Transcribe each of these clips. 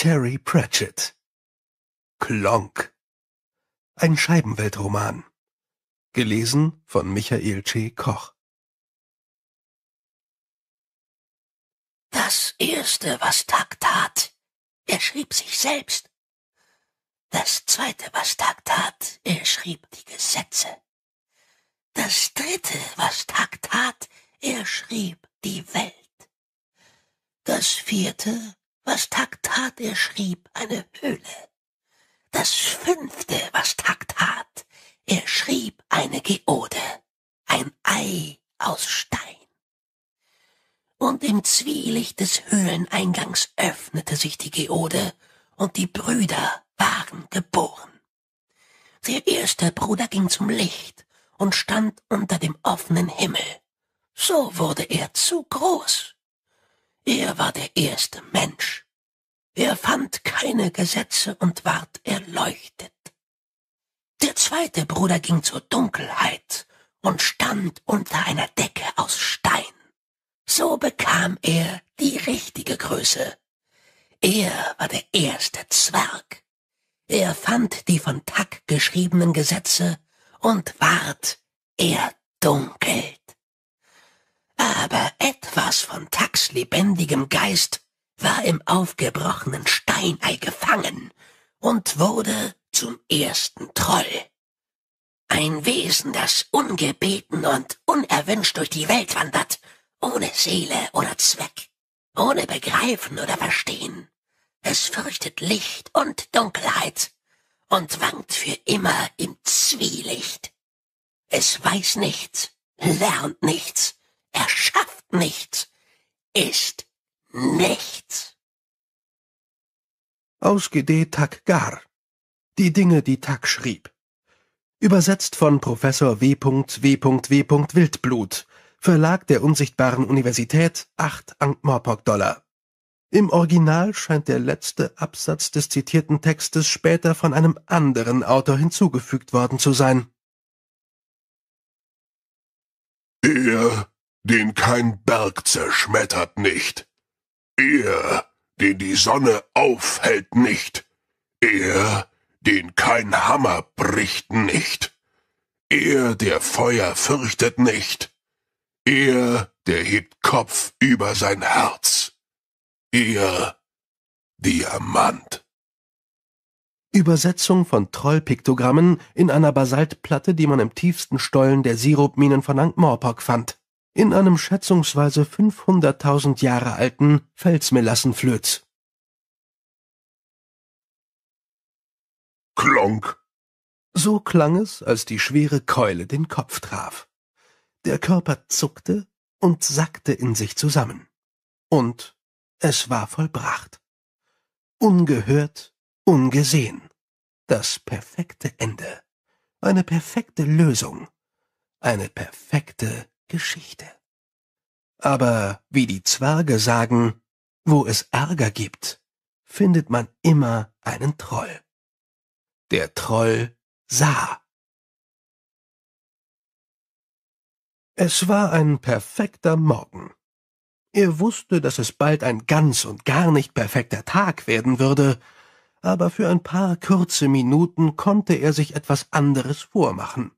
Terry Pratchett. Klonk. Ein Scheibenweltroman. Gelesen von Michael C. Koch. Das erste, was Tag tat, er schrieb sich selbst. Das zweite, was Tag tat, er schrieb die Gesetze. Das dritte, was Tag tat, er schrieb die Welt. Das vierte, was Taktat er schrieb, eine Höhle. Das fünfte, was Taktat er schrieb, eine Geode, ein Ei aus Stein. Und im Zwielicht des Höhleneingangs öffnete sich die Geode, und die Brüder waren geboren. Der erste Bruder ging zum Licht und stand unter dem offenen Himmel. So wurde er zu groß. Er war der erste Mensch. Er fand keine Gesetze und ward erleuchtet. Der zweite Bruder ging zur Dunkelheit und stand unter einer Decke aus Stein. So bekam er die richtige Größe. Er war der erste Zwerg. Er fand die von Tack geschriebenen Gesetze und ward erdunkelt. Aber etwas von Tacks lebendigem Geist war im aufgebrochenen Steinei gefangen und wurde zum ersten Troll. Ein Wesen, das ungebeten und unerwünscht durch die Welt wandert, ohne Seele oder Zweck, ohne Begreifen oder Verstehen. Es fürchtet Licht und Dunkelheit und wankt für immer im Zwielicht. Es weiß nichts, lernt nichts, erschafft nichts, ist nichts. Ausgede Takgar. Die Dinge, die Tak schrieb. Übersetzt von Professor W. W. W. Wildblut, Verlag der Unsichtbaren Universität, 8 Ankh-Morpok-Dollar. Im Original scheint der letzte Absatz des zitierten Textes später von einem anderen Autor hinzugefügt worden zu sein. Er, den kein Berg zerschmettert nicht, er, den die Sonne aufhält nicht. Er, den kein Hammer bricht nicht. Er, der Feuer fürchtet nicht. Er, der hebt Kopf über sein Herz. Er, Diamant. Übersetzung von Trollpiktogrammen in einer Basaltplatte, die man im tiefsten Stollen der Sirupminen von Ankh-Morpork fand in einem schätzungsweise 500.000 Jahre alten Felsmelassenflöz. Klonk! So klang es, als die schwere Keule den Kopf traf. Der Körper zuckte und sackte in sich zusammen. Und es war vollbracht. Ungehört, ungesehen. Das perfekte Ende. Eine perfekte Lösung. Eine perfekte Geschichte. Aber wie die Zwerge sagen, wo es Ärger gibt, findet man immer einen Troll. Der Troll sah. Es war ein perfekter Morgen. Er wusste, dass es bald ein ganz und gar nicht perfekter Tag werden würde, aber für ein paar kurze Minuten konnte er sich etwas anderes vormachen.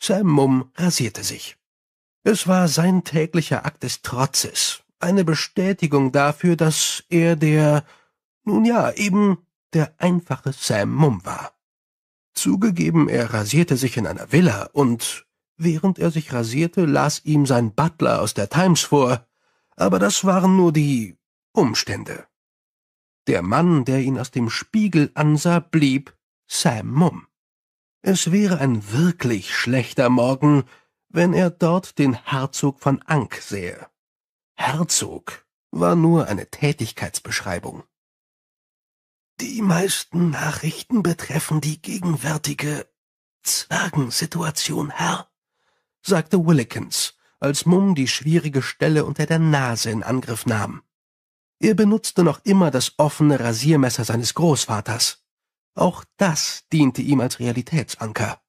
Sam Mumm rasierte sich. Es war sein täglicher Akt des Trotzes, eine Bestätigung dafür, dass er der, nun ja, eben der einfache Sam Mum war. Zugegeben, er rasierte sich in einer Villa und während er sich rasierte, las ihm sein Butler aus der Times vor, aber das waren nur die Umstände. Der Mann, der ihn aus dem Spiegel ansah, blieb Sam Mum. Es wäre ein wirklich schlechter Morgen, wenn er dort den Herzog von Ank sähe. Herzog war nur eine Tätigkeitsbeschreibung. Die meisten Nachrichten betreffen die gegenwärtige Zwergensituation, Herr, sagte Willikins, als Mumm die schwierige Stelle unter der Nase in Angriff nahm. Er benutzte noch immer das offene Rasiermesser seines Großvaters. Auch das diente ihm als Realitätsanker.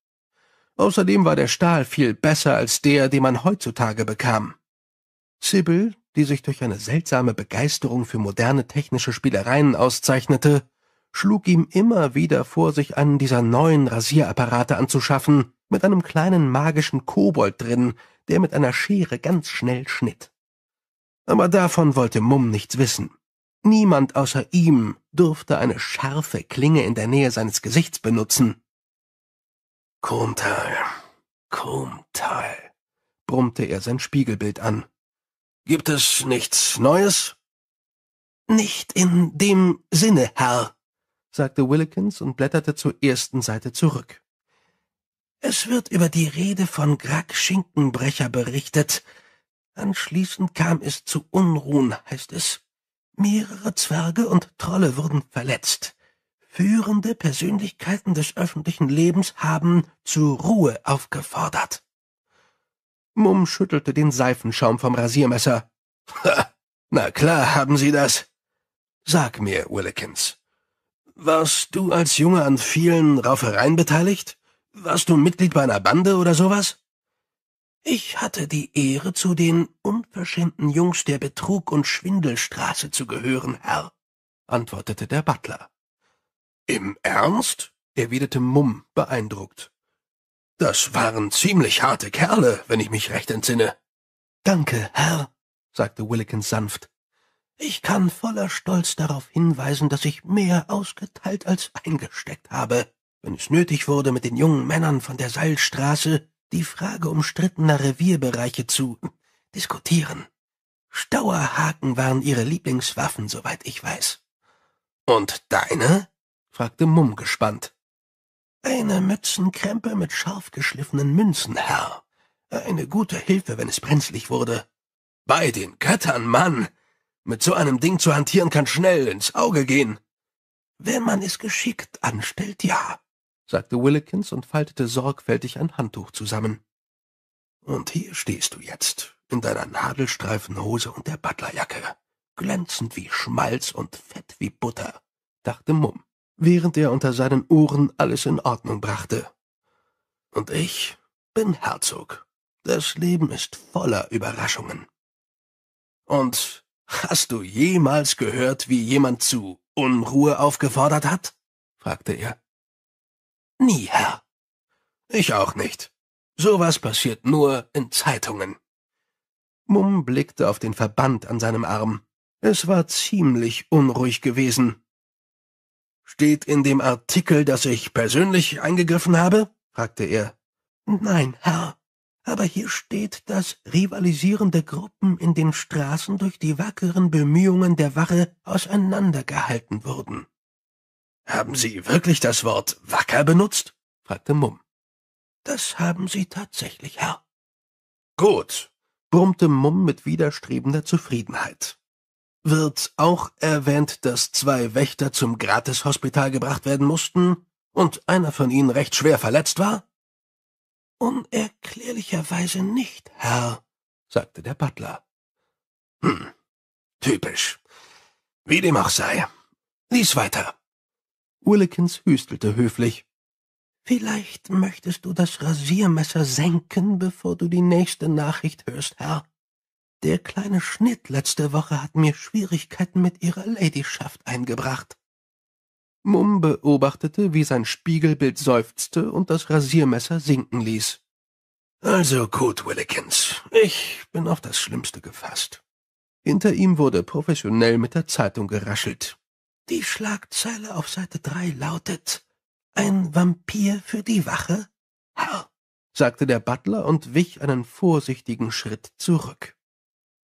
Außerdem war der Stahl viel besser als der, den man heutzutage bekam. Sibyl, die sich durch eine seltsame Begeisterung für moderne technische Spielereien auszeichnete, schlug ihm immer wieder vor, sich einen dieser neuen Rasierapparate anzuschaffen, mit einem kleinen magischen Kobold drin, der mit einer Schere ganz schnell schnitt. Aber davon wollte Mumm nichts wissen. Niemand außer ihm durfte eine scharfe Klinge in der Nähe seines Gesichts benutzen. Krumtal, Krumtal, brummte er sein Spiegelbild an. Gibt es nichts Neues? Nicht in dem Sinne, Herr, sagte Willikins und blätterte zur ersten Seite zurück. Es wird über die Rede von Grack Schinkenbrecher berichtet. Anschließend kam es zu Unruhen, heißt es. Mehrere Zwerge und Trolle wurden verletzt. Führende Persönlichkeiten des öffentlichen Lebens haben zur Ruhe aufgefordert. Mumm schüttelte den Seifenschaum vom Rasiermesser. Ha, na klar haben Sie das. Sag mir, Willikins, warst du als Junge an vielen Raufereien beteiligt? Warst du Mitglied bei einer Bande oder sowas? Ich hatte die Ehre, zu den unverschämten Jungs der Betrug- und Schwindelstraße zu gehören, Herr, antwortete der Butler. Im Ernst? erwiderte Mumm beeindruckt. Das waren ziemlich harte Kerle, wenn ich mich recht entsinne. Danke, Herr, sagte Willikins sanft. Ich kann voller Stolz darauf hinweisen, dass ich mehr ausgeteilt als eingesteckt habe, wenn es nötig wurde, mit den jungen Männern von der Seilstraße die Frage umstrittener Revierbereiche zu diskutieren. Stauerhaken waren ihre Lieblingswaffen, soweit ich weiß. Und deine? fragte Mumm gespannt. Eine Mützenkrempe mit scharf geschliffenen Münzen, Herr. Eine gute Hilfe, wenn es brenzlig wurde. Bei den Göttern, Mann! Mit so einem Ding zu hantieren kann schnell ins Auge gehen. Wenn man es geschickt anstellt, ja, sagte Willikins und faltete sorgfältig ein Handtuch zusammen. Und hier stehst du jetzt, in deiner Nadelstreifenhose und der Butlerjacke, glänzend wie Schmalz und fett wie Butter, dachte Mumm während er unter seinen Ohren alles in Ordnung brachte. Und ich bin Herzog. Das Leben ist voller Überraschungen. Und hast du jemals gehört, wie jemand zu Unruhe aufgefordert hat? fragte er. Nie, Herr. Ich auch nicht. Sowas passiert nur in Zeitungen. Mumm blickte auf den Verband an seinem Arm. Es war ziemlich unruhig gewesen, Steht in dem Artikel, dass ich persönlich eingegriffen habe? fragte er. Nein, Herr. Aber hier steht, dass rivalisierende Gruppen in den Straßen durch die wackeren Bemühungen der Wache auseinandergehalten wurden. Haben Sie wirklich das Wort wacker benutzt? fragte Mumm. Das haben Sie tatsächlich, Herr. Gut, brummte Mumm mit widerstrebender Zufriedenheit wird auch erwähnt, dass zwei Wächter zum Gratis-Hospital gebracht werden mussten und einer von ihnen recht schwer verletzt war? Unerklärlicherweise nicht, Herr, sagte der Butler. Hm, typisch. Wie dem auch sei. Lies weiter. Willikins hüstelte höflich. Vielleicht möchtest du das Rasiermesser senken, bevor du die nächste Nachricht hörst, Herr. Der kleine Schnitt letzte Woche hat mir Schwierigkeiten mit ihrer Ladyschaft eingebracht. Mumm beobachtete, wie sein Spiegelbild seufzte und das Rasiermesser sinken ließ. Also gut, Willikins, ich bin auf das Schlimmste gefasst. Hinter ihm wurde professionell mit der Zeitung geraschelt. Die Schlagzeile auf Seite drei lautet Ein Vampir für die Wache? Ha! sagte der Butler und wich einen vorsichtigen Schritt zurück.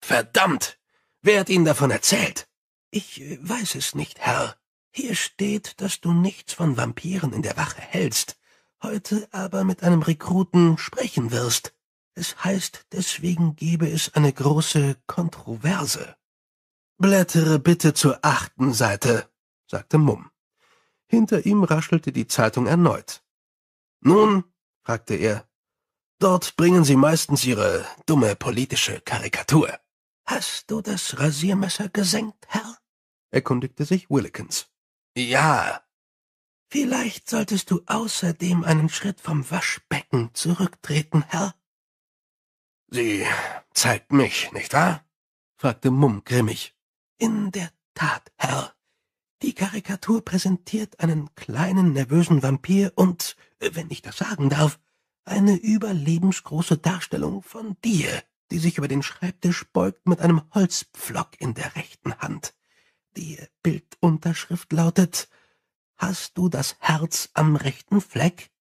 Verdammt! Wer hat Ihnen davon erzählt? Ich äh, weiß es nicht, Herr. Hier steht, dass du nichts von Vampiren in der Wache hältst, heute aber mit einem Rekruten sprechen wirst. Es heißt, deswegen gebe es eine große Kontroverse. Blättere bitte zur achten Seite, sagte Mumm. Hinter ihm raschelte die Zeitung erneut. Nun, fragte er, dort bringen Sie meistens Ihre dumme politische Karikatur. Hast du das Rasiermesser gesenkt, Herr? erkundigte sich Willikins. Ja. Vielleicht solltest du außerdem einen Schritt vom Waschbecken zurücktreten, Herr. Sie zeigt mich, nicht wahr? fragte Mumm grimmig. In der Tat, Herr. Die Karikatur präsentiert einen kleinen, nervösen Vampir und, wenn ich das sagen darf, eine überlebensgroße Darstellung von dir die sich über den Schreibtisch beugt mit einem Holzpflock in der rechten Hand. Die Bildunterschrift lautet Hast du das Herz am rechten Fleck?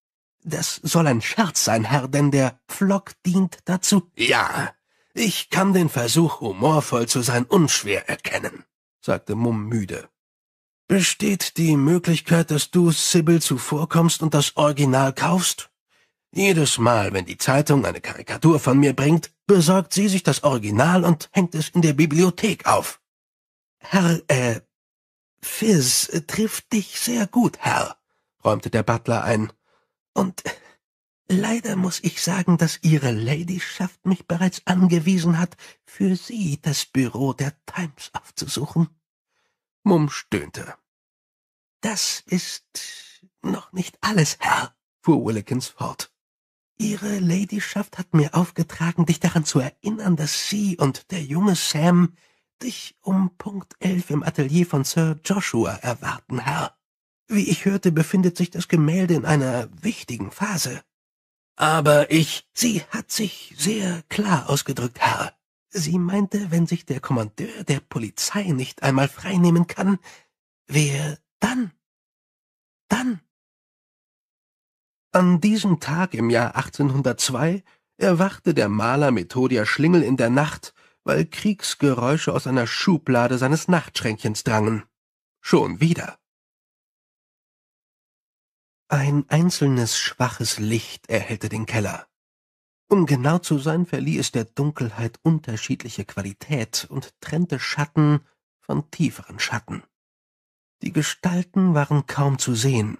Das soll ein Scherz sein, Herr, denn der Pflock dient dazu. Ja, ich kann den Versuch, humorvoll zu sein, unschwer erkennen, sagte Mumm müde. Besteht die Möglichkeit, dass du Sibyl zuvorkommst und das Original kaufst? Jedes Mal, wenn die Zeitung eine Karikatur von mir bringt, besorgt sie sich das Original und hängt es in der Bibliothek auf. Herr, äh, Fizz äh, trifft dich sehr gut, Herr, räumte der Butler ein. Und äh, leider muss ich sagen, dass Ihre Ladyschaft mich bereits angewiesen hat, für Sie das Büro der Times aufzusuchen. Mumm stöhnte. Das ist noch nicht alles, Herr, fuhr Willikins fort. Ihre Ladyschaft hat mir aufgetragen, dich daran zu erinnern, dass Sie und der junge Sam dich um Punkt elf im Atelier von Sir Joshua erwarten, Herr. Wie ich hörte, befindet sich das Gemälde in einer wichtigen Phase. Aber ich. Sie hat sich sehr klar ausgedrückt, Herr. Sie meinte, wenn sich der Kommandeur der Polizei nicht einmal freinehmen kann, wer dann? Dann? An diesem Tag im Jahr 1802 erwachte der Maler Methodia Schlingel in der Nacht, weil Kriegsgeräusche aus einer Schublade seines Nachtschränkchens drangen. Schon wieder. Ein einzelnes schwaches Licht erhellte den Keller. Um genau zu sein, verlieh es der Dunkelheit unterschiedliche Qualität und trennte Schatten von tieferen Schatten. Die Gestalten waren kaum zu sehen,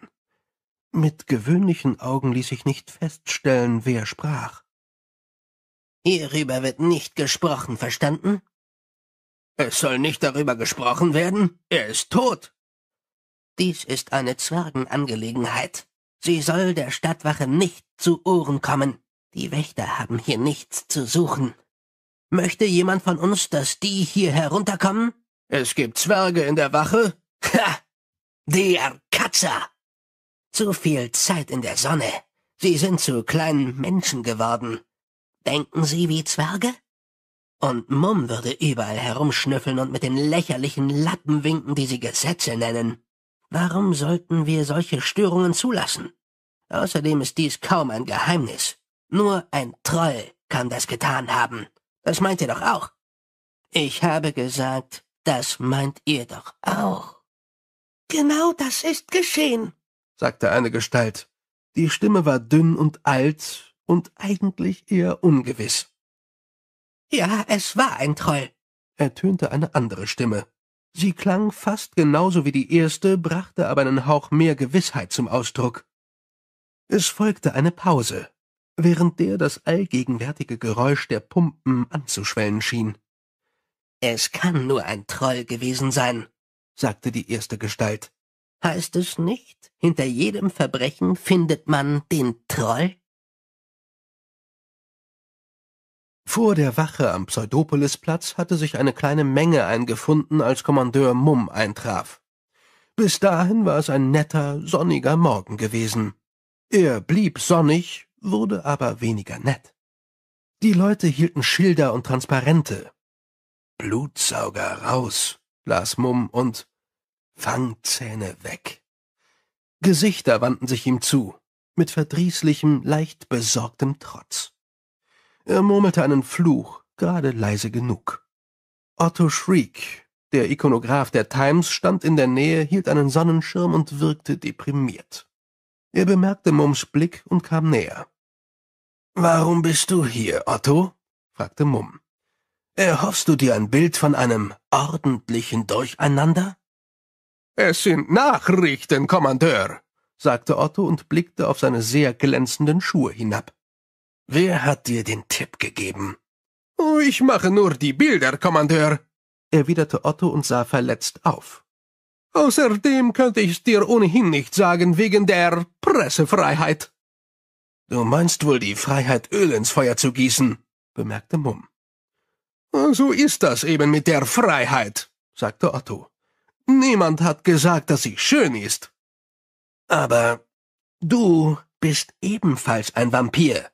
mit gewöhnlichen Augen ließ ich nicht feststellen, wer sprach. Hierüber wird nicht gesprochen, verstanden? Es soll nicht darüber gesprochen werden? Er ist tot! Dies ist eine Zwergenangelegenheit. Sie soll der Stadtwache nicht zu Ohren kommen. Die Wächter haben hier nichts zu suchen. Möchte jemand von uns, dass die hier herunterkommen? Es gibt Zwerge in der Wache? Ha! Der Katzer! Zu viel Zeit in der Sonne. Sie sind zu kleinen Menschen geworden. Denken Sie wie Zwerge? Und Mumm würde überall herumschnüffeln und mit den lächerlichen Lappen winken, die sie Gesetze nennen. Warum sollten wir solche Störungen zulassen? Außerdem ist dies kaum ein Geheimnis. Nur ein Troll kann das getan haben. Das meint ihr doch auch. Ich habe gesagt, das meint ihr doch auch. Genau das ist geschehen, sagte eine Gestalt. Die Stimme war dünn und alt und eigentlich eher ungewiss. Ja, es war ein Troll, ertönte eine andere Stimme. Sie klang fast genauso wie die erste, brachte aber einen Hauch mehr Gewissheit zum Ausdruck. Es folgte eine Pause, während der das allgegenwärtige Geräusch der Pumpen anzuschwellen schien. Es kann nur ein Troll gewesen sein, sagte die erste Gestalt. Heißt es nicht, hinter jedem Verbrechen findet man den Troll? Vor der Wache am Pseudopolisplatz hatte sich eine kleine Menge eingefunden, als Kommandeur Mumm eintraf. Bis dahin war es ein netter, sonniger Morgen gewesen. Er blieb sonnig, wurde aber weniger nett. Die Leute hielten Schilder und Transparente. Blutsauger raus, las Mumm und Fangzähne weg. Gesichter wandten sich ihm zu, mit verdrießlichem, leicht besorgtem Trotz. Er murmelte einen Fluch, gerade leise genug. Otto Shriek, der Ikonograph der Times, stand in der Nähe, hielt einen Sonnenschirm und wirkte deprimiert. Er bemerkte Mumms Blick und kam näher. Warum bist du hier, Otto? fragte Mumm. Erhoffst du dir ein Bild von einem ordentlichen Durcheinander? Es sind Nachrichten, Kommandeur, sagte Otto und blickte auf seine sehr glänzenden Schuhe hinab. Wer hat dir den Tipp gegeben? ich mache nur die Bilder, Kommandeur, erwiderte Otto und sah verletzt auf. Außerdem könnte ich's dir ohnehin nicht sagen wegen der Pressefreiheit. Du meinst wohl die Freiheit, Öl ins Feuer zu gießen, bemerkte Mumm. So ist das eben mit der Freiheit, sagte Otto. Niemand hat gesagt, dass sie schön ist. Aber du bist ebenfalls ein Vampir.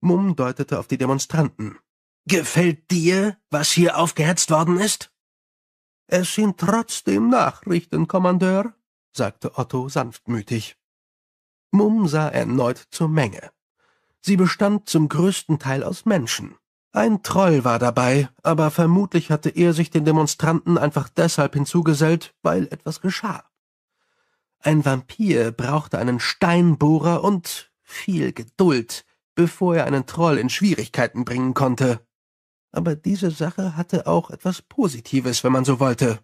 Mumm deutete auf die Demonstranten. Gefällt dir, was hier aufgehetzt worden ist? Es sind trotzdem Nachrichten, Kommandeur, sagte Otto sanftmütig. Mumm sah erneut zur Menge. Sie bestand zum größten Teil aus Menschen. Ein Troll war dabei, aber vermutlich hatte er sich den Demonstranten einfach deshalb hinzugesellt, weil etwas geschah. Ein Vampir brauchte einen Steinbohrer und viel Geduld, bevor er einen Troll in Schwierigkeiten bringen konnte. Aber diese Sache hatte auch etwas Positives, wenn man so wollte.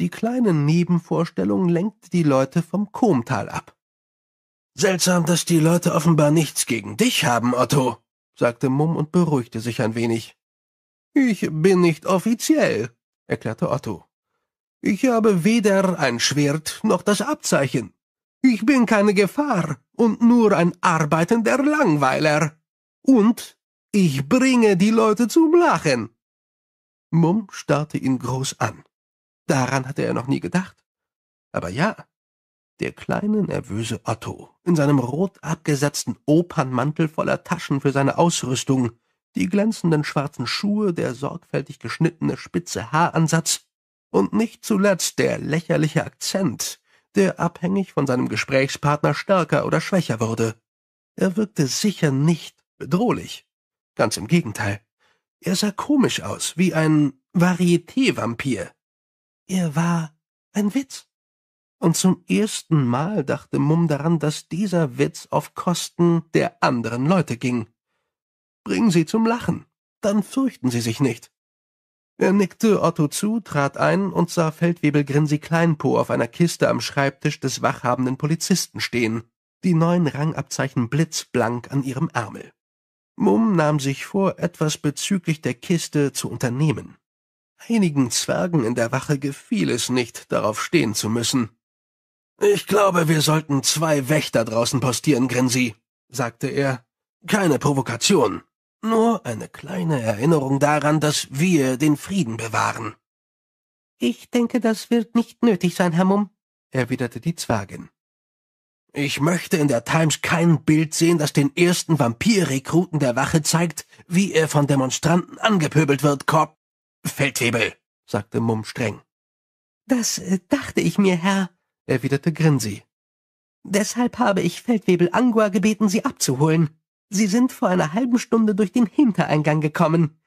Die kleine Nebenvorstellung lenkte die Leute vom Komtal ab. Seltsam, dass die Leute offenbar nichts gegen dich haben, Otto, sagte Mumm und beruhigte sich ein wenig. Ich bin nicht offiziell, erklärte Otto. Ich habe weder ein Schwert noch das Abzeichen. Ich bin keine Gefahr und nur ein arbeitender Langweiler. Und ich bringe die Leute zum Lachen. Mumm starrte ihn groß an. Daran hatte er noch nie gedacht. Aber ja, der kleine, nervöse Otto, in seinem rot abgesetzten Opernmantel voller Taschen für seine Ausrüstung, die glänzenden schwarzen Schuhe, der sorgfältig geschnittene spitze Haaransatz und nicht zuletzt der lächerliche Akzent, der abhängig von seinem Gesprächspartner stärker oder schwächer wurde. Er wirkte sicher nicht bedrohlich. Ganz im Gegenteil. Er sah komisch aus, wie ein Varieté-Vampir. Er war ein Witz. Und zum ersten Mal dachte Mumm daran, dass dieser Witz auf Kosten der anderen Leute ging. Bring sie zum Lachen, dann fürchten sie sich nicht. Er nickte Otto zu, trat ein und sah Feldwebel Grinsi Kleinpo auf einer Kiste am Schreibtisch des wachhabenden Polizisten stehen, die neuen Rangabzeichen blitzblank an ihrem Ärmel. Mumm nahm sich vor, etwas bezüglich der Kiste zu unternehmen. Einigen Zwergen in der Wache gefiel es nicht, darauf stehen zu müssen. Ich glaube, wir sollten zwei Wächter draußen postieren, Grinsi, sagte er. Keine Provokation, nur eine kleine Erinnerung daran, dass wir den Frieden bewahren. Ich denke, das wird nicht nötig sein, Herr Mumm, erwiderte die Zwergin. Ich möchte in der Times kein Bild sehen, das den ersten Vampirrekruten der Wache zeigt, wie er von Demonstranten angepöbelt wird, Korb. Feldwebel, sagte Mumm streng. Das äh, dachte ich mir, Herr, erwiderte Grinsi. Deshalb habe ich Feldwebel Angua gebeten, Sie abzuholen. Sie sind vor einer halben Stunde durch den Hintereingang gekommen.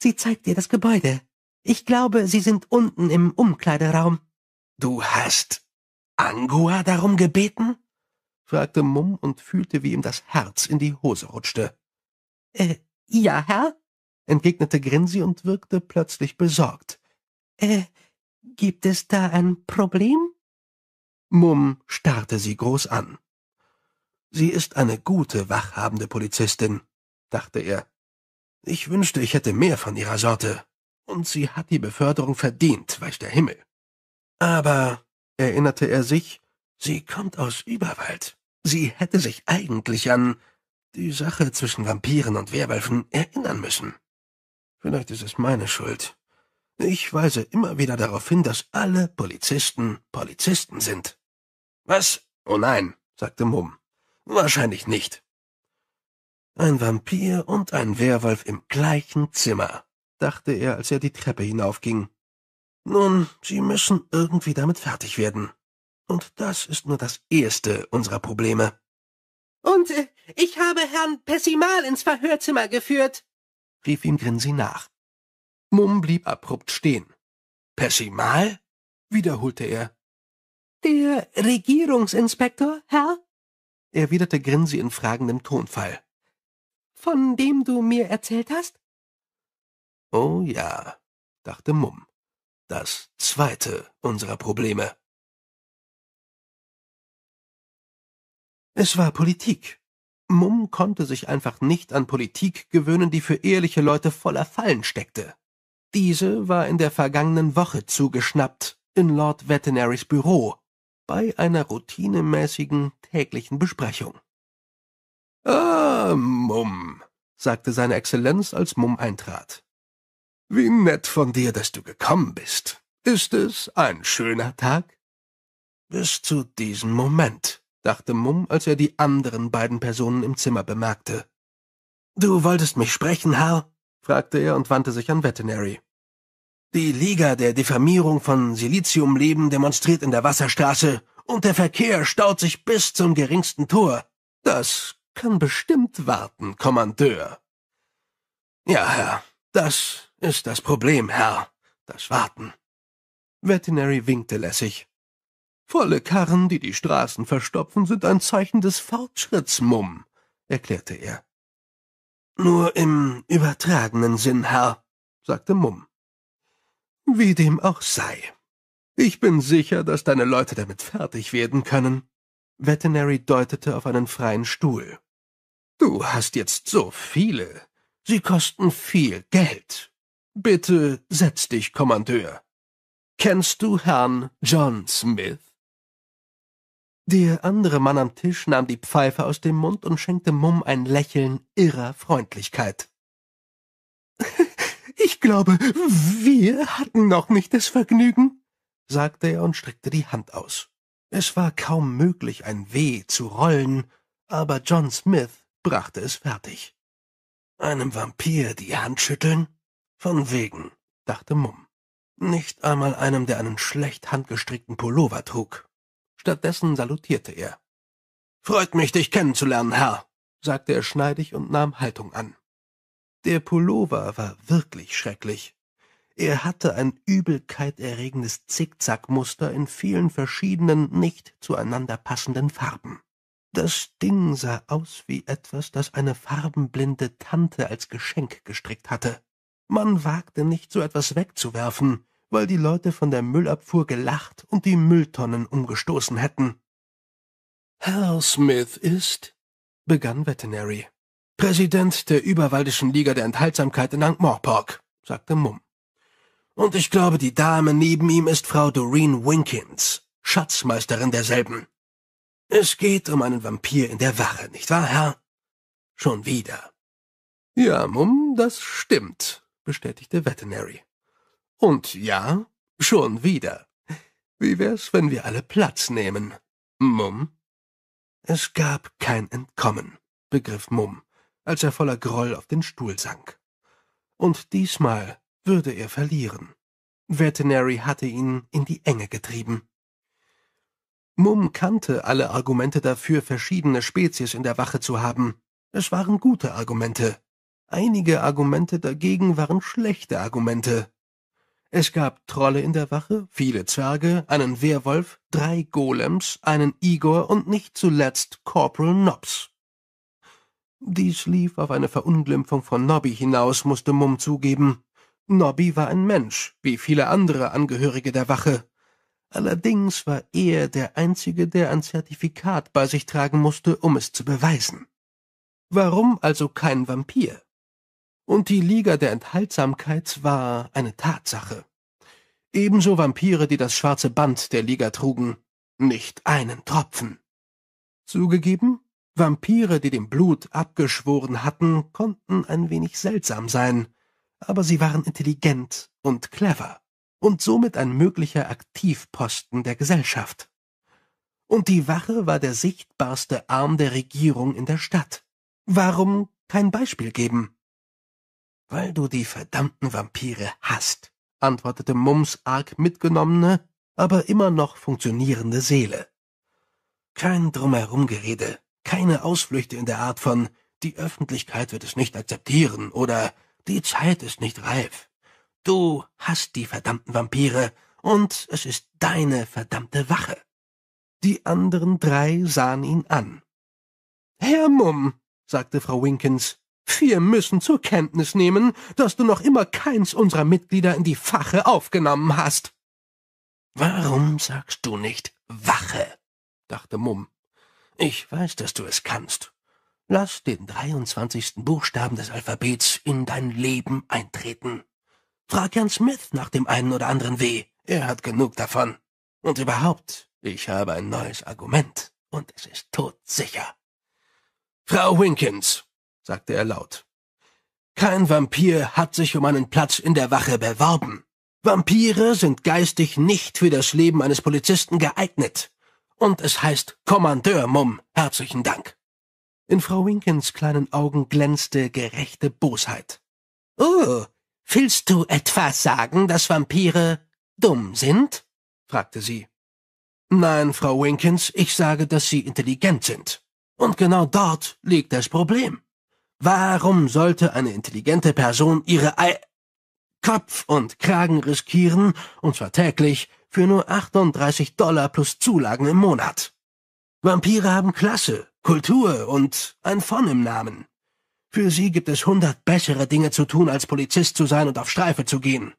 Sie zeigt dir das Gebäude. Ich glaube, Sie sind unten im Umkleideraum. Du hast Angua darum gebeten? fragte Mumm und fühlte, wie ihm das Herz in die Hose rutschte. Äh, ja, Herr? entgegnete Grinsi und wirkte plötzlich besorgt. Äh, gibt es da ein Problem? Mumm starrte sie groß an. Sie ist eine gute, wachhabende Polizistin, dachte er. Ich wünschte, ich hätte mehr von ihrer Sorte. Und sie hat die Beförderung verdient, weiß der Himmel. Aber, erinnerte er sich, sie kommt aus Überwald. Sie hätte sich eigentlich an die Sache zwischen Vampiren und Werwölfen erinnern müssen. Vielleicht ist es meine Schuld. Ich weise immer wieder darauf hin, dass alle Polizisten Polizisten sind. Was? Oh nein, sagte Mumm. Wahrscheinlich nicht. Ein Vampir und ein Werwolf im gleichen Zimmer, dachte er, als er die Treppe hinaufging. Nun, sie müssen irgendwie damit fertig werden. Und das ist nur das erste unserer Probleme. Und äh, ich habe Herrn Pessimal ins Verhörzimmer geführt, rief ihm Grinsi nach. Mumm blieb abrupt stehen. Pessimal? wiederholte er. Der Regierungsinspektor, Herr? erwiderte Grinsi in fragendem Tonfall. Von dem du mir erzählt hast? Oh ja, dachte Mumm. Das zweite unserer Probleme. Es war Politik. Mumm konnte sich einfach nicht an Politik gewöhnen, die für ehrliche Leute voller Fallen steckte. Diese war in der vergangenen Woche zugeschnappt in Lord Veterinarys Büro bei einer routinemäßigen täglichen Besprechung. Ah, Mumm, sagte seine Exzellenz, als Mumm eintrat. Wie nett von dir, dass du gekommen bist. Ist es ein schöner Tag? Bis zu diesem Moment, dachte Mumm, als er die anderen beiden Personen im Zimmer bemerkte. Du wolltest mich sprechen, Hal? fragte er und wandte sich an Veterinary. Die Liga der Diffamierung von Siliziumleben demonstriert in der Wasserstraße und der Verkehr staut sich bis zum geringsten Tor. Das kann bestimmt warten, Kommandeur. Ja, Herr, das ist das Problem, Herr, das Warten. Veterinary winkte lässig. Volle Karren, die die Straßen verstopfen, sind ein Zeichen des Fortschritts, Mumm, erklärte er. Nur im übertragenen Sinn, Herr, sagte Mumm. Wie dem auch sei. Ich bin sicher, dass deine Leute damit fertig werden können. Veterinary deutete auf einen freien Stuhl. Du hast jetzt so viele. Sie kosten viel Geld. Bitte setz dich, Kommandeur. Kennst du Herrn John Smith? Der andere Mann am Tisch nahm die Pfeife aus dem Mund und schenkte Mumm ein Lächeln irrer Freundlichkeit. Ich glaube, wir hatten noch nicht das Vergnügen, sagte er und streckte die Hand aus. Es war kaum möglich, ein Weh zu rollen, aber John Smith brachte es fertig. Einem Vampir die Hand schütteln? Von wegen, dachte Mumm. Nicht einmal einem, der einen schlecht handgestrickten Pullover trug. Stattdessen salutierte er. Freut mich, dich kennenzulernen, Herr, sagte er schneidig und nahm Haltung an. Der Pullover war wirklich schrecklich. Er hatte ein übelkeiterregendes Zickzackmuster in vielen verschiedenen, nicht zueinander passenden Farben. Das Ding sah aus wie etwas, das eine farbenblinde Tante als Geschenk gestrickt hatte. Man wagte nicht, so etwas wegzuwerfen, weil die Leute von der Müllabfuhr gelacht und die Mülltonnen umgestoßen hätten. Herr Smith ist, begann Veterinary. Präsident der Überwaldischen Liga der Enthaltsamkeit in Ankh-Morpork, sagte Mumm. Und ich glaube, die Dame neben ihm ist Frau Doreen Winkins, Schatzmeisterin derselben. Es geht um einen Vampir in der Wache, nicht wahr, Herr? Schon wieder. Ja, Mumm, das stimmt, bestätigte Veterinary. Und ja, schon wieder. Wie wär's, wenn wir alle Platz nehmen? Mumm? Es gab kein Entkommen, begriff Mumm als er voller Groll auf den Stuhl sank. Und diesmal würde er verlieren. Veterinary hatte ihn in die Enge getrieben. Mumm kannte alle Argumente dafür, verschiedene Spezies in der Wache zu haben. Es waren gute Argumente. Einige Argumente dagegen waren schlechte Argumente. Es gab Trolle in der Wache, viele Zwerge, einen Werwolf, drei Golems, einen Igor und nicht zuletzt Corporal Nobs. Dies lief auf eine Verunglimpfung von Nobby hinaus, musste Mumm zugeben. Nobby war ein Mensch, wie viele andere Angehörige der Wache. Allerdings war er der Einzige, der ein Zertifikat bei sich tragen musste, um es zu beweisen. Warum also kein Vampir? Und die Liga der Enthaltsamkeit war eine Tatsache. Ebenso Vampire, die das schwarze Band der Liga trugen. Nicht einen Tropfen. Zugegeben, Vampire, die dem Blut abgeschworen hatten, konnten ein wenig seltsam sein, aber sie waren intelligent und clever und somit ein möglicher Aktivposten der Gesellschaft. Und die Wache war der sichtbarste Arm der Regierung in der Stadt. Warum kein Beispiel geben? Weil du die verdammten Vampire hast, antwortete Mums arg mitgenommene, aber immer noch funktionierende Seele. Kein Drumherumgerede. Keine Ausflüchte in der Art von die Öffentlichkeit wird es nicht akzeptieren oder die Zeit ist nicht reif. Du hast die verdammten Vampire und es ist deine verdammte Wache. Die anderen drei sahen ihn an. Herr Mumm, sagte Frau Winkins, wir müssen zur Kenntnis nehmen, dass du noch immer keins unserer Mitglieder in die Fache aufgenommen hast. Warum sagst du nicht Wache? dachte Mumm. Ich weiß, dass du es kannst. Lass den 23. Buchstaben des Alphabets in dein Leben eintreten. Frag Herrn Smith nach dem einen oder anderen W. Er hat genug davon. Und überhaupt, ich habe ein neues Argument und es ist todsicher. Frau Winkins, sagte er laut, kein Vampir hat sich um einen Platz in der Wache beworben. Vampire sind geistig nicht für das Leben eines Polizisten geeignet und es heißt Kommandeur Mumm. Herzlichen Dank. In Frau Winkens kleinen Augen glänzte gerechte Bosheit. Oh, willst du etwas sagen, dass Vampire dumm sind? fragte sie. Nein, Frau Winkens, ich sage, dass sie intelligent sind. Und genau dort liegt das Problem. Warum sollte eine intelligente Person ihre Ei Kopf und Kragen riskieren, und zwar täglich, für nur 38 Dollar plus Zulagen im Monat. Vampire haben Klasse, Kultur und ein Von im Namen. Für sie gibt es hundert bessere Dinge zu tun, als Polizist zu sein und auf Streife zu gehen.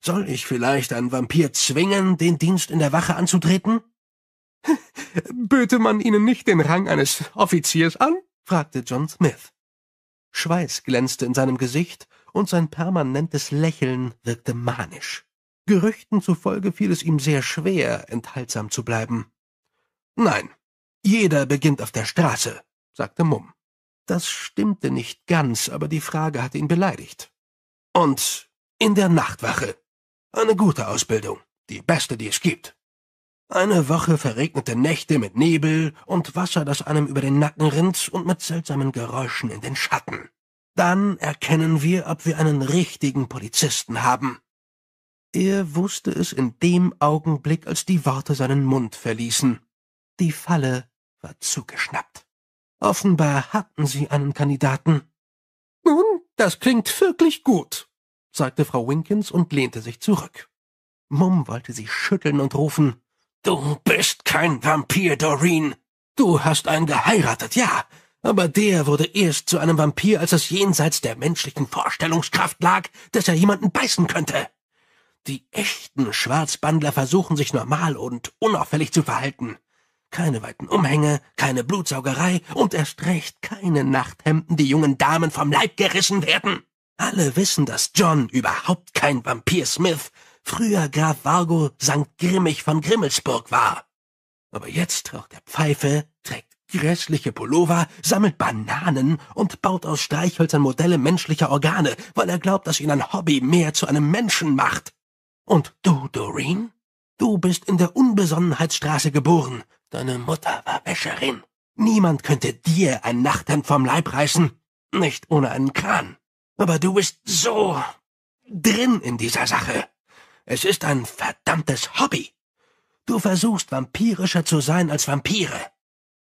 Soll ich vielleicht einen Vampir zwingen, den Dienst in der Wache anzutreten? Böte man ihnen nicht den Rang eines Offiziers an? fragte John Smith. Schweiß glänzte in seinem Gesicht, und sein permanentes Lächeln wirkte manisch. Gerüchten zufolge fiel es ihm sehr schwer, enthaltsam zu bleiben. Nein, jeder beginnt auf der Straße, sagte Mumm. Das stimmte nicht ganz, aber die Frage hatte ihn beleidigt. Und in der Nachtwache. Eine gute Ausbildung, die beste, die es gibt. Eine Woche verregnete Nächte mit Nebel und Wasser, das einem über den Nacken rinnt und mit seltsamen Geräuschen in den Schatten. Dann erkennen wir, ob wir einen richtigen Polizisten haben. Er wusste es in dem Augenblick, als die Worte seinen Mund verließen. Die Falle war zugeschnappt. Offenbar hatten sie einen Kandidaten. Nun, das klingt wirklich gut, sagte Frau Winkins und lehnte sich zurück. Mum wollte sie schütteln und rufen Du bist kein Vampir, Doreen. Du hast einen geheiratet, ja, aber der wurde erst zu einem Vampir, als es jenseits der menschlichen Vorstellungskraft lag, dass er jemanden beißen könnte. Die echten Schwarzbandler versuchen sich normal und unauffällig zu verhalten. Keine weiten Umhänge, keine Blutsaugerei und erst recht keine Nachthemden, die jungen Damen vom Leib gerissen werden. Alle wissen, dass John überhaupt kein Vampir Smith, früher Graf Vargo St. Grimmig von Grimmelsburg war. Aber jetzt raucht er Pfeife, trägt grässliche Pullover, sammelt Bananen und baut aus Streichhölzern Modelle menschlicher Organe, weil er glaubt, dass ihn ein Hobby mehr zu einem Menschen macht. Und du, Doreen? Du bist in der Unbesonnenheitsstraße geboren. Deine Mutter war Wäscherin. Niemand könnte dir ein Nachthemd vom Leib reißen. Nicht ohne einen Kran. Aber du bist so drin in dieser Sache. Es ist ein verdammtes Hobby. Du versuchst vampirischer zu sein als Vampire.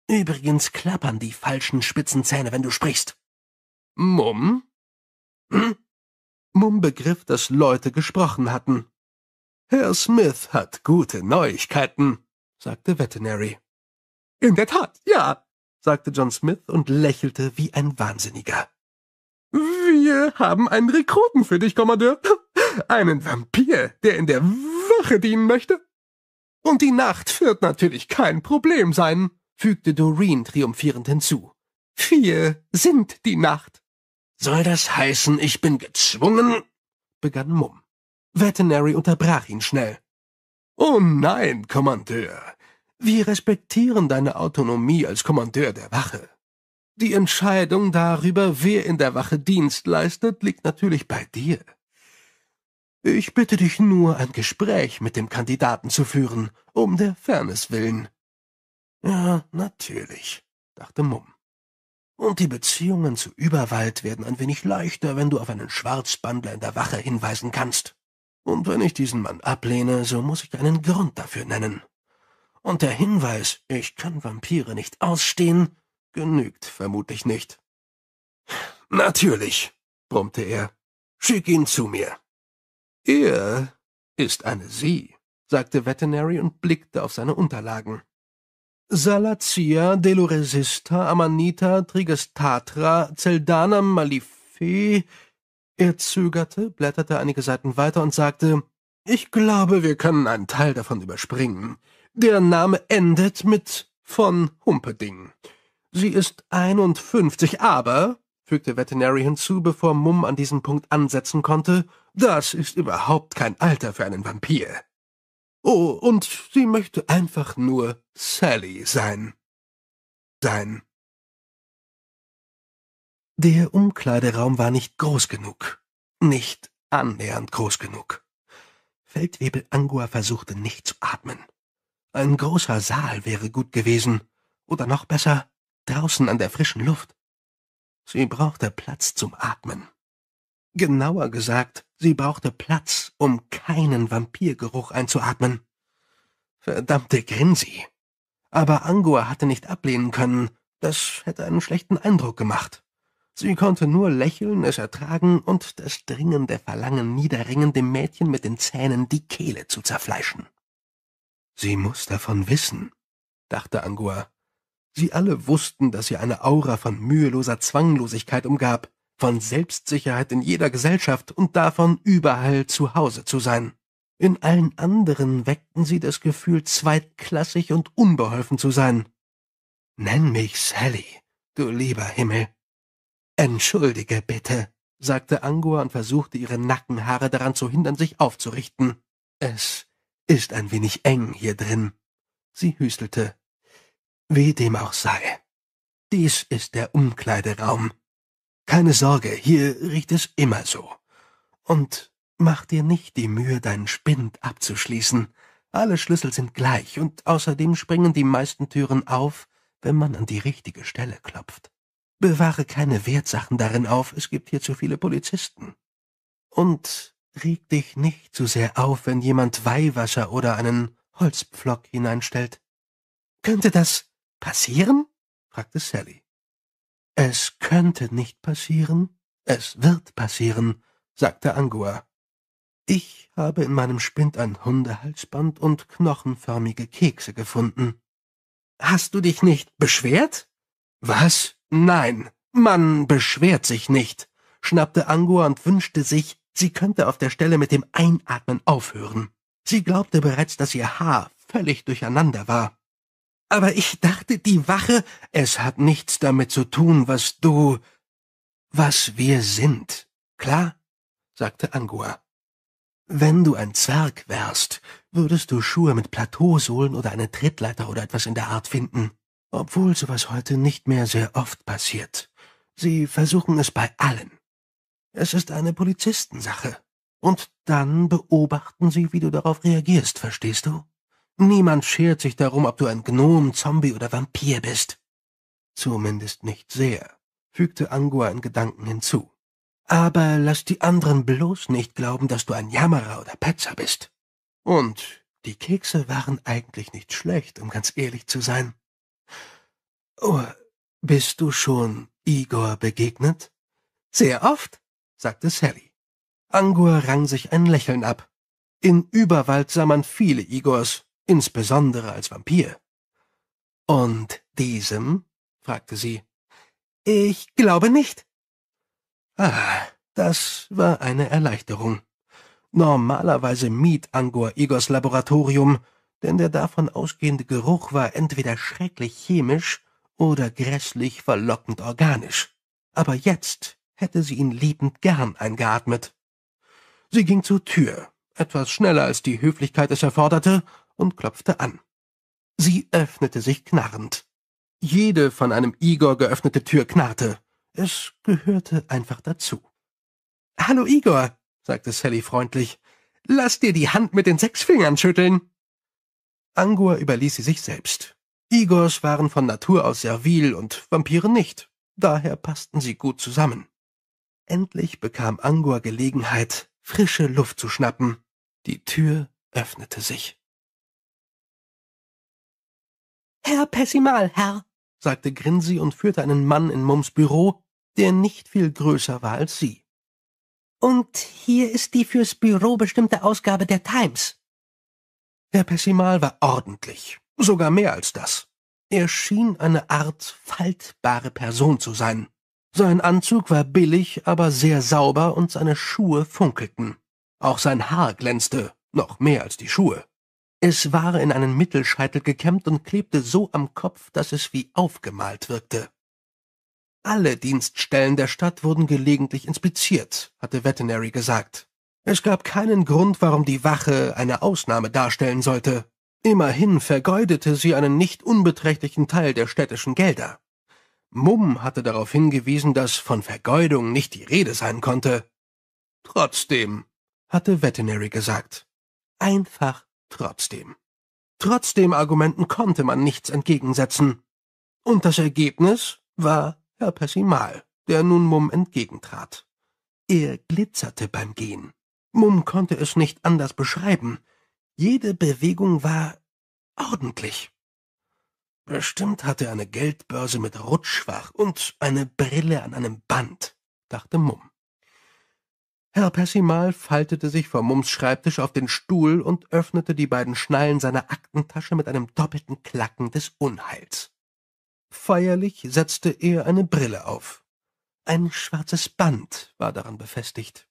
Übrigens klappern die falschen spitzen Zähne, wenn du sprichst. Mumm? Hm? Mumm begriff, dass Leute gesprochen hatten. Herr Smith hat gute Neuigkeiten, sagte Veterinary. In der Tat, ja, sagte John Smith und lächelte wie ein Wahnsinniger. Wir haben einen Rekruten für dich, Kommandeur. Einen Vampir, der in der Wache dienen möchte. Und die Nacht wird natürlich kein Problem sein, fügte Doreen triumphierend hinzu. Wir sind die Nacht. Soll das heißen, ich bin gezwungen? begann Mumm. Veterinary unterbrach ihn schnell. Oh nein, Kommandeur. Wir respektieren deine Autonomie als Kommandeur der Wache. Die Entscheidung darüber, wer in der Wache Dienst leistet, liegt natürlich bei dir. Ich bitte dich nur, ein Gespräch mit dem Kandidaten zu führen, um der Fairness willen. Ja, natürlich, dachte Mumm. Und die Beziehungen zu Überwald werden ein wenig leichter, wenn du auf einen Schwarzbandler in der Wache hinweisen kannst. Und wenn ich diesen Mann ablehne, so muss ich einen Grund dafür nennen. Und der Hinweis, ich kann Vampire nicht ausstehen, genügt vermutlich nicht. Natürlich, brummte er. Schick ihn zu mir. Er ist eine Sie, sagte Veterinary und blickte auf seine Unterlagen. Salazia deloresista amanita trigestatra celdanam malife er zögerte, blätterte einige Seiten weiter und sagte, ich glaube, wir können einen Teil davon überspringen. Der Name endet mit von Humpeding. Sie ist 51, aber, fügte Veterinary hinzu, bevor Mumm an diesem Punkt ansetzen konnte, das ist überhaupt kein Alter für einen Vampir. Oh, und sie möchte einfach nur Sally sein. Sein. Der Umkleideraum war nicht groß genug. Nicht annähernd groß genug. Feldwebel Angua versuchte nicht zu atmen. Ein großer Saal wäre gut gewesen. Oder noch besser, draußen an der frischen Luft. Sie brauchte Platz zum Atmen. Genauer gesagt, sie brauchte Platz, um keinen Vampirgeruch einzuatmen. Verdammte Grinsi. Aber Angua hatte nicht ablehnen können. Das hätte einen schlechten Eindruck gemacht. Sie konnte nur lächeln, es ertragen und das dringende Verlangen niederringen, dem Mädchen mit den Zähnen die Kehle zu zerfleischen. Sie muß davon wissen, dachte Angua. Sie alle wussten, dass sie eine Aura von müheloser Zwanglosigkeit umgab, von Selbstsicherheit in jeder Gesellschaft und davon, überall zu Hause zu sein. In allen anderen weckten sie das Gefühl, zweitklassig und unbeholfen zu sein. Nenn mich Sally, du lieber Himmel, Entschuldige bitte, sagte Angua und versuchte, ihre Nackenhaare daran zu hindern, sich aufzurichten. Es ist ein wenig eng hier drin. Sie hüstelte. Wie dem auch sei. Dies ist der Umkleideraum. Keine Sorge, hier riecht es immer so. Und mach dir nicht die Mühe, deinen Spind abzuschließen. Alle Schlüssel sind gleich und außerdem springen die meisten Türen auf, wenn man an die richtige Stelle klopft. Bewahre keine Wertsachen darin auf, es gibt hier zu viele Polizisten. Und reg dich nicht zu sehr auf, wenn jemand Weihwasser oder einen Holzpflock hineinstellt. Könnte das passieren? fragte Sally. Es könnte nicht passieren, es wird passieren, sagte Angua. Ich habe in meinem Spind ein Hundehalsband und knochenförmige Kekse gefunden. Hast du dich nicht beschwert? Was? Nein, man beschwert sich nicht, schnappte Angua und wünschte sich, sie könnte auf der Stelle mit dem Einatmen aufhören. Sie glaubte bereits, dass ihr Haar völlig durcheinander war. Aber ich dachte, die Wache, es hat nichts damit zu tun, was du, was wir sind. Klar? sagte Angua. Wenn du ein Zwerg wärst, würdest du Schuhe mit Plateausohlen oder eine Trittleiter oder etwas in der Art finden obwohl sowas heute nicht mehr sehr oft passiert. Sie versuchen es bei allen. Es ist eine Polizistensache. Und dann beobachten sie, wie du darauf reagierst, verstehst du? Niemand schert sich darum, ob du ein Gnom, Zombie oder Vampir bist. Zumindest nicht sehr, fügte Angua in Gedanken hinzu. Aber lass die anderen bloß nicht glauben, dass du ein Jammerer oder Petzer bist. Und die Kekse waren eigentlich nicht schlecht, um ganz ehrlich zu sein. Oh, bist du schon Igor begegnet? Sehr oft, sagte Sally. Angor rang sich ein Lächeln ab. In Überwald sah man viele Igors, insbesondere als Vampir. Und diesem? fragte sie. Ich glaube nicht. Ah, das war eine Erleichterung. Normalerweise mied Angor Igors Laboratorium, denn der davon ausgehende Geruch war entweder schrecklich chemisch oder grässlich verlockend organisch. Aber jetzt hätte sie ihn liebend gern eingeatmet. Sie ging zur Tür, etwas schneller als die Höflichkeit es erforderte, und klopfte an. Sie öffnete sich knarrend. Jede von einem Igor geöffnete Tür knarrte. Es gehörte einfach dazu. Hallo Igor, sagte Sally freundlich. Lass dir die Hand mit den sechs Fingern schütteln. Angor überließ sie sich selbst. Igors waren von Natur aus servil und Vampire nicht, daher passten sie gut zusammen. Endlich bekam Angor Gelegenheit, frische Luft zu schnappen. Die Tür öffnete sich. Herr Pessimal, Herr, sagte Grinsi und führte einen Mann in Mums Büro, der nicht viel größer war als sie. Und hier ist die fürs Büro bestimmte Ausgabe der Times. Herr Pessimal war ordentlich, sogar mehr als das. Er schien eine Art faltbare Person zu sein. Sein Anzug war billig, aber sehr sauber und seine Schuhe funkelten. Auch sein Haar glänzte, noch mehr als die Schuhe. Es war in einen Mittelscheitel gekämmt und klebte so am Kopf, dass es wie aufgemalt wirkte. Alle Dienststellen der Stadt wurden gelegentlich inspiziert, hatte Veterinary gesagt. Es gab keinen Grund, warum die Wache eine Ausnahme darstellen sollte. Immerhin vergeudete sie einen nicht unbeträchtlichen Teil der städtischen Gelder. Mumm hatte darauf hingewiesen, dass von Vergeudung nicht die Rede sein konnte. Trotzdem, hatte Veterinary gesagt. Einfach trotzdem. Trotzdem Argumenten konnte man nichts entgegensetzen. Und das Ergebnis war Herr Pessimal, der nun Mumm entgegentrat. Er glitzerte beim Gehen. Mumm konnte es nicht anders beschreiben. Jede Bewegung war ordentlich. Bestimmt hat er eine Geldbörse mit Rutschfach und eine Brille an einem Band, dachte Mumm. Herr Pessimal faltete sich vor Mumms Schreibtisch auf den Stuhl und öffnete die beiden Schnallen seiner Aktentasche mit einem doppelten Klacken des Unheils. Feierlich setzte er eine Brille auf. Ein schwarzes Band war daran befestigt.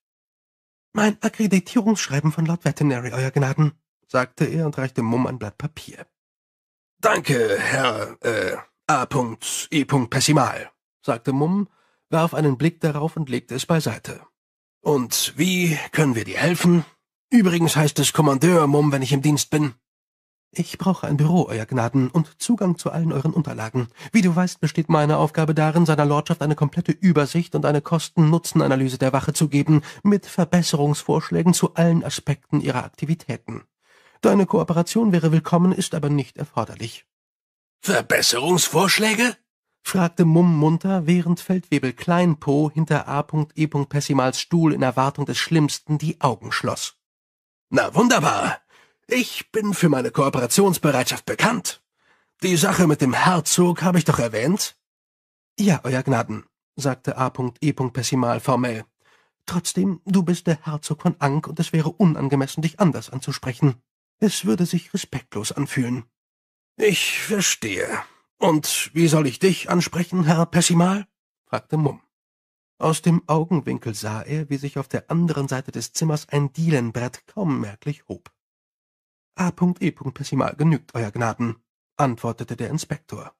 Mein Akkreditierungsschreiben von Lord Veterinary, Euer Gnaden, sagte er und reichte Mumm ein Blatt Papier. Danke, Herr äh, A. E. Pessimal, sagte Mumm, warf einen Blick darauf und legte es beiseite. Und wie können wir dir helfen? Übrigens heißt es Kommandeur Mumm, wenn ich im Dienst bin. Ich brauche ein Büro, Euer Gnaden, und Zugang zu allen euren Unterlagen. Wie du weißt, besteht meine Aufgabe darin, seiner Lordschaft eine komplette Übersicht und eine Kosten-Nutzen-Analyse der Wache zu geben, mit Verbesserungsvorschlägen zu allen Aspekten ihrer Aktivitäten. Deine Kooperation wäre willkommen, ist aber nicht erforderlich. Verbesserungsvorschläge? fragte Mumm munter, während Feldwebel Kleinpo hinter A.E. Pessimals Stuhl in Erwartung des Schlimmsten die Augen schloss. Na wunderbar. Ich bin für meine Kooperationsbereitschaft bekannt. Die Sache mit dem Herzog habe ich doch erwähnt? Ja, Euer Gnaden, sagte A.E. Pessimal formell. Trotzdem, du bist der Herzog von Ank und es wäre unangemessen, dich anders anzusprechen. Es würde sich respektlos anfühlen. Ich verstehe. Und wie soll ich dich ansprechen, Herr Pessimal? fragte Mumm. Aus dem Augenwinkel sah er, wie sich auf der anderen Seite des Zimmers ein Dielenbrett kaum merklich hob. A.E. Pessimal genügt, Euer Gnaden, antwortete der Inspektor.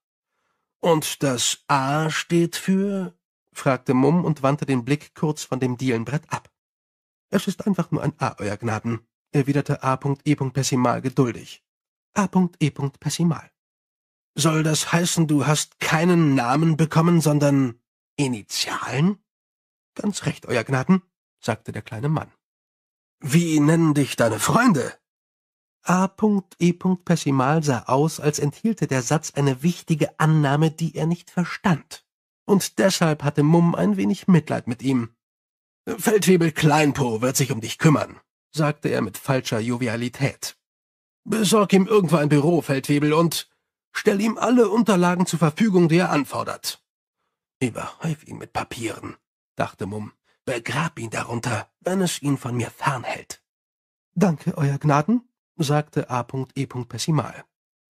Und das A steht für? fragte Mumm und wandte den Blick kurz von dem Dielenbrett ab. Es ist einfach nur ein A, Euer Gnaden, erwiderte A. E. Pessimal geduldig. A. E. Pessimal. Soll das heißen, du hast keinen Namen bekommen, sondern Initialen? Ganz recht, Euer Gnaden, sagte der kleine Mann. Wie nennen dich deine Freunde? A. E. Pessimal sah aus, als enthielte der Satz eine wichtige Annahme, die er nicht verstand. Und deshalb hatte Mumm ein wenig Mitleid mit ihm. Feldwebel Kleinpo wird sich um dich kümmern, sagte er mit falscher Jovialität. Besorg ihm irgendwo ein Büro, Feldwebel, und stell ihm alle Unterlagen zur Verfügung, die er anfordert. Überhäuf ihn mit Papieren, dachte Mumm. Begrab ihn darunter, wenn es ihn von mir fernhält. Danke, Euer Gnaden, sagte A.E. Pessimal.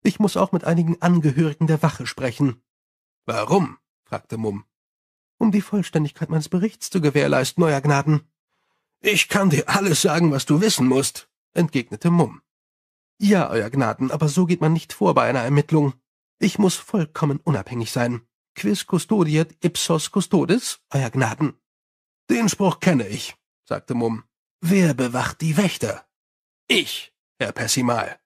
Ich muss auch mit einigen Angehörigen der Wache sprechen. Warum? fragte Mumm. Um die Vollständigkeit meines Berichts zu gewährleisten, Euer Gnaden. Ich kann dir alles sagen, was du wissen musst, entgegnete Mumm. Ja, Euer Gnaden, aber so geht man nicht vor bei einer Ermittlung. Ich muss vollkommen unabhängig sein. Quis custodiet ipsos custodes, Euer Gnaden. Den Spruch kenne ich, sagte Mumm. Wer bewacht die Wächter? Ich, Herr Pessimal.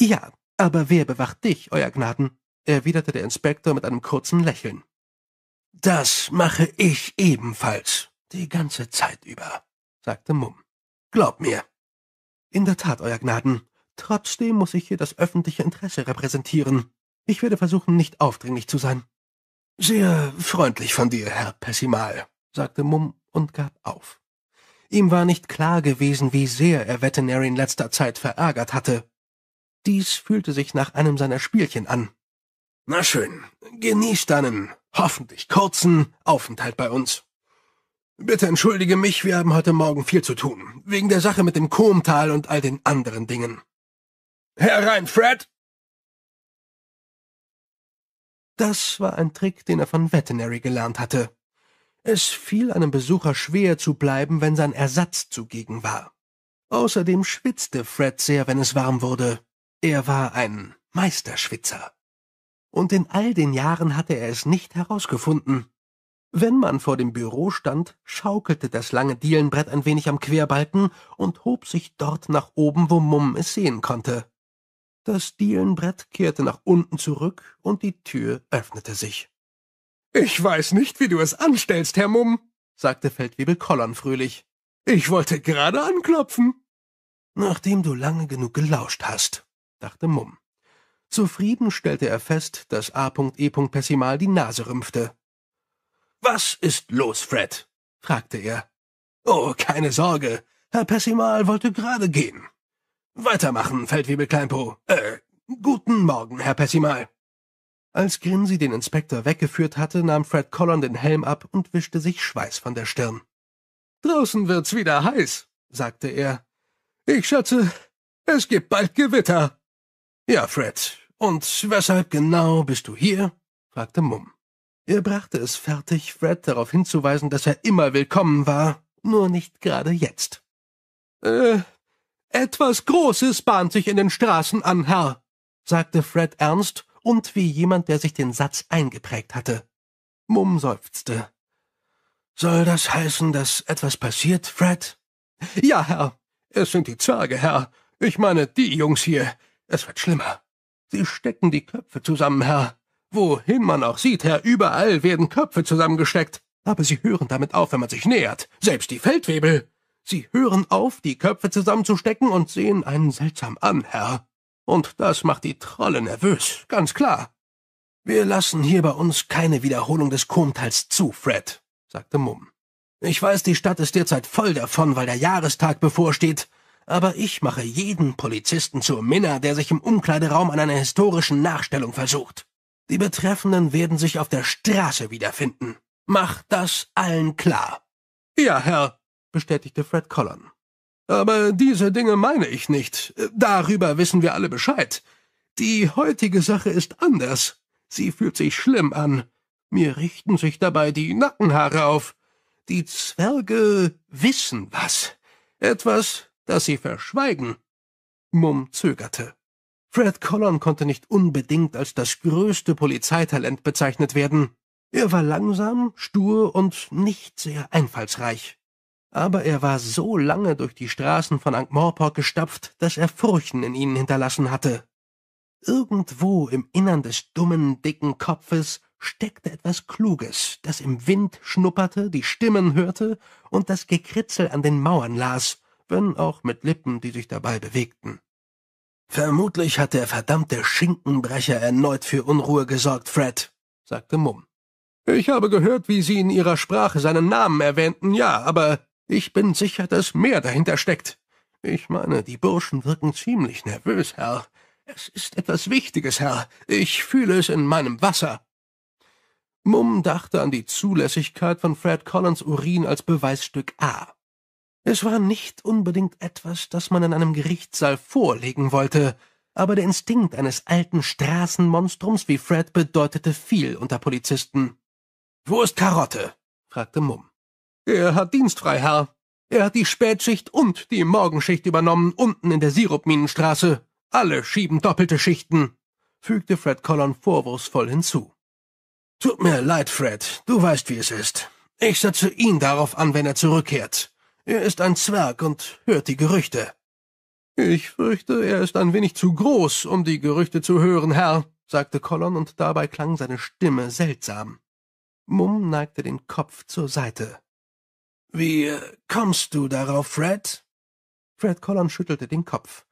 Ja, aber wer bewacht dich, Euer Gnaden? erwiderte der Inspektor mit einem kurzen Lächeln. Das mache ich ebenfalls, die ganze Zeit über sagte Mumm. Glaub mir. In der Tat, Euer Gnaden. Trotzdem muss ich hier das öffentliche Interesse repräsentieren. Ich werde versuchen, nicht aufdringlich zu sein. Sehr freundlich von dir, Herr Pessimal, sagte Mumm und gab auf. Ihm war nicht klar gewesen, wie sehr er Veterinary in letzter Zeit verärgert hatte. Dies fühlte sich nach einem seiner Spielchen an. Na schön, genieß deinen hoffentlich kurzen Aufenthalt bei uns. Bitte entschuldige mich, wir haben heute Morgen viel zu tun. Wegen der Sache mit dem Kohmtal und all den anderen Dingen. Herein, Fred! Das war ein Trick, den er von Veterinary gelernt hatte. Es fiel einem Besucher schwer zu bleiben, wenn sein Ersatz zugegen war. Außerdem schwitzte Fred sehr, wenn es warm wurde. Er war ein Meisterschwitzer. Und in all den Jahren hatte er es nicht herausgefunden. Wenn man vor dem Büro stand, schaukelte das lange Dielenbrett ein wenig am Querbalken und hob sich dort nach oben, wo Mumm es sehen konnte. Das Dielenbrett kehrte nach unten zurück und die Tür öffnete sich. Ich weiß nicht, wie du es anstellst, Herr Mumm, sagte Feldwebel Kollern fröhlich. Ich wollte gerade anklopfen. Nachdem du lange genug gelauscht hast, dachte Mumm. Zufrieden stellte er fest, dass A.E. Pessimal die Nase rümpfte. Was ist los, Fred? fragte er. Oh, keine Sorge. Herr Pessimal wollte gerade gehen. Weitermachen, Feldwebel Kleinpo. Äh, guten Morgen, Herr Pessimal. Als Grinsi den Inspektor weggeführt hatte, nahm Fred Collon den Helm ab und wischte sich Schweiß von der Stirn. Draußen wird's wieder heiß, sagte er. Ich schätze, es gibt bald Gewitter. Ja, Fred. Und weshalb genau bist du hier? fragte Mumm. Er brachte es fertig, Fred darauf hinzuweisen, dass er immer willkommen war, nur nicht gerade jetzt. Äh, etwas Großes bahnt sich in den Straßen an, Herr, sagte Fred ernst und wie jemand, der sich den Satz eingeprägt hatte. Mumm seufzte. Soll das heißen, dass etwas passiert, Fred? Ja, Herr. Es sind die Zwerge, Herr. Ich meine, die Jungs hier. Es wird schlimmer. Sie stecken die Köpfe zusammen, Herr. Wohin man auch sieht, Herr, überall werden Köpfe zusammengesteckt. Aber sie hören damit auf, wenn man sich nähert. Selbst die Feldwebel. Sie hören auf, die Köpfe zusammenzustecken und sehen einen seltsam an, Herr. Und das macht die Trolle nervös, ganz klar. Wir lassen hier bei uns keine Wiederholung des Kurmtals zu, Fred, sagte Mumm. Ich weiß, die Stadt ist derzeit voll davon, weil der Jahrestag bevorsteht, aber ich mache jeden Polizisten zur Minna, der sich im Umkleideraum an einer historischen Nachstellung versucht. Die Betreffenden werden sich auf der Straße wiederfinden. Mach das allen klar. Ja, Herr, bestätigte Fred Collin. Aber diese Dinge meine ich nicht. Darüber wissen wir alle Bescheid. Die heutige Sache ist anders. Sie fühlt sich schlimm an. Mir richten sich dabei die Nackenhaare auf. Die Zwerge wissen was. Etwas, das sie verschweigen. Mumm zögerte. Fred Collon konnte nicht unbedingt als das größte Polizeitalent bezeichnet werden. Er war langsam, stur und nicht sehr einfallsreich. Aber er war so lange durch die Straßen von Ankh-Morpork gestapft, dass er Furchen in ihnen hinterlassen hatte. Irgendwo im Innern des dummen, dicken Kopfes steckte etwas Kluges, das im Wind schnupperte, die Stimmen hörte und das Gekritzel an den Mauern las, wenn auch mit Lippen, die sich dabei bewegten. Vermutlich hat der verdammte Schinkenbrecher erneut für Unruhe gesorgt, Fred, sagte Mumm. Ich habe gehört, wie Sie in Ihrer Sprache seinen Namen erwähnten, ja, aber ich bin sicher, dass mehr dahinter steckt. Ich meine, die Burschen wirken ziemlich nervös, Herr. Es ist etwas Wichtiges, Herr. Ich fühle es in meinem Wasser. Mumm dachte an die Zulässigkeit von Fred Collins Urin als Beweisstück A. Es war nicht unbedingt etwas, das man in einem Gerichtssaal vorlegen wollte, aber der Instinkt eines alten Straßenmonstrums wie Fred bedeutete viel unter Polizisten. Wo ist Karotte? fragte Mumm. Er hat dienstfrei, Herr. Er hat die Spätschicht und die Morgenschicht übernommen unten in der Sirupminenstraße. Alle schieben doppelte Schichten, fügte Fred Collon vorwurfsvoll hinzu. Tut mir leid, Fred, du weißt, wie es ist. Ich setze ihn darauf an, wenn er zurückkehrt. Er ist ein Zwerg und hört die Gerüchte. Ich fürchte, er ist ein wenig zu groß, um die Gerüchte zu hören, Herr, sagte Colon, und dabei klang seine Stimme seltsam. Mumm neigte den Kopf zur Seite. Wie äh, kommst du darauf, Fred? Fred Colon schüttelte den Kopf.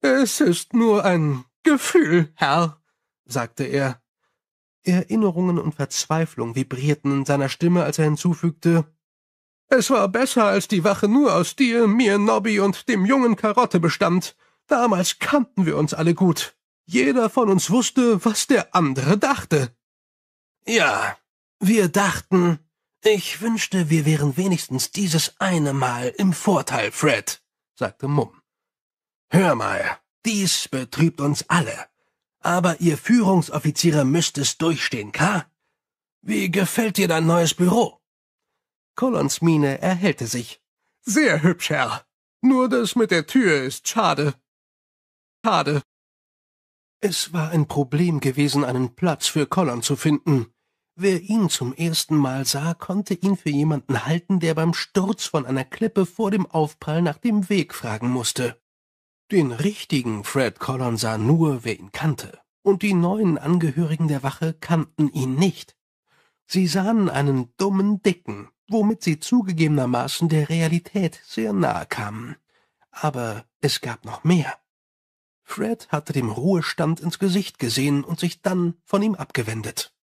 Es ist nur ein Gefühl, Herr, sagte er. Erinnerungen und Verzweiflung vibrierten in seiner Stimme, als er hinzufügte es war besser, als die Wache nur aus dir, mir, Nobby und dem jungen Karotte bestand. Damals kannten wir uns alle gut. Jeder von uns wusste, was der andere dachte. Ja, wir dachten, ich wünschte, wir wären wenigstens dieses eine Mal im Vorteil, Fred, sagte Mumm. Hör mal, dies betrübt uns alle. Aber ihr Führungsoffiziere müsst es durchstehen, K? Wie gefällt dir dein neues Büro? Collins Miene erhellte sich. Sehr hübsch, Herr. Nur das mit der Tür ist schade. Schade. Es war ein Problem gewesen, einen Platz für Collins zu finden. Wer ihn zum ersten Mal sah, konnte ihn für jemanden halten, der beim Sturz von einer Klippe vor dem Aufprall nach dem Weg fragen musste. Den richtigen Fred Collins sah nur, wer ihn kannte, und die neuen Angehörigen der Wache kannten ihn nicht. Sie sahen einen dummen Dicken, womit sie zugegebenermaßen der Realität sehr nahe kamen. Aber es gab noch mehr. Fred hatte dem Ruhestand ins Gesicht gesehen und sich dann von ihm abgewendet.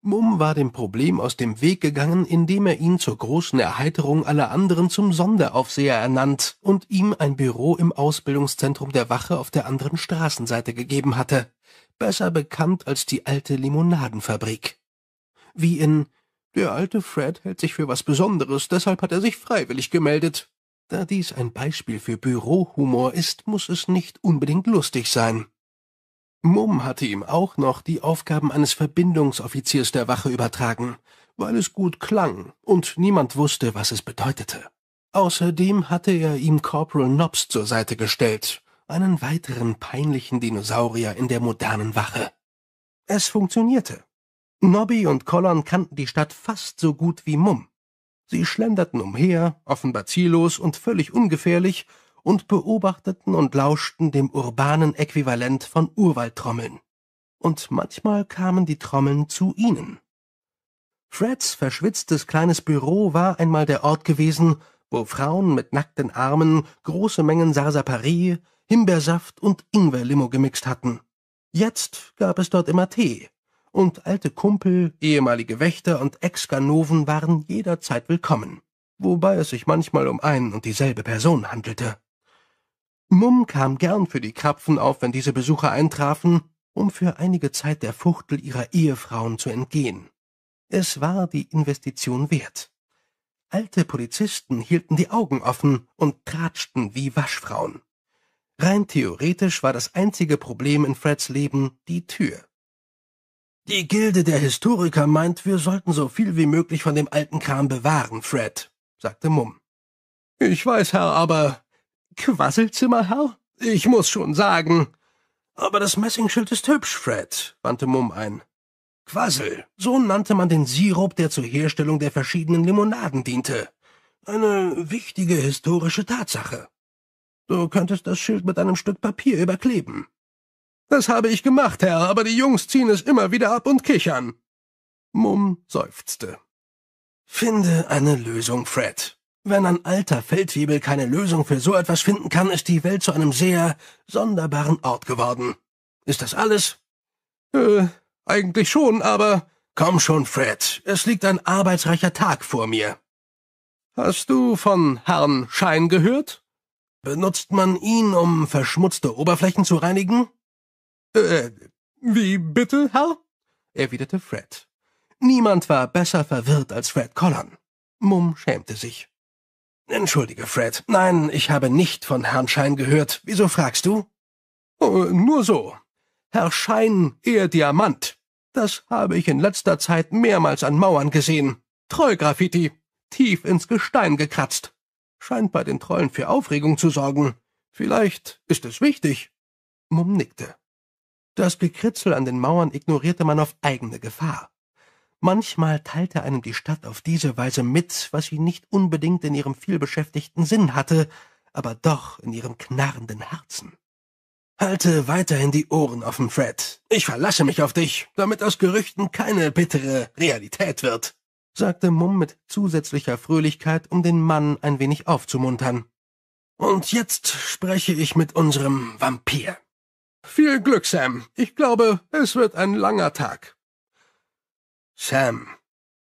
Mumm war dem Problem aus dem Weg gegangen, indem er ihn zur großen Erheiterung aller anderen zum Sonderaufseher ernannt und ihm ein Büro im Ausbildungszentrum der Wache auf der anderen Straßenseite gegeben hatte, besser bekannt als die alte Limonadenfabrik. Wie in der alte Fred hält sich für was Besonderes, deshalb hat er sich freiwillig gemeldet. Da dies ein Beispiel für Bürohumor ist, muss es nicht unbedingt lustig sein. Mumm hatte ihm auch noch die Aufgaben eines Verbindungsoffiziers der Wache übertragen, weil es gut klang und niemand wusste, was es bedeutete. Außerdem hatte er ihm Corporal Nobs zur Seite gestellt, einen weiteren peinlichen Dinosaurier in der modernen Wache. Es funktionierte. Nobby und Collon kannten die Stadt fast so gut wie Mumm. Sie schlenderten umher, offenbar ziellos und völlig ungefährlich, und beobachteten und lauschten dem urbanen Äquivalent von Urwaldtrommeln. Und manchmal kamen die Trommeln zu ihnen. Freds verschwitztes kleines Büro war einmal der Ort gewesen, wo Frauen mit nackten Armen große Mengen Sarsaparille, Himbeersaft und Ingwerlimo gemixt hatten. Jetzt gab es dort immer Tee, und alte Kumpel, ehemalige Wächter und Ex-Ganoven waren jederzeit willkommen, wobei es sich manchmal um ein und dieselbe Person handelte. Mumm kam gern für die Krapfen auf, wenn diese Besucher eintrafen, um für einige Zeit der Fuchtel ihrer Ehefrauen zu entgehen. Es war die Investition wert. Alte Polizisten hielten die Augen offen und tratschten wie Waschfrauen. Rein theoretisch war das einzige Problem in Freds Leben die Tür. Die Gilde der Historiker meint, wir sollten so viel wie möglich von dem alten Kram bewahren, Fred, sagte Mumm. Ich weiß, Herr, aber Quasselzimmer, Herr? Ich muss schon sagen. Aber das Messingschild ist hübsch, Fred, wandte Mumm ein. Quassel, so nannte man den Sirup, der zur Herstellung der verschiedenen Limonaden diente. Eine wichtige historische Tatsache. Du könntest das Schild mit einem Stück Papier überkleben. Das habe ich gemacht, Herr, aber die Jungs ziehen es immer wieder ab und kichern. Mumm seufzte. Finde eine Lösung, Fred. Wenn ein alter Feldwebel keine Lösung für so etwas finden kann, ist die Welt zu einem sehr sonderbaren Ort geworden. Ist das alles? Äh, eigentlich schon, aber. Komm schon, Fred. Es liegt ein arbeitsreicher Tag vor mir. Hast du von Herrn Schein gehört? Benutzt man ihn, um verschmutzte Oberflächen zu reinigen? Äh, äh, wie bitte, Herr? erwiderte Fred. Niemand war besser verwirrt als Fred Collan. Mumm schämte sich. Entschuldige, Fred. Nein, ich habe nicht von Herrn Schein gehört. Wieso fragst du? Oh, nur so. Herr Schein, ihr Diamant. Das habe ich in letzter Zeit mehrmals an Mauern gesehen. Trollgraffiti. Tief ins Gestein gekratzt. Scheint bei den Trollen für Aufregung zu sorgen. Vielleicht ist es wichtig. Mumm nickte. Das Gekritzel an den Mauern ignorierte man auf eigene Gefahr. Manchmal teilte einem die Stadt auf diese Weise mit, was sie nicht unbedingt in ihrem vielbeschäftigten Sinn hatte, aber doch in ihrem knarrenden Herzen. Halte weiterhin die Ohren offen, Fred. Ich verlasse mich auf dich, damit aus Gerüchten keine bittere Realität wird, sagte Mumm mit zusätzlicher Fröhlichkeit, um den Mann ein wenig aufzumuntern. Und jetzt spreche ich mit unserem Vampir. Viel Glück, Sam. Ich glaube, es wird ein langer Tag. Sam,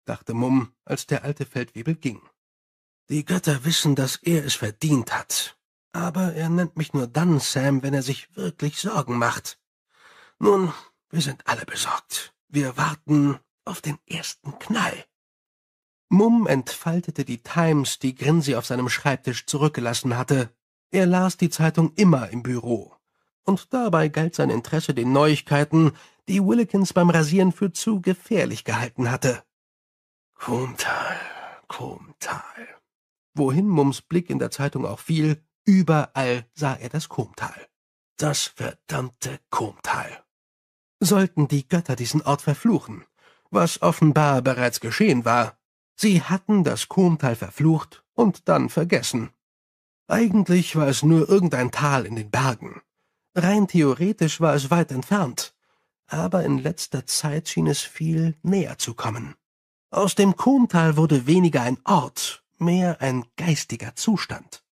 dachte Mumm, als der alte Feldwebel ging. Die Götter wissen, dass er es verdient hat. Aber er nennt mich nur dann Sam, wenn er sich wirklich Sorgen macht. Nun, wir sind alle besorgt. Wir warten auf den ersten Knall. Mumm entfaltete die Times, die Grinsi auf seinem Schreibtisch zurückgelassen hatte. Er las die Zeitung immer im Büro, und dabei galt sein Interesse den Neuigkeiten, die Willikins beim Rasieren für zu gefährlich gehalten hatte. Krumtal, Krumtal. Wohin Mums Blick in der Zeitung auch fiel, überall sah er das Krumtal. Das verdammte Krumtal. Sollten die Götter diesen Ort verfluchen, was offenbar bereits geschehen war, sie hatten das Krumtal verflucht und dann vergessen. Eigentlich war es nur irgendein Tal in den Bergen, Rein theoretisch war es weit entfernt, aber in letzter Zeit schien es viel näher zu kommen. Aus dem Komtal wurde weniger ein Ort, mehr ein geistiger Zustand.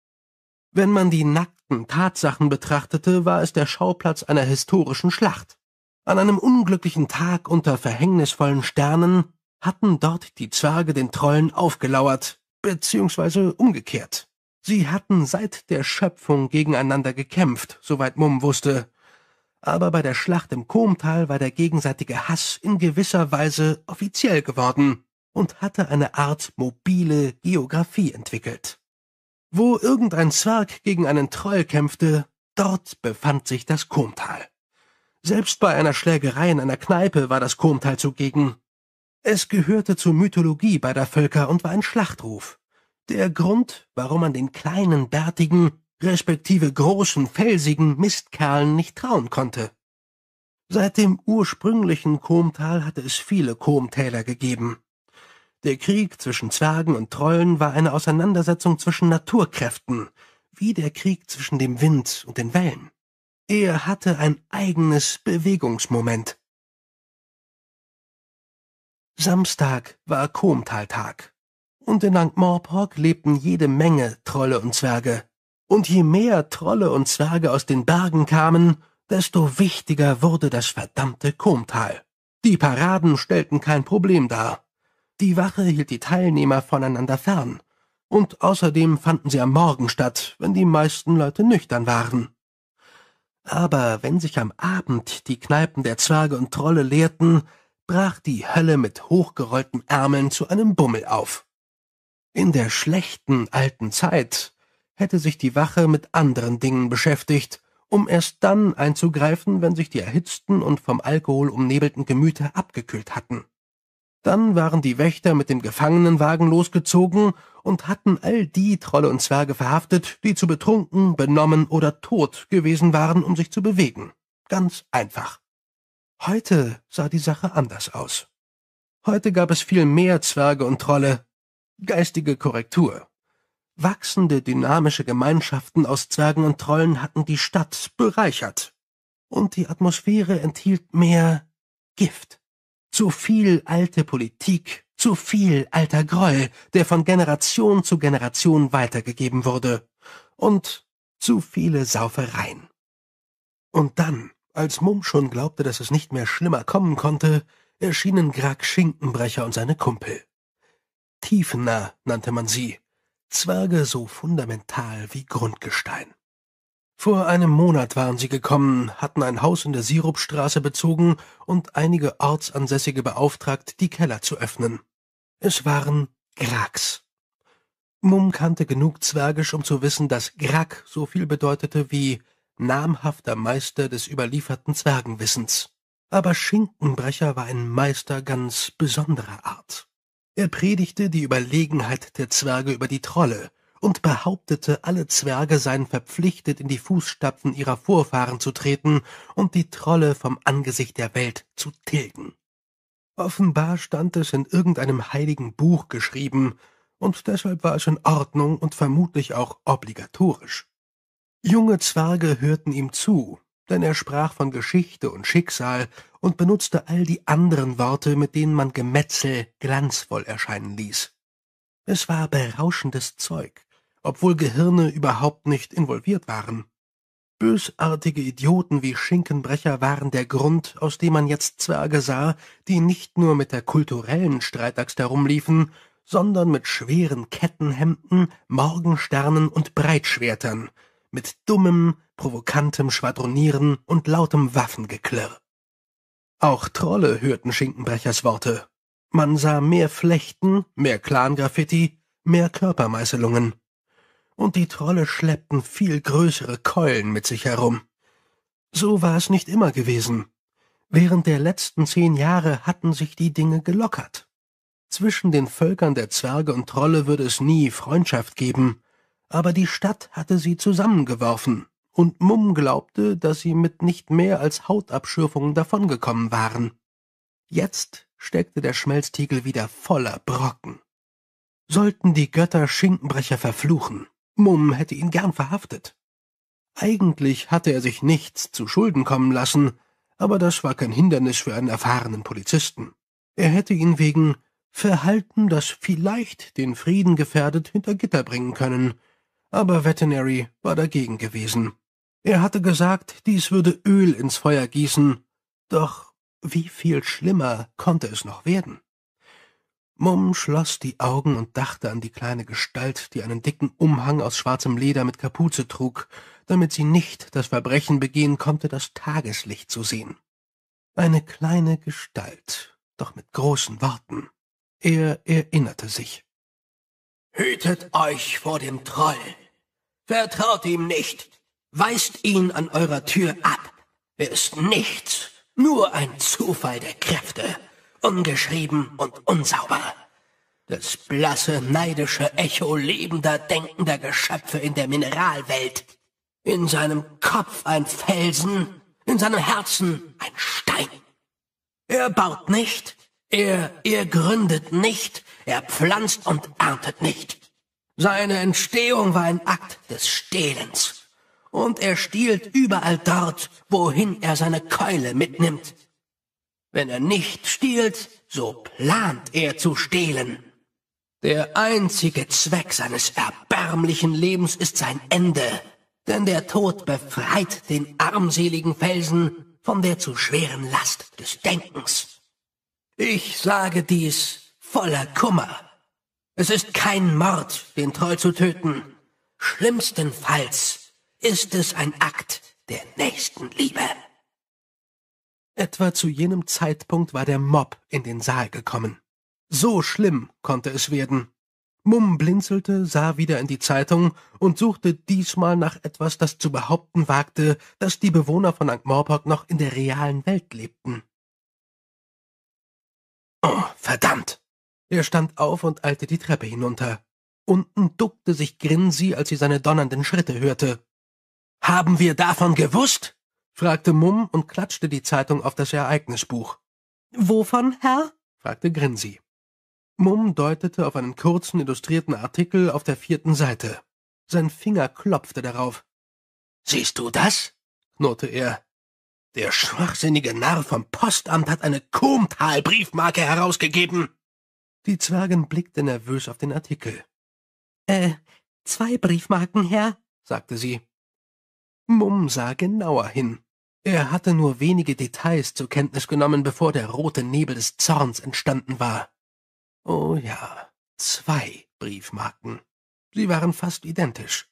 Wenn man die nackten Tatsachen betrachtete, war es der Schauplatz einer historischen Schlacht. An einem unglücklichen Tag unter verhängnisvollen Sternen hatten dort die Zwerge den Trollen aufgelauert, beziehungsweise umgekehrt. Sie hatten seit der Schöpfung gegeneinander gekämpft, soweit Mumm wusste. Aber bei der Schlacht im Komtal war der gegenseitige Hass in gewisser Weise offiziell geworden und hatte eine Art mobile Geographie entwickelt. Wo irgendein Zwerg gegen einen Troll kämpfte, dort befand sich das Komtal. Selbst bei einer Schlägerei in einer Kneipe war das Komtal zugegen. Es gehörte zur Mythologie beider Völker und war ein Schlachtruf. Der Grund, warum man den kleinen, bärtigen, respektive großen, felsigen Mistkerlen nicht trauen konnte. Seit dem ursprünglichen Komtal hatte es viele Komtäler gegeben. Der Krieg zwischen Zwergen und Trollen war eine Auseinandersetzung zwischen Naturkräften, wie der Krieg zwischen dem Wind und den Wellen. Er hatte ein eigenes Bewegungsmoment. Samstag war Komtaltag. Und in St. Morpork lebten jede Menge Trolle und Zwerge. Und je mehr Trolle und Zwerge aus den Bergen kamen, desto wichtiger wurde das verdammte Komtal. Die Paraden stellten kein Problem dar. Die Wache hielt die Teilnehmer voneinander fern. Und außerdem fanden sie am Morgen statt, wenn die meisten Leute nüchtern waren. Aber wenn sich am Abend die Kneipen der Zwerge und Trolle leerten, brach die Hölle mit hochgerollten Ärmeln zu einem Bummel auf. In der schlechten alten Zeit hätte sich die Wache mit anderen Dingen beschäftigt, um erst dann einzugreifen, wenn sich die erhitzten und vom Alkohol umnebelten Gemüter abgekühlt hatten. Dann waren die Wächter mit dem Gefangenenwagen losgezogen und hatten all die Trolle und Zwerge verhaftet, die zu betrunken, benommen oder tot gewesen waren, um sich zu bewegen. Ganz einfach. Heute sah die Sache anders aus. Heute gab es viel mehr Zwerge und Trolle, Geistige Korrektur. Wachsende dynamische Gemeinschaften aus Zwergen und Trollen hatten die Stadt bereichert. Und die Atmosphäre enthielt mehr Gift. Zu viel alte Politik, zu viel alter Groll, der von Generation zu Generation weitergegeben wurde. Und zu viele Saufereien. Und dann, als Mumm schon glaubte, dass es nicht mehr schlimmer kommen konnte, erschienen Grag Schinkenbrecher und seine Kumpel. Tiefener nannte man sie, Zwerge so fundamental wie Grundgestein. Vor einem Monat waren sie gekommen, hatten ein Haus in der Sirupstraße bezogen und einige Ortsansässige beauftragt, die Keller zu öffnen. Es waren Graks. Mumm kannte genug Zwergisch, um zu wissen, dass Grak so viel bedeutete wie namhafter Meister des überlieferten Zwergenwissens. Aber Schinkenbrecher war ein Meister ganz besonderer Art. Er predigte die Überlegenheit der Zwerge über die Trolle und behauptete, alle Zwerge seien verpflichtet, in die Fußstapfen ihrer Vorfahren zu treten und die Trolle vom Angesicht der Welt zu tilgen. Offenbar stand es in irgendeinem heiligen Buch geschrieben, und deshalb war es in Ordnung und vermutlich auch obligatorisch. Junge Zwerge hörten ihm zu, denn er sprach von Geschichte und Schicksal und benutzte all die anderen Worte, mit denen man Gemetzel glanzvoll erscheinen ließ. Es war berauschendes Zeug, obwohl Gehirne überhaupt nicht involviert waren. Bösartige Idioten wie Schinkenbrecher waren der Grund, aus dem man jetzt Zwerge sah, die nicht nur mit der kulturellen Streitaxt herumliefen, sondern mit schweren Kettenhemden, Morgensternen und Breitschwertern, mit dummem, provokantem Schwadronieren und lautem Waffengeklirr. Auch Trolle hörten Schinkenbrechers Worte. Man sah mehr Flechten, mehr Clan-Graffiti, mehr Körpermeißelungen. Und die Trolle schleppten viel größere Keulen mit sich herum. So war es nicht immer gewesen. Während der letzten zehn Jahre hatten sich die Dinge gelockert. Zwischen den Völkern der Zwerge und Trolle würde es nie Freundschaft geben, aber die Stadt hatte sie zusammengeworfen, und Mumm glaubte, dass sie mit nicht mehr als Hautabschürfungen davongekommen waren. Jetzt steckte der Schmelztiegel wieder voller Brocken. Sollten die Götter Schinkenbrecher verfluchen, Mumm hätte ihn gern verhaftet. Eigentlich hatte er sich nichts zu Schulden kommen lassen, aber das war kein Hindernis für einen erfahrenen Polizisten. Er hätte ihn wegen Verhalten, das vielleicht den Frieden gefährdet, hinter Gitter bringen können, aber Veterinary war dagegen gewesen. Er hatte gesagt, dies würde Öl ins Feuer gießen, doch wie viel schlimmer konnte es noch werden? Mumm schloss die Augen und dachte an die kleine Gestalt, die einen dicken Umhang aus schwarzem Leder mit Kapuze trug, damit sie nicht das Verbrechen begehen konnte, das Tageslicht zu sehen. Eine kleine Gestalt, doch mit großen Worten. Er erinnerte sich. Hütet euch vor dem Troll. Vertraut ihm nicht. Weist ihn an eurer Tür ab. Er ist nichts, nur ein Zufall der Kräfte, ungeschrieben und unsauber. Das blasse, neidische Echo lebender, denkender Geschöpfe in der Mineralwelt. In seinem Kopf ein Felsen, in seinem Herzen ein Stein. Er baut nicht, er, er gründet nicht, er pflanzt und erntet nicht. Seine Entstehung war ein Akt des Stehlens. Und er stiehlt überall dort, wohin er seine Keule mitnimmt. Wenn er nicht stiehlt, so plant er zu stehlen. Der einzige Zweck seines erbärmlichen Lebens ist sein Ende, denn der Tod befreit den armseligen Felsen von der zu schweren Last des Denkens. Ich sage dies voller Kummer. Es ist kein Mord, den Troll zu töten. Schlimmstenfalls ist es ein Akt der Nächstenliebe. Etwa zu jenem Zeitpunkt war der Mob in den Saal gekommen. So schlimm konnte es werden. Mumm blinzelte, sah wieder in die Zeitung und suchte diesmal nach etwas, das zu behaupten wagte, dass die Bewohner von Ankh-Morpork noch in der realen Welt lebten. Oh, verdammt! Er stand auf und eilte die Treppe hinunter. Unten duckte sich Grinsi, als sie seine donnernden Schritte hörte. Haben wir davon gewusst? fragte Mumm und klatschte die Zeitung auf das Ereignisbuch. Wovon, Herr? fragte Grinsi. Mumm deutete auf einen kurzen, illustrierten Artikel auf der vierten Seite. Sein Finger klopfte darauf. Siehst du das? knurrte er. Der schwachsinnige Narr vom Postamt hat eine Komtalbriefmarke herausgegeben. Die Zwergin blickte nervös auf den Artikel. Äh, zwei Briefmarken, Herr, sagte sie. Mumm sah genauer hin. Er hatte nur wenige Details zur Kenntnis genommen, bevor der rote Nebel des Zorns entstanden war. Oh ja, zwei Briefmarken. Sie waren fast identisch.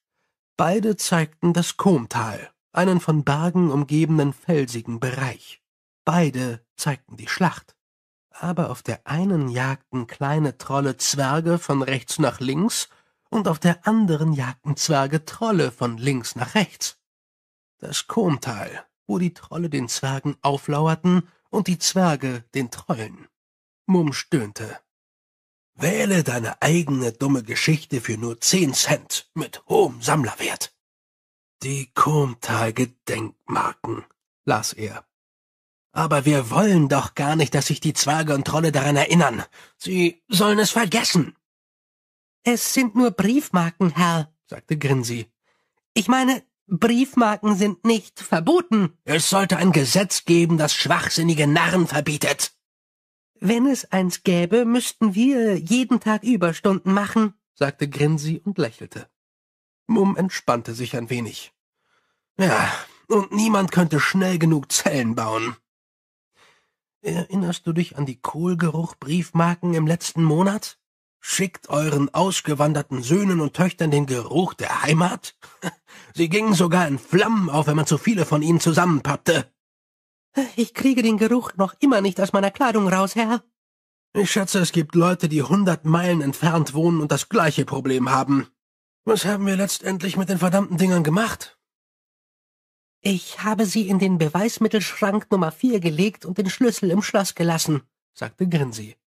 Beide zeigten das Komtal, einen von Bergen umgebenen felsigen Bereich. Beide zeigten die Schlacht aber auf der einen jagten kleine Trolle Zwerge von rechts nach links und auf der anderen jagten Zwerge Trolle von links nach rechts. Das Komtal, wo die Trolle den Zwergen auflauerten und die Zwerge den Trollen. Mumm stöhnte. Wähle deine eigene dumme Geschichte für nur zehn Cent mit hohem Sammlerwert. Die Komtal-Gedenkmarken, las er. Aber wir wollen doch gar nicht, dass sich die Zwerge und Trolle daran erinnern. Sie sollen es vergessen. Es sind nur Briefmarken, Herr, sagte Grinsi. Ich meine, Briefmarken sind nicht verboten. Es sollte ein Gesetz geben, das schwachsinnige Narren verbietet. Wenn es eins gäbe, müssten wir jeden Tag Überstunden machen, sagte Grinsi und lächelte. Mumm entspannte sich ein wenig. Ja, und niemand könnte schnell genug Zellen bauen. Erinnerst du dich an die Kohlgeruch-Briefmarken im letzten Monat? Schickt euren ausgewanderten Söhnen und Töchtern den Geruch der Heimat? Sie gingen sogar in Flammen auf, wenn man zu viele von ihnen zusammenpappte. Ich kriege den Geruch noch immer nicht aus meiner Kleidung raus, Herr. Ich schätze, es gibt Leute, die hundert Meilen entfernt wohnen und das gleiche Problem haben. Was haben wir letztendlich mit den verdammten Dingern gemacht? Ich habe sie in den Beweismittelschrank Nummer vier gelegt und den Schlüssel im Schloss gelassen, sagte Grinsi.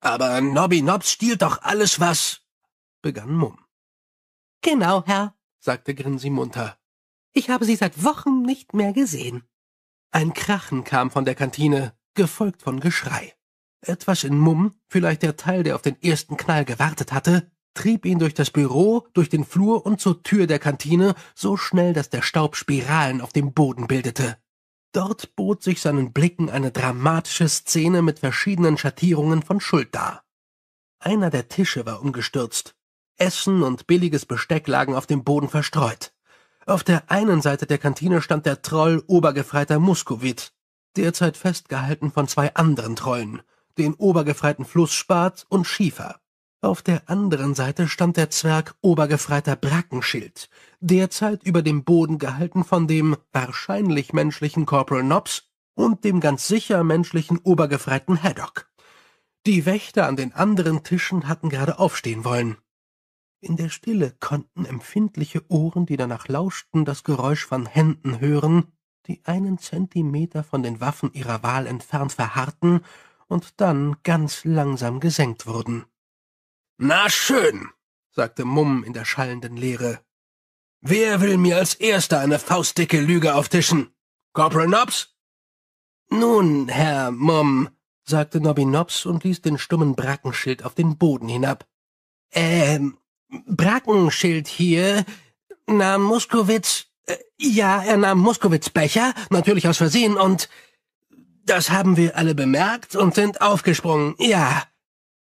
Aber Nobby Nobs stiehlt doch alles, was. begann Mumm. Genau, Herr, sagte Grinsi munter. Ich habe sie seit Wochen nicht mehr gesehen. Ein Krachen kam von der Kantine, gefolgt von Geschrei. Etwas in Mumm, vielleicht der Teil, der auf den ersten Knall gewartet hatte, trieb ihn durch das Büro, durch den Flur und zur Tür der Kantine, so schnell, dass der Staub Spiralen auf dem Boden bildete. Dort bot sich seinen Blicken eine dramatische Szene mit verschiedenen Schattierungen von Schuld dar. Einer der Tische war umgestürzt. Essen und billiges Besteck lagen auf dem Boden verstreut. Auf der einen Seite der Kantine stand der Troll Obergefreiter Muskowit, derzeit festgehalten von zwei anderen Trollen, den Obergefreiten Flussspat und Schiefer. Auf der anderen Seite stand der Zwerg Obergefreiter Brackenschild, derzeit über dem Boden gehalten von dem wahrscheinlich menschlichen Corporal Nobs und dem ganz sicher menschlichen Obergefreiten Haddock. Die Wächter an den anderen Tischen hatten gerade aufstehen wollen. In der Stille konnten empfindliche Ohren, die danach lauschten, das Geräusch von Händen hören, die einen Zentimeter von den Waffen ihrer Wahl entfernt verharrten und dann ganz langsam gesenkt wurden. Na schön, sagte Mumm in der schallenden Leere. Wer will mir als erster eine faustdicke Lüge auftischen? Corporal Nobs? Nun, Herr Mumm, sagte Nobby Nobs und ließ den stummen Brackenschild auf den Boden hinab. Ähm, Brackenschild hier nahm Muskowitz, äh, ja, er nahm Muskowitz Becher, natürlich aus Versehen, und das haben wir alle bemerkt und sind aufgesprungen, ja.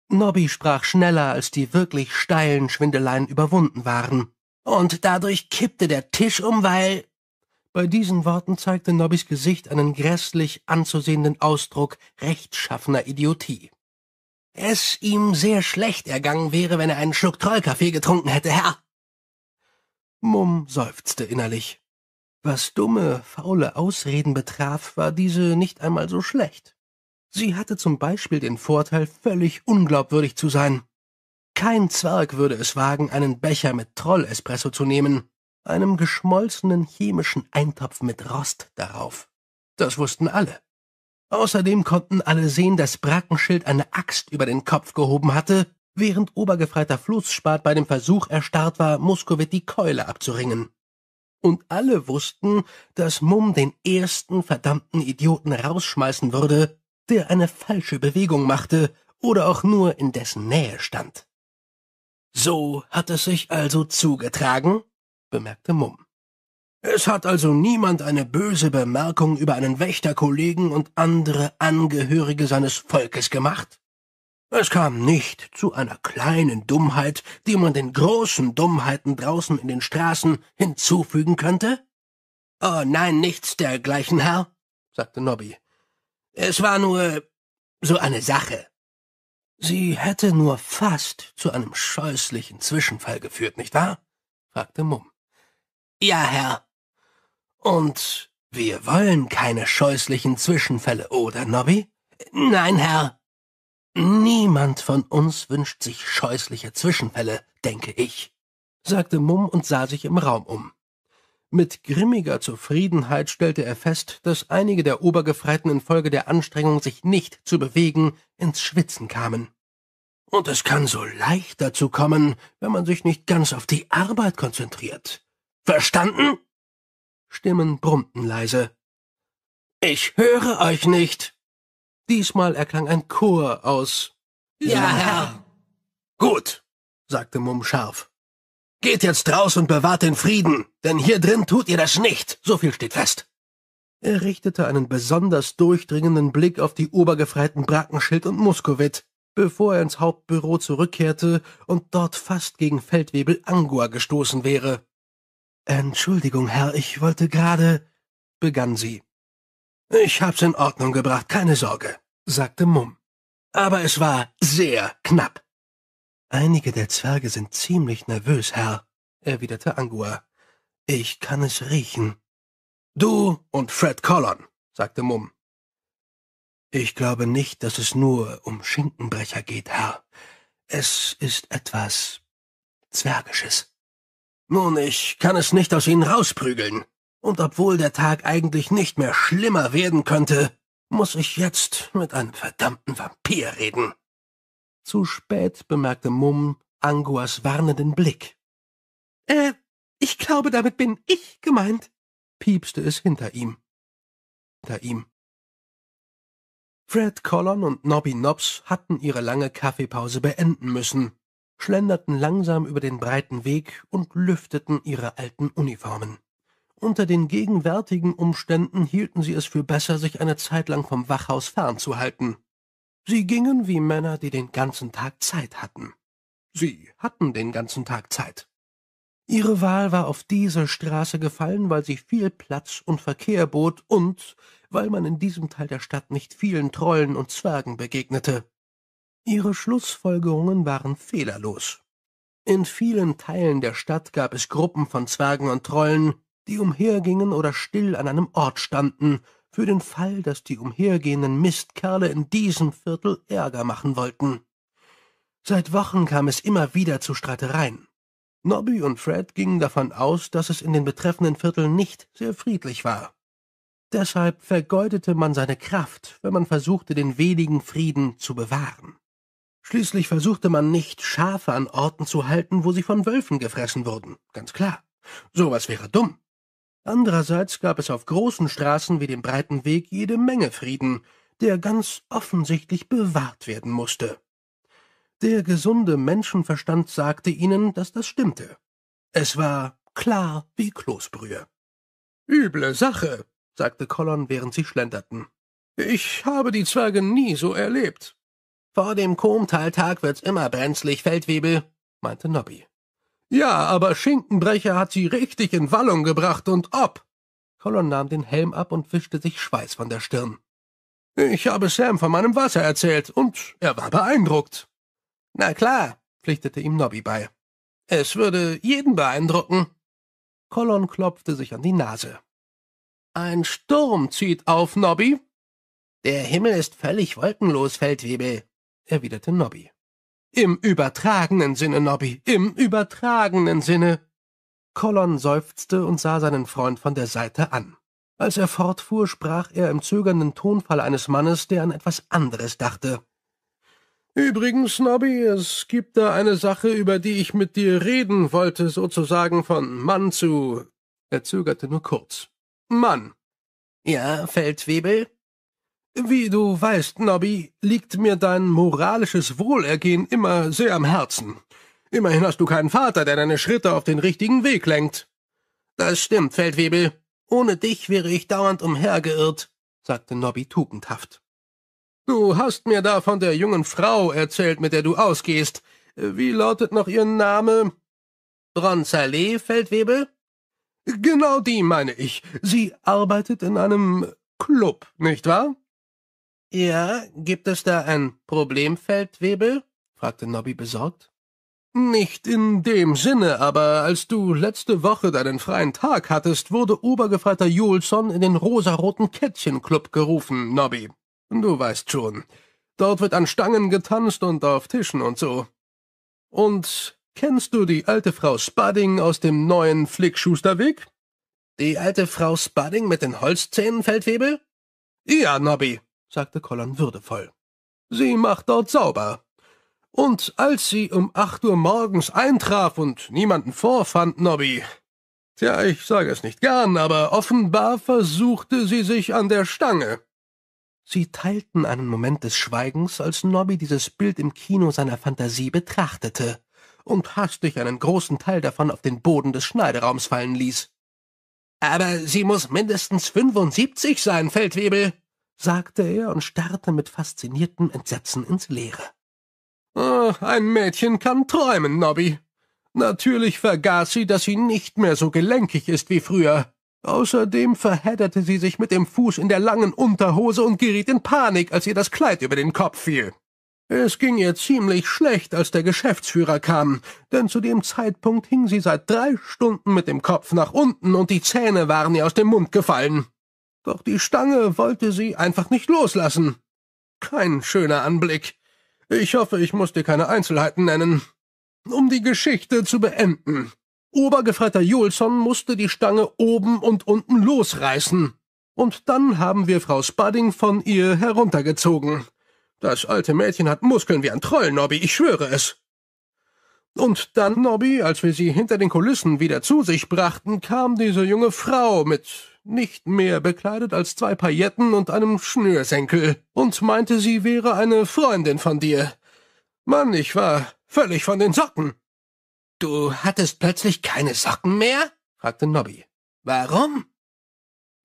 Nobby sprach schneller, als die wirklich steilen Schwindeleien überwunden waren. Und dadurch kippte der Tisch um, weil. Bei diesen Worten zeigte Nobbys Gesicht einen grässlich anzusehenden Ausdruck rechtschaffener Idiotie. Es ihm sehr schlecht ergangen wäre, wenn er einen Schluck Trollkaffee getrunken hätte, Herr. Mumm seufzte innerlich. Was dumme, faule Ausreden betraf, war diese nicht einmal so schlecht. Sie hatte zum Beispiel den Vorteil, völlig unglaubwürdig zu sein. Kein Zwerg würde es wagen, einen Becher mit Trollespresso zu nehmen, einem geschmolzenen chemischen Eintopf mit Rost darauf. Das wussten alle. Außerdem konnten alle sehen, dass Brackenschild eine Axt über den Kopf gehoben hatte, während Obergefreiter Flussspat bei dem Versuch erstarrt war, Muskowit die Keule abzuringen. Und alle wussten, dass Mumm den ersten verdammten Idioten rausschmeißen würde, der eine falsche Bewegung machte oder auch nur in dessen Nähe stand. So hat es sich also zugetragen, bemerkte Mumm. Es hat also niemand eine böse Bemerkung über einen Wächterkollegen und andere Angehörige seines Volkes gemacht? Es kam nicht zu einer kleinen Dummheit, die man den großen Dummheiten draußen in den Straßen hinzufügen könnte? Oh nein, nichts dergleichen, Herr, sagte Nobby. Es war nur so eine Sache. Sie hätte nur fast zu einem scheußlichen Zwischenfall geführt, nicht wahr? fragte Mumm. Ja, Herr. Und wir wollen keine scheußlichen Zwischenfälle, oder, Nobby? Nein, Herr. Niemand von uns wünscht sich scheußliche Zwischenfälle, denke ich, sagte Mumm und sah sich im Raum um. Mit grimmiger Zufriedenheit stellte er fest, dass einige der Obergefreiten infolge der Anstrengung, sich nicht zu bewegen, ins Schwitzen kamen. Und es kann so leicht dazu kommen, wenn man sich nicht ganz auf die Arbeit konzentriert. Verstanden? Stimmen brummten leise. Ich höre euch nicht. Diesmal erklang ein Chor aus. Ja, Herr. Gut, sagte Mumm scharf. Geht jetzt raus und bewahrt den Frieden, denn hier drin tut ihr das nicht, so viel steht fest. Er richtete einen besonders durchdringenden Blick auf die Obergefreiten Brackenschild und Muskowit, bevor er ins Hauptbüro zurückkehrte und dort fast gegen Feldwebel Angua gestoßen wäre. Entschuldigung, Herr, ich wollte gerade, begann sie. Ich hab's in Ordnung gebracht, keine Sorge, sagte Mumm. Aber es war sehr knapp. Einige der Zwerge sind ziemlich nervös, Herr, erwiderte Angua. Ich kann es riechen. Du und Fred Collon, sagte Mumm. Ich glaube nicht, dass es nur um Schinkenbrecher geht, Herr. Es ist etwas Zwergisches. Nun, ich kann es nicht aus ihnen rausprügeln. Und obwohl der Tag eigentlich nicht mehr schlimmer werden könnte, muss ich jetzt mit einem verdammten Vampir reden. Zu spät bemerkte Mumm Anguas warnenden Blick. Äh, ich glaube, damit bin ich gemeint, piepste es hinter ihm. Hinter ihm. Fred Collon und Nobby Nobs hatten ihre lange Kaffeepause beenden müssen, schlenderten langsam über den breiten Weg und lüfteten ihre alten Uniformen. Unter den gegenwärtigen Umständen hielten sie es für besser, sich eine Zeit lang vom Wachhaus fernzuhalten. Sie gingen wie Männer, die den ganzen Tag Zeit hatten. Sie hatten den ganzen Tag Zeit. Ihre Wahl war auf diese Straße gefallen, weil sie viel Platz und Verkehr bot und weil man in diesem Teil der Stadt nicht vielen Trollen und Zwergen begegnete. Ihre Schlussfolgerungen waren fehlerlos. In vielen Teilen der Stadt gab es Gruppen von Zwergen und Trollen, die umhergingen oder still an einem Ort standen für den Fall, dass die umhergehenden Mistkerle in diesem Viertel Ärger machen wollten. Seit Wochen kam es immer wieder zu Streitereien. Nobby und Fred gingen davon aus, dass es in den betreffenden Vierteln nicht sehr friedlich war. Deshalb vergeudete man seine Kraft, wenn man versuchte, den wenigen Frieden zu bewahren. Schließlich versuchte man nicht, Schafe an Orten zu halten, wo sie von Wölfen gefressen wurden, ganz klar. Sowas wäre dumm. Andererseits gab es auf großen Straßen wie dem breiten Weg jede Menge Frieden, der ganz offensichtlich bewahrt werden musste. Der gesunde Menschenverstand sagte ihnen, dass das stimmte. Es war klar wie Kloßbrühe. Üble Sache, sagte Colon, während sie schlenderten. Ich habe die Zwerge nie so erlebt. Vor dem Komtaltag wird's immer brenzlig, Feldwebel, meinte Nobby. Ja, aber Schinkenbrecher hat sie richtig in Wallung gebracht und ob. Colon nahm den Helm ab und wischte sich Schweiß von der Stirn. Ich habe Sam von meinem Wasser erzählt und er war beeindruckt. Na klar, pflichtete ihm Nobby bei. Es würde jeden beeindrucken. Colon klopfte sich an die Nase. Ein Sturm zieht auf, Nobby. Der Himmel ist völlig wolkenlos, Feldwebel, erwiderte Nobby. Im übertragenen Sinne, Nobby, im übertragenen Sinne. Colon seufzte und sah seinen Freund von der Seite an. Als er fortfuhr, sprach er im zögernden Tonfall eines Mannes, der an etwas anderes dachte. Übrigens, Nobby, es gibt da eine Sache, über die ich mit dir reden wollte, sozusagen von Mann zu. Er zögerte nur kurz. Mann. Ja, Feldwebel? Wie du weißt, Nobby, liegt mir dein moralisches Wohlergehen immer sehr am Herzen. Immerhin hast du keinen Vater, der deine Schritte auf den richtigen Weg lenkt. Das stimmt, Feldwebel. Ohne dich wäre ich dauernd umhergeirrt, sagte Nobby tugendhaft. Du hast mir da von der jungen Frau erzählt, mit der du ausgehst. Wie lautet noch ihr Name? Bronzalee, Feldwebel? Genau die meine ich. Sie arbeitet in einem Club, nicht wahr? Ja, gibt es da ein Problemfeld, Webel? fragte Nobby besorgt. Nicht in dem Sinne, aber als du letzte Woche deinen freien Tag hattest, wurde Obergefreiter Julson in den rosaroten Kettchenclub gerufen, Nobby. Du weißt schon. Dort wird an Stangen getanzt und auf Tischen und so. Und kennst du die alte Frau Spudding aus dem neuen Flickschusterweg? Die alte Frau Spudding mit den Holzzähnen, Feldwebel? Ja, Nobby, sagte Colin würdevoll. Sie macht dort sauber. Und als sie um acht Uhr morgens eintraf und niemanden vorfand, Nobby, tja, ich sage es nicht gern, aber offenbar versuchte sie sich an der Stange. Sie teilten einen Moment des Schweigens, als Nobby dieses Bild im Kino seiner Fantasie betrachtete und hastig einen großen Teil davon auf den Boden des Schneideraums fallen ließ. Aber sie muss mindestens fünfundsiebzig sein, Feldwebel, sagte er und starrte mit fasziniertem Entsetzen ins Leere. Oh, ein Mädchen kann träumen, Nobby. Natürlich vergaß sie, dass sie nicht mehr so gelenkig ist wie früher. Außerdem verhedderte sie sich mit dem Fuß in der langen Unterhose und geriet in Panik, als ihr das Kleid über den Kopf fiel. Es ging ihr ziemlich schlecht, als der Geschäftsführer kam, denn zu dem Zeitpunkt hing sie seit drei Stunden mit dem Kopf nach unten und die Zähne waren ihr aus dem Mund gefallen doch die Stange wollte sie einfach nicht loslassen. Kein schöner Anblick. Ich hoffe, ich muss dir keine Einzelheiten nennen. Um die Geschichte zu beenden. Obergefreiter Jolson musste die Stange oben und unten losreißen. Und dann haben wir Frau Spudding von ihr heruntergezogen. Das alte Mädchen hat Muskeln wie ein Troll, Nobby, ich schwöre es. Und dann, Nobby, als wir sie hinter den Kulissen wieder zu sich brachten, kam diese junge Frau mit nicht mehr bekleidet als zwei Pailletten und einem Schnürsenkel und meinte, sie wäre eine Freundin von dir. Mann, ich war völlig von den Socken. Du hattest plötzlich keine Socken mehr? fragte Nobby. Warum?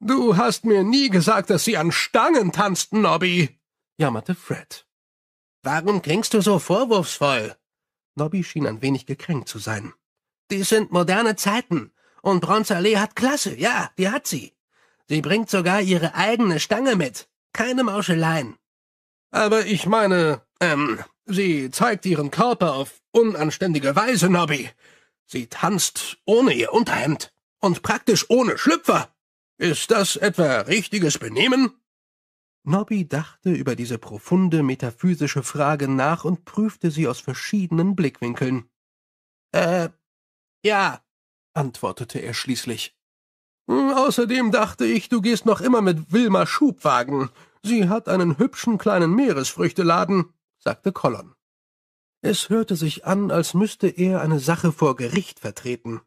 Du hast mir nie gesagt, dass sie an Stangen tanzten, Nobby, jammerte Fred. Warum klingst du so vorwurfsvoll? Nobby schien ein wenig gekränkt zu sein. Dies sind moderne Zeiten. Und Bronzerlee hat Klasse, ja, die hat sie. Sie bringt sogar ihre eigene Stange mit. Keine Mauscheleien. Aber ich meine, ähm, sie zeigt ihren Körper auf unanständige Weise, Nobby. Sie tanzt ohne ihr Unterhemd und praktisch ohne Schlüpfer. Ist das etwa richtiges Benehmen? Nobby dachte über diese profunde metaphysische Frage nach und prüfte sie aus verschiedenen Blickwinkeln. Äh, ja, antwortete er schließlich. Hm, außerdem dachte ich, du gehst noch immer mit Wilma Schubwagen. Sie hat einen hübschen kleinen Meeresfrüchteladen, sagte Collon. Es hörte sich an, als müsste er eine Sache vor Gericht vertreten.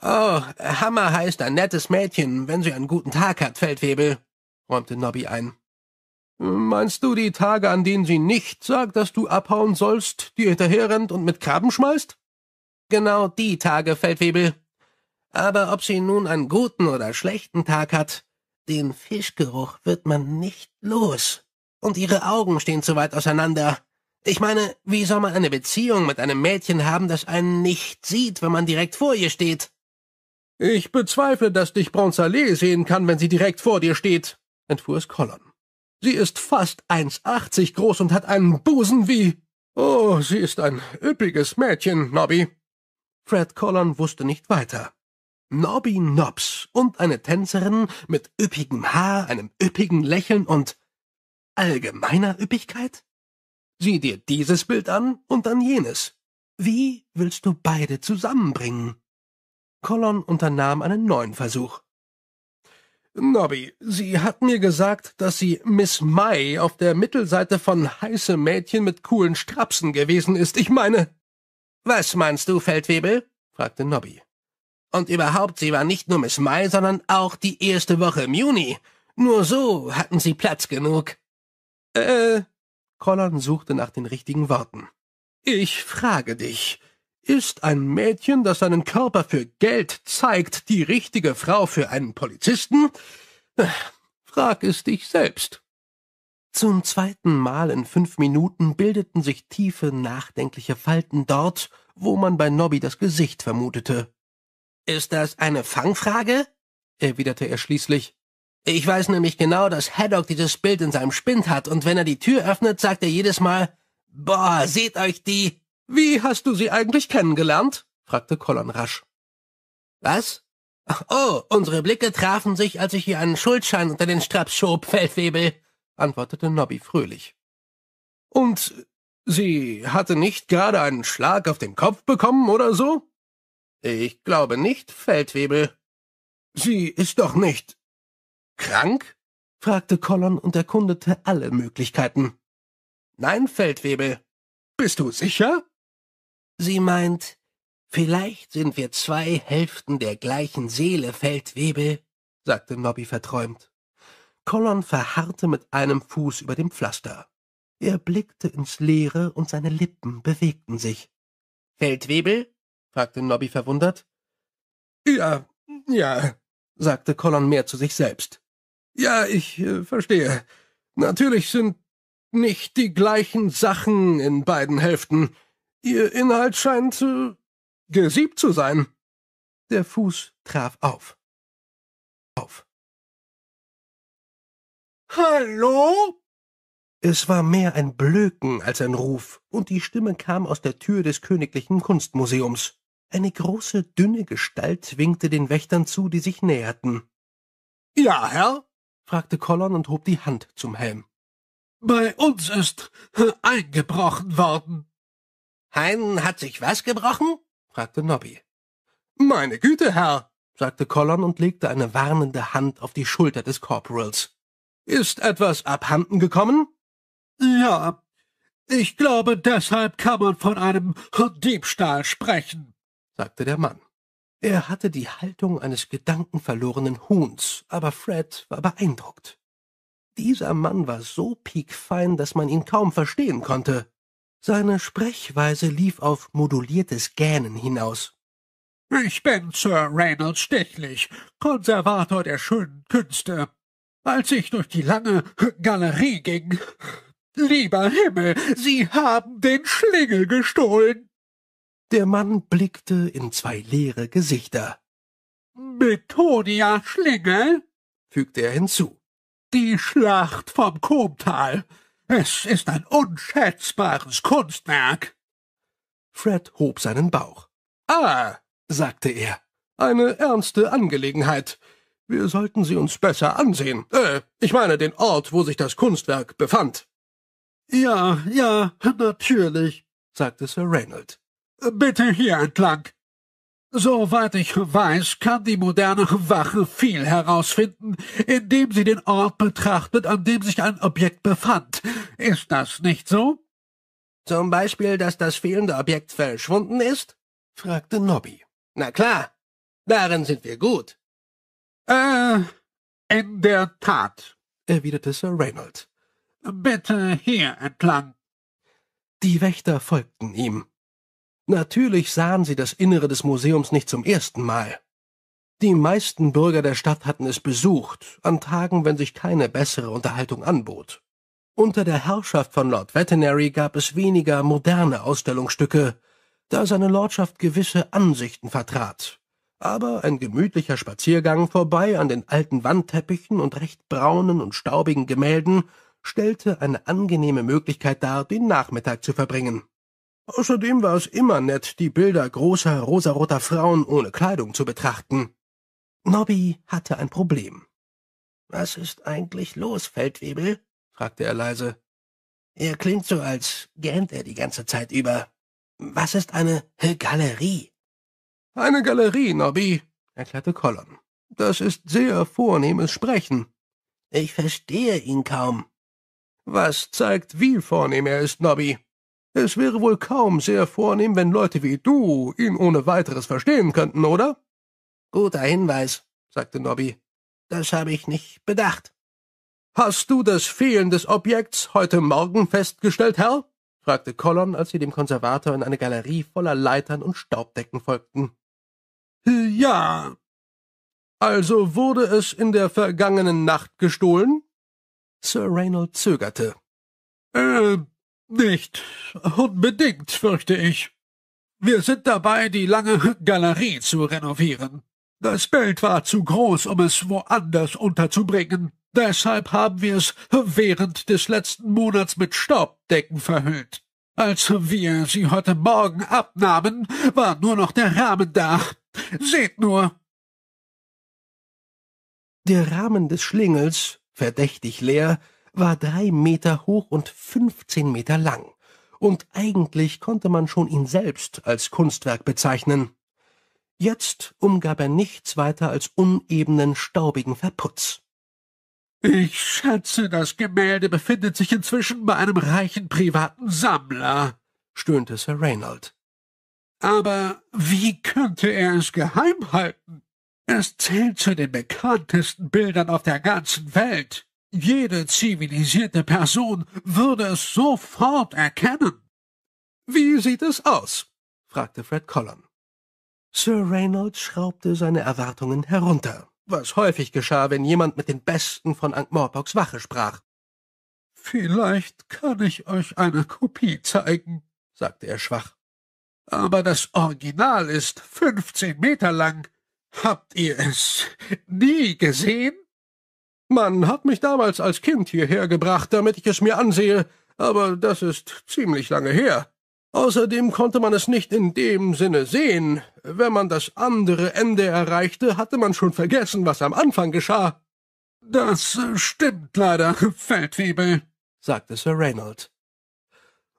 Oh, Hammer heißt ein nettes Mädchen, wenn sie einen guten Tag hat, Feldwebel, räumte Nobby ein. Meinst du die Tage, an denen sie nicht sagt, dass du abhauen sollst, dir hinterherrennt und mit Krabben schmeißt? genau die Tage, Feldwebel. Aber ob sie nun einen guten oder schlechten Tag hat, den Fischgeruch wird man nicht los. Und ihre Augen stehen zu weit auseinander. Ich meine, wie soll man eine Beziehung mit einem Mädchen haben, das einen nicht sieht, wenn man direkt vor ihr steht? Ich bezweifle, dass dich Bronzalet sehen kann, wenn sie direkt vor dir steht, entfuhr es Colon. Sie ist fast 1,80 groß und hat einen Busen wie. Oh, sie ist ein üppiges Mädchen, Nobby. Fred Collin wusste nicht weiter. Nobby Nobs und eine Tänzerin mit üppigem Haar, einem üppigen Lächeln und allgemeiner Üppigkeit? Sieh dir dieses Bild an und dann jenes. Wie willst du beide zusammenbringen? Colon unternahm einen neuen Versuch. Nobby, Sie hat mir gesagt, dass Sie Miss May auf der Mittelseite von heiße Mädchen mit coolen Strapsen gewesen ist. Ich meine, was meinst du, Feldwebel? fragte Nobby. Und überhaupt, sie war nicht nur Miss Mai, sondern auch die erste Woche im Juni. Nur so hatten sie Platz genug. Äh, Collin suchte nach den richtigen Worten. Ich frage dich, ist ein Mädchen, das seinen Körper für Geld zeigt, die richtige Frau für einen Polizisten? Äh, frag es dich selbst. Zum zweiten Mal in fünf Minuten bildeten sich tiefe, nachdenkliche Falten dort, wo man bei Nobby das Gesicht vermutete. Ist das eine Fangfrage? erwiderte er schließlich. Ich weiß nämlich genau, dass Haddock dieses Bild in seinem Spind hat, und wenn er die Tür öffnet, sagt er jedes Mal Boah, seht euch die. Wie hast du sie eigentlich kennengelernt? fragte Colin rasch. Was? Oh, unsere Blicke trafen sich, als ich ihr einen Schuldschein unter den Straps schob, Feldwebel, antwortete Nobby fröhlich. Und sie hatte nicht gerade einen Schlag auf den Kopf bekommen oder so? Ich glaube nicht, Feldwebel. Sie ist doch nicht krank? fragte Collon und erkundete alle Möglichkeiten. Nein, Feldwebel. Bist du sicher? Sie meint, vielleicht sind wir zwei Hälften der gleichen Seele, Feldwebel, sagte Nobby verträumt. Colon verharrte mit einem Fuß über dem Pflaster. Er blickte ins Leere und seine Lippen bewegten sich. Feldwebel? fragte Nobby verwundert. Ja, ja, sagte Colon mehr zu sich selbst. Ja, ich äh, verstehe. Natürlich sind nicht die gleichen Sachen in beiden Hälften. Ihr Inhalt scheint äh, gesiebt zu sein. Der Fuß traf auf. Auf. Hallo? Es war mehr ein Blöken als ein Ruf, und die Stimme kam aus der Tür des Königlichen Kunstmuseums. Eine große, dünne Gestalt winkte den Wächtern zu, die sich näherten. Ja, Herr? fragte Colon und hob die Hand zum Helm. Bei uns ist äh, eingebrochen worden. Hein hat sich was gebrochen? fragte Nobby. Meine Güte, Herr, sagte Colon und legte eine warnende Hand auf die Schulter des Corporals. Ist etwas abhanden gekommen? Ja, ich glaube, deshalb kann man von einem Diebstahl sprechen, sagte der Mann. Er hatte die Haltung eines gedankenverlorenen Huhns, aber Fred war beeindruckt. Dieser Mann war so piekfein, dass man ihn kaum verstehen konnte. Seine Sprechweise lief auf moduliertes Gähnen hinaus. Ich bin Sir Reynolds Stichlich, Konservator der schönen Künste, als ich durch die lange Galerie ging. Lieber Himmel, Sie haben den Schlingel gestohlen. Der Mann blickte in zwei leere Gesichter. Methodia Schlingel, fügte er hinzu. Die Schlacht vom Komtal. Es ist ein unschätzbares Kunstwerk. Fred hob seinen Bauch. Ah, sagte er, eine ernste Angelegenheit. Wir sollten sie uns besser ansehen. Äh, ich meine den Ort, wo sich das Kunstwerk befand. Ja, ja, natürlich, sagte Sir Reynold. Bitte hier entlang. Soweit ich weiß, kann die moderne Wache viel herausfinden, indem sie den Ort betrachtet, an dem sich ein Objekt befand. Ist das nicht so? Zum Beispiel, dass das fehlende Objekt verschwunden ist? fragte Nobby. Na klar, darin sind wir gut. Äh, in der Tat, erwiderte Sir Reynolds. Bitte hier entlang. Die Wächter folgten ihm. Natürlich sahen sie das Innere des Museums nicht zum ersten Mal. Die meisten Bürger der Stadt hatten es besucht, an Tagen, wenn sich keine bessere Unterhaltung anbot. Unter der Herrschaft von Lord Veterinary gab es weniger moderne Ausstellungsstücke, da seine Lordschaft gewisse Ansichten vertrat, aber ein gemütlicher Spaziergang vorbei an den alten Wandteppichen und recht braunen und staubigen Gemälden stellte eine angenehme Möglichkeit dar, den Nachmittag zu verbringen. Außerdem war es immer nett, die Bilder großer rosaroter Frauen ohne Kleidung zu betrachten. Nobby hatte ein Problem. Was ist eigentlich los, Feldwebel? fragte er leise. Er klingt so, als gähnt er die ganze Zeit über. Was ist eine Galerie? Eine Galerie, Nobby, erklärte Colin. Das ist sehr vornehmes Sprechen. Ich verstehe ihn kaum. Was zeigt, wie vornehm er ist, Nobby. Es wäre wohl kaum sehr vornehm, wenn Leute wie du ihn ohne weiteres verstehen könnten, oder? Guter Hinweis, sagte Nobby. Das habe ich nicht bedacht. Hast du das Fehlen des Objekts heute Morgen festgestellt, Herr? fragte Colon, als sie dem Konservator in eine Galerie voller Leitern und Staubdecken folgten. Ja. Also wurde es in der vergangenen Nacht gestohlen? Sir Reynold zögerte. Äh, nicht. Unbedingt, fürchte ich. Wir sind dabei, die lange Galerie zu renovieren. Das Bild war zu groß, um es woanders unterzubringen. Deshalb haben wir es während des letzten Monats mit Staubdecken verhüllt. Als wir sie heute Morgen abnahmen, war nur noch der Rahmen da. Seht nur! Der Rahmen des Schlingels, verdächtig leer, war drei Meter hoch und fünfzehn Meter lang, und eigentlich konnte man schon ihn selbst als Kunstwerk bezeichnen. Jetzt umgab er nichts weiter als unebenen, staubigen Verputz. Ich schätze, das Gemälde befindet sich inzwischen bei einem reichen privaten Sammler, stöhnte Sir Reynold. Aber wie könnte er es geheim halten? Es zählt zu den bekanntesten Bildern auf der ganzen Welt. Jede zivilisierte Person würde es sofort erkennen. Wie sieht es aus? fragte Fred Collum. Sir Reynolds schraubte seine Erwartungen herunter, was häufig geschah, wenn jemand mit den Besten von Ankh-Morporks Wache sprach. Vielleicht kann ich euch eine Kopie zeigen, sagte er schwach aber das Original ist fünfzehn Meter lang. Habt ihr es nie gesehen? Man hat mich damals als Kind hierher gebracht, damit ich es mir ansehe, aber das ist ziemlich lange her. Außerdem konnte man es nicht in dem Sinne sehen. Wenn man das andere Ende erreichte, hatte man schon vergessen, was am Anfang geschah. Das stimmt leider, Feldwebel, sagte Sir Reynolds.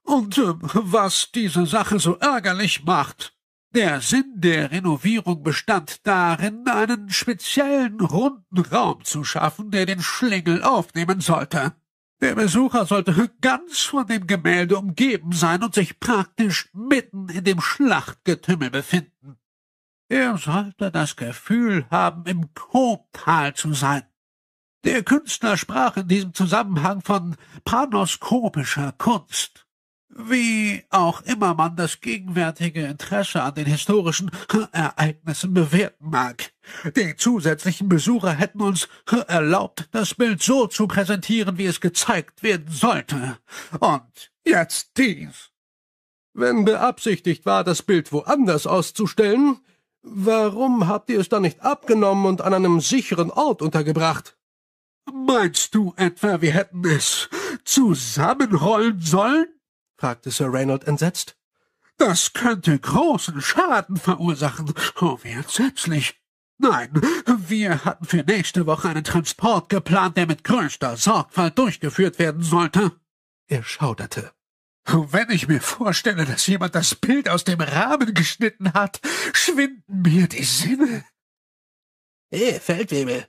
Und äh, was diese Sache so ärgerlich macht, der Sinn der Renovierung bestand darin, einen speziellen runden Raum zu schaffen, der den Schlingel aufnehmen sollte. Der Besucher sollte ganz von dem Gemälde umgeben sein und sich praktisch mitten in dem Schlachtgetümmel befinden. Er sollte das Gefühl haben, im Kroptal zu sein. Der Künstler sprach in diesem Zusammenhang von panoskopischer Kunst. Wie auch immer man das gegenwärtige Interesse an den historischen Ereignissen bewerten mag. Die zusätzlichen Besucher hätten uns erlaubt, das Bild so zu präsentieren, wie es gezeigt werden sollte. Und jetzt dies. Wenn beabsichtigt war, das Bild woanders auszustellen, warum habt ihr es dann nicht abgenommen und an einem sicheren Ort untergebracht? Meinst du etwa, wir hätten es zusammenrollen sollen? fragte Sir Reynold entsetzt. Das könnte großen Schaden verursachen. Oh, wie entsetzlich. Nein, wir hatten für nächste Woche einen Transport geplant, der mit größter Sorgfalt durchgeführt werden sollte. Er schauderte. Wenn ich mir vorstelle, dass jemand das Bild aus dem Rahmen geschnitten hat, schwinden mir die Sinne. Hey, Feldwebel,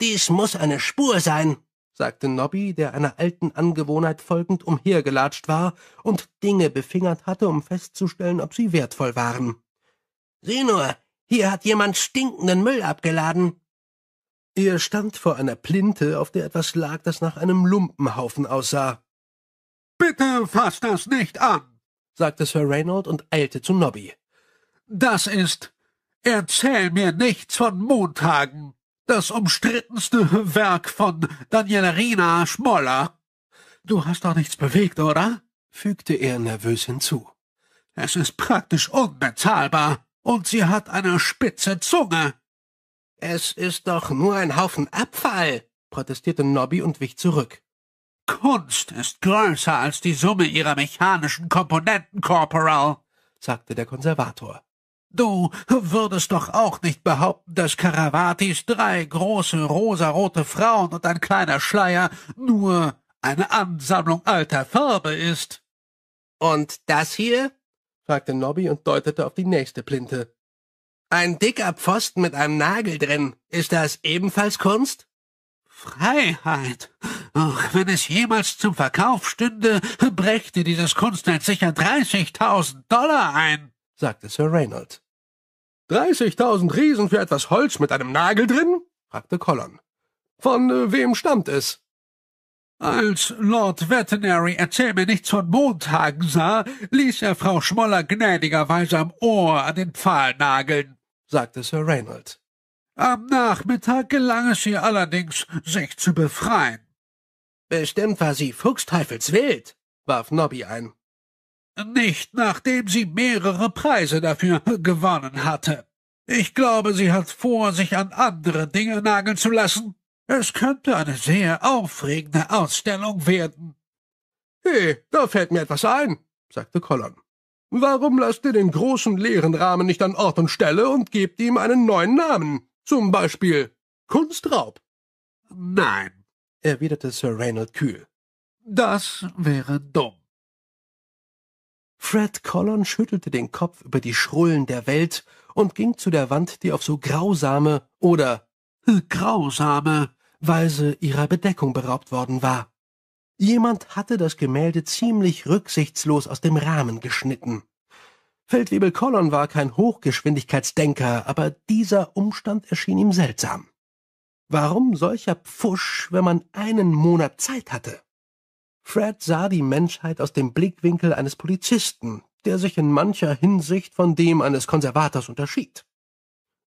dies muss eine Spur sein, sagte Nobby, der einer alten Angewohnheit folgend umhergelatscht war und Dinge befingert hatte, um festzustellen, ob sie wertvoll waren. Sieh nur, hier hat jemand stinkenden Müll abgeladen. Er stand vor einer Plinte, auf der etwas lag, das nach einem Lumpenhaufen aussah. Bitte fass das nicht an, sagte Sir Reynold und eilte zu Nobby. Das ist. Erzähl mir nichts von Montagen das umstrittenste Werk von Daniela Schmoller. Du hast doch nichts bewegt, oder? fügte er nervös hinzu. Es ist praktisch unbezahlbar, und sie hat eine spitze Zunge. Es ist doch nur ein Haufen Abfall, protestierte Nobby und wich zurück. Kunst ist größer als die Summe ihrer mechanischen Komponenten, Corporal, sagte der Konservator. Du würdest doch auch nicht behaupten, dass Karavatis drei große rosarote Frauen und ein kleiner Schleier nur eine Ansammlung alter Farbe ist. Und das hier? fragte Nobby und deutete auf die nächste Plinte. Ein dicker Pfosten mit einem Nagel drin. Ist das ebenfalls Kunst? Freiheit. Ach, wenn es jemals zum Verkauf stünde, brächte dieses Kunstnetz sicher 30.000 Dollar ein, sagte Sir Reynolds. Dreißigtausend Riesen für etwas Holz mit einem Nagel drin? fragte Colon. Von äh, wem stammt es? Als Lord Veterinary Erzähl mir nichts von Montagen sah, ließ er Frau Schmoller gnädigerweise am Ohr an den Pfahl nageln, sagte Sir Reynolds. Am Nachmittag gelang es ihr allerdings, sich zu befreien. Bestimmt war sie fuchsteufelswild, warf Nobby ein. Nicht nachdem sie mehrere Preise dafür gewonnen hatte. Ich glaube, sie hat vor, sich an andere Dinge nageln zu lassen. Es könnte eine sehr aufregende Ausstellung werden. He, da fällt mir etwas ein, sagte Colon. Warum lasst ihr den großen leeren Rahmen nicht an Ort und Stelle und gebt ihm einen neuen Namen? Zum Beispiel Kunstraub. Nein, erwiderte Sir Reynold kühl. Das wäre dumm. Fred Collon schüttelte den Kopf über die Schrullen der Welt und ging zu der Wand, die auf so grausame oder grausame Weise ihrer Bedeckung beraubt worden war. Jemand hatte das Gemälde ziemlich rücksichtslos aus dem Rahmen geschnitten. Feldwebel Collon war kein Hochgeschwindigkeitsdenker, aber dieser Umstand erschien ihm seltsam. Warum solcher Pfusch, wenn man einen Monat Zeit hatte? Fred sah die Menschheit aus dem Blickwinkel eines Polizisten, der sich in mancher Hinsicht von dem eines Konservators unterschied.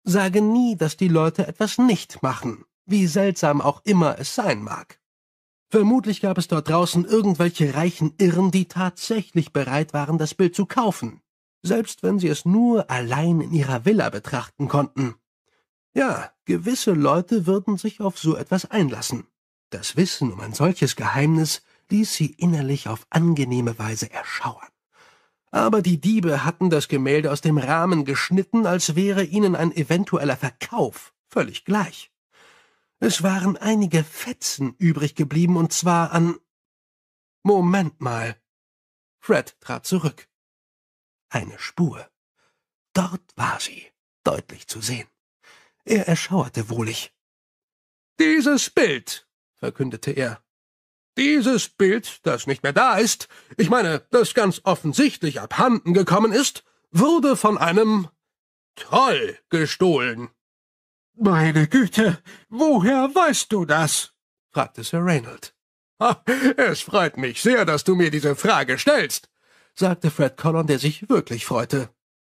Sage nie, dass die Leute etwas nicht machen, wie seltsam auch immer es sein mag. Vermutlich gab es dort draußen irgendwelche reichen Irren, die tatsächlich bereit waren, das Bild zu kaufen, selbst wenn sie es nur allein in ihrer Villa betrachten konnten. Ja, gewisse Leute würden sich auf so etwas einlassen. Das Wissen um ein solches Geheimnis ließ sie innerlich auf angenehme Weise erschauern. Aber die Diebe hatten das Gemälde aus dem Rahmen geschnitten, als wäre ihnen ein eventueller Verkauf völlig gleich. Es waren einige Fetzen übrig geblieben, und zwar an. Moment mal. Fred trat zurück. Eine Spur. Dort war sie, deutlich zu sehen. Er erschauerte wohlig. Dieses Bild, verkündete er, dieses Bild, das nicht mehr da ist, ich meine, das ganz offensichtlich abhanden gekommen ist, wurde von einem Troll gestohlen. Meine Güte, woher weißt du das? fragte Sir Reynold. es freut mich sehr, dass du mir diese Frage stellst, sagte Fred Collon, der sich wirklich freute.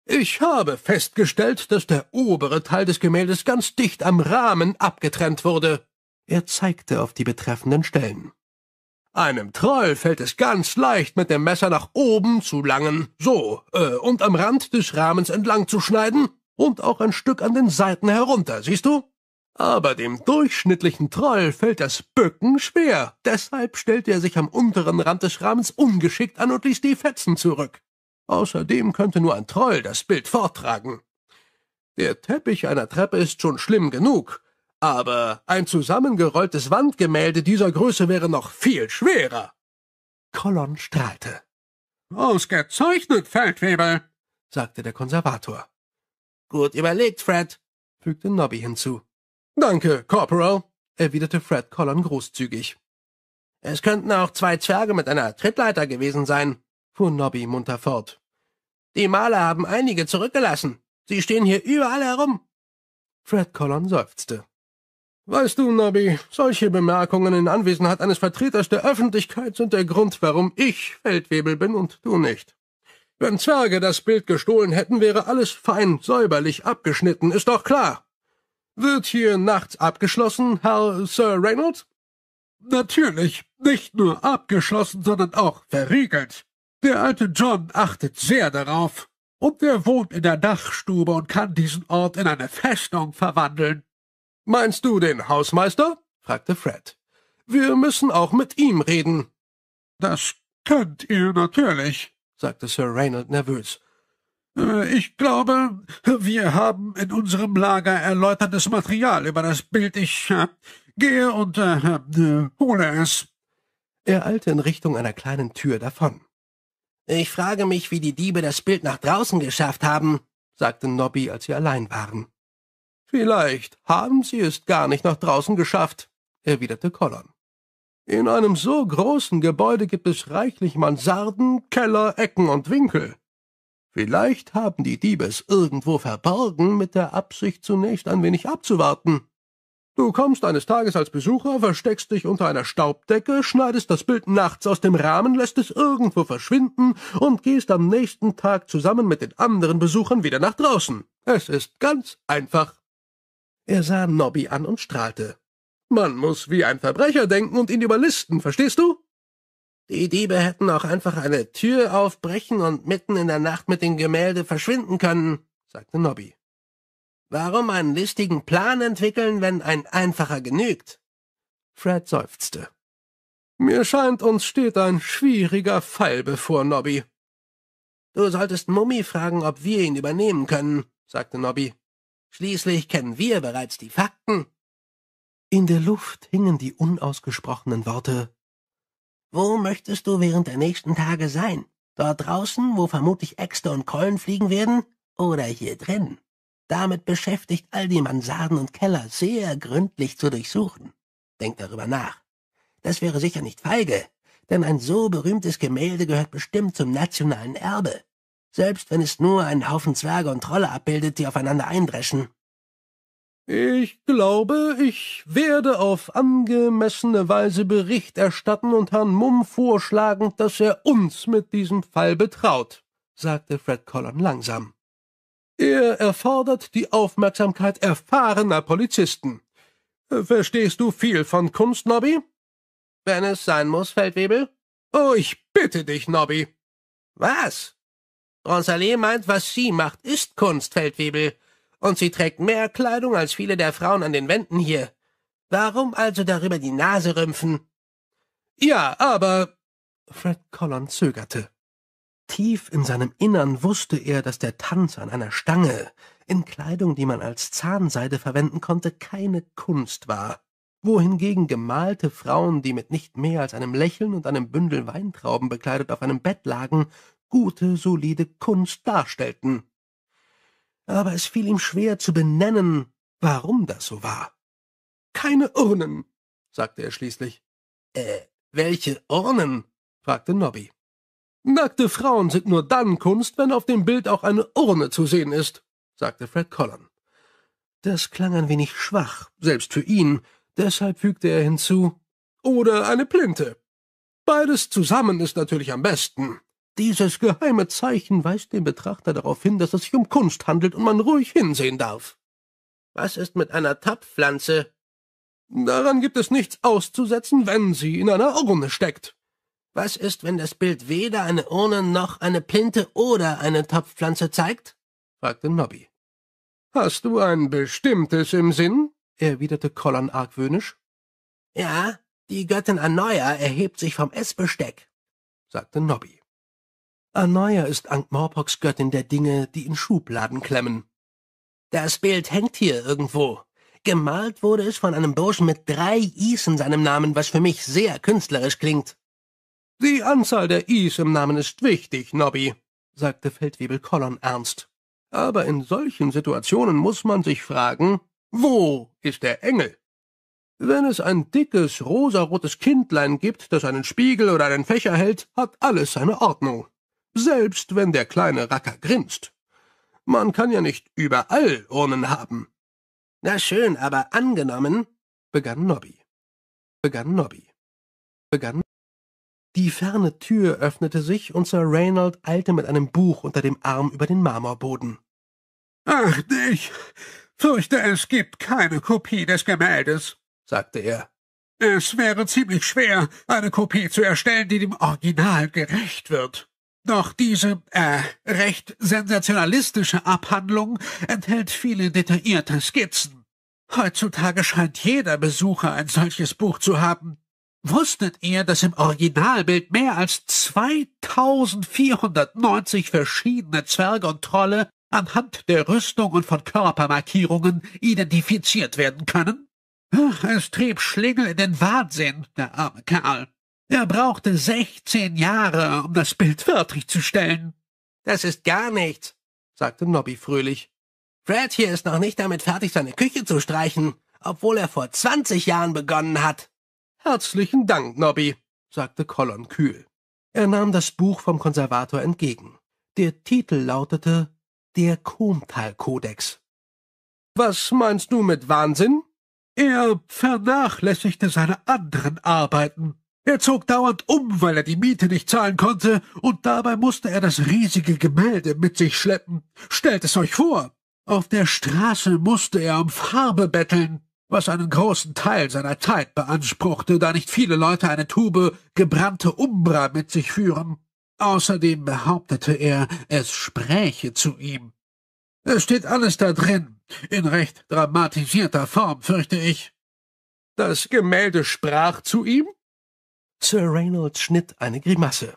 Ich habe festgestellt, dass der obere Teil des Gemäldes ganz dicht am Rahmen abgetrennt wurde. Er zeigte auf die betreffenden Stellen. Einem Troll fällt es ganz leicht, mit dem Messer nach oben zu langen, so, äh, und am Rand des Rahmens entlang zu schneiden und auch ein Stück an den Seiten herunter, siehst du? Aber dem durchschnittlichen Troll fällt das Bücken schwer, deshalb stellt er sich am unteren Rand des Rahmens ungeschickt an und liest die Fetzen zurück. Außerdem könnte nur ein Troll das Bild vortragen. Der Teppich einer Treppe ist schon schlimm genug, aber ein zusammengerolltes Wandgemälde dieser Größe wäre noch viel schwerer. Colon strahlte. Ausgezeichnet, Feldwebel, sagte der Konservator. Gut überlegt, Fred, fügte Nobby hinzu. Danke, Corporal, erwiderte Fred Colon großzügig. Es könnten auch zwei Zwerge mit einer Trittleiter gewesen sein, fuhr Nobby munter fort. Die Maler haben einige zurückgelassen. Sie stehen hier überall herum. Fred Colon seufzte. Weißt du, Nobby, solche Bemerkungen in Anwesenheit eines Vertreters der Öffentlichkeit sind der Grund, warum ich Feldwebel bin und du nicht. Wenn Zwerge das Bild gestohlen hätten, wäre alles fein säuberlich abgeschnitten, ist doch klar. Wird hier nachts abgeschlossen, Herr Sir Reynolds? Natürlich, nicht nur abgeschlossen, sondern auch verriegelt. Der alte John achtet sehr darauf, und er wohnt in der Dachstube und kann diesen Ort in eine Festung verwandeln. Meinst du den Hausmeister? fragte Fred. Wir müssen auch mit ihm reden. Das könnt ihr natürlich, sagte Sir Reynold nervös. Äh, ich glaube, wir haben in unserem Lager erläuterndes Material über das Bild. Ich äh, gehe und äh, äh, hole es. Er eilte in Richtung einer kleinen Tür davon. Ich frage mich, wie die Diebe das Bild nach draußen geschafft haben, sagte Nobby, als sie allein waren. Vielleicht haben Sie es gar nicht nach draußen geschafft, erwiderte Collon. In einem so großen Gebäude gibt es reichlich Mansarden, Keller, Ecken und Winkel. Vielleicht haben die Diebe es irgendwo verborgen, mit der Absicht, zunächst ein wenig abzuwarten. Du kommst eines Tages als Besucher, versteckst dich unter einer Staubdecke, schneidest das Bild nachts aus dem Rahmen, lässt es irgendwo verschwinden und gehst am nächsten Tag zusammen mit den anderen Besuchern wieder nach draußen. Es ist ganz einfach. Er sah Nobby an und strahlte. Man muss wie ein Verbrecher denken und ihn überlisten, verstehst du? Die Diebe hätten auch einfach eine Tür aufbrechen und mitten in der Nacht mit dem Gemälde verschwinden können, sagte Nobby. Warum einen listigen Plan entwickeln, wenn ein einfacher genügt? Fred seufzte. Mir scheint, uns steht ein schwieriger Fall bevor, Nobby. Du solltest Mummi fragen, ob wir ihn übernehmen können, sagte Nobby. Schließlich kennen wir bereits die Fakten. In der Luft hingen die unausgesprochenen Worte. Wo möchtest du während der nächsten Tage sein? Dort draußen, wo vermutlich Äxte und Keulen fliegen werden? Oder hier drin? Damit beschäftigt all die Mansarden und Keller sehr gründlich zu durchsuchen. Denk darüber nach. Das wäre sicher nicht feige, denn ein so berühmtes Gemälde gehört bestimmt zum nationalen Erbe selbst wenn es nur einen Haufen Zwerge und Trolle abbildet, die aufeinander eindreschen. Ich glaube, ich werde auf angemessene Weise Bericht erstatten und Herrn Mumm vorschlagen, dass er uns mit diesem Fall betraut, sagte Fred Collin langsam. Er erfordert die Aufmerksamkeit erfahrener Polizisten. Verstehst du viel von Kunst, Nobby? Wenn es sein muss, Feldwebel. Oh, ich bitte dich, Nobby. Was? Ronsalet meint, was sie macht, ist Kunst, Feldwebel. Und sie trägt mehr Kleidung als viele der Frauen an den Wänden hier. Warum also darüber die Nase rümpfen? Ja, aber. Fred Collin zögerte. Tief in seinem Innern wusste er, dass der Tanz an einer Stange, in Kleidung, die man als Zahnseide verwenden konnte, keine Kunst war wohingegen gemalte Frauen, die mit nicht mehr als einem Lächeln und einem Bündel Weintrauben bekleidet auf einem Bett lagen, gute, solide Kunst darstellten. Aber es fiel ihm schwer zu benennen, warum das so war. Keine Urnen, sagte er schließlich. Äh, welche Urnen? fragte Nobby. Nackte Frauen sind nur dann Kunst, wenn auf dem Bild auch eine Urne zu sehen ist, sagte Fred Collin. Das klang ein wenig schwach, selbst für ihn, deshalb fügte er hinzu, oder eine Plinte. Beides zusammen ist natürlich am besten. Dieses geheime Zeichen weist den Betrachter darauf hin, dass es sich um Kunst handelt und man ruhig hinsehen darf. Was ist mit einer Tapfpflanze? Daran gibt es nichts auszusetzen, wenn sie in einer Urne steckt. Was ist, wenn das Bild weder eine Urne noch eine Plinte oder eine Topfpflanze zeigt? fragte Nobby. Hast du ein bestimmtes im Sinn? erwiderte Collan argwöhnisch. Ja, die Göttin Anoia erhebt sich vom Essbesteck, sagte Nobby. Anaya ist Ankh-Morpoks Göttin der Dinge, die in Schubladen klemmen. Das Bild hängt hier irgendwo. Gemalt wurde es von einem Burschen mit drei Is in seinem Namen, was für mich sehr künstlerisch klingt. Die Anzahl der Is im Namen ist wichtig, Nobby, sagte Feldwebel Collon ernst. Aber in solchen Situationen muss man sich fragen, wo ist der Engel? Wenn es ein dickes, rosarotes Kindlein gibt, das einen Spiegel oder einen Fächer hält, hat alles seine Ordnung selbst wenn der kleine Racker grinst. Man kann ja nicht überall Urnen haben. Na schön, aber angenommen, begann Nobby. Begann Nobby. Begann. Die ferne Tür öffnete sich und Sir Reynold eilte mit einem Buch unter dem Arm über den Marmorboden. Ach, ich fürchte, es gibt keine Kopie des Gemäldes, sagte er. Es wäre ziemlich schwer, eine Kopie zu erstellen, die dem Original gerecht wird. Doch diese, äh, recht sensationalistische Abhandlung enthält viele detaillierte Skizzen. Heutzutage scheint jeder Besucher ein solches Buch zu haben. Wusstet ihr, dass im Originalbild mehr als 2490 verschiedene Zwerge und Trolle anhand der Rüstung und von Körpermarkierungen identifiziert werden können? Es trieb Schlingel in den Wahnsinn, der arme Kerl. Er brauchte sechzehn Jahre, um das Bild fertigzustellen. Das ist gar nichts, sagte Nobby fröhlich. Fred hier ist noch nicht damit fertig, seine Küche zu streichen, obwohl er vor zwanzig Jahren begonnen hat. Herzlichen Dank, Nobby, sagte Colin kühl. Er nahm das Buch vom Konservator entgegen. Der Titel lautete Der Komtal-Kodex. Was meinst du mit Wahnsinn? Er vernachlässigte seine anderen Arbeiten, er zog dauernd um, weil er die Miete nicht zahlen konnte, und dabei musste er das riesige Gemälde mit sich schleppen. Stellt es euch vor! Auf der Straße musste er um Farbe betteln, was einen großen Teil seiner Zeit beanspruchte, da nicht viele Leute eine Tube gebrannte Umbra mit sich führen. Außerdem behauptete er, es spräche zu ihm. Es steht alles da drin, in recht dramatisierter Form, fürchte ich. Das Gemälde sprach zu ihm? Sir Reynolds schnitt eine Grimasse.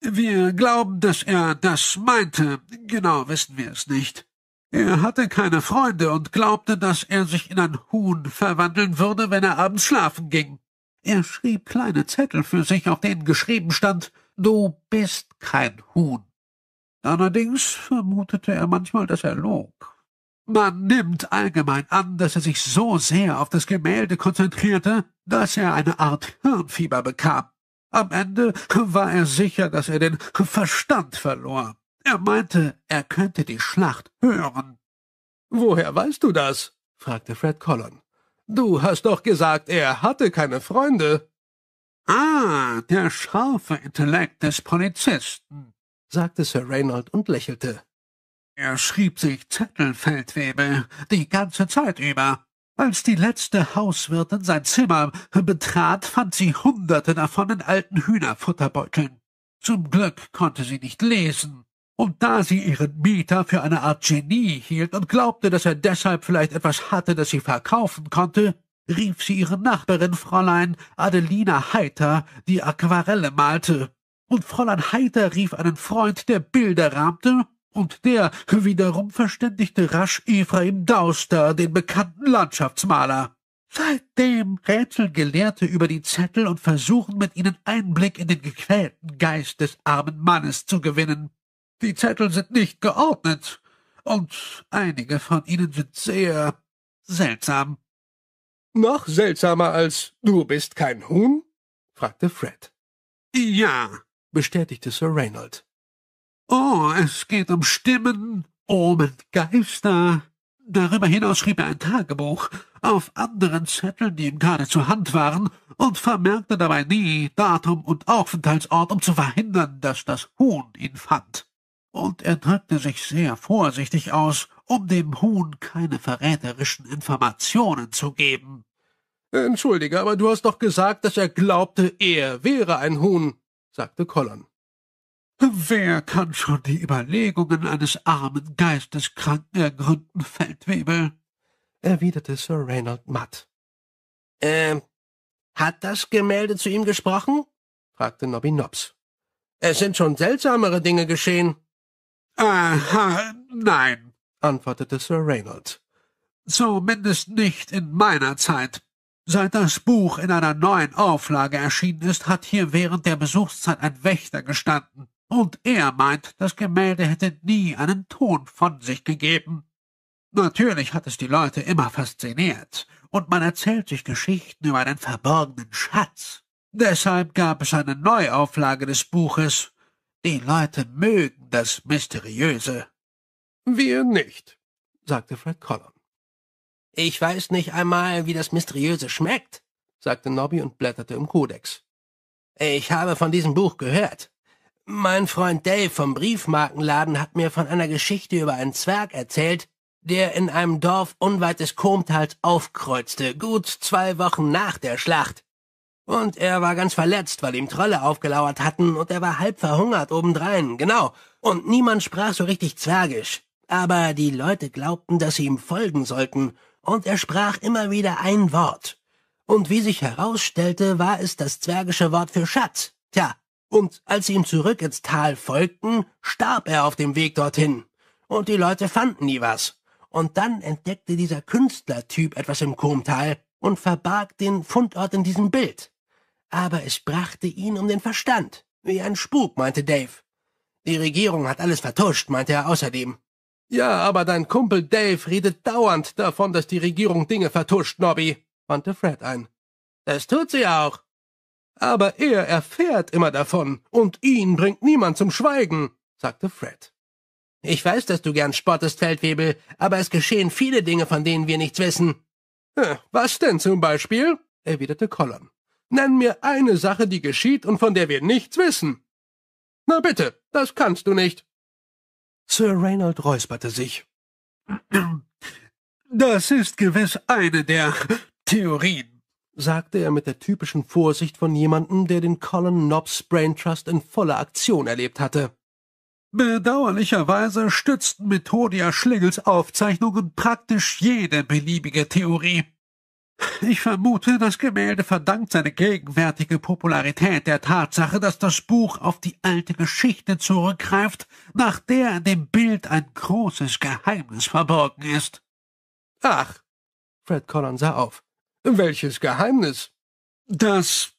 Wir glauben, dass er das meinte, genau wissen wir es nicht. Er hatte keine Freunde und glaubte, dass er sich in ein Huhn verwandeln würde, wenn er abends schlafen ging. Er schrieb kleine Zettel für sich, auf denen geschrieben stand, du bist kein Huhn. Allerdings vermutete er manchmal, dass er log. Man nimmt allgemein an, dass er sich so sehr auf das Gemälde konzentrierte, dass er eine Art Hirnfieber bekam. Am Ende war er sicher, dass er den Verstand verlor. Er meinte, er könnte die Schlacht hören. Woher weißt du das? fragte Fred Collon. Du hast doch gesagt, er hatte keine Freunde. Ah, der scharfe Intellekt des Polizisten, sagte Sir Reynold und lächelte. Er schrieb sich Zettelfeldwebel die ganze Zeit über. Als die letzte Hauswirtin sein Zimmer betrat, fand sie hunderte davon in alten Hühnerfutterbeuteln. Zum Glück konnte sie nicht lesen. Und da sie ihren Mieter für eine Art Genie hielt und glaubte, dass er deshalb vielleicht etwas hatte, das sie verkaufen konnte, rief sie ihre Nachbarin Fräulein Adelina Heiter, die Aquarelle malte. Und Fräulein Heiter rief einen Freund, der Bilder rahmte, und der wiederum verständigte rasch Ephraim Dauster, den bekannten Landschaftsmaler. Seitdem rätseln Gelehrte über die Zettel und versuchen mit ihnen Einblick in den gequälten Geist des armen Mannes zu gewinnen. Die Zettel sind nicht geordnet, und einige von ihnen sind sehr seltsam. Noch seltsamer als Du bist kein Huhn? fragte Fred. Ja, bestätigte Sir Reynold. Oh, es geht um Stimmen, Omen, oh, Geister. Darüber hinaus schrieb er ein Tagebuch auf anderen Zetteln, die ihm gerade zur Hand waren, und vermerkte dabei nie Datum und Aufenthaltsort, um zu verhindern, dass das Huhn ihn fand. Und er drückte sich sehr vorsichtig aus, um dem Huhn keine verräterischen Informationen zu geben. Entschuldige, aber du hast doch gesagt, dass er glaubte, er wäre ein Huhn, sagte Colon. Wer kann schon die Überlegungen eines armen Geisteskranken ergründen, Feldwebel? erwiderte Sir Reynold matt. Ähm, hat das Gemälde zu ihm gesprochen? fragte Nobby Nobs. Es sind schon seltsamere Dinge geschehen. Aha, nein, antwortete Sir Reynold. Zumindest nicht in meiner Zeit. Seit das Buch in einer neuen Auflage erschienen ist, hat hier während der Besuchszeit ein Wächter gestanden und er meint, das Gemälde hätte nie einen Ton von sich gegeben. Natürlich hat es die Leute immer fasziniert, und man erzählt sich Geschichten über einen verborgenen Schatz. Deshalb gab es eine Neuauflage des Buches. Die Leute mögen das Mysteriöse. Wir nicht, sagte Fred Collum. Ich weiß nicht einmal, wie das Mysteriöse schmeckt, sagte Nobby und blätterte im Kodex. Ich habe von diesem Buch gehört, mein Freund Dave vom Briefmarkenladen hat mir von einer Geschichte über einen Zwerg erzählt, der in einem Dorf unweit des Komtals aufkreuzte, gut zwei Wochen nach der Schlacht. Und er war ganz verletzt, weil ihm Trolle aufgelauert hatten, und er war halb verhungert obendrein, genau. Und niemand sprach so richtig zwergisch. Aber die Leute glaubten, dass sie ihm folgen sollten, und er sprach immer wieder ein Wort. Und wie sich herausstellte, war es das zwergische Wort für Schatz. Tja, und als sie ihm zurück ins Tal folgten, starb er auf dem Weg dorthin. Und die Leute fanden nie was. Und dann entdeckte dieser Künstlertyp etwas im Kurmtal und verbarg den Fundort in diesem Bild. Aber es brachte ihn um den Verstand. Wie ein Spuk, meinte Dave. Die Regierung hat alles vertuscht, meinte er außerdem. Ja, aber dein Kumpel Dave redet dauernd davon, dass die Regierung Dinge vertuscht, Nobby, wandte Fred ein. Das tut sie auch, aber er erfährt immer davon, und ihn bringt niemand zum Schweigen, sagte Fred. Ich weiß, dass du gern spottest, Feldwebel, aber es geschehen viele Dinge, von denen wir nichts wissen. Äh, was denn zum Beispiel? erwiderte Collon. Nenn mir eine Sache, die geschieht und von der wir nichts wissen. Na bitte, das kannst du nicht. Sir Reynold räusperte sich. Das ist gewiss eine der Theorien, sagte er mit der typischen Vorsicht von jemandem, der den Colin Knobs Brain Trust in voller Aktion erlebt hatte. Bedauerlicherweise stützten Methodia Schlingels Aufzeichnungen praktisch jede beliebige Theorie. Ich vermute, das Gemälde verdankt seine gegenwärtige Popularität der Tatsache, dass das Buch auf die alte Geschichte zurückgreift, nach der in dem Bild ein großes Geheimnis verborgen ist. Ach. Fred Collins sah auf. Welches Geheimnis? Das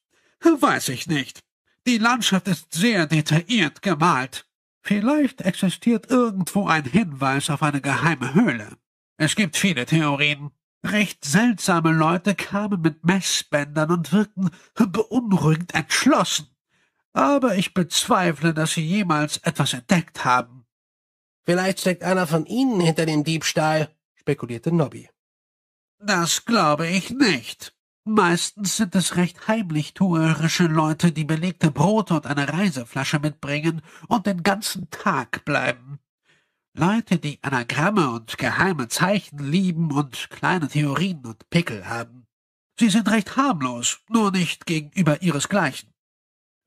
weiß ich nicht. Die Landschaft ist sehr detailliert gemalt. Vielleicht existiert irgendwo ein Hinweis auf eine geheime Höhle. Es gibt viele Theorien. Recht seltsame Leute kamen mit Messbändern und wirkten beunruhigend entschlossen. Aber ich bezweifle, dass sie jemals etwas entdeckt haben. Vielleicht steckt einer von ihnen hinter dem Diebstahl, spekulierte Nobby. Das glaube ich nicht. Meistens sind es recht heimlich tuerische Leute, die belegte Brote und eine Reiseflasche mitbringen und den ganzen Tag bleiben. Leute, die Anagramme und geheime Zeichen lieben und kleine Theorien und Pickel haben. Sie sind recht harmlos, nur nicht gegenüber ihresgleichen.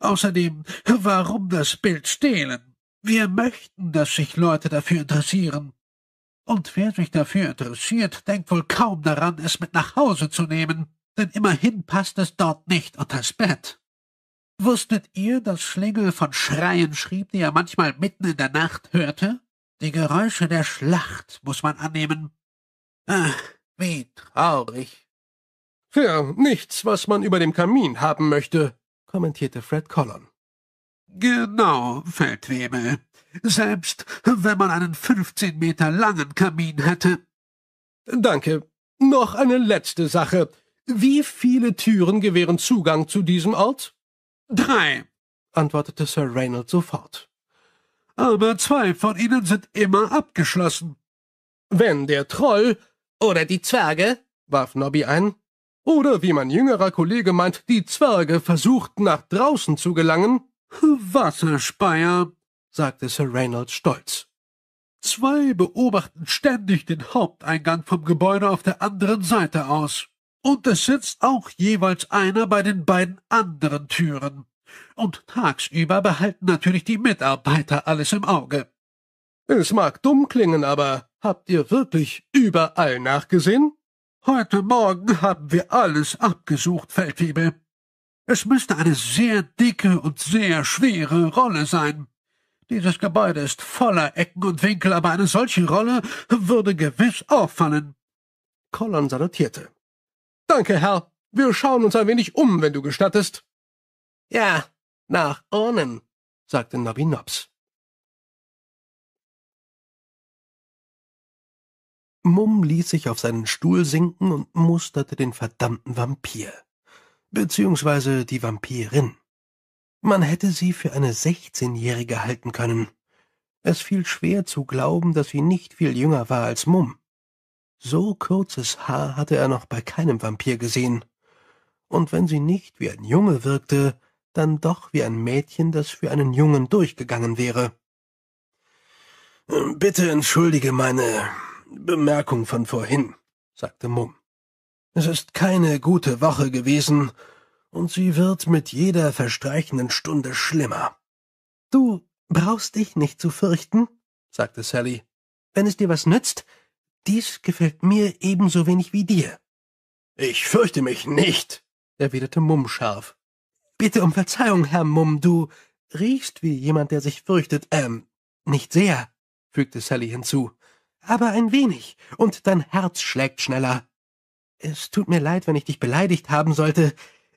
Außerdem, warum das Bild stehlen? Wir möchten, dass sich Leute dafür interessieren. Und wer sich dafür interessiert, denkt wohl kaum daran, es mit nach Hause zu nehmen, denn immerhin passt es dort nicht unters Bett. Wusstet ihr, dass Schlingel von Schreien schrieb, die er manchmal mitten in der Nacht hörte? Die Geräusche der Schlacht, muss man annehmen. Ach, wie traurig. Ja, nichts, was man über dem Kamin haben möchte, kommentierte Fred Collon. Genau, Feldwebel selbst wenn man einen 15 Meter langen Kamin hätte. Danke. Noch eine letzte Sache. Wie viele Türen gewähren Zugang zu diesem Ort? Drei, antwortete Sir Reynolds sofort. Aber zwei von ihnen sind immer abgeschlossen. Wenn der Troll oder die Zwerge, warf Nobby ein, oder wie mein jüngerer Kollege meint, die Zwerge versuchten nach draußen zu gelangen. Wasserspeier, sagte Sir Reynolds stolz. Zwei beobachten ständig den Haupteingang vom Gebäude auf der anderen Seite aus. Und es sitzt auch jeweils einer bei den beiden anderen Türen. Und tagsüber behalten natürlich die Mitarbeiter alles im Auge. Es mag dumm klingen, aber habt ihr wirklich überall nachgesehen? Heute Morgen haben wir alles abgesucht, Feldwebel. Es müsste eine sehr dicke und sehr schwere Rolle sein. Dieses Gebäude ist voller Ecken und Winkel, aber eine solche Rolle würde gewiss auffallen. Collan salutierte. Danke, Herr. Wir schauen uns ein wenig um, wenn du gestattest. Ja, nach Urnen, sagte Nobby Nobs. Mumm ließ sich auf seinen Stuhl sinken und musterte den verdammten Vampir. Beziehungsweise die Vampirin. Man hätte sie für eine Sechzehnjährige halten können. Es fiel schwer zu glauben, dass sie nicht viel jünger war als Mumm. So kurzes Haar hatte er noch bei keinem Vampir gesehen. Und wenn sie nicht wie ein Junge wirkte, dann doch wie ein Mädchen, das für einen Jungen durchgegangen wäre. Bitte entschuldige meine Bemerkung von vorhin, sagte Mumm. Es ist keine gute Woche gewesen, und sie wird mit jeder verstreichenden Stunde schlimmer. Du brauchst dich nicht zu fürchten, sagte Sally. Wenn es dir was nützt, dies gefällt mir ebenso wenig wie dir. Ich fürchte mich nicht, erwiderte Mumm scharf. Bitte um Verzeihung, Herr Mumm, du riechst wie jemand, der sich fürchtet, ähm, nicht sehr, fügte Sally hinzu, aber ein wenig, und dein Herz schlägt schneller. Es tut mir leid, wenn ich dich beleidigt haben sollte.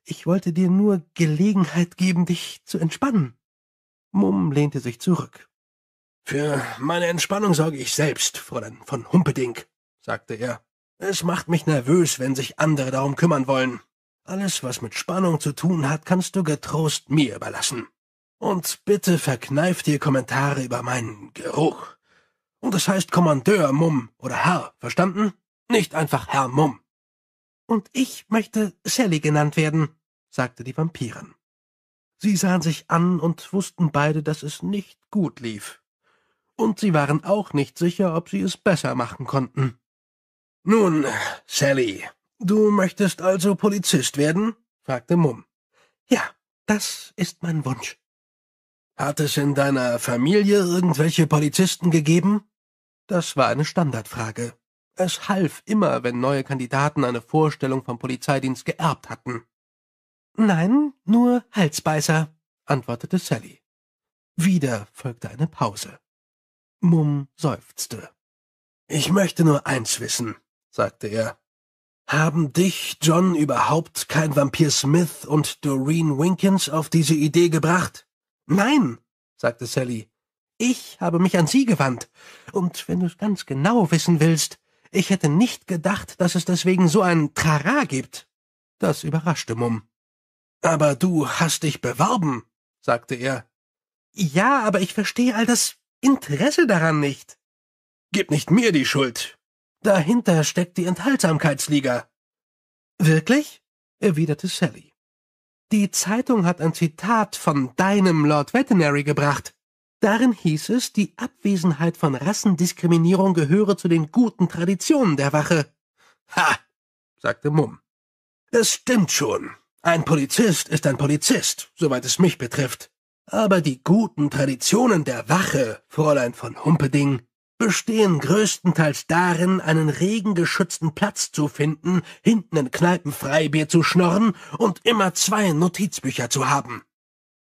Ich wollte dir nur Gelegenheit geben, dich zu entspannen. Mumm lehnte sich zurück. Für meine Entspannung sorge ich selbst, Fräulein von Humpedink, sagte er. Es macht mich nervös, wenn sich andere darum kümmern wollen. Alles, was mit Spannung zu tun hat, kannst du getrost mir überlassen. Und bitte verkneif dir Kommentare über meinen Geruch. Und das heißt Kommandeur Mumm oder Herr, verstanden? Nicht einfach Herr Mumm. Und ich möchte Sally genannt werden, sagte die Vampirin. Sie sahen sich an und wussten beide, dass es nicht gut lief. Und sie waren auch nicht sicher, ob sie es besser machen konnten. Nun, Sally, du möchtest also Polizist werden? fragte Mumm. Ja, das ist mein Wunsch. Hat es in deiner Familie irgendwelche Polizisten gegeben? Das war eine Standardfrage. Es half immer, wenn neue Kandidaten eine Vorstellung vom Polizeidienst geerbt hatten. Nein, nur Halsbeißer, antwortete Sally. Wieder folgte eine Pause. Mumm seufzte. Ich möchte nur eins wissen, sagte er. Haben dich, John, überhaupt kein Vampir Smith und Doreen Winkins auf diese Idee gebracht? Nein, sagte Sally. Ich habe mich an sie gewandt. Und wenn du es ganz genau wissen willst, ich hätte nicht gedacht, dass es deswegen so ein Trara gibt. Das überraschte Mumm. Aber du hast dich beworben, sagte er. Ja, aber ich verstehe all das Interesse daran nicht. Gib nicht mir die Schuld. Dahinter steckt die Enthaltsamkeitsliga. Wirklich? erwiderte Sally. Die Zeitung hat ein Zitat von deinem Lord Veterinary gebracht. Darin hieß es, die Abwesenheit von Rassendiskriminierung gehöre zu den guten Traditionen der Wache. Ha, sagte Mumm. Es stimmt schon. Ein Polizist ist ein Polizist, soweit es mich betrifft. Aber die guten Traditionen der Wache, Fräulein von Humpeding, bestehen größtenteils darin, einen regengeschützten Platz zu finden, hinten in Kneipen Freibier zu schnorren und immer zwei Notizbücher zu haben.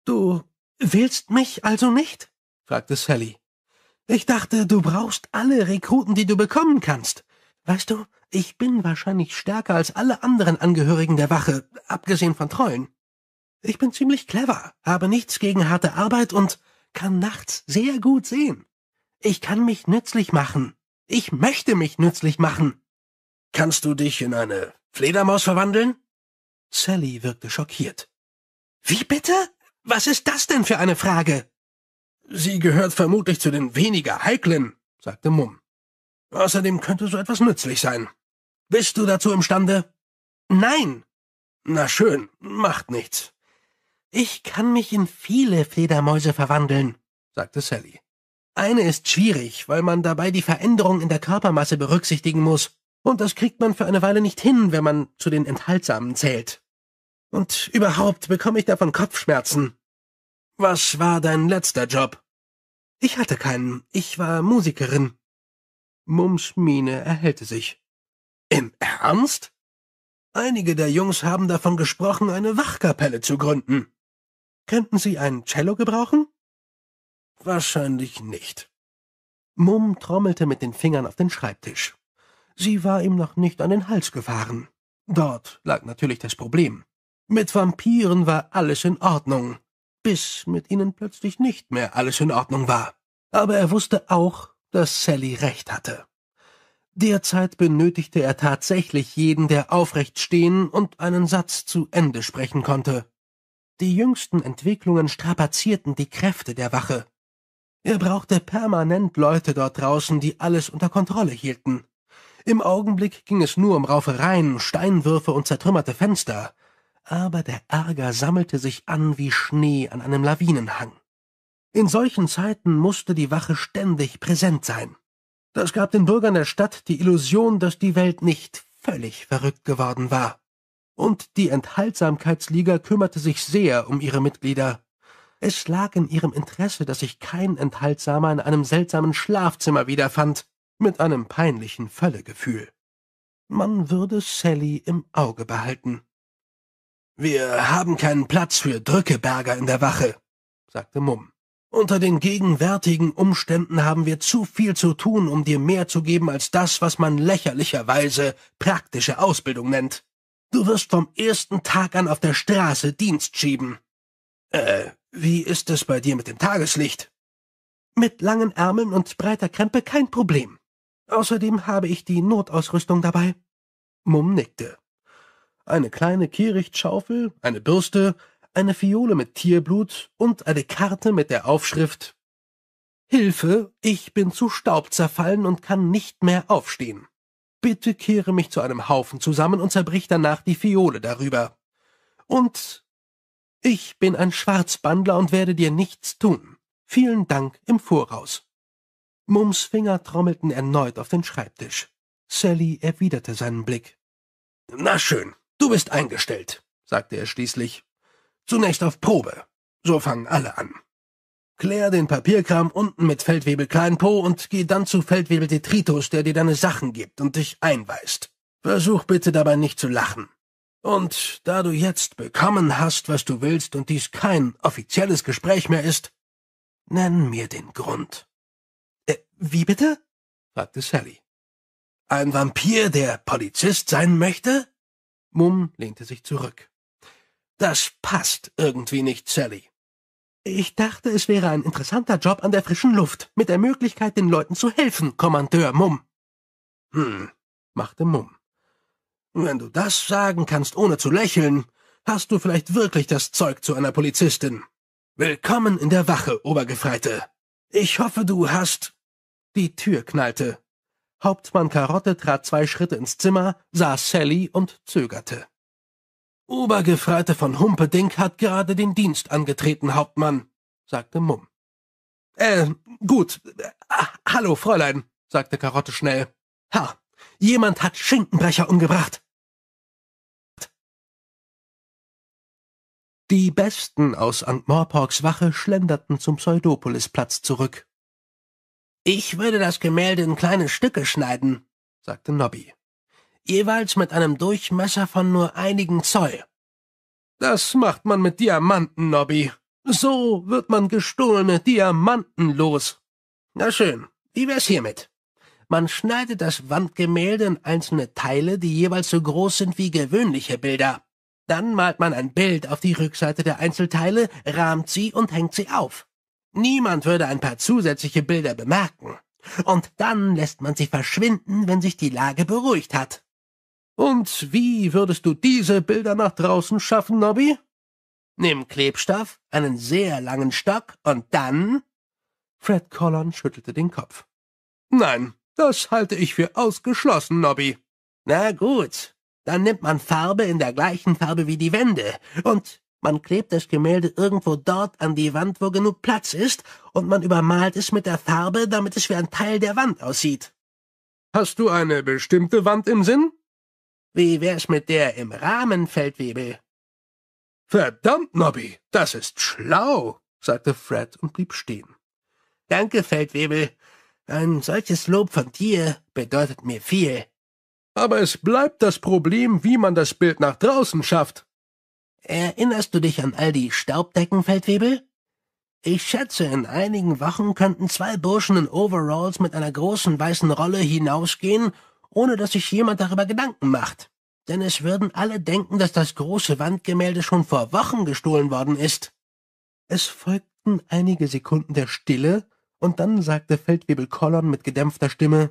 Du willst mich also nicht? fragte Sally. Ich dachte, du brauchst alle Rekruten, die du bekommen kannst. Weißt du, ich bin wahrscheinlich stärker als alle anderen Angehörigen der Wache, abgesehen von Trollen. Ich bin ziemlich clever, habe nichts gegen harte Arbeit und kann nachts sehr gut sehen. Ich kann mich nützlich machen. Ich möchte mich nützlich machen. Kannst du dich in eine Fledermaus verwandeln? Sally wirkte schockiert. Wie bitte? Was ist das denn für eine Frage? Sie gehört vermutlich zu den weniger heiklen, sagte Mumm. Außerdem könnte so etwas nützlich sein. Bist du dazu imstande? Nein. Na schön, macht nichts. Ich kann mich in viele Fledermäuse verwandeln, sagte Sally. Eine ist schwierig, weil man dabei die Veränderung in der Körpermasse berücksichtigen muss, und das kriegt man für eine Weile nicht hin, wenn man zu den Enthaltsamen zählt. Und überhaupt bekomme ich davon Kopfschmerzen. Was war dein letzter Job? Ich hatte keinen. Ich war Musikerin. Mums Miene erhellte sich. Im Ernst? Einige der Jungs haben davon gesprochen, eine Wachkapelle zu gründen. Könnten Sie ein Cello gebrauchen? Wahrscheinlich nicht. Mumm trommelte mit den Fingern auf den Schreibtisch. Sie war ihm noch nicht an den Hals gefahren. Dort lag natürlich das Problem. Mit Vampiren war alles in Ordnung bis mit ihnen plötzlich nicht mehr alles in Ordnung war. Aber er wusste auch, dass Sally recht hatte. Derzeit benötigte er tatsächlich jeden, der aufrecht stehen und einen Satz zu Ende sprechen konnte. Die jüngsten Entwicklungen strapazierten die Kräfte der Wache. Er brauchte permanent Leute dort draußen, die alles unter Kontrolle hielten. Im Augenblick ging es nur um Raufereien, Steinwürfe und zertrümmerte Fenster, aber der Ärger sammelte sich an wie Schnee an einem Lawinenhang. In solchen Zeiten musste die Wache ständig präsent sein. Das gab den Bürgern der Stadt die Illusion, dass die Welt nicht völlig verrückt geworden war. Und die Enthaltsamkeitsliga kümmerte sich sehr um ihre Mitglieder. Es lag in ihrem Interesse, dass sich kein Enthaltsamer in einem seltsamen Schlafzimmer wiederfand, mit einem peinlichen Völlegefühl. Man würde Sally im Auge behalten. Wir haben keinen Platz für Drückeberger in der Wache, sagte Mumm. Unter den gegenwärtigen Umständen haben wir zu viel zu tun, um dir mehr zu geben als das, was man lächerlicherweise praktische Ausbildung nennt. Du wirst vom ersten Tag an auf der Straße Dienst schieben. Äh, wie ist es bei dir mit dem Tageslicht? Mit langen Ärmeln und breiter Krempe kein Problem. Außerdem habe ich die Notausrüstung dabei. Mumm nickte eine kleine Kehrichtschaufel, eine Bürste, eine Fiole mit Tierblut und eine Karte mit der Aufschrift Hilfe, ich bin zu Staub zerfallen und kann nicht mehr aufstehen. Bitte kehre mich zu einem Haufen zusammen und zerbrich danach die Fiole darüber. Und ich bin ein Schwarzbandler und werde dir nichts tun. Vielen Dank im Voraus. Mums Finger trommelten erneut auf den Schreibtisch. Sally erwiderte seinen Blick. Na schön, Du bist eingestellt, sagte er schließlich. Zunächst auf Probe. So fangen alle an. Klär den Papierkram unten mit Feldwebel Kleinpo und geh dann zu Feldwebel Detritus, der dir deine Sachen gibt und dich einweist. Versuch bitte dabei nicht zu lachen. Und da du jetzt bekommen hast, was du willst und dies kein offizielles Gespräch mehr ist, nenn mir den Grund. Äh, wie bitte? fragte Sally. Ein Vampir, der Polizist sein möchte? Mumm lehnte sich zurück. Das passt irgendwie nicht, Sally. Ich dachte, es wäre ein interessanter Job an der frischen Luft, mit der Möglichkeit, den Leuten zu helfen, Kommandeur Mumm. Hm, machte Mumm. Wenn du das sagen kannst, ohne zu lächeln, hast du vielleicht wirklich das Zeug zu einer Polizistin. Willkommen in der Wache, Obergefreite. Ich hoffe, du hast. Die Tür knallte Hauptmann Karotte trat zwei Schritte ins Zimmer, sah Sally und zögerte. Obergefreite von Humpedink hat gerade den Dienst angetreten, Hauptmann, sagte Mumm. Äh, gut. Ah, hallo, Fräulein, sagte Karotte schnell. Ha, jemand hat Schinkenbrecher umgebracht. Die Besten aus Ankh-Morporks Wache schlenderten zum Pseudopolisplatz zurück. Ich würde das Gemälde in kleine Stücke schneiden, sagte Nobby. Jeweils mit einem Durchmesser von nur einigen Zoll. Das macht man mit Diamanten, Nobby. So wird man gestohlene Diamanten los. Na schön, wie wär's hiermit? Man schneidet das Wandgemälde in einzelne Teile, die jeweils so groß sind wie gewöhnliche Bilder. Dann malt man ein Bild auf die Rückseite der Einzelteile, rahmt sie und hängt sie auf. Niemand würde ein paar zusätzliche Bilder bemerken. Und dann lässt man sie verschwinden, wenn sich die Lage beruhigt hat. Und wie würdest du diese Bilder nach draußen schaffen, Nobby? Nimm Klebstoff, einen sehr langen Stock und dann. Fred Collon schüttelte den Kopf. Nein, das halte ich für ausgeschlossen, Nobby. Na gut, dann nimmt man Farbe in der gleichen Farbe wie die Wände und man klebt das Gemälde irgendwo dort an die Wand, wo genug Platz ist, und man übermalt es mit der Farbe, damit es wie ein Teil der Wand aussieht. Hast du eine bestimmte Wand im Sinn? Wie wär's mit der im Rahmen, Feldwebel? Verdammt, Nobby, das ist schlau, sagte Fred und blieb stehen. Danke, Feldwebel. Ein solches Lob von dir bedeutet mir viel. Aber es bleibt das Problem, wie man das Bild nach draußen schafft. Erinnerst du dich an all die Staubdecken, Feldwebel? Ich schätze, in einigen Wochen könnten zwei Burschen in Overalls mit einer großen weißen Rolle hinausgehen, ohne dass sich jemand darüber Gedanken macht. Denn es würden alle denken, dass das große Wandgemälde schon vor Wochen gestohlen worden ist. Es folgten einige Sekunden der Stille, und dann sagte Feldwebel Collon mit gedämpfter Stimme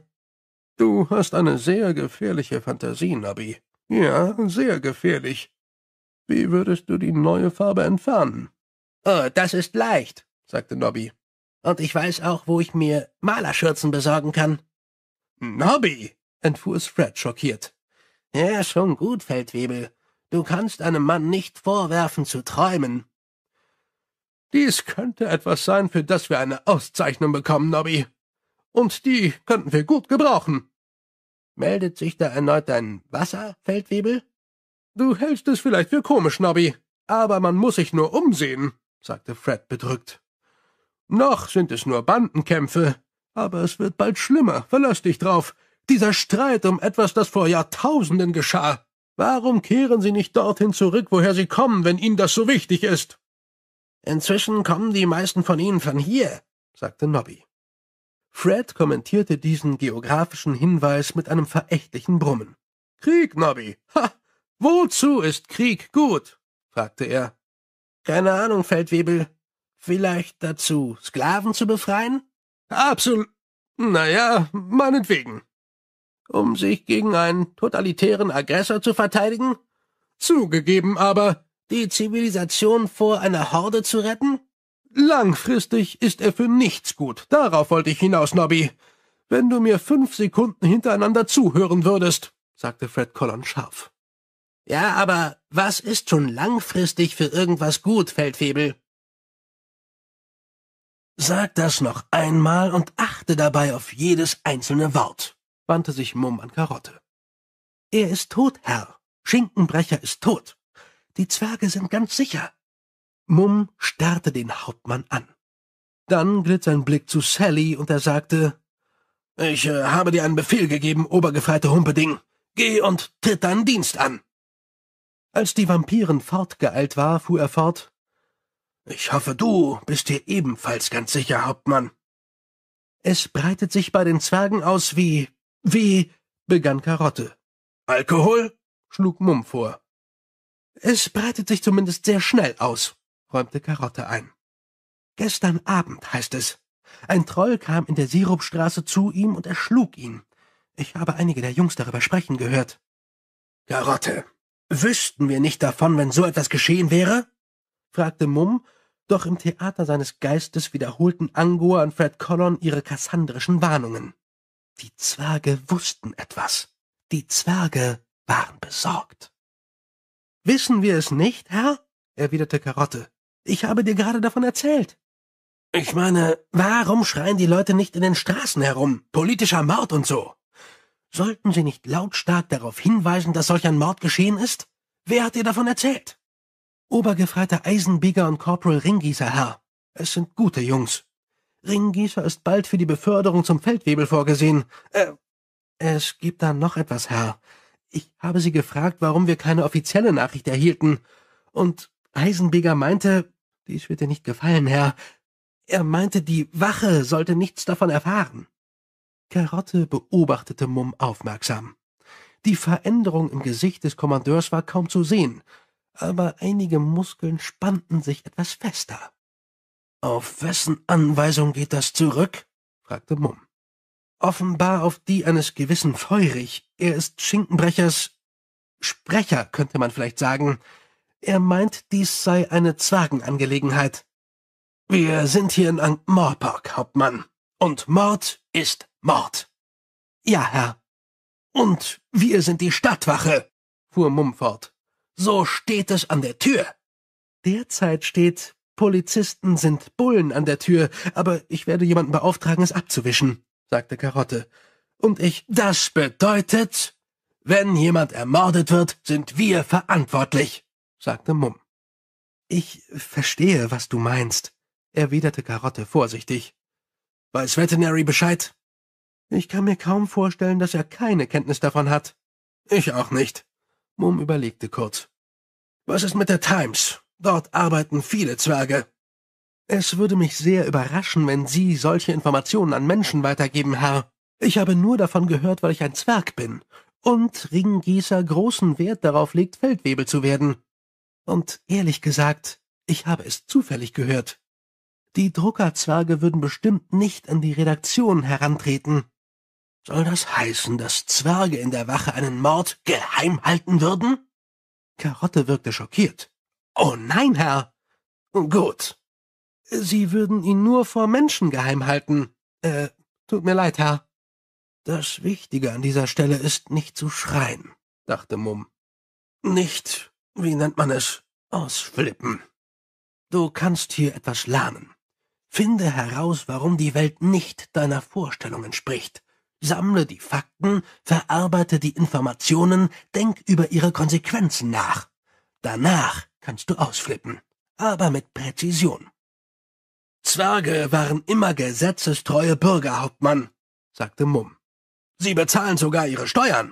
Du hast eine sehr gefährliche Fantasie, Nabby. Ja, sehr gefährlich. Wie würdest du die neue Farbe entfernen? Oh, das ist leicht, sagte Nobby. Und ich weiß auch, wo ich mir Malerschürzen besorgen kann. Nobby, entfuhr es Fred schockiert. Ja, schon gut, Feldwebel. Du kannst einem Mann nicht vorwerfen zu träumen. Dies könnte etwas sein, für das wir eine Auszeichnung bekommen, Nobby. Und die könnten wir gut gebrauchen. Meldet sich da erneut ein Feldwebel? Du hältst es vielleicht für komisch, Nobby, aber man muss sich nur umsehen, sagte Fred bedrückt. Noch sind es nur Bandenkämpfe, aber es wird bald schlimmer, verlass dich drauf. Dieser Streit um etwas, das vor Jahrtausenden geschah. Warum kehren Sie nicht dorthin zurück, woher Sie kommen, wenn Ihnen das so wichtig ist? Inzwischen kommen die meisten von Ihnen von hier, sagte Nobby. Fred kommentierte diesen geografischen Hinweis mit einem verächtlichen Brummen. Krieg, Nobby. Ha, Wozu ist Krieg gut? fragte er. Keine Ahnung, Feldwebel. Vielleicht dazu, Sklaven zu befreien? Absolut. Na ja, meinetwegen. Um sich gegen einen totalitären Aggressor zu verteidigen? Zugegeben, aber. Die Zivilisation vor einer Horde zu retten? Langfristig ist er für nichts gut. Darauf wollte ich hinaus, Nobby. Wenn du mir fünf Sekunden hintereinander zuhören würdest, sagte Fred Collon scharf. Ja, aber was ist schon langfristig für irgendwas gut, Feldfebel? Sag das noch einmal und achte dabei auf jedes einzelne Wort, wandte sich Mumm an Karotte. Er ist tot, Herr. Schinkenbrecher ist tot. Die Zwerge sind ganz sicher. Mumm starrte den Hauptmann an. Dann glitt sein Blick zu Sally und er sagte, ich äh, habe dir einen Befehl gegeben, obergefreite Humpeding. Geh und tritt deinen Dienst an. Als die Vampirin fortgeeilt war, fuhr er fort. Ich hoffe, du bist dir ebenfalls ganz sicher, Hauptmann. Es breitet sich bei den Zwergen aus wie, wie, begann Karotte. Alkohol? schlug Mumm vor. Es breitet sich zumindest sehr schnell aus, räumte Karotte ein. Gestern Abend heißt es. Ein Troll kam in der Sirupstraße zu ihm und erschlug ihn. Ich habe einige der Jungs darüber sprechen gehört. Karotte, Wüssten wir nicht davon, wenn so etwas geschehen wäre? fragte Mumm, doch im Theater seines Geistes wiederholten Angua und Fred Collon ihre kassandrischen Warnungen. Die Zwerge wussten etwas. Die Zwerge waren besorgt. Wissen wir es nicht, Herr? erwiderte Karotte. Ich habe dir gerade davon erzählt. Ich meine, warum schreien die Leute nicht in den Straßen herum? Politischer Mord und so. Sollten Sie nicht lautstark darauf hinweisen, dass solch ein Mord geschehen ist? Wer hat dir davon erzählt? Obergefreiter Eisenbieger und Corporal Ringgießer, Herr. Es sind gute Jungs. Ringgießer ist bald für die Beförderung zum Feldwebel vorgesehen. Äh, es gibt da noch etwas, Herr. Ich habe Sie gefragt, warum wir keine offizielle Nachricht erhielten. Und Eisenbieger meinte, dies wird dir nicht gefallen, Herr. Er meinte, die Wache sollte nichts davon erfahren. Karotte beobachtete Mumm aufmerksam. Die Veränderung im Gesicht des Kommandeurs war kaum zu sehen, aber einige Muskeln spannten sich etwas fester. Auf wessen Anweisung geht das zurück? fragte Mumm. Offenbar auf die eines gewissen Feurig. Er ist Schinkenbrechers Sprecher, könnte man vielleicht sagen. Er meint, dies sei eine Zwergenangelegenheit. Wir sind hier in Ankh-Morpork, Hauptmann, und Mord ist Mord. Ja, Herr. Und wir sind die Stadtwache, fuhr Mumm fort. So steht es an der Tür. Derzeit steht, Polizisten sind Bullen an der Tür, aber ich werde jemanden beauftragen, es abzuwischen, sagte Karotte. Und ich, das bedeutet, wenn jemand ermordet wird, sind wir verantwortlich, sagte Mumm. Ich verstehe, was du meinst, erwiderte Karotte vorsichtig. Weiß Veterinary Bescheid? Ich kann mir kaum vorstellen, dass er keine Kenntnis davon hat. Ich auch nicht. Mum überlegte kurz. Was ist mit der Times? Dort arbeiten viele Zwerge. Es würde mich sehr überraschen, wenn Sie solche Informationen an Menschen weitergeben, Herr. Ich habe nur davon gehört, weil ich ein Zwerg bin und Ringgießer großen Wert darauf legt, Feldwebel zu werden. Und ehrlich gesagt, ich habe es zufällig gehört. Die Druckerzwerge würden bestimmt nicht an die Redaktion herantreten. Soll das heißen, dass Zwerge in der Wache einen Mord geheim halten würden? Karotte wirkte schockiert. Oh nein, Herr. Gut. Sie würden ihn nur vor Menschen geheim halten. Äh, tut mir leid, Herr. Das Wichtige an dieser Stelle ist nicht zu schreien, dachte Mumm. Nicht, wie nennt man es, ausflippen. Du kannst hier etwas lernen. Finde heraus, warum die Welt nicht deiner Vorstellung entspricht. Sammle die Fakten, verarbeite die Informationen, denk über ihre Konsequenzen nach. Danach kannst du ausflippen, aber mit Präzision. Zwerge waren immer gesetzestreue Bürger, Hauptmann, sagte Mumm. Sie bezahlen sogar ihre Steuern.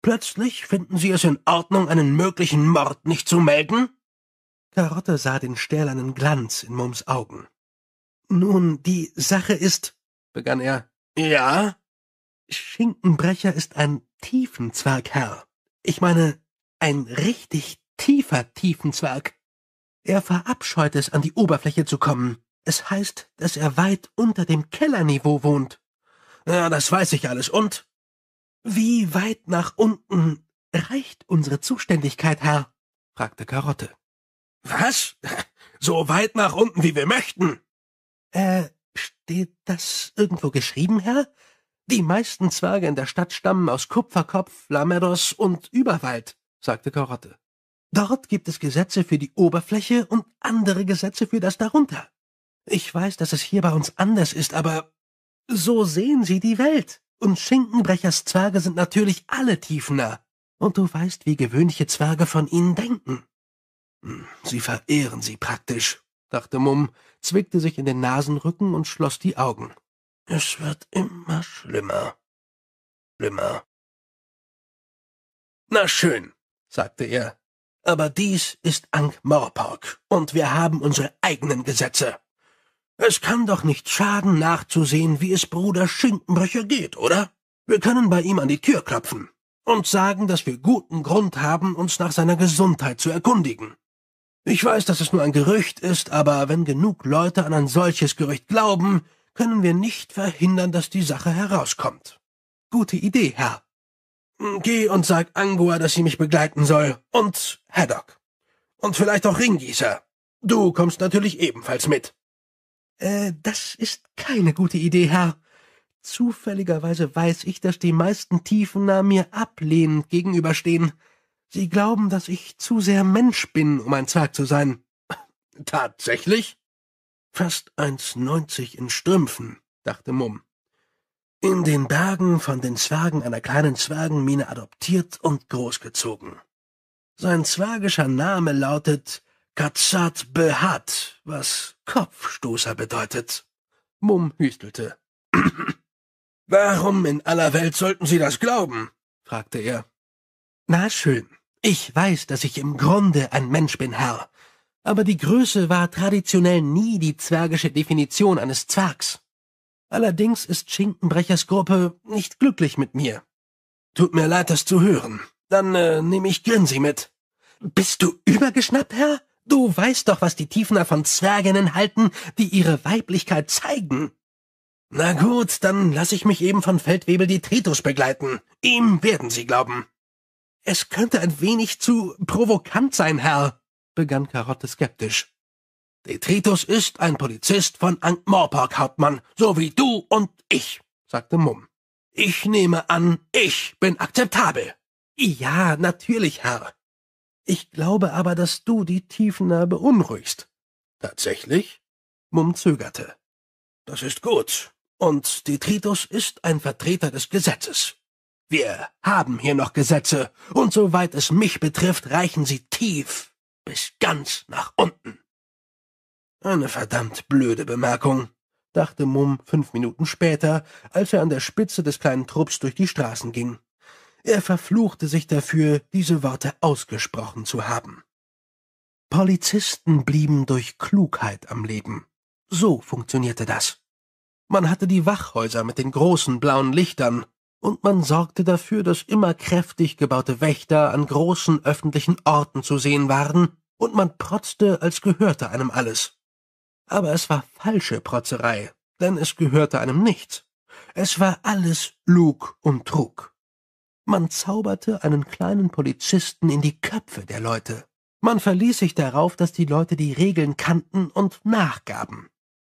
Plötzlich finden Sie es in Ordnung, einen möglichen Mord nicht zu melden? Karotte sah den stählernen Glanz in Mumms Augen. Nun, die Sache ist, begann er. Ja? Schinkenbrecher ist ein Tiefenzwerg, Herr. Ich meine, ein richtig tiefer Tiefenzwerg. Er verabscheut es, an die Oberfläche zu kommen. Es heißt, dass er weit unter dem Kellerniveau wohnt. Ja, das weiß ich alles. Und? Wie weit nach unten reicht unsere Zuständigkeit, Herr? fragte Karotte. Was? So weit nach unten, wie wir möchten, äh, steht das irgendwo geschrieben, Herr? Die meisten Zwerge in der Stadt stammen aus Kupferkopf, Lamedos und Überwald, sagte Karotte. Dort gibt es Gesetze für die Oberfläche und andere Gesetze für das darunter. Ich weiß, dass es hier bei uns anders ist, aber so sehen sie die Welt. Und Schinkenbrechers Zwerge sind natürlich alle tiefener. Und du weißt, wie gewöhnliche Zwerge von ihnen denken. Hm, sie verehren sie praktisch dachte Mumm, zwickte sich in den Nasenrücken und schloss die Augen. Es wird immer schlimmer. Schlimmer. Na schön, sagte er. Aber dies ist Ankh Morpork und wir haben unsere eigenen Gesetze. Es kann doch nicht schaden, nachzusehen, wie es Bruder Schinkenbrücher geht, oder? Wir können bei ihm an die Tür klopfen und sagen, dass wir guten Grund haben, uns nach seiner Gesundheit zu erkundigen. Ich weiß, dass es nur ein Gerücht ist, aber wenn genug Leute an ein solches Gerücht glauben, können wir nicht verhindern, dass die Sache herauskommt. Gute Idee, Herr. Hm, geh und sag Angua, dass sie mich begleiten soll. Und Haddock. Und vielleicht auch Ringgießer. Du kommst natürlich ebenfalls mit. Äh, das ist keine gute Idee, Herr. Zufälligerweise weiß ich, dass die meisten Tiefener mir ablehnend gegenüberstehen. Sie glauben, dass ich zu sehr Mensch bin, um ein Zwerg zu sein. Tatsächlich? Fast 1,90 in Strümpfen, dachte Mumm. In den Bergen von den Zwergen einer kleinen Zwergenmine adoptiert und großgezogen. Sein zwergischer Name lautet Katzat Behat, was Kopfstoßer bedeutet. Mumm hüstelte. Warum in aller Welt sollten Sie das glauben? fragte er. Na schön, ich weiß, dass ich im Grunde ein Mensch bin, Herr. Aber die Größe war traditionell nie die zwergische Definition eines Zwergs. Allerdings ist Schinkenbrechers Gruppe nicht glücklich mit mir. Tut mir leid, das zu hören. Dann äh, nehme ich Grinsi mit. Bist du übergeschnappt, Herr? Du weißt doch, was die Tiefner von Zwerginnen halten, die ihre Weiblichkeit zeigen. Na gut, dann lass ich mich eben von Feldwebel die Tritus begleiten. Ihm werden sie glauben. Es könnte ein wenig zu provokant sein, Herr, begann Karotte skeptisch. Detritus ist ein Polizist von Ankh-Morpork, Hauptmann, so wie du und ich, sagte Mumm. Ich nehme an, ich bin akzeptabel. Ja, natürlich, Herr. Ich glaube aber, dass du die Tiefener beunruhigst. Tatsächlich? Mumm zögerte. Das ist gut. Und Detritus ist ein Vertreter des Gesetzes. Wir haben hier noch Gesetze, und soweit es mich betrifft, reichen sie tief bis ganz nach unten. Eine verdammt blöde Bemerkung, dachte Mumm fünf Minuten später, als er an der Spitze des kleinen Trupps durch die Straßen ging. Er verfluchte sich dafür, diese Worte ausgesprochen zu haben. Polizisten blieben durch Klugheit am Leben. So funktionierte das. Man hatte die Wachhäuser mit den großen blauen Lichtern, und man sorgte dafür, dass immer kräftig gebaute Wächter an großen öffentlichen Orten zu sehen waren, und man protzte, als gehörte einem alles. Aber es war falsche Protzerei, denn es gehörte einem nichts. Es war alles Lug und Trug. Man zauberte einen kleinen Polizisten in die Köpfe der Leute. Man verließ sich darauf, dass die Leute die Regeln kannten und nachgaben.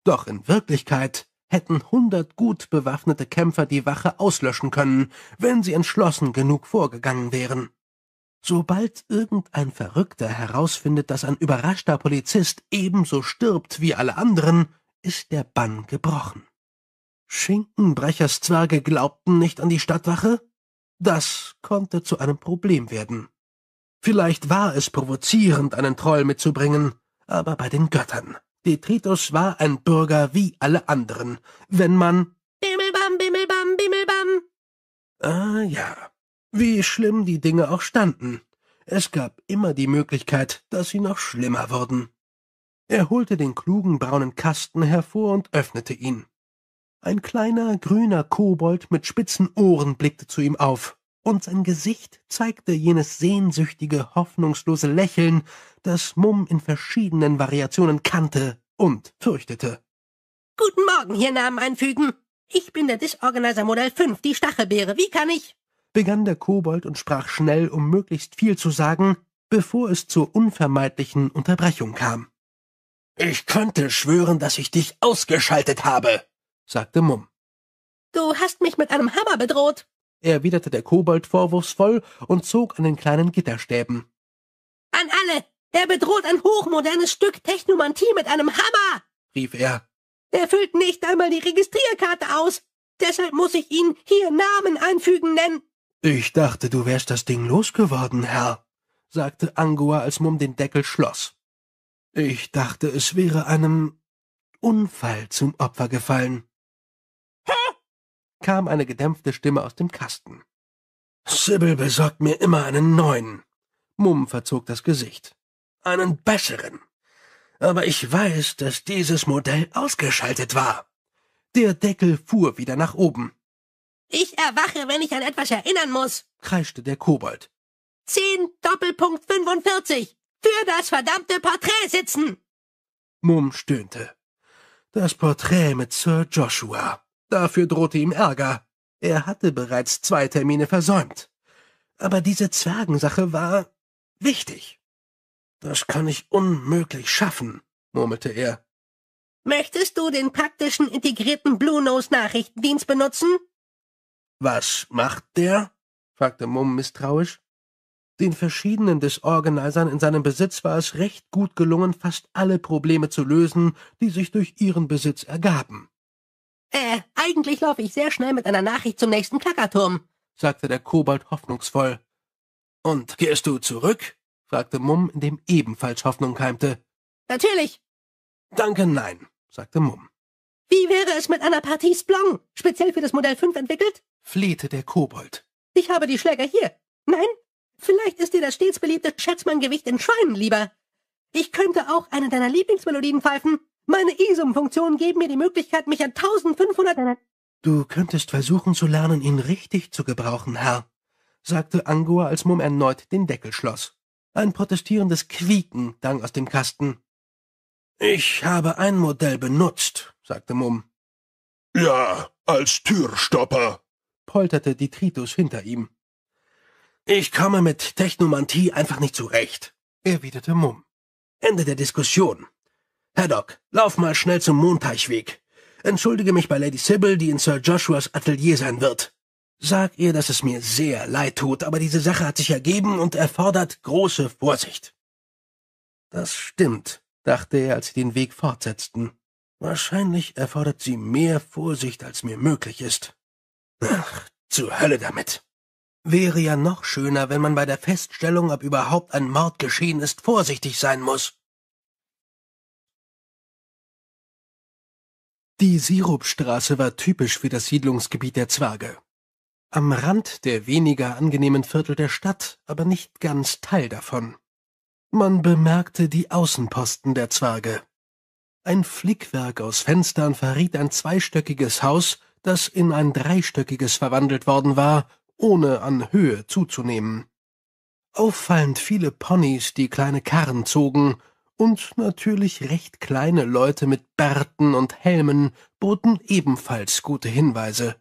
Doch in Wirklichkeit hätten hundert gut bewaffnete Kämpfer die Wache auslöschen können, wenn sie entschlossen genug vorgegangen wären. Sobald irgendein Verrückter herausfindet, dass ein überraschter Polizist ebenso stirbt wie alle anderen, ist der Bann gebrochen. Schinkenbrechers Zwerge glaubten nicht an die Stadtwache? Das konnte zu einem Problem werden. Vielleicht war es provozierend, einen Troll mitzubringen, aber bei den Göttern. Detritus war ein Bürger wie alle anderen, wenn man Bimmelbam, Bimmelbam, Bimmelbam. Ah ja, wie schlimm die Dinge auch standen. Es gab immer die Möglichkeit, dass sie noch schlimmer wurden. Er holte den klugen braunen Kasten hervor und öffnete ihn. Ein kleiner grüner Kobold mit spitzen Ohren blickte zu ihm auf und sein Gesicht zeigte jenes sehnsüchtige, hoffnungslose Lächeln, das Mumm in verschiedenen Variationen kannte und fürchtete. Guten Morgen, hier Namen einfügen. Ich bin der Disorganizer Modell 5, die Stachelbeere. Wie kann ich? begann der Kobold und sprach schnell, um möglichst viel zu sagen, bevor es zur unvermeidlichen Unterbrechung kam. Ich könnte schwören, dass ich dich ausgeschaltet habe, sagte Mumm. Du hast mich mit einem Hammer bedroht, erwiderte der Kobold vorwurfsvoll und zog an den kleinen Gitterstäben. An alle! Er bedroht ein hochmodernes Stück Technomantie mit einem Hammer! rief er. Er füllt nicht einmal die Registrierkarte aus. Deshalb muss ich ihn hier Namen einfügen, nennen! Ich dachte, du wärst das Ding losgeworden, Herr, sagte Angua, als Mum den Deckel schloss. Ich dachte, es wäre einem Unfall zum Opfer gefallen kam eine gedämpfte Stimme aus dem Kasten. Sibyl besorgt mir immer einen neuen. Mumm verzog das Gesicht. Einen besseren. Aber ich weiß, dass dieses Modell ausgeschaltet war. Der Deckel fuhr wieder nach oben. Ich erwache, wenn ich an etwas erinnern muss, kreischte der Kobold. Zehn Doppelpunkt 45 für das verdammte Porträt sitzen! Mumm stöhnte. Das Porträt mit Sir Joshua. Dafür drohte ihm Ärger. Er hatte bereits zwei Termine versäumt. Aber diese Zwergensache war wichtig. Das kann ich unmöglich schaffen, murmelte er. Möchtest du den praktischen integrierten bluenose Nachrichtendienst benutzen? Was macht der? fragte Mumm misstrauisch. Den verschiedenen Disorganisern in seinem Besitz war es recht gut gelungen, fast alle Probleme zu lösen, die sich durch ihren Besitz ergaben. Äh, eigentlich laufe ich sehr schnell mit einer Nachricht zum nächsten Klackerturm, sagte der Kobold hoffnungsvoll. Und gehst du zurück? fragte Mumm, in dem ebenfalls Hoffnung keimte. Natürlich. Danke, nein, sagte Mumm. Wie wäre es mit einer Partie Splong, speziell für das Modell 5 entwickelt? flehte der Kobold. Ich habe die Schläger hier. Nein? Vielleicht ist dir das stets beliebte Schätzmann-Gewicht in Schweinen lieber. Ich könnte auch eine deiner Lieblingsmelodien pfeifen. Meine ISUM-Funktionen geben mir die Möglichkeit, mich an 1500... Du könntest versuchen zu lernen, ihn richtig zu gebrauchen, Herr, sagte Angua, als Mum erneut den Deckel schloss. Ein protestierendes Quieken drang aus dem Kasten. Ich habe ein Modell benutzt, sagte Mum. Ja, als Türstopper, polterte Detritus hinter ihm. Ich komme mit Technomantie einfach nicht zurecht, erwiderte Mumm. Ende der Diskussion. Haddock, lauf mal schnell zum Monteichweg. Entschuldige mich bei Lady Sybil, die in Sir Joshuas Atelier sein wird. Sag ihr, dass es mir sehr leid tut, aber diese Sache hat sich ergeben und erfordert große Vorsicht. Das stimmt, dachte er, als sie den Weg fortsetzten. Wahrscheinlich erfordert sie mehr Vorsicht, als mir möglich ist. Ach, zur Hölle damit. Wäre ja noch schöner, wenn man bei der Feststellung, ob überhaupt ein Mord geschehen ist, vorsichtig sein muss. Die Sirupstraße war typisch für das Siedlungsgebiet der Zwerge. Am Rand der weniger angenehmen Viertel der Stadt, aber nicht ganz Teil davon. Man bemerkte die Außenposten der Zwerge. Ein Flickwerk aus Fenstern verriet ein zweistöckiges Haus, das in ein dreistöckiges verwandelt worden war, ohne an Höhe zuzunehmen. Auffallend viele Ponys, die kleine Karren zogen, und natürlich recht kleine Leute mit Bärten und Helmen boten ebenfalls gute Hinweise.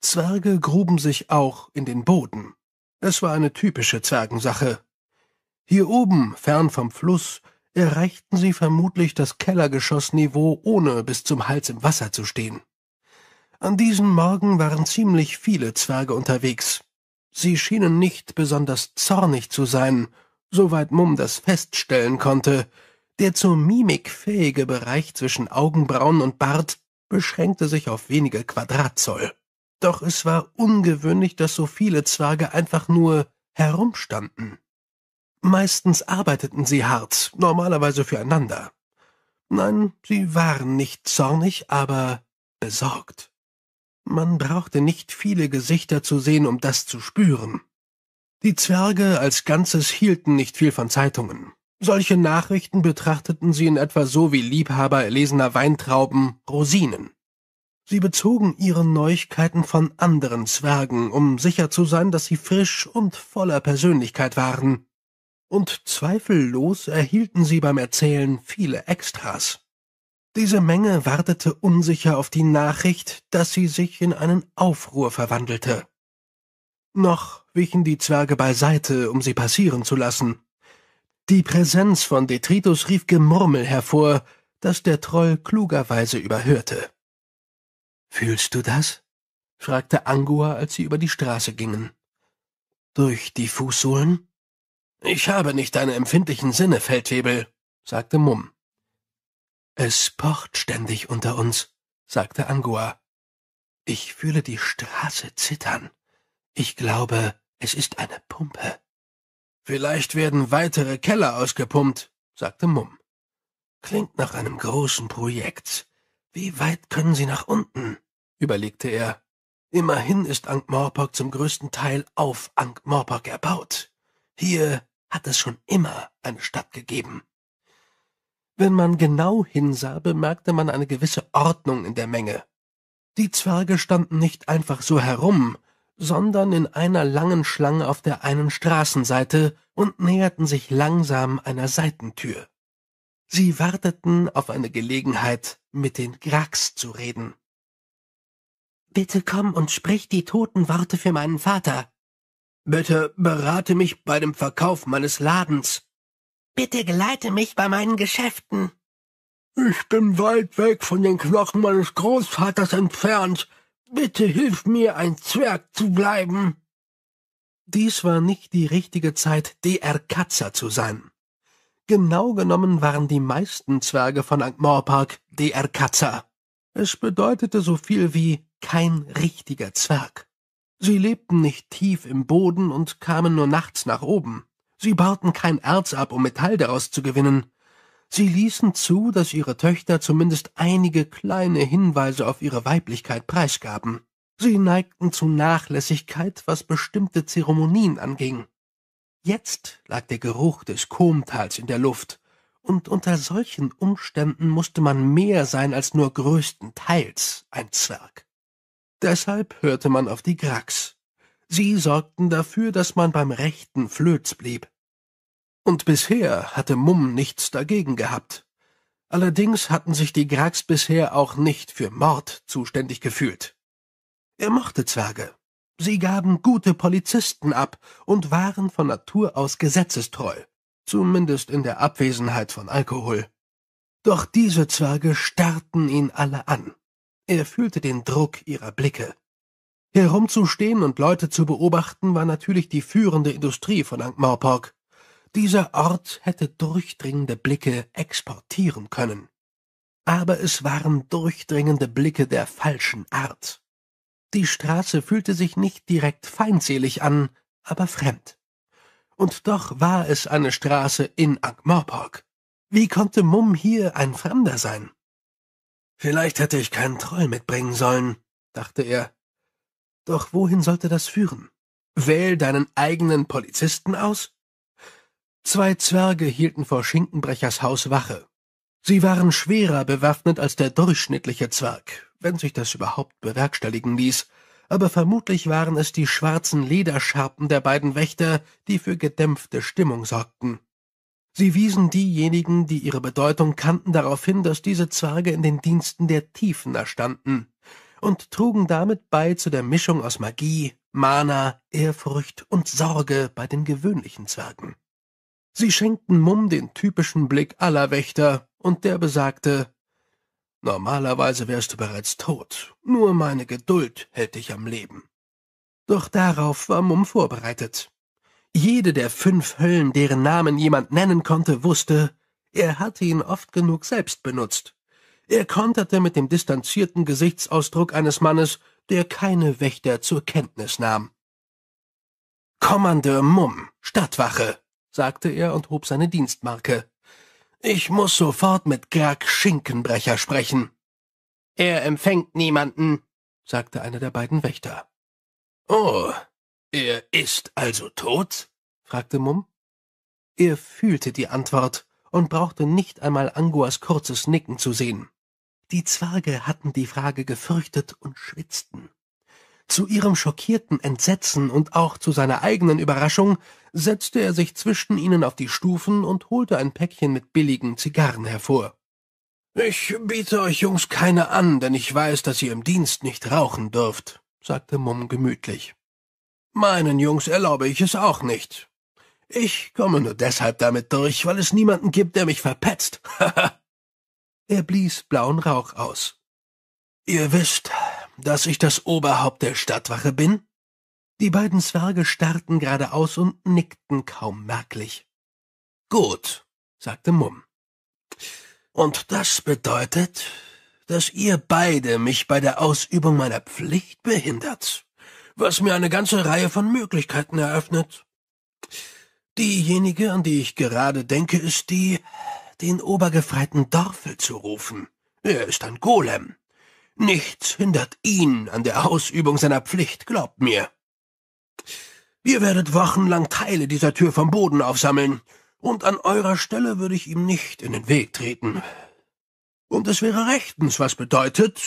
Zwerge gruben sich auch in den Boden. Es war eine typische Zwergensache. Hier oben, fern vom Fluss, erreichten sie vermutlich das Kellergeschossniveau, ohne bis zum Hals im Wasser zu stehen. An diesem Morgen waren ziemlich viele Zwerge unterwegs. Sie schienen nicht besonders zornig zu sein soweit Mumm das feststellen konnte, der zur Mimik fähige Bereich zwischen Augenbrauen und Bart beschränkte sich auf wenige Quadratzoll. Doch es war ungewöhnlich, dass so viele Zwerge einfach nur herumstanden. Meistens arbeiteten sie hart, normalerweise füreinander. Nein, sie waren nicht zornig, aber besorgt. Man brauchte nicht viele Gesichter zu sehen, um das zu spüren. Die Zwerge als Ganzes hielten nicht viel von Zeitungen. Solche Nachrichten betrachteten sie in etwa so wie Liebhaber erlesener Weintrauben Rosinen. Sie bezogen ihre Neuigkeiten von anderen Zwergen, um sicher zu sein, dass sie frisch und voller Persönlichkeit waren. Und zweifellos erhielten sie beim Erzählen viele Extras. Diese Menge wartete unsicher auf die Nachricht, dass sie sich in einen Aufruhr verwandelte. Noch wichen die Zwerge beiseite, um sie passieren zu lassen. Die Präsenz von Detritus rief Gemurmel hervor, das der Troll klugerweise überhörte. Fühlst du das? fragte Angua, als sie über die Straße gingen. Durch die Fußsohlen? Ich habe nicht deine empfindlichen Sinne, Feldwebel, sagte Mumm. Es pocht ständig unter uns, sagte Angua. Ich fühle die Straße zittern. Ich glaube, es ist eine Pumpe. Vielleicht werden weitere Keller ausgepumpt, sagte Mumm. Klingt nach einem großen Projekt. Wie weit können sie nach unten? überlegte er. Immerhin ist Ankh-Morpork zum größten Teil auf Ankh-Morpork erbaut. Hier hat es schon immer eine Stadt gegeben. Wenn man genau hinsah, bemerkte man eine gewisse Ordnung in der Menge. Die Zwerge standen nicht einfach so herum, sondern in einer langen Schlange auf der einen Straßenseite und näherten sich langsam einer Seitentür. Sie warteten auf eine Gelegenheit, mit den Grax zu reden. Bitte komm und sprich die toten Worte für meinen Vater. Bitte berate mich bei dem Verkauf meines Ladens. Bitte geleite mich bei meinen Geschäften. Ich bin weit weg von den Knochen meines Großvaters entfernt Bitte hilf mir, ein Zwerg zu bleiben. Dies war nicht die richtige Zeit, der Katzer zu sein. Genau genommen waren die meisten Zwerge von St. Park der Katzer. Es bedeutete so viel wie kein richtiger Zwerg. Sie lebten nicht tief im Boden und kamen nur nachts nach oben. Sie bauten kein Erz ab, um Metall daraus zu gewinnen. Sie ließen zu, dass ihre Töchter zumindest einige kleine Hinweise auf ihre Weiblichkeit preisgaben. Sie neigten zu Nachlässigkeit, was bestimmte Zeremonien anging. Jetzt lag der Geruch des Komtals in der Luft, und unter solchen Umständen musste man mehr sein als nur größtenteils ein Zwerg. Deshalb hörte man auf die Grax. Sie sorgten dafür, dass man beim rechten Flöz blieb. Und bisher hatte Mumm nichts dagegen gehabt. Allerdings hatten sich die Grags bisher auch nicht für Mord zuständig gefühlt. Er mochte Zwerge. Sie gaben gute Polizisten ab und waren von Natur aus gesetzestreu, zumindest in der Abwesenheit von Alkohol. Doch diese Zwerge starrten ihn alle an. Er fühlte den Druck ihrer Blicke. Herumzustehen und Leute zu beobachten war natürlich die führende Industrie von Ankh-Morpork. Dieser Ort hätte durchdringende Blicke exportieren können. Aber es waren durchdringende Blicke der falschen Art. Die Straße fühlte sich nicht direkt feindselig an, aber fremd. Und doch war es eine Straße in ankh Wie konnte Mumm hier ein Fremder sein? Vielleicht hätte ich keinen Troll mitbringen sollen, dachte er. Doch wohin sollte das führen? Wähl deinen eigenen Polizisten aus? Zwei Zwerge hielten vor Schinkenbrechers Haus Wache. Sie waren schwerer bewaffnet als der durchschnittliche Zwerg, wenn sich das überhaupt bewerkstelligen ließ, aber vermutlich waren es die schwarzen Lederscharpen der beiden Wächter, die für gedämpfte Stimmung sorgten. Sie wiesen diejenigen, die ihre Bedeutung kannten, darauf hin, dass diese Zwerge in den Diensten der Tiefen erstanden und trugen damit bei zu der Mischung aus Magie, Mana, Ehrfurcht und Sorge bei den gewöhnlichen Zwergen. Sie schenkten Mumm den typischen Blick aller Wächter, und der besagte Normalerweise wärst du bereits tot, nur meine Geduld hält dich am Leben. Doch darauf war Mumm vorbereitet. Jede der fünf Höllen, deren Namen jemand nennen konnte, wusste, er hatte ihn oft genug selbst benutzt. Er konterte mit dem distanzierten Gesichtsausdruck eines Mannes, der keine Wächter zur Kenntnis nahm. Kommandeur Mumm, Stadtwache, sagte er und hob seine Dienstmarke. Ich muss sofort mit Grag Schinkenbrecher sprechen. Er empfängt niemanden, sagte einer der beiden Wächter. Oh, er ist also tot? fragte Mumm. Er fühlte die Antwort und brauchte nicht einmal Anguas kurzes Nicken zu sehen. Die Zwerge hatten die Frage gefürchtet und schwitzten. Zu ihrem schockierten Entsetzen und auch zu seiner eigenen Überraschung setzte er sich zwischen ihnen auf die Stufen und holte ein Päckchen mit billigen Zigarren hervor. Ich biete euch Jungs keine an, denn ich weiß, dass ihr im Dienst nicht rauchen dürft, sagte Mumm gemütlich. Meinen Jungs erlaube ich es auch nicht. Ich komme nur deshalb damit durch, weil es niemanden gibt, der mich verpetzt. er blies blauen Rauch aus. Ihr wisst, dass ich das Oberhaupt der Stadtwache bin? Die beiden Zwerge starrten geradeaus und nickten kaum merklich. Gut, sagte Mumm. Und das bedeutet, dass ihr beide mich bei der Ausübung meiner Pflicht behindert, was mir eine ganze Reihe von Möglichkeiten eröffnet. Diejenige, an die ich gerade denke, ist die, den Obergefreiten Dorfel zu rufen. Er ist ein Golem, Nichts hindert ihn an der Ausübung seiner Pflicht, glaubt mir. Ihr werdet wochenlang Teile dieser Tür vom Boden aufsammeln, und an eurer Stelle würde ich ihm nicht in den Weg treten. Und es wäre rechtens, was bedeutet,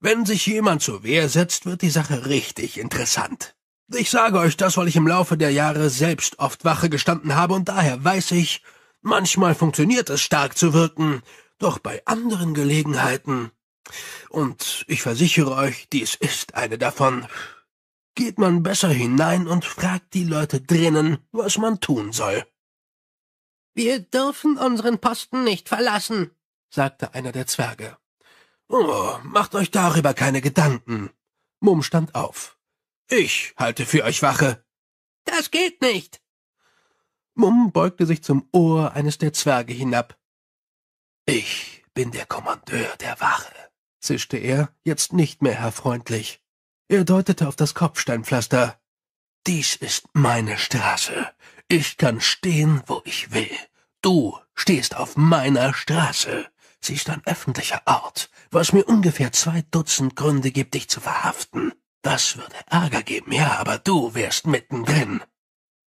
wenn sich jemand zur Wehr setzt, wird die Sache richtig interessant. Ich sage euch das, weil ich im Laufe der Jahre selbst oft Wache gestanden habe und daher weiß ich, manchmal funktioniert es stark zu wirken, doch bei anderen Gelegenheiten und ich versichere euch, dies ist eine davon. Geht man besser hinein und fragt die Leute drinnen, was man tun soll. Wir dürfen unseren Posten nicht verlassen, sagte einer der Zwerge. Oh, macht euch darüber keine Gedanken. Mumm stand auf. Ich halte für euch Wache. Das geht nicht. Mumm beugte sich zum Ohr eines der Zwerge hinab. Ich bin der Kommandeur der Wache zischte er, jetzt nicht mehr herrfreundlich. Er deutete auf das Kopfsteinpflaster. Dies ist meine Straße. Ich kann stehen, wo ich will. Du stehst auf meiner Straße. Sie ist ein öffentlicher Ort, was mir ungefähr zwei Dutzend Gründe gibt, dich zu verhaften. Das würde Ärger geben, ja, aber du wärst mittendrin.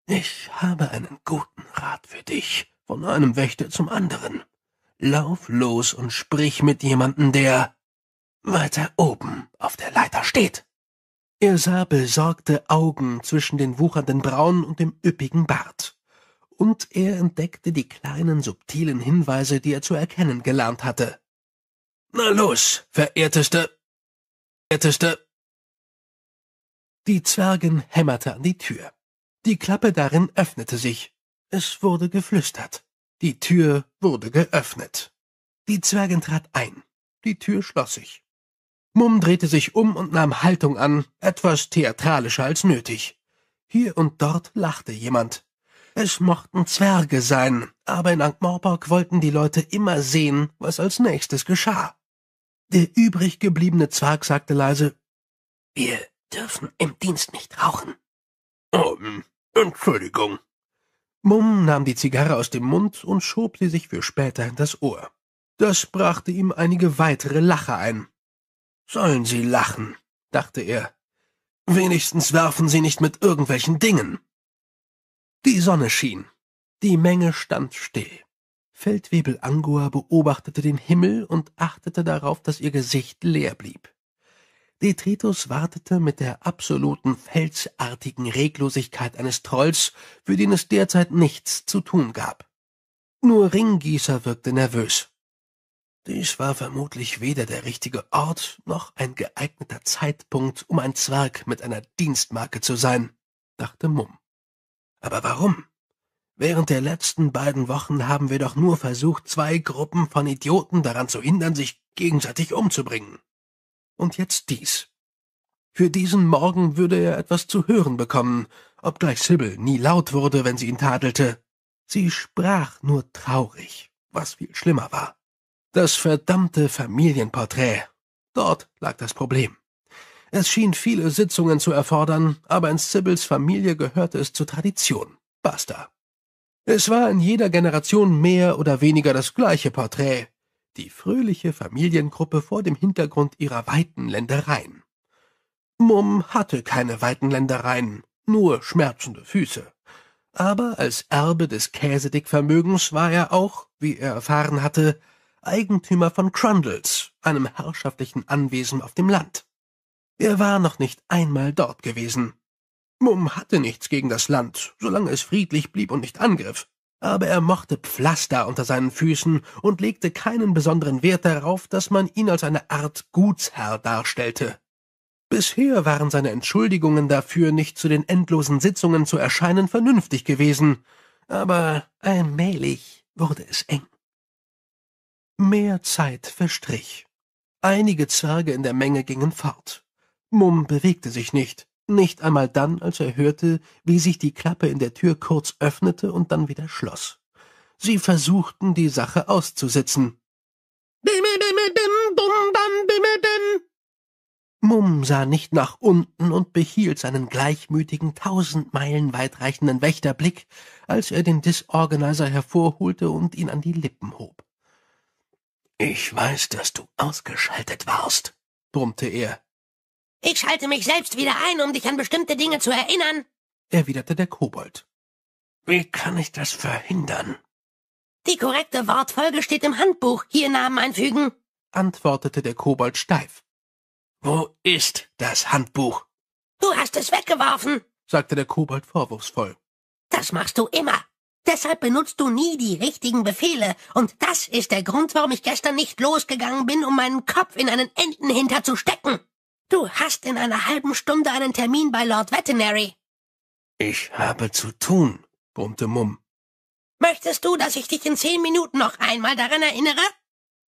Ich habe einen guten Rat für dich, von einem Wächter zum anderen. Lauf los und sprich mit jemandem, der weiter oben auf der Leiter steht. Er sah besorgte Augen zwischen den wuchernden Brauen und dem üppigen Bart. Und er entdeckte die kleinen subtilen Hinweise, die er zu erkennen gelernt hatte. Na los, verehrteste, verehrteste. Die Zwergin hämmerte an die Tür. Die Klappe darin öffnete sich. Es wurde geflüstert. Die Tür wurde geöffnet. Die Zwergin trat ein. Die Tür schloss sich. Mumm drehte sich um und nahm Haltung an, etwas theatralischer als nötig. Hier und dort lachte jemand. Es mochten Zwerge sein, aber in Ankh-Morpork wollten die Leute immer sehen, was als nächstes geschah. Der übrig gebliebene Zwerg sagte leise, wir dürfen im Dienst nicht rauchen. Oh, Entschuldigung. Mumm nahm die Zigarre aus dem Mund und schob sie sich für später in das Ohr. Das brachte ihm einige weitere Lache ein. Sollen sie lachen, dachte er. Wenigstens werfen sie nicht mit irgendwelchen Dingen. Die Sonne schien. Die Menge stand still. Feldwebel Angua beobachtete den Himmel und achtete darauf, dass ihr Gesicht leer blieb. Detritus wartete mit der absoluten felsartigen Reglosigkeit eines Trolls, für den es derzeit nichts zu tun gab. Nur Ringgießer wirkte nervös. Dies war vermutlich weder der richtige Ort noch ein geeigneter Zeitpunkt, um ein Zwerg mit einer Dienstmarke zu sein, dachte Mumm. Aber warum? Während der letzten beiden Wochen haben wir doch nur versucht, zwei Gruppen von Idioten daran zu hindern, sich gegenseitig umzubringen. Und jetzt dies. Für diesen Morgen würde er etwas zu hören bekommen, obgleich Sibyl nie laut wurde, wenn sie ihn tadelte. Sie sprach nur traurig, was viel schlimmer war. Das verdammte Familienporträt. Dort lag das Problem. Es schien viele Sitzungen zu erfordern, aber in Sibyls Familie gehörte es zur Tradition. Basta. Es war in jeder Generation mehr oder weniger das gleiche Porträt. Die fröhliche Familiengruppe vor dem Hintergrund ihrer weiten Ländereien. Mumm hatte keine weiten Ländereien, nur schmerzende Füße. Aber als Erbe des Käsedickvermögens war er auch, wie er erfahren hatte, Eigentümer von Crundles, einem herrschaftlichen Anwesen auf dem Land. Er war noch nicht einmal dort gewesen. Mumm hatte nichts gegen das Land, solange es friedlich blieb und nicht angriff, aber er mochte Pflaster unter seinen Füßen und legte keinen besonderen Wert darauf, dass man ihn als eine Art Gutsherr darstellte. Bisher waren seine Entschuldigungen dafür, nicht zu den endlosen Sitzungen zu erscheinen, vernünftig gewesen, aber allmählich wurde es eng. Mehr Zeit verstrich. Einige Zwerge in der Menge gingen fort. Mumm bewegte sich nicht, nicht einmal dann, als er hörte, wie sich die Klappe in der Tür kurz öffnete und dann wieder schloss. Sie versuchten, die Sache auszusitzen. Mumm sah nicht nach unten und behielt seinen gleichmütigen, tausend Meilen weitreichenden Wächterblick, als er den Disorganizer hervorholte und ihn an die Lippen hob. Ich weiß, dass du ausgeschaltet warst, brummte er. Ich schalte mich selbst wieder ein, um dich an bestimmte Dinge zu erinnern, erwiderte der Kobold. Wie kann ich das verhindern? Die korrekte Wortfolge steht im Handbuch. Hier Namen einfügen, antwortete der Kobold steif. Wo ist das Handbuch? Du hast es weggeworfen, sagte der Kobold vorwurfsvoll. Das machst du immer. Deshalb benutzt du nie die richtigen Befehle. Und das ist der Grund, warum ich gestern nicht losgegangen bin, um meinen Kopf in einen Entenhinter zu stecken. Du hast in einer halben Stunde einen Termin bei Lord Veterinary. Ich habe zu tun, brummte Mumm. Möchtest du, dass ich dich in zehn Minuten noch einmal daran erinnere?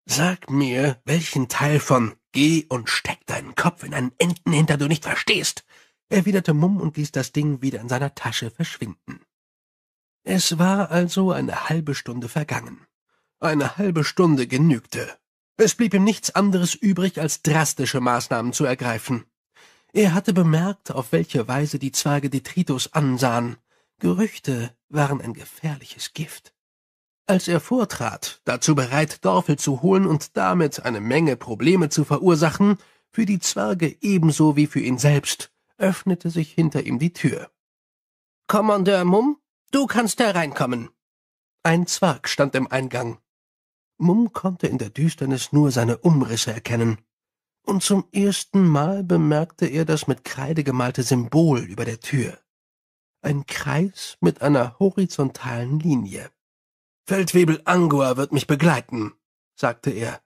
Sag mir, welchen Teil von Geh und steck deinen Kopf in einen Entenhinter du nicht verstehst, erwiderte Mumm und ließ das Ding wieder in seiner Tasche verschwinden. Es war also eine halbe Stunde vergangen. Eine halbe Stunde genügte. Es blieb ihm nichts anderes übrig, als drastische Maßnahmen zu ergreifen. Er hatte bemerkt, auf welche Weise die Zwerge Detritus ansahen. Gerüchte waren ein gefährliches Gift. Als er vortrat, dazu bereit, Dorfel zu holen und damit eine Menge Probleme zu verursachen, für die Zwerge ebenso wie für ihn selbst, öffnete sich hinter ihm die Tür. Kommandeur Mumm, Du kannst hereinkommen. Ein Zwerg stand im Eingang. Mumm konnte in der Düsternis nur seine Umrisse erkennen. Und zum ersten Mal bemerkte er das mit Kreide gemalte Symbol über der Tür. Ein Kreis mit einer horizontalen Linie. Feldwebel Angua wird mich begleiten, sagte er.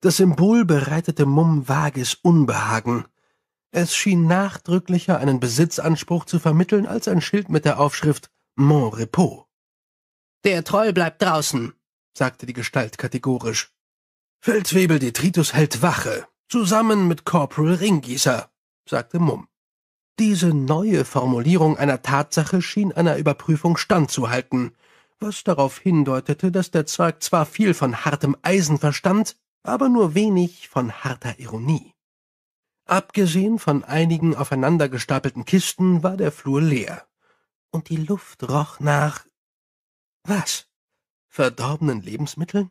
Das Symbol bereitete Mumm vages Unbehagen. Es schien nachdrücklicher einen Besitzanspruch zu vermitteln als ein Schild mit der Aufschrift Mon Repos. Der Troll bleibt draußen, sagte die Gestalt kategorisch. Feldwebel Detritus hält Wache, zusammen mit Corporal Ringgießer, sagte Mumm. Diese neue Formulierung einer Tatsache schien einer Überprüfung standzuhalten, was darauf hindeutete, dass der Zwerg zwar viel von hartem Eisen verstand, aber nur wenig von harter Ironie. Abgesehen von einigen aufeinander gestapelten Kisten war der Flur leer und die Luft roch nach was? Verdorbenen Lebensmitteln?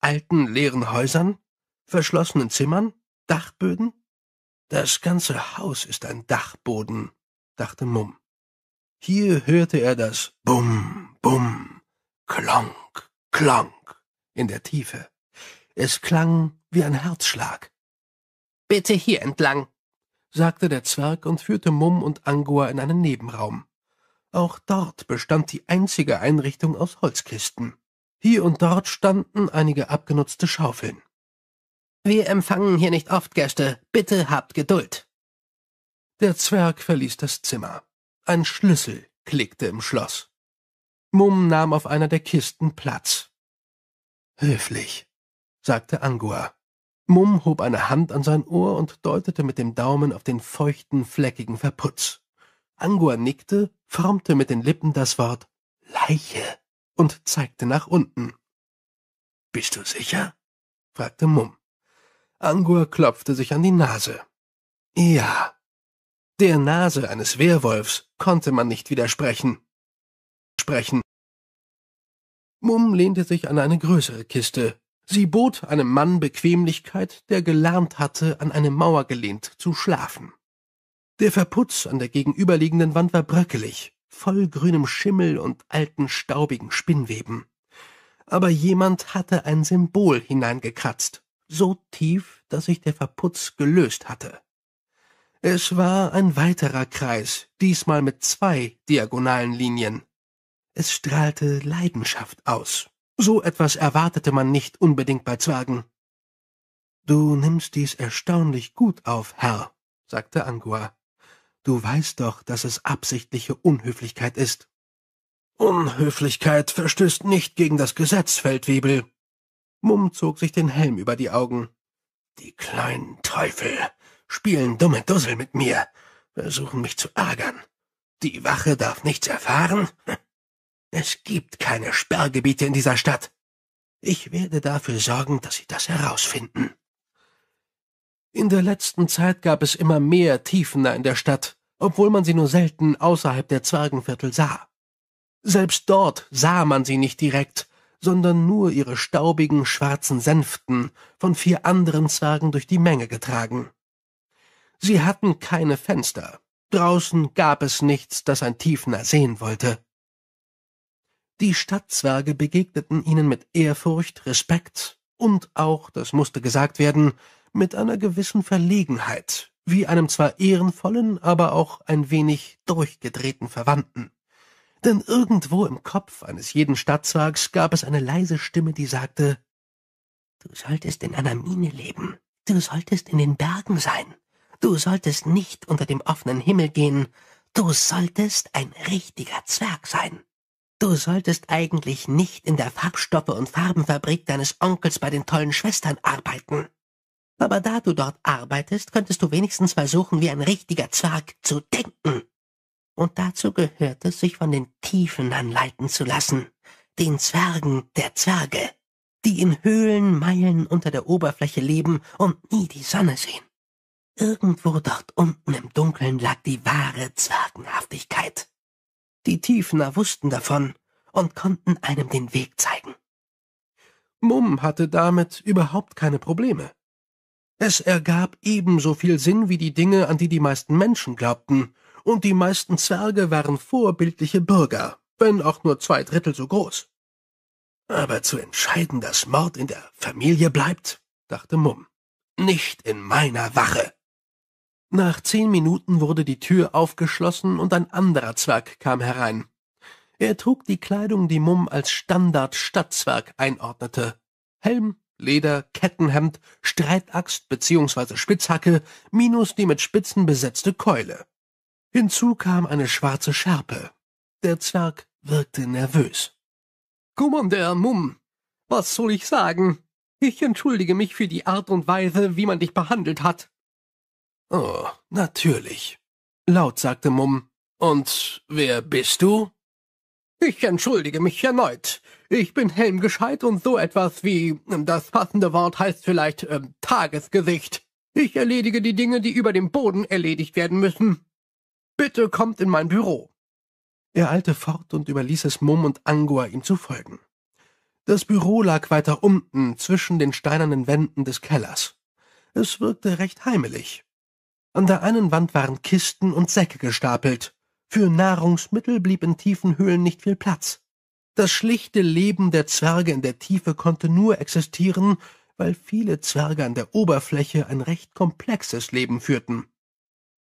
Alten, leeren Häusern? Verschlossenen Zimmern? Dachböden? Das ganze Haus ist ein Dachboden, dachte Mumm. Hier hörte er das Bum, Bum, Klonk, Klonk in der Tiefe. Es klang wie ein Herzschlag. Bitte hier entlang, sagte der Zwerg und führte Mumm und Angua in einen Nebenraum. Auch dort bestand die einzige Einrichtung aus Holzkisten. Hier und dort standen einige abgenutzte Schaufeln. Wir empfangen hier nicht oft Gäste. Bitte habt Geduld. Der Zwerg verließ das Zimmer. Ein Schlüssel klickte im Schloss. Mumm nahm auf einer der Kisten Platz. Höflich, sagte Angua. Mumm hob eine Hand an sein Ohr und deutete mit dem Daumen auf den feuchten, fleckigen Verputz. Angua nickte formte mit den Lippen das Wort Leiche und zeigte nach unten. Bist du sicher? fragte Mumm. Angur klopfte sich an die Nase. Ja. Der Nase eines Werwolfs konnte man nicht widersprechen. Sprechen. Mumm lehnte sich an eine größere Kiste. Sie bot einem Mann Bequemlichkeit, der gelernt hatte, an eine Mauer gelehnt zu schlafen. Der Verputz an der gegenüberliegenden Wand war bröckelig, voll grünem Schimmel und alten staubigen Spinnweben. Aber jemand hatte ein Symbol hineingekratzt, so tief, dass sich der Verputz gelöst hatte. Es war ein weiterer Kreis, diesmal mit zwei diagonalen Linien. Es strahlte Leidenschaft aus. So etwas erwartete man nicht unbedingt bei Zwergen. Du nimmst dies erstaunlich gut auf, Herr, sagte Angua. Du weißt doch, dass es absichtliche Unhöflichkeit ist. Unhöflichkeit verstößt nicht gegen das Gesetz, Feldwebel. Mumm zog sich den Helm über die Augen. Die kleinen Teufel spielen dumme Dussel mit mir, versuchen mich zu ärgern. Die Wache darf nichts erfahren? Es gibt keine Sperrgebiete in dieser Stadt. Ich werde dafür sorgen, dass sie das herausfinden. In der letzten Zeit gab es immer mehr Tiefener in der Stadt, obwohl man sie nur selten außerhalb der Zwergenviertel sah. Selbst dort sah man sie nicht direkt, sondern nur ihre staubigen schwarzen Sänften, von vier anderen Zwergen durch die Menge getragen. Sie hatten keine Fenster. Draußen gab es nichts, das ein Tiefner sehen wollte. Die Stadtzwerge begegneten ihnen mit Ehrfurcht, Respekt und auch, das musste gesagt werden, mit einer gewissen Verlegenheit, wie einem zwar ehrenvollen, aber auch ein wenig durchgedrehten Verwandten. Denn irgendwo im Kopf eines jeden Stadtsags gab es eine leise Stimme, die sagte Du solltest in einer Mine leben, du solltest in den Bergen sein, du solltest nicht unter dem offenen Himmel gehen, du solltest ein richtiger Zwerg sein. Du solltest eigentlich nicht in der Farbstoffe und Farbenfabrik deines Onkels bei den tollen Schwestern arbeiten. Aber da du dort arbeitest, könntest du wenigstens versuchen, wie ein richtiger Zwerg zu denken. Und dazu gehört es, sich von den Tiefen anleiten zu lassen, den Zwergen der Zwerge, die in Höhlen Meilen unter der Oberfläche leben und nie die Sonne sehen. Irgendwo dort unten im Dunkeln lag die wahre Zwergenhaftigkeit. Die Tiefener wussten davon und konnten einem den Weg zeigen. Mumm hatte damit überhaupt keine Probleme. Es ergab ebenso viel Sinn wie die Dinge, an die die meisten Menschen glaubten, und die meisten Zwerge waren vorbildliche Bürger, wenn auch nur zwei Drittel so groß. Aber zu entscheiden, dass Mord in der Familie bleibt, dachte Mumm, nicht in meiner Wache. Nach zehn Minuten wurde die Tür aufgeschlossen und ein anderer Zwerg kam herein. Er trug die Kleidung, die Mumm als Standard-Stadtzwerg einordnete. Helm, Leder, Kettenhemd, Streitaxt bzw. Spitzhacke minus die mit Spitzen besetzte Keule. Hinzu kam eine schwarze Schärpe. Der Zwerg wirkte nervös. Kommandeur Mumm, was soll ich sagen? Ich entschuldige mich für die Art und Weise, wie man dich behandelt hat. Oh, natürlich, laut sagte Mumm. Und wer bist du? Ich entschuldige mich erneut. Ich bin helmgescheit und so etwas wie, ähm, das passende Wort heißt vielleicht äh, Tagesgesicht. Ich erledige die Dinge, die über dem Boden erledigt werden müssen. Bitte kommt in mein Büro. Er eilte fort und überließ es Mumm und Angua, ihm zu folgen. Das Büro lag weiter unten, zwischen den steinernen Wänden des Kellers. Es wirkte recht heimelig. An der einen Wand waren Kisten und Säcke gestapelt. Für Nahrungsmittel blieb in tiefen Höhlen nicht viel Platz. Das schlichte Leben der Zwerge in der Tiefe konnte nur existieren, weil viele Zwerge an der Oberfläche ein recht komplexes Leben führten.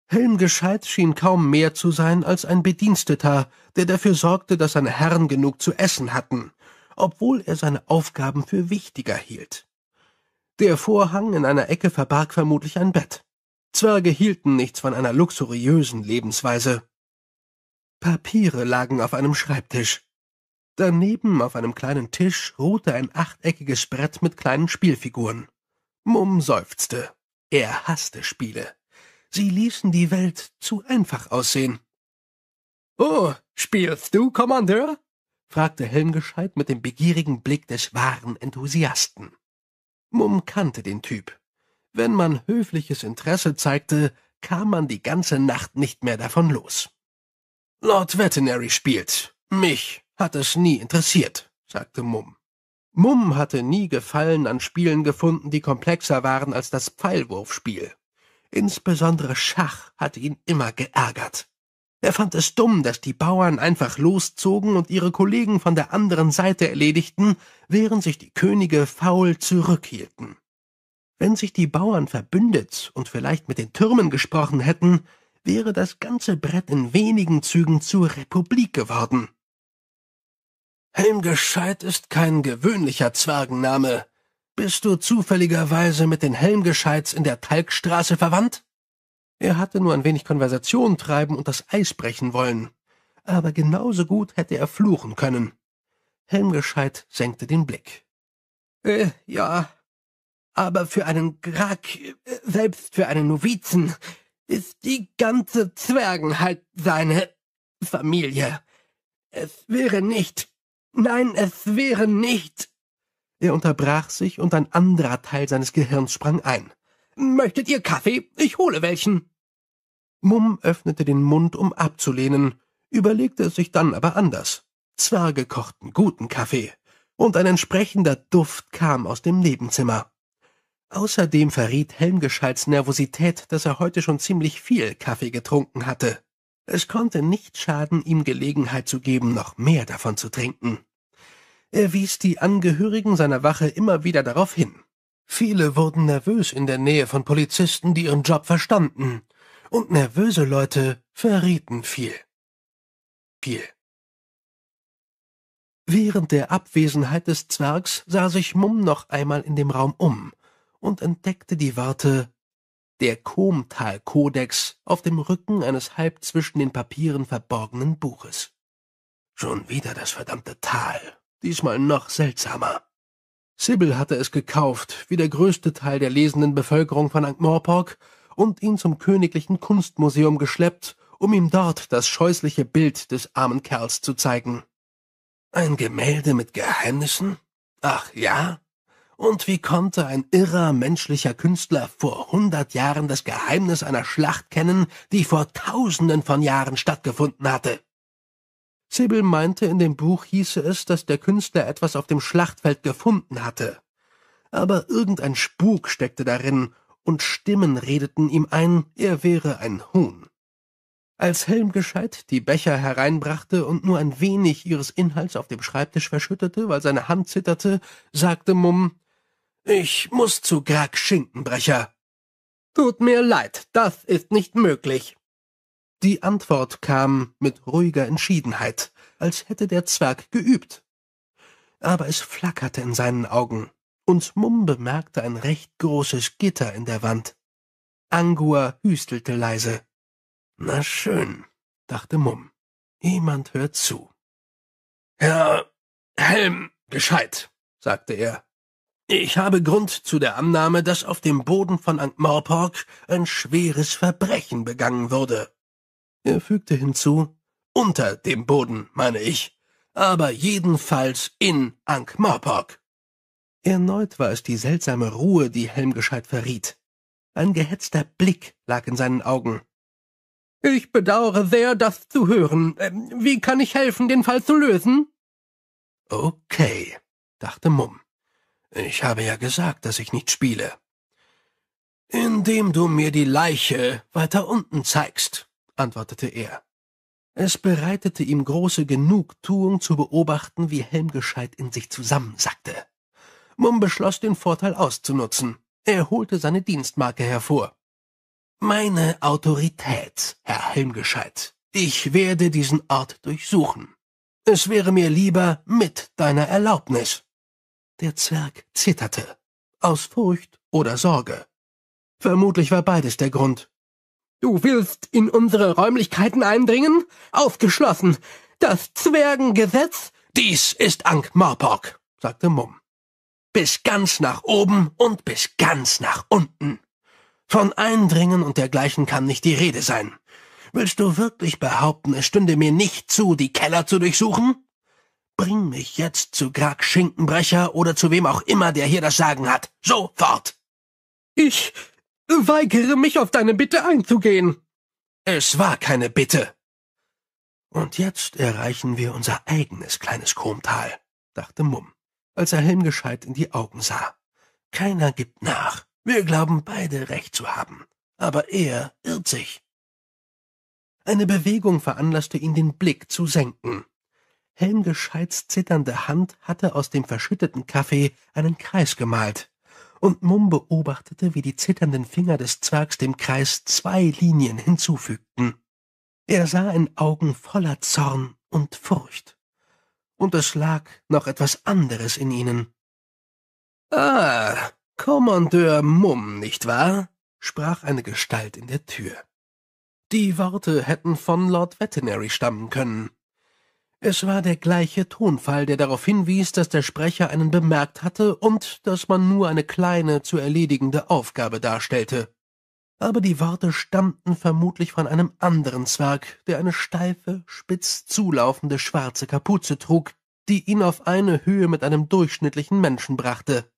Helm schien kaum mehr zu sein als ein Bediensteter, der dafür sorgte, dass seine Herren genug zu essen hatten, obwohl er seine Aufgaben für wichtiger hielt. Der Vorhang in einer Ecke verbarg vermutlich ein Bett. Zwerge hielten nichts von einer luxuriösen Lebensweise. Papiere lagen auf einem Schreibtisch. Daneben auf einem kleinen Tisch ruhte ein achteckiges Brett mit kleinen Spielfiguren. Mumm seufzte. Er hasste Spiele. Sie ließen die Welt zu einfach aussehen. Oh, spielst du, Kommandeur? fragte Helmgescheit mit dem begierigen Blick des wahren Enthusiasten. Mumm kannte den Typ. Wenn man höfliches Interesse zeigte, kam man die ganze Nacht nicht mehr davon los. Lord Veterinary spielt. Mich, hat es nie interessiert, sagte Mumm. Mumm hatte nie Gefallen an Spielen gefunden, die komplexer waren als das Pfeilwurfspiel. Insbesondere Schach hatte ihn immer geärgert. Er fand es dumm, dass die Bauern einfach loszogen und ihre Kollegen von der anderen Seite erledigten, während sich die Könige faul zurückhielten. Wenn sich die Bauern verbündet und vielleicht mit den Türmen gesprochen hätten, wäre das ganze Brett in wenigen Zügen zur Republik geworden. Helmgescheit ist kein gewöhnlicher Zwergenname. Bist du zufälligerweise mit den Helmgescheits in der Talgstraße verwandt? Er hatte nur ein wenig Konversation treiben und das Eis brechen wollen. Aber genauso gut hätte er fluchen können. Helmgescheit senkte den Blick. Äh, ja, aber für einen Grak, äh, selbst für einen Novizen, ist die ganze Zwergenheit seine Familie. Es wäre nicht Nein, es wäre nicht. Er unterbrach sich und ein anderer Teil seines Gehirns sprang ein. Möchtet ihr Kaffee? Ich hole welchen. Mumm öffnete den Mund, um abzulehnen, überlegte es sich dann aber anders. Zwerge kochten guten Kaffee, und ein entsprechender Duft kam aus dem Nebenzimmer. Außerdem verriet Helmgeschalts Nervosität, dass er heute schon ziemlich viel Kaffee getrunken hatte. Es konnte nicht schaden, ihm Gelegenheit zu geben, noch mehr davon zu trinken. Er wies die Angehörigen seiner Wache immer wieder darauf hin. Viele wurden nervös in der Nähe von Polizisten, die ihren Job verstanden, und nervöse Leute verrieten viel. Viel. Während der Abwesenheit des Zwergs sah sich Mumm noch einmal in dem Raum um und entdeckte die Worte der Komtal-Kodex auf dem Rücken eines halb zwischen den Papieren verborgenen Buches. Schon wieder das verdammte Tal, diesmal noch seltsamer. Sibyl hatte es gekauft, wie der größte Teil der lesenden Bevölkerung von Ankh-Morpork, und ihn zum Königlichen Kunstmuseum geschleppt, um ihm dort das scheußliche Bild des armen Kerls zu zeigen. Ein Gemälde mit Geheimnissen? Ach ja? Und wie konnte ein irrer menschlicher Künstler vor hundert Jahren das Geheimnis einer Schlacht kennen, die vor tausenden von Jahren stattgefunden hatte? Sibyl meinte, in dem Buch hieße es, dass der Künstler etwas auf dem Schlachtfeld gefunden hatte. Aber irgendein Spuk steckte darin, und Stimmen redeten ihm ein, er wäre ein Huhn. Als Helm gescheit die Becher hereinbrachte und nur ein wenig ihres Inhalts auf dem Schreibtisch verschüttete, weil seine Hand zitterte, sagte Mumm, ich muss zu Grag Schinkenbrecher. Tut mir leid, das ist nicht möglich. Die Antwort kam mit ruhiger Entschiedenheit, als hätte der Zwerg geübt. Aber es flackerte in seinen Augen, und Mumm bemerkte ein recht großes Gitter in der Wand. Angua hüstelte leise. Na schön, dachte Mumm. Jemand hört zu. Herr Helm, gescheit, sagte er. Ich habe Grund zu der Annahme, dass auf dem Boden von Ankh-Morpork ein schweres Verbrechen begangen wurde. Er fügte hinzu, unter dem Boden, meine ich, aber jedenfalls in Ankh-Morpork. Erneut war es die seltsame Ruhe, die Helmgescheit verriet. Ein gehetzter Blick lag in seinen Augen. Ich bedauere sehr, das zu hören. Ähm, wie kann ich helfen, den Fall zu lösen? Okay, dachte Mumm. Ich habe ja gesagt, dass ich nicht spiele. Indem du mir die Leiche weiter unten zeigst, antwortete er. Es bereitete ihm große Genugtuung zu beobachten, wie Helmgescheit in sich zusammensackte. Mumm beschloss, den Vorteil auszunutzen. Er holte seine Dienstmarke hervor. Meine Autorität, Herr Helmgescheit. Ich werde diesen Ort durchsuchen. Es wäre mir lieber mit deiner Erlaubnis. Der Zwerg zitterte, aus Furcht oder Sorge. Vermutlich war beides der Grund. Du willst in unsere Räumlichkeiten eindringen? Aufgeschlossen. Das Zwergengesetz? Dies ist Ankh Morpork, sagte Mumm. Bis ganz nach oben und bis ganz nach unten. Von Eindringen und dergleichen kann nicht die Rede sein. Willst du wirklich behaupten, es stünde mir nicht zu, die Keller zu durchsuchen? Bring mich jetzt zu Grag Schinkenbrecher oder zu wem auch immer, der hier das Sagen hat. Sofort! Ich weigere mich auf deine Bitte einzugehen. Es war keine Bitte. Und jetzt erreichen wir unser eigenes kleines Kromtal, dachte Mumm, als er Helm gescheit in die Augen sah. Keiner gibt nach. Wir glauben beide recht zu haben. Aber er irrt sich. Eine Bewegung veranlasste ihn, den Blick zu senken. Helmgescheits zitternde Hand hatte aus dem verschütteten Kaffee einen Kreis gemalt, und Mumm beobachtete, wie die zitternden Finger des Zwergs dem Kreis zwei Linien hinzufügten. Er sah in Augen voller Zorn und Furcht. Und es lag noch etwas anderes in ihnen. Ah, Kommandeur Mumm, nicht wahr? sprach eine Gestalt in der Tür. Die Worte hätten von Lord Veterinary stammen können. Es war der gleiche Tonfall, der darauf hinwies, dass der Sprecher einen bemerkt hatte und dass man nur eine kleine zu erledigende Aufgabe darstellte. Aber die Worte stammten vermutlich von einem anderen Zwerg, der eine steife, spitz zulaufende schwarze Kapuze trug, die ihn auf eine Höhe mit einem durchschnittlichen Menschen brachte.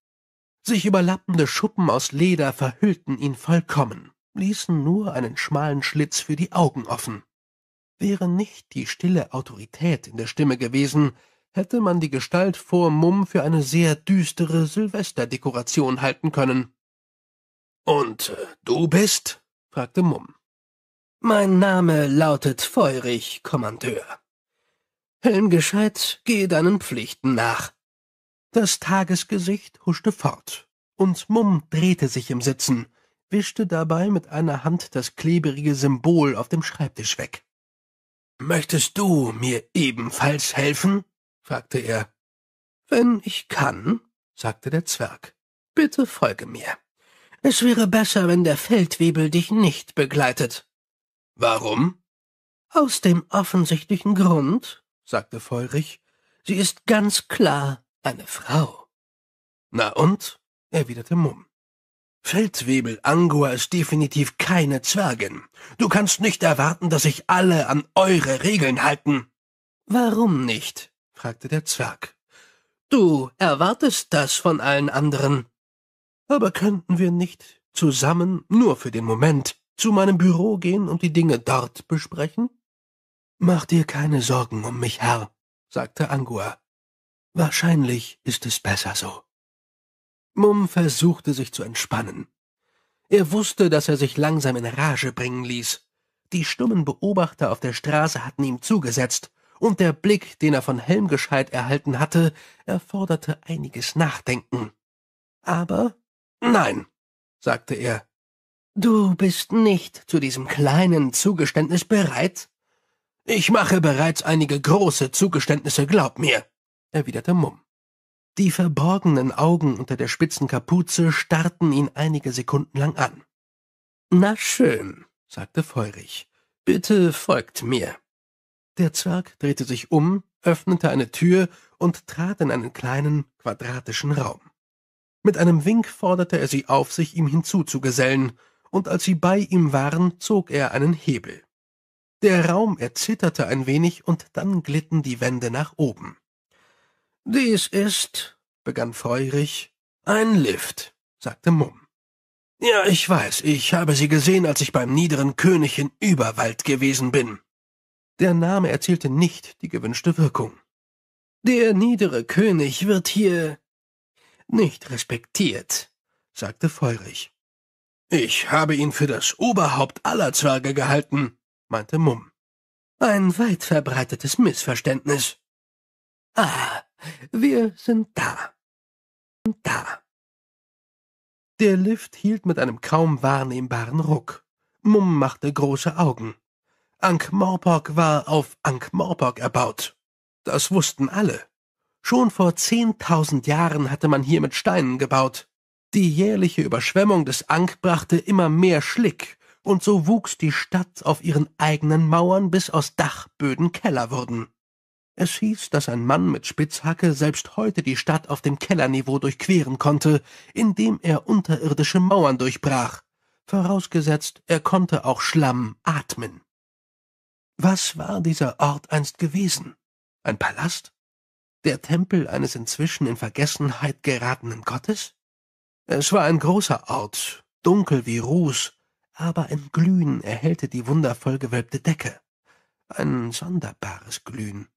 Sich überlappende Schuppen aus Leder verhüllten ihn vollkommen, ließen nur einen schmalen Schlitz für die Augen offen. Wäre nicht die stille Autorität in der Stimme gewesen, hätte man die Gestalt vor Mumm für eine sehr düstere Silvesterdekoration halten können. Und äh, du bist? fragte Mumm. Mein Name lautet Feurig, Kommandeur. Helmgescheit, geh deinen Pflichten nach. Das Tagesgesicht huschte fort, und Mumm drehte sich im Sitzen, wischte dabei mit einer Hand das klebrige Symbol auf dem Schreibtisch weg. Möchtest du mir ebenfalls helfen? fragte er. Wenn ich kann, sagte der Zwerg. Bitte folge mir. Es wäre besser, wenn der Feldwebel dich nicht begleitet. Warum? Aus dem offensichtlichen Grund, sagte Feurich, sie ist ganz klar eine Frau. Na und? erwiderte Mumm. Feldwebel Angua ist definitiv keine Zwergin. Du kannst nicht erwarten, dass sich alle an eure Regeln halten. Warum nicht? fragte der Zwerg. Du erwartest das von allen anderen. Aber könnten wir nicht zusammen, nur für den Moment, zu meinem Büro gehen und die Dinge dort besprechen? Mach dir keine Sorgen um mich, Herr, sagte Angua. Wahrscheinlich ist es besser so. Mumm versuchte sich zu entspannen. Er wusste, dass er sich langsam in Rage bringen ließ. Die stummen Beobachter auf der Straße hatten ihm zugesetzt, und der Blick, den er von Helmgescheit erhalten hatte, erforderte einiges Nachdenken. Aber nein, sagte er, du bist nicht zu diesem kleinen Zugeständnis bereit? Ich mache bereits einige große Zugeständnisse, glaub mir, erwiderte Mumm. Die verborgenen Augen unter der spitzen Kapuze starrten ihn einige Sekunden lang an. Na schön, sagte Feurig. Bitte folgt mir. Der Zwerg drehte sich um, öffnete eine Tür und trat in einen kleinen, quadratischen Raum. Mit einem Wink forderte er sie auf, sich ihm hinzuzugesellen, und als sie bei ihm waren, zog er einen Hebel. Der Raum erzitterte ein wenig und dann glitten die Wände nach oben. Dies ist, begann Feurich, ein Lift, sagte Mumm. Ja, ich weiß, ich habe sie gesehen, als ich beim niederen König in Überwald gewesen bin. Der Name erzielte nicht die gewünschte Wirkung. Der niedere König wird hier nicht respektiert, sagte Feurich. Ich habe ihn für das Oberhaupt aller Zwerge gehalten, meinte Mumm. Ein weit verbreitetes Missverständnis. Ah, wir sind da. Da. Der Lift hielt mit einem kaum wahrnehmbaren Ruck. Mumm machte große Augen. Ankh Morpork war auf Ankh Morpork erbaut. Das wussten alle. Schon vor zehntausend Jahren hatte man hier mit Steinen gebaut. Die jährliche Überschwemmung des Ankh brachte immer mehr Schlick, und so wuchs die Stadt auf ihren eigenen Mauern, bis aus Dachböden Keller wurden. Es hieß, dass ein Mann mit Spitzhacke selbst heute die Stadt auf dem Kellerniveau durchqueren konnte, indem er unterirdische Mauern durchbrach, vorausgesetzt, er konnte auch Schlamm atmen. Was war dieser Ort einst gewesen? Ein Palast? Der Tempel eines inzwischen in Vergessenheit geratenen Gottes? Es war ein großer Ort, dunkel wie Ruß, aber ein Glühen erhellte die wundervoll gewölbte Decke. Ein sonderbares Glühen.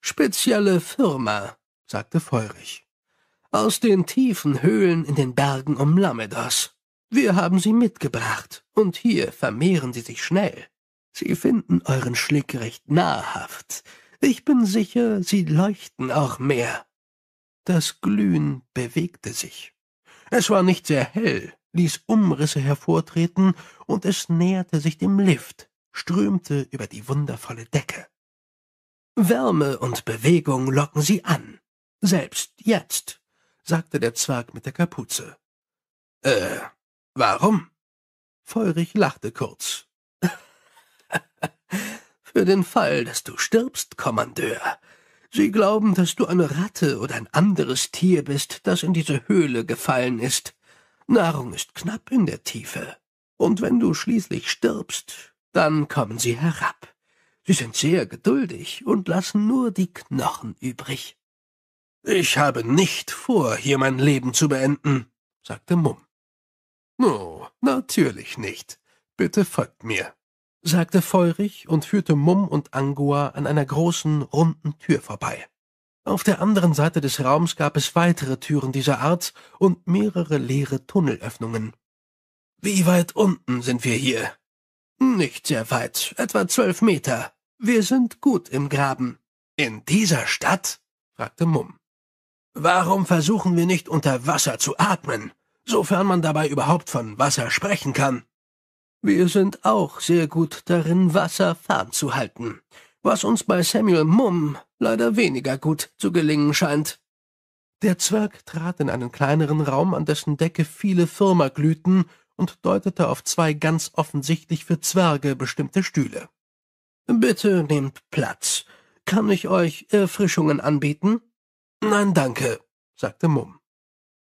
Spezielle Firma, sagte Feurig. Aus den tiefen Höhlen in den Bergen um Lamedos. Wir haben sie mitgebracht, und hier vermehren sie sich schnell. Sie finden euren Schlick recht nahrhaft. Ich bin sicher, sie leuchten auch mehr. Das Glühen bewegte sich. Es war nicht sehr hell, ließ Umrisse hervortreten, und es näherte sich dem Lift, strömte über die wundervolle Decke. Wärme und Bewegung locken sie an. Selbst jetzt, sagte der Zwerg mit der Kapuze. Äh, warum? Feurig lachte kurz. Für den Fall, dass du stirbst, Kommandeur. Sie glauben, dass du eine Ratte oder ein anderes Tier bist, das in diese Höhle gefallen ist. Nahrung ist knapp in der Tiefe. Und wenn du schließlich stirbst, dann kommen sie herab. Sie sind sehr geduldig und lassen nur die Knochen übrig. Ich habe nicht vor, hier mein Leben zu beenden, sagte Mumm. No, natürlich nicht. Bitte folgt mir, sagte Feurig und führte Mumm und Angua an einer großen, runden Tür vorbei. Auf der anderen Seite des Raums gab es weitere Türen dieser Art und mehrere leere Tunnelöffnungen. Wie weit unten sind wir hier? Nicht sehr weit, etwa zwölf Meter. Wir sind gut im Graben. In dieser Stadt? fragte Mumm. Warum versuchen wir nicht unter Wasser zu atmen, sofern man dabei überhaupt von Wasser sprechen kann? Wir sind auch sehr gut darin, Wasser fernzuhalten, was uns bei Samuel Mumm leider weniger gut zu gelingen scheint. Der Zwerg trat in einen kleineren Raum, an dessen Decke viele Firma glühten, und deutete auf zwei ganz offensichtlich für Zwerge bestimmte Stühle. »Bitte nehmt Platz. Kann ich euch Erfrischungen anbieten?« »Nein, danke«, sagte Mumm.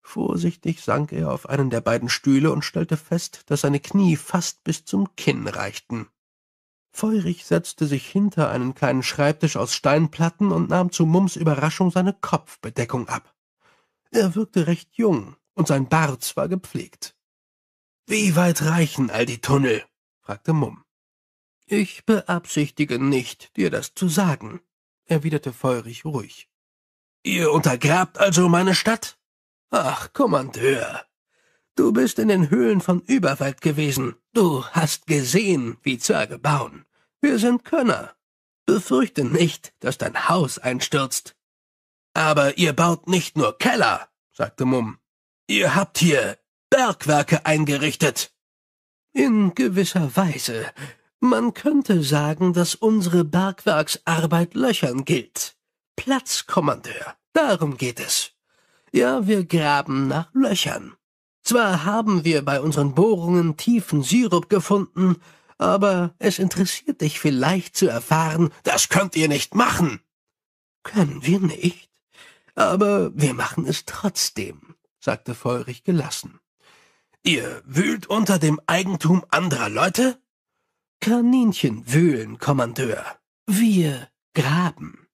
Vorsichtig sank er auf einen der beiden Stühle und stellte fest, dass seine Knie fast bis zum Kinn reichten. Feurig setzte sich hinter einen kleinen Schreibtisch aus Steinplatten und nahm zu Mumms Überraschung seine Kopfbedeckung ab. Er wirkte recht jung, und sein Bart war gepflegt. Wie weit reichen all die Tunnel? fragte Mumm. Ich beabsichtige nicht, dir das zu sagen, erwiderte Feurig ruhig. Ihr untergrabt also meine Stadt? Ach, Kommandeur, du bist in den Höhlen von Überwald gewesen. Du hast gesehen, wie Zwerge bauen. Wir sind Könner. Befürchte nicht, dass dein Haus einstürzt. Aber ihr baut nicht nur Keller, sagte Mumm. Ihr habt hier Bergwerke eingerichtet. In gewisser Weise, man könnte sagen, dass unsere Bergwerksarbeit löchern gilt. Platzkommandeur, darum geht es. Ja, wir graben nach Löchern. Zwar haben wir bei unseren Bohrungen tiefen Sirup gefunden, aber es interessiert dich vielleicht zu erfahren, das könnt ihr nicht machen. Können wir nicht, aber wir machen es trotzdem, sagte Feurig gelassen. Ihr wühlt unter dem Eigentum anderer Leute? Kaninchen wühlen, Kommandeur. Wir graben.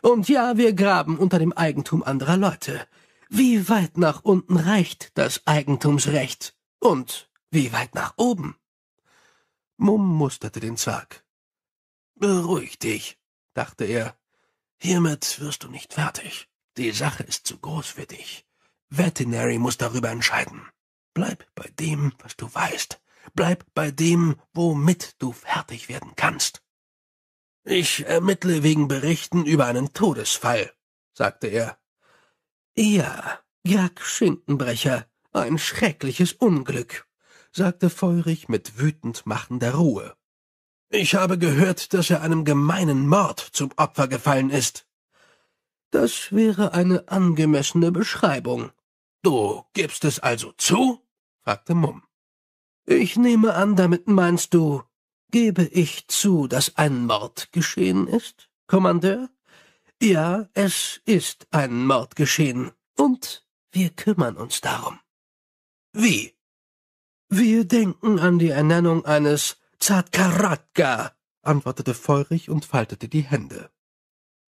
Und ja, wir graben unter dem Eigentum anderer Leute. Wie weit nach unten reicht das Eigentumsrecht? Und wie weit nach oben? Mumm musterte den Zwerg. Beruhig dich, dachte er. Hiermit wirst du nicht fertig. Die Sache ist zu groß für dich. Veterinary muss darüber entscheiden. Bleib bei dem, was du weißt. Bleib bei dem, womit du fertig werden kannst. Ich ermittle wegen Berichten über einen Todesfall, sagte er. Ja, Jack Schinkenbrecher, ein schreckliches Unglück, sagte Feurig mit wütend machender Ruhe. Ich habe gehört, dass er einem gemeinen Mord zum Opfer gefallen ist. Das wäre eine angemessene Beschreibung. Du gibst es also zu? fragte Mumm. Ich nehme an, damit meinst du, gebe ich zu, dass ein Mord geschehen ist, Kommandeur? Ja, es ist ein Mord geschehen, und wir kümmern uns darum. Wie? Wir denken an die Ernennung eines Zadkaratka, antwortete feurig und faltete die Hände.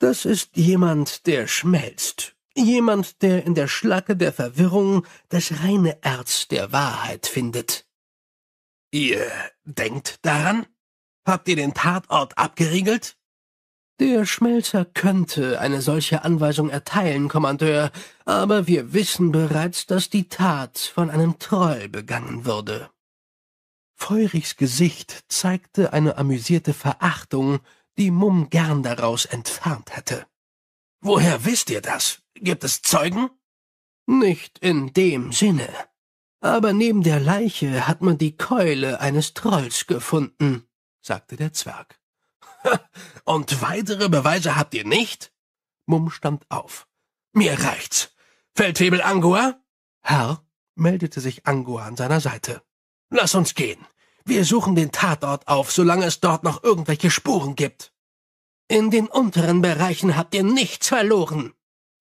Das ist jemand, der schmelzt, jemand, der in der Schlacke der Verwirrung das reine Erz der Wahrheit findet. Ihr denkt daran? Habt ihr den Tatort abgeriegelt? Der Schmelzer könnte eine solche Anweisung erteilen, Kommandeur, aber wir wissen bereits, dass die Tat von einem Troll begangen wurde. Feurigs Gesicht zeigte eine amüsierte Verachtung, die Mumm gern daraus entfernt hätte. Woher wisst ihr das? Gibt es Zeugen? Nicht in dem Sinne, aber neben der Leiche hat man die Keule eines Trolls gefunden, sagte der Zwerg. Und weitere Beweise habt ihr nicht? Mumm stand auf. Mir reicht's. Feldwebel Angua? Herr, meldete sich Angua an seiner Seite. Lass uns gehen. Wir suchen den Tatort auf, solange es dort noch irgendwelche Spuren gibt. In den unteren Bereichen habt ihr nichts verloren,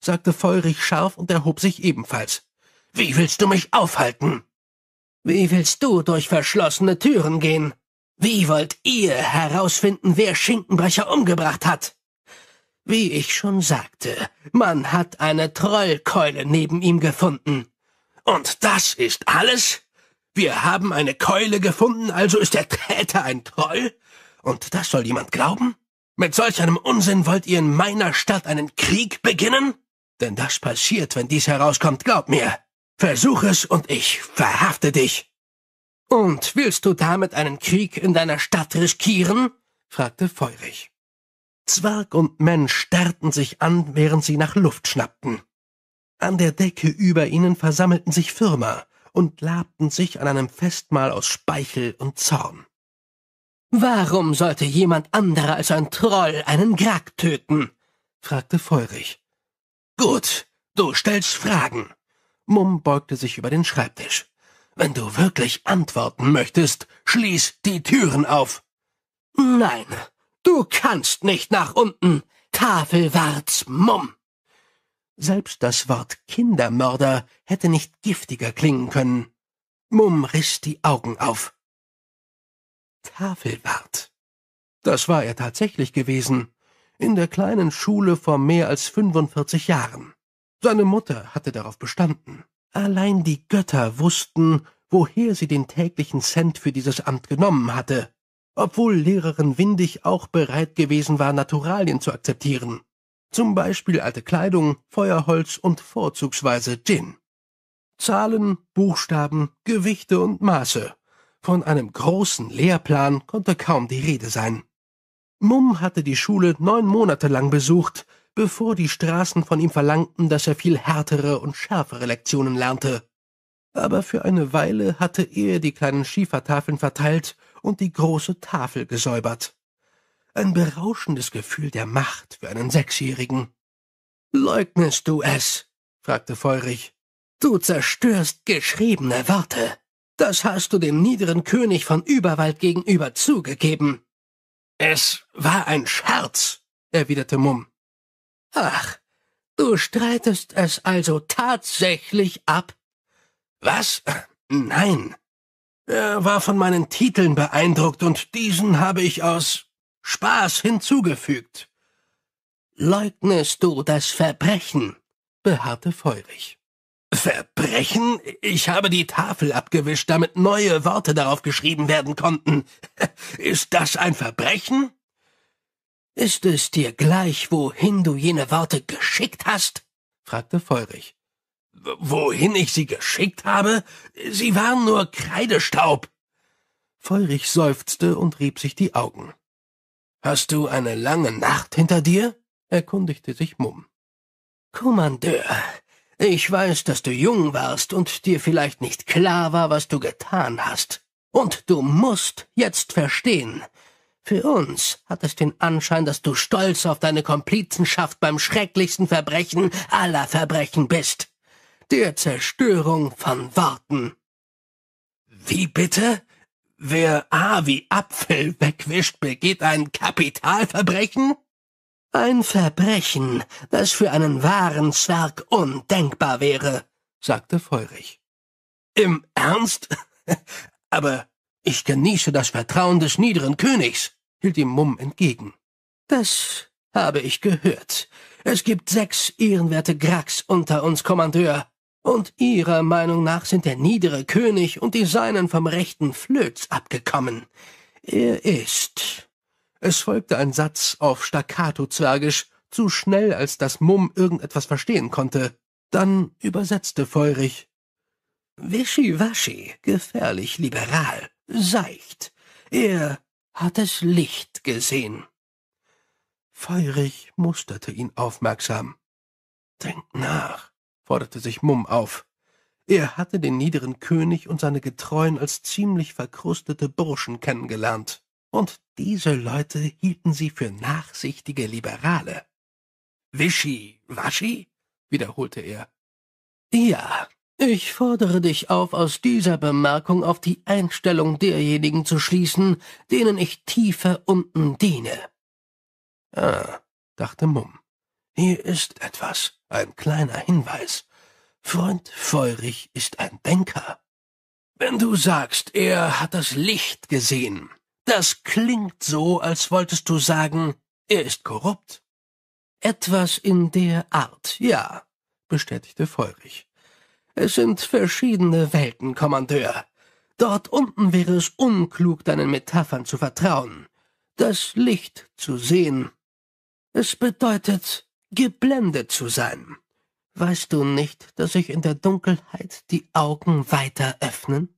sagte Feurig scharf und erhob sich ebenfalls. Wie willst du mich aufhalten? Wie willst du durch verschlossene Türen gehen? Wie wollt ihr herausfinden, wer Schinkenbrecher umgebracht hat? Wie ich schon sagte, man hat eine Trollkeule neben ihm gefunden. Und das ist alles? Wir haben eine Keule gefunden, also ist der Täter ein Troll? Und das soll jemand glauben? Mit solch einem Unsinn wollt ihr in meiner Stadt einen Krieg beginnen? Denn das passiert, wenn dies herauskommt, glaub mir. Versuch es und ich verhafte dich. Und willst du damit einen Krieg in deiner Stadt riskieren? fragte Feurig. Zwerg und Mensch starrten sich an, während sie nach Luft schnappten. An der Decke über ihnen versammelten sich Firma und labten sich an einem Festmahl aus Speichel und Zorn. Warum sollte jemand anderer als ein Troll einen Grak töten? fragte Feurig. Gut, du stellst Fragen, Mumm beugte sich über den Schreibtisch. Wenn du wirklich antworten möchtest, schließ die Türen auf. Nein, du kannst nicht nach unten, Tafelwarts Mumm. Selbst das Wort Kindermörder hätte nicht giftiger klingen können. Mumm riss die Augen auf. Tafelwart. Das war er tatsächlich gewesen, in der kleinen Schule vor mehr als 45 Jahren. Seine Mutter hatte darauf bestanden. Allein die Götter wussten, woher sie den täglichen Cent für dieses Amt genommen hatte, obwohl Lehrerin Windig auch bereit gewesen war, Naturalien zu akzeptieren. Zum Beispiel alte Kleidung, Feuerholz und vorzugsweise Gin. Zahlen, Buchstaben, Gewichte und Maße. Von einem großen Lehrplan konnte kaum die Rede sein. Mumm hatte die Schule neun Monate lang besucht bevor die Straßen von ihm verlangten, dass er viel härtere und schärfere Lektionen lernte. Aber für eine Weile hatte er die kleinen Schiefertafeln verteilt und die große Tafel gesäubert. Ein berauschendes Gefühl der Macht für einen Sechsjährigen. Leugnest du es? fragte Feurig. Du zerstörst geschriebene Worte. Das hast du dem niederen König von Überwald gegenüber zugegeben. Es war ein Scherz, erwiderte Mumm. Ach, du streitest es also tatsächlich ab? Was? Nein. Er war von meinen Titeln beeindruckt und diesen habe ich aus Spaß hinzugefügt. Leugnest du das Verbrechen? beharrte Feurig. Verbrechen? Ich habe die Tafel abgewischt, damit neue Worte darauf geschrieben werden konnten. Ist das ein Verbrechen? Ist es dir gleich, wohin du jene Worte geschickt hast? fragte Feurig. Wohin ich sie geschickt habe? Sie waren nur Kreidestaub. Feurig seufzte und rieb sich die Augen. Hast du eine lange Nacht hinter dir? erkundigte sich Mumm. Kommandeur, ich weiß, dass du jung warst und dir vielleicht nicht klar war, was du getan hast. Und du musst jetzt verstehen, für uns hat es den Anschein, dass du stolz auf deine Komplizenschaft beim schrecklichsten Verbrechen aller Verbrechen bist. Der Zerstörung von Worten. Wie bitte? Wer A wie Apfel wegwischt, begeht ein Kapitalverbrechen? Ein Verbrechen, das für einen wahren Zwerg undenkbar wäre, sagte Feurig. Im Ernst? Aber ich genieße das Vertrauen des niederen Königs hielt ihm Mumm entgegen. Das habe ich gehört. Es gibt sechs ehrenwerte Gracks unter uns, Kommandeur. Und Ihrer Meinung nach sind der niedere König und die Seinen vom rechten Flöz abgekommen. Er ist. Es folgte ein Satz auf Staccato-Zwergisch, zu schnell, als dass Mumm irgendetwas verstehen konnte. Dann übersetzte feurig. Wischiwaschi, gefährlich liberal, seicht. Er hat es Licht gesehen. Feurig musterte ihn aufmerksam. Denkt nach, forderte sich Mumm auf. Er hatte den niederen König und seine Getreuen als ziemlich verkrustete Burschen kennengelernt, und diese Leute hielten sie für nachsichtige Liberale. Wischi, waschi? wiederholte er. Ja, ich fordere dich auf, aus dieser Bemerkung auf die Einstellung derjenigen zu schließen, denen ich tiefer unten diene. Ah, dachte Mumm. Hier ist etwas, ein kleiner Hinweis. Freund Feurig ist ein Denker. Wenn du sagst, er hat das Licht gesehen, das klingt so, als wolltest du sagen, er ist korrupt. Etwas in der Art, ja, bestätigte Feurig. Es sind verschiedene Welten, Kommandeur. Dort unten wäre es unklug, deinen Metaphern zu vertrauen. Das Licht zu sehen. Es bedeutet, geblendet zu sein. Weißt du nicht, dass sich in der Dunkelheit die Augen weiter öffnen?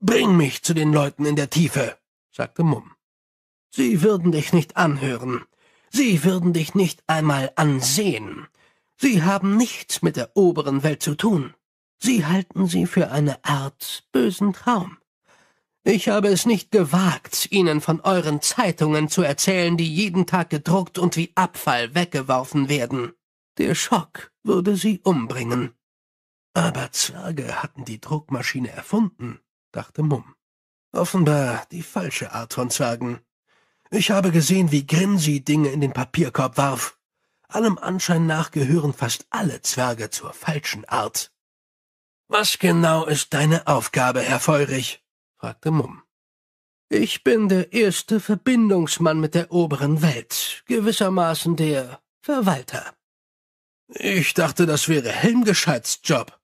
Bring mich zu den Leuten in der Tiefe, sagte Mumm. Sie würden dich nicht anhören. Sie würden dich nicht einmal ansehen. Sie haben nichts mit der oberen Welt zu tun. Sie halten sie für eine Art bösen Traum. Ich habe es nicht gewagt, Ihnen von euren Zeitungen zu erzählen, die jeden Tag gedruckt und wie Abfall weggeworfen werden. Der Schock würde sie umbringen. Aber Zwerge hatten die Druckmaschine erfunden, dachte Mumm. Offenbar die falsche Art von Zwergen. Ich habe gesehen, wie Grimm sie Dinge in den Papierkorb warf. Allem Anschein nach gehören fast alle Zwerge zur falschen Art. Was genau ist deine Aufgabe, Herr Feurig? fragte Mumm. Ich bin der erste Verbindungsmann mit der oberen Welt, gewissermaßen der Verwalter. Ich dachte, das wäre Helmgescheids Job.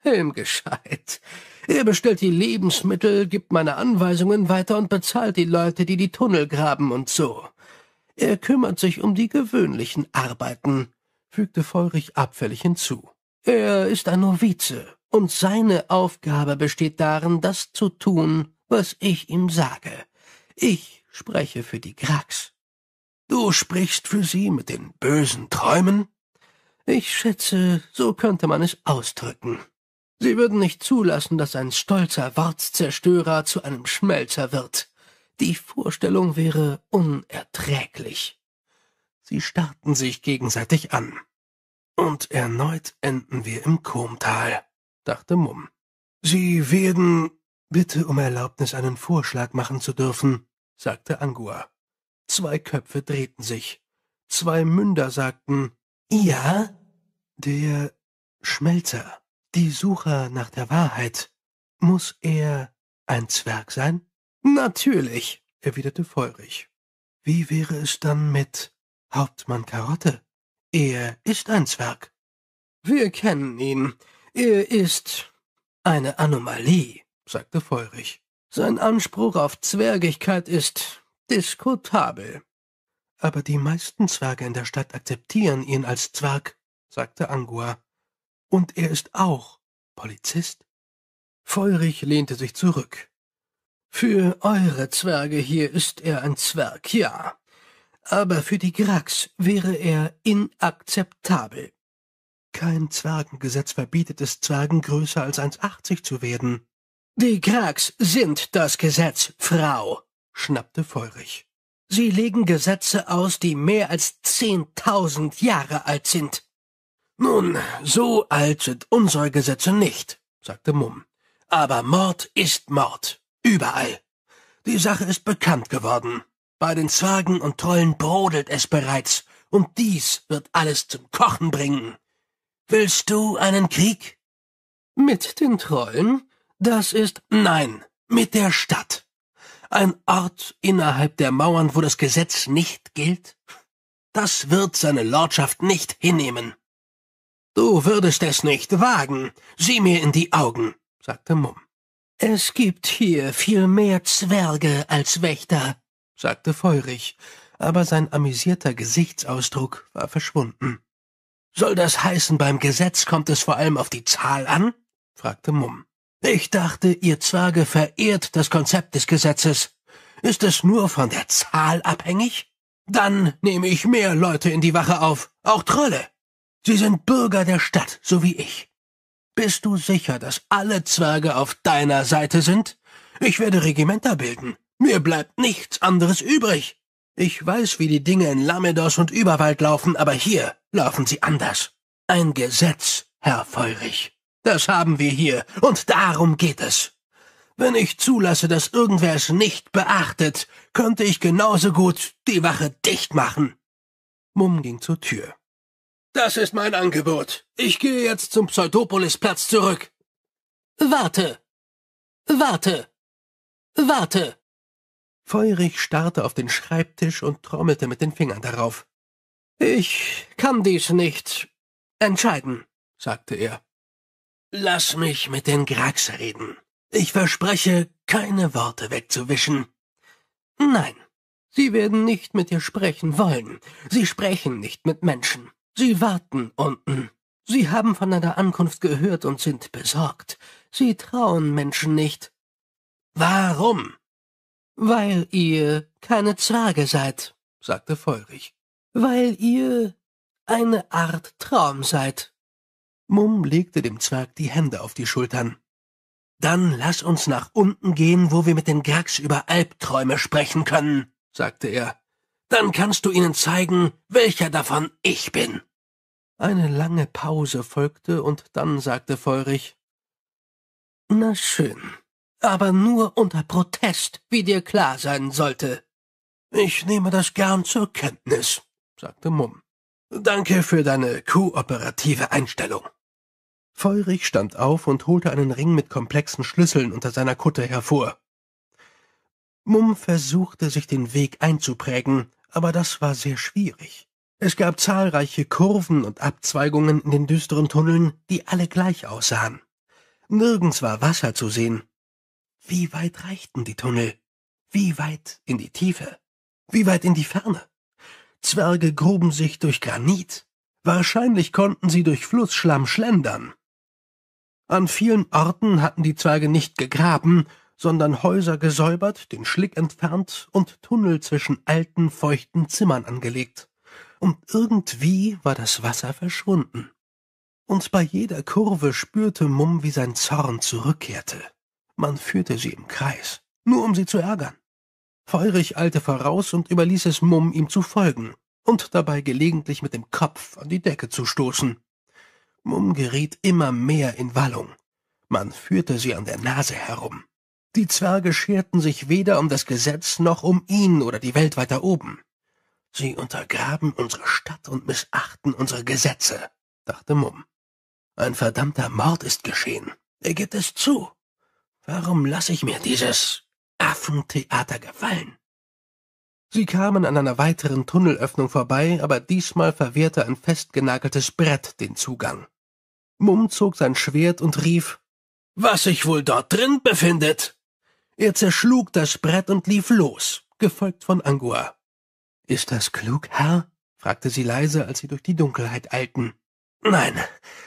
Helmgescheit. Er bestellt die Lebensmittel, gibt meine Anweisungen weiter und bezahlt die Leute, die die Tunnel graben und so. Er kümmert sich um die gewöhnlichen Arbeiten, fügte Feurich abfällig hinzu. Er ist ein Novize, und seine Aufgabe besteht darin, das zu tun, was ich ihm sage. Ich spreche für die Grax. Du sprichst für sie mit den bösen Träumen? Ich schätze, so könnte man es ausdrücken. Sie würden nicht zulassen, dass ein stolzer Wortzerstörer zu einem Schmelzer wird. Die Vorstellung wäre unerträglich. Sie starrten sich gegenseitig an. Und erneut enden wir im Komtal, dachte Mumm. Sie werden bitte um Erlaubnis einen Vorschlag machen zu dürfen, sagte Angua. Zwei Köpfe drehten sich. Zwei Münder sagten Ja. Der Schmelzer, die Sucher nach der Wahrheit, muss er ein Zwerg sein? Natürlich, erwiderte Feurig. Wie wäre es dann mit Hauptmann Karotte? Er ist ein Zwerg. Wir kennen ihn. Er ist eine Anomalie, sagte Feurig. Sein Anspruch auf Zwergigkeit ist diskutabel. Aber die meisten Zwerge in der Stadt akzeptieren ihn als Zwerg, sagte Angua. Und er ist auch Polizist. Feurig lehnte sich zurück. Für eure Zwerge hier ist er ein Zwerg, ja. Aber für die Grax wäre er inakzeptabel. Kein Zwergengesetz verbietet es Zwergen größer als 1,80 zu werden. Die Krags sind das Gesetz, Frau, schnappte Feurig. Sie legen Gesetze aus, die mehr als zehntausend Jahre alt sind. Nun, so alt sind unsere Gesetze nicht, sagte Mumm. Aber Mord ist Mord. Überall. Die Sache ist bekannt geworden. Bei den Zwergen und Trollen brodelt es bereits, und dies wird alles zum Kochen bringen. Willst du einen Krieg? Mit den Trollen? Das ist nein, mit der Stadt. Ein Ort innerhalb der Mauern, wo das Gesetz nicht gilt? Das wird seine Lordschaft nicht hinnehmen. Du würdest es nicht wagen. Sieh mir in die Augen, sagte Mumm. Es gibt hier viel mehr Zwerge als Wächter, sagte Feurig, aber sein amüsierter Gesichtsausdruck war verschwunden. Soll das heißen, beim Gesetz kommt es vor allem auf die Zahl an? fragte Mumm. Ich dachte, ihr Zwerge verehrt das Konzept des Gesetzes. Ist es nur von der Zahl abhängig? Dann nehme ich mehr Leute in die Wache auf, auch Trolle. Sie sind Bürger der Stadt, so wie ich. Bist du sicher, dass alle Zwerge auf deiner Seite sind? Ich werde Regimenter bilden. Mir bleibt nichts anderes übrig. Ich weiß, wie die Dinge in Lamedos und Überwald laufen, aber hier laufen sie anders. Ein Gesetz, Herr Feurig. Das haben wir hier, und darum geht es. Wenn ich zulasse, dass irgendwer es nicht beachtet, könnte ich genauso gut die Wache dicht machen. Mumm ging zur Tür. Das ist mein Angebot. Ich gehe jetzt zum Pseudopolisplatz zurück. Warte! Warte! Warte! Feurig starrte auf den Schreibtisch und trommelte mit den Fingern darauf. Ich kann dies nicht entscheiden, sagte er. Lass mich mit den Grax reden. Ich verspreche, keine Worte wegzuwischen. Nein, sie werden nicht mit dir sprechen wollen. Sie sprechen nicht mit Menschen. Sie warten unten. Sie haben von deiner Ankunft gehört und sind besorgt. Sie trauen Menschen nicht. Warum? Weil ihr keine Zwerge seid, sagte Feurich. Weil ihr eine Art Traum seid. Mumm legte dem Zwerg die Hände auf die Schultern. Dann lass uns nach unten gehen, wo wir mit den Gags über Albträume sprechen können, sagte er. Dann kannst du ihnen zeigen, welcher davon ich bin. Eine lange Pause folgte und dann sagte Feurig Na schön, aber nur unter Protest, wie dir klar sein sollte. Ich nehme das gern zur Kenntnis, sagte Mumm. Danke für deine kooperative Einstellung. Feurig stand auf und holte einen Ring mit komplexen Schlüsseln unter seiner Kutte hervor. Mumm versuchte sich den Weg einzuprägen, aber das war sehr schwierig. Es gab zahlreiche Kurven und Abzweigungen in den düsteren Tunneln, die alle gleich aussahen. Nirgends war Wasser zu sehen. Wie weit reichten die Tunnel? Wie weit in die Tiefe? Wie weit in die Ferne? Zwerge gruben sich durch Granit. Wahrscheinlich konnten sie durch Flussschlamm schlendern. An vielen Orten hatten die Zwerge nicht gegraben, sondern Häuser gesäubert, den Schlick entfernt und Tunnel zwischen alten, feuchten Zimmern angelegt und irgendwie war das Wasser verschwunden. Und bei jeder Kurve spürte Mumm, wie sein Zorn zurückkehrte. Man führte sie im Kreis, nur um sie zu ärgern. Feurig eilte voraus und überließ es Mumm, ihm zu folgen und dabei gelegentlich mit dem Kopf an die Decke zu stoßen. Mumm geriet immer mehr in Wallung. Man führte sie an der Nase herum. Die Zwerge scherten sich weder um das Gesetz noch um ihn oder die Welt weiter oben. Sie untergraben unsere Stadt und missachten unsere Gesetze, dachte Mumm. Ein verdammter Mord ist geschehen. Er gibt es zu. Warum lasse ich mir dieses Affentheater gefallen? Sie kamen an einer weiteren Tunnelöffnung vorbei, aber diesmal verwehrte ein festgenageltes Brett den Zugang. Mumm zog sein Schwert und rief, Was sich wohl dort drin befindet! Er zerschlug das Brett und lief los, gefolgt von Angua. Ist das klug, Herr? fragte sie leise, als sie durch die Dunkelheit eilten. Nein,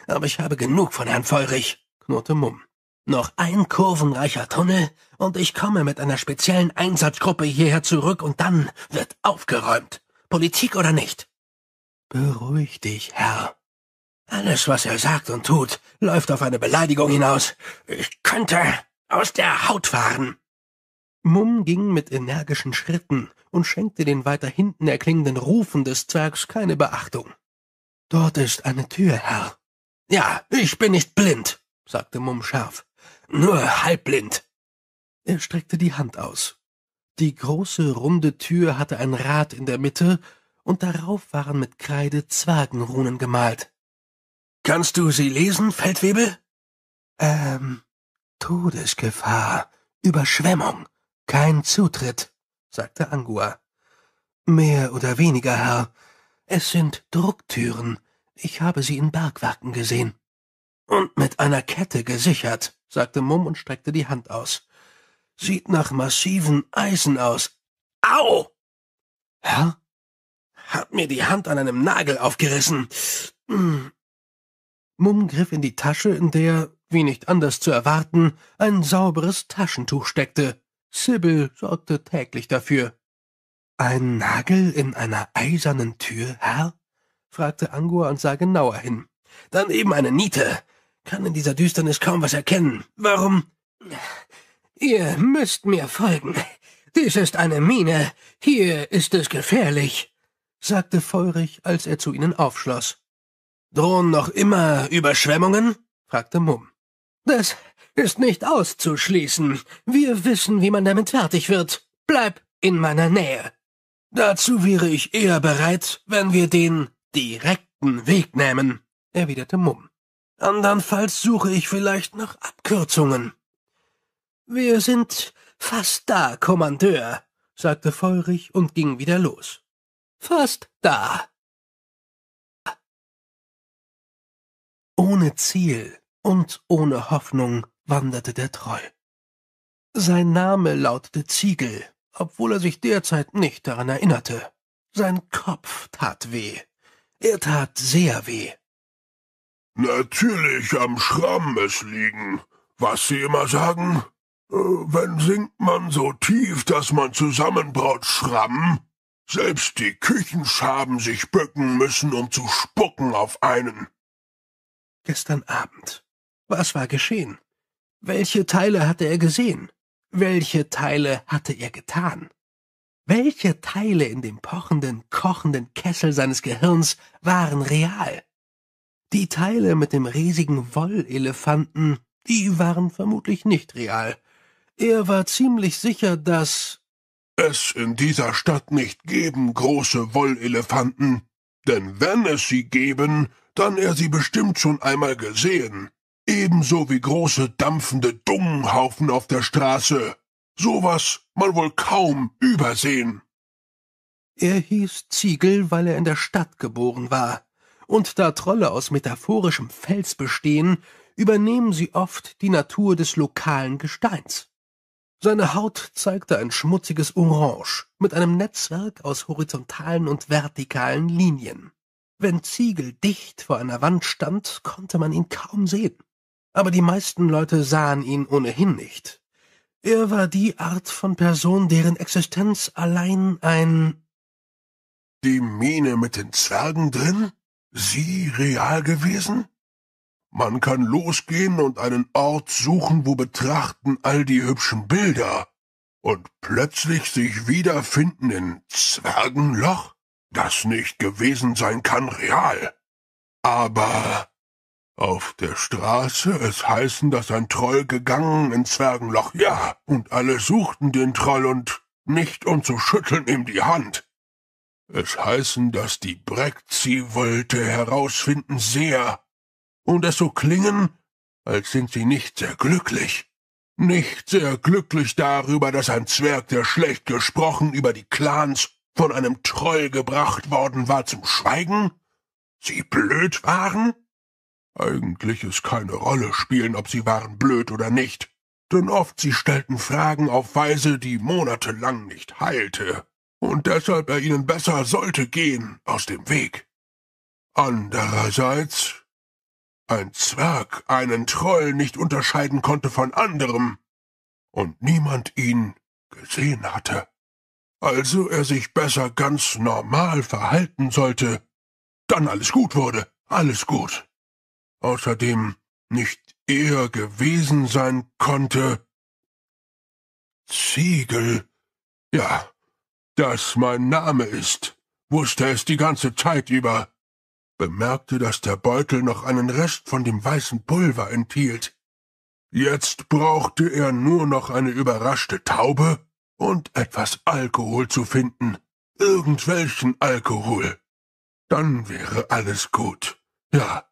aber ich habe genug von Herrn Feurig, knurrte Mumm. Noch ein kurvenreicher Tunnel, und ich komme mit einer speziellen Einsatzgruppe hierher zurück, und dann wird aufgeräumt. Politik oder nicht? Beruhig dich, Herr. Alles, was er sagt und tut, läuft auf eine Beleidigung hinaus. Ich könnte aus der Haut fahren. Mumm ging mit energischen Schritten und schenkte den weiter hinten erklingenden Rufen des Zwergs keine Beachtung. Dort ist eine Tür, Herr. Ja, ich bin nicht blind, sagte Mumm scharf. Nur halbblind. Er streckte die Hand aus. Die große, runde Tür hatte ein Rad in der Mitte, und darauf waren mit Kreide Zwergenrunen gemalt. Kannst du sie lesen, Feldwebel? Ähm, Todesgefahr, Überschwemmung, kein Zutritt, sagte Angua. Mehr oder weniger, Herr. Es sind Drucktüren. Ich habe sie in Bergwerken gesehen. Und mit einer Kette gesichert, sagte Mumm und streckte die Hand aus. Sieht nach massiven Eisen aus. Au! Herr? Hat mir die Hand an einem Nagel aufgerissen. Hm. Mumm griff in die Tasche, in der, wie nicht anders zu erwarten, ein sauberes Taschentuch steckte. Sibyl sorgte täglich dafür. Ein Nagel in einer eisernen Tür, Herr? fragte Angua und sah genauer hin. Daneben eine Niete. Kann in dieser Düsternis kaum was erkennen. Warum? Ihr müsst mir folgen. Dies ist eine Mine. Hier ist es gefährlich, sagte feurig, als er zu ihnen aufschloss. Drohen noch immer Überschwemmungen? fragte Mumm. Das ist nicht auszuschließen. Wir wissen, wie man damit fertig wird. Bleib in meiner Nähe. Dazu wäre ich eher bereit, wenn wir den direkten Weg nehmen, erwiderte Mumm. Andernfalls suche ich vielleicht nach Abkürzungen. Wir sind fast da, Kommandeur, sagte Feurig und ging wieder los. Fast da. Ohne Ziel und ohne Hoffnung wanderte der Treu. Sein Name lautete Ziegel, obwohl er sich derzeit nicht daran erinnerte. Sein Kopf tat weh. Er tat sehr weh. Natürlich am Schramm es liegen, was Sie immer sagen. Äh, wenn sinkt man so tief, dass man zusammenbraut Schramm? Selbst die Küchenschaben sich bücken müssen, um zu spucken auf einen. Gestern Abend, was war geschehen? Welche Teile hatte er gesehen? Welche Teile hatte er getan? Welche Teile in dem pochenden, kochenden Kessel seines Gehirns waren real? Die Teile mit dem riesigen Wollelefanten, die waren vermutlich nicht real. Er war ziemlich sicher, dass es in dieser Stadt nicht geben große Wollelefanten, denn wenn es sie geben, dann er sie bestimmt schon einmal gesehen. Ebenso wie große dampfende Dungenhaufen auf der Straße. Sowas man wohl kaum übersehen. Er hieß Ziegel, weil er in der Stadt geboren war. Und da Trolle aus metaphorischem Fels bestehen, übernehmen sie oft die Natur des lokalen Gesteins. Seine Haut zeigte ein schmutziges Orange mit einem Netzwerk aus horizontalen und vertikalen Linien. Wenn Ziegel dicht vor einer Wand stand, konnte man ihn kaum sehen aber die meisten Leute sahen ihn ohnehin nicht. Er war die Art von Person, deren Existenz allein ein Die Mine mit den Zwergen drin? Sie real gewesen? Man kann losgehen und einen Ort suchen, wo betrachten all die hübschen Bilder und plötzlich sich wiederfinden in Zwergenloch, das nicht gewesen sein kann real. Aber auf der Straße es heißen, dass ein Troll gegangen in Zwergenloch, ja, und alle suchten den Troll und nicht um zu schütteln ihm die Hand. Es heißen, dass die Breck wollte herausfinden sehr, und es so klingen, als sind sie nicht sehr glücklich. Nicht sehr glücklich darüber, dass ein Zwerg, der schlecht gesprochen über die Clans von einem Troll gebracht worden war zum Schweigen? Sie blöd waren? Eigentlich es keine Rolle spielen, ob sie waren blöd oder nicht, denn oft sie stellten Fragen auf Weise, die monatelang nicht heilte, und deshalb er ihnen besser sollte gehen aus dem Weg. Andererseits, ein Zwerg einen Troll nicht unterscheiden konnte von anderem, und niemand ihn gesehen hatte, also er sich besser ganz normal verhalten sollte, dann alles gut wurde, alles gut außerdem nicht er gewesen sein konnte. Ziegel. Ja, dass mein Name ist, wusste es die ganze Zeit über, bemerkte, dass der Beutel noch einen Rest von dem weißen Pulver enthielt. Jetzt brauchte er nur noch eine überraschte Taube und etwas Alkohol zu finden, irgendwelchen Alkohol. Dann wäre alles gut. Ja,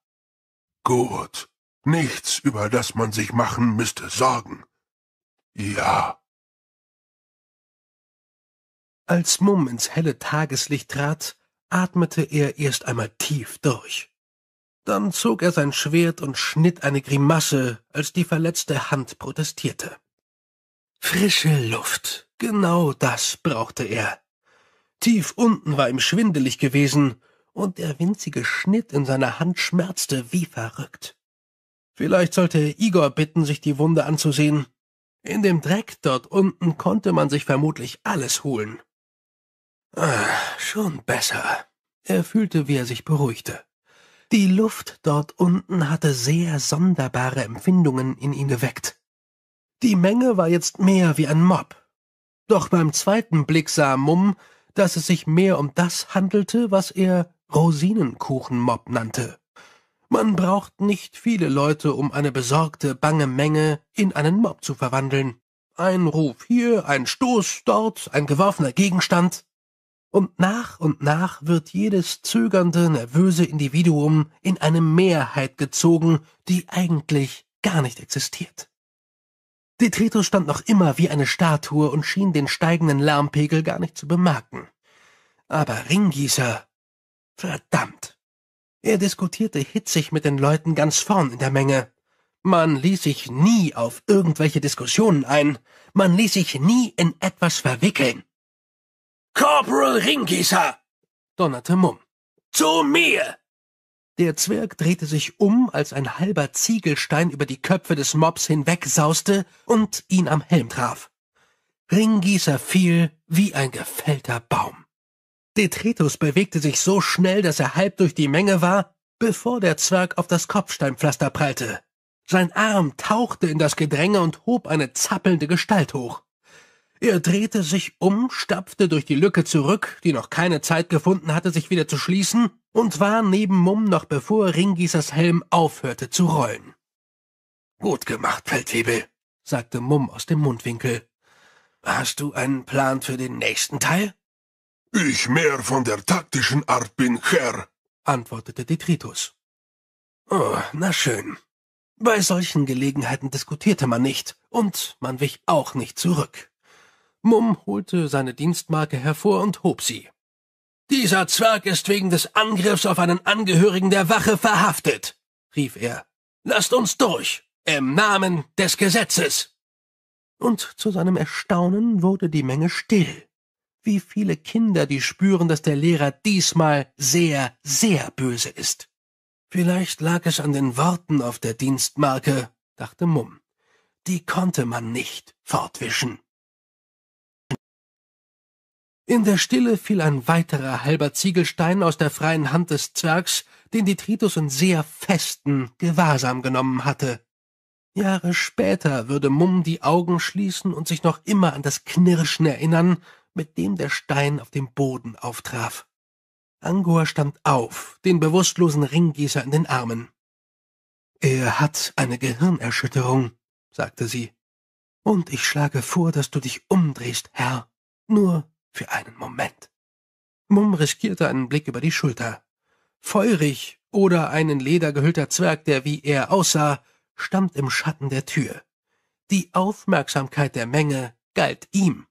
Gut. Nichts, über das man sich machen müsste, Sorgen. Ja. Als Mumm ins helle Tageslicht trat, atmete er erst einmal tief durch. Dann zog er sein Schwert und schnitt eine Grimasse, als die verletzte Hand protestierte. Frische Luft, genau das brauchte er. Tief unten war ihm schwindelig gewesen, und der winzige Schnitt in seiner Hand schmerzte wie verrückt. Vielleicht sollte er Igor bitten, sich die Wunde anzusehen. In dem Dreck dort unten konnte man sich vermutlich alles holen. Ah, schon besser. Er fühlte, wie er sich beruhigte. Die Luft dort unten hatte sehr sonderbare Empfindungen in ihm geweckt. Die Menge war jetzt mehr wie ein Mob. Doch beim zweiten Blick sah Mumm, dass es sich mehr um das handelte, was er Rosinenkuchenmob nannte. Man braucht nicht viele Leute, um eine besorgte, bange Menge in einen Mob zu verwandeln. Ein Ruf hier, ein Stoß dort, ein geworfener Gegenstand. Und nach und nach wird jedes zögernde, nervöse Individuum in eine Mehrheit gezogen, die eigentlich gar nicht existiert. Detritus stand noch immer wie eine Statue und schien den steigenden Lärmpegel gar nicht zu bemerken. Aber Ringgießer Verdammt! Er diskutierte hitzig mit den Leuten ganz vorn in der Menge. Man ließ sich nie auf irgendwelche Diskussionen ein. Man ließ sich nie in etwas verwickeln. Corporal Ringisa! donnerte Mumm. Zu mir! Der Zwerg drehte sich um, als ein halber Ziegelstein über die Köpfe des Mobs hinwegsauste und ihn am Helm traf. Ringgießer fiel wie ein gefällter Baum. Detritus bewegte sich so schnell, dass er halb durch die Menge war, bevor der Zwerg auf das Kopfsteinpflaster prallte. Sein Arm tauchte in das Gedränge und hob eine zappelnde Gestalt hoch. Er drehte sich um, stapfte durch die Lücke zurück, die noch keine Zeit gefunden hatte, sich wieder zu schließen, und war neben Mumm noch bevor Ringisers Helm aufhörte zu rollen. Gut gemacht, Feldwebel, sagte Mumm aus dem Mundwinkel. Hast du einen Plan für den nächsten Teil? Ich mehr von der taktischen Art bin, Herr, antwortete Detritus. Oh, na schön. Bei solchen Gelegenheiten diskutierte man nicht, und man wich auch nicht zurück. Mumm holte seine Dienstmarke hervor und hob sie. Dieser Zwerg ist wegen des Angriffs auf einen Angehörigen der Wache verhaftet, rief er. Lasst uns durch, im Namen des Gesetzes. Und zu seinem Erstaunen wurde die Menge still. Wie viele Kinder, die spüren, dass der Lehrer diesmal sehr, sehr böse ist. Vielleicht lag es an den Worten auf der Dienstmarke, dachte Mumm. Die konnte man nicht fortwischen. In der Stille fiel ein weiterer halber Ziegelstein aus der freien Hand des Zwergs, den die Tritus in sehr festen Gewahrsam genommen hatte. Jahre später würde Mumm die Augen schließen und sich noch immer an das Knirschen erinnern, mit dem der Stein auf dem Boden auftraf. Angor stand auf, den bewusstlosen Ringgießer in den Armen. Er hat eine Gehirnerschütterung, sagte sie. Und ich schlage vor, dass du dich umdrehst, Herr, nur für einen Moment. Mumm riskierte einen Blick über die Schulter. Feurig oder ein in Leder gehüllter Zwerg, der wie er aussah, stand im Schatten der Tür. Die Aufmerksamkeit der Menge galt ihm.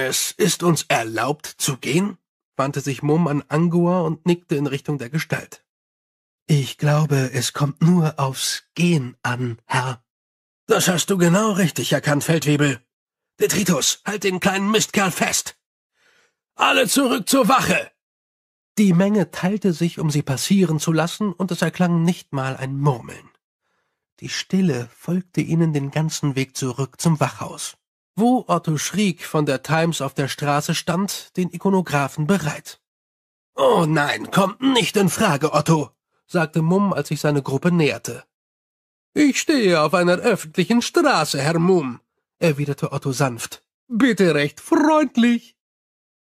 Es ist uns erlaubt zu gehen? wandte sich Mumm an Angua und nickte in Richtung der Gestalt. Ich glaube, es kommt nur aufs Gehen an, Herr. Das hast du genau richtig erkannt, Feldwebel. Detritus, halt den kleinen Mistkerl fest! Alle zurück zur Wache! Die Menge teilte sich, um sie passieren zu lassen, und es erklang nicht mal ein Murmeln. Die Stille folgte ihnen den ganzen Weg zurück zum Wachhaus wo Otto Schrieg von der Times auf der Straße stand, den Ikonographen bereit. Oh nein, kommt nicht in Frage, Otto, sagte Mumm, als sich seine Gruppe näherte. Ich stehe auf einer öffentlichen Straße, Herr Mumm, erwiderte Otto sanft. Bitte recht freundlich.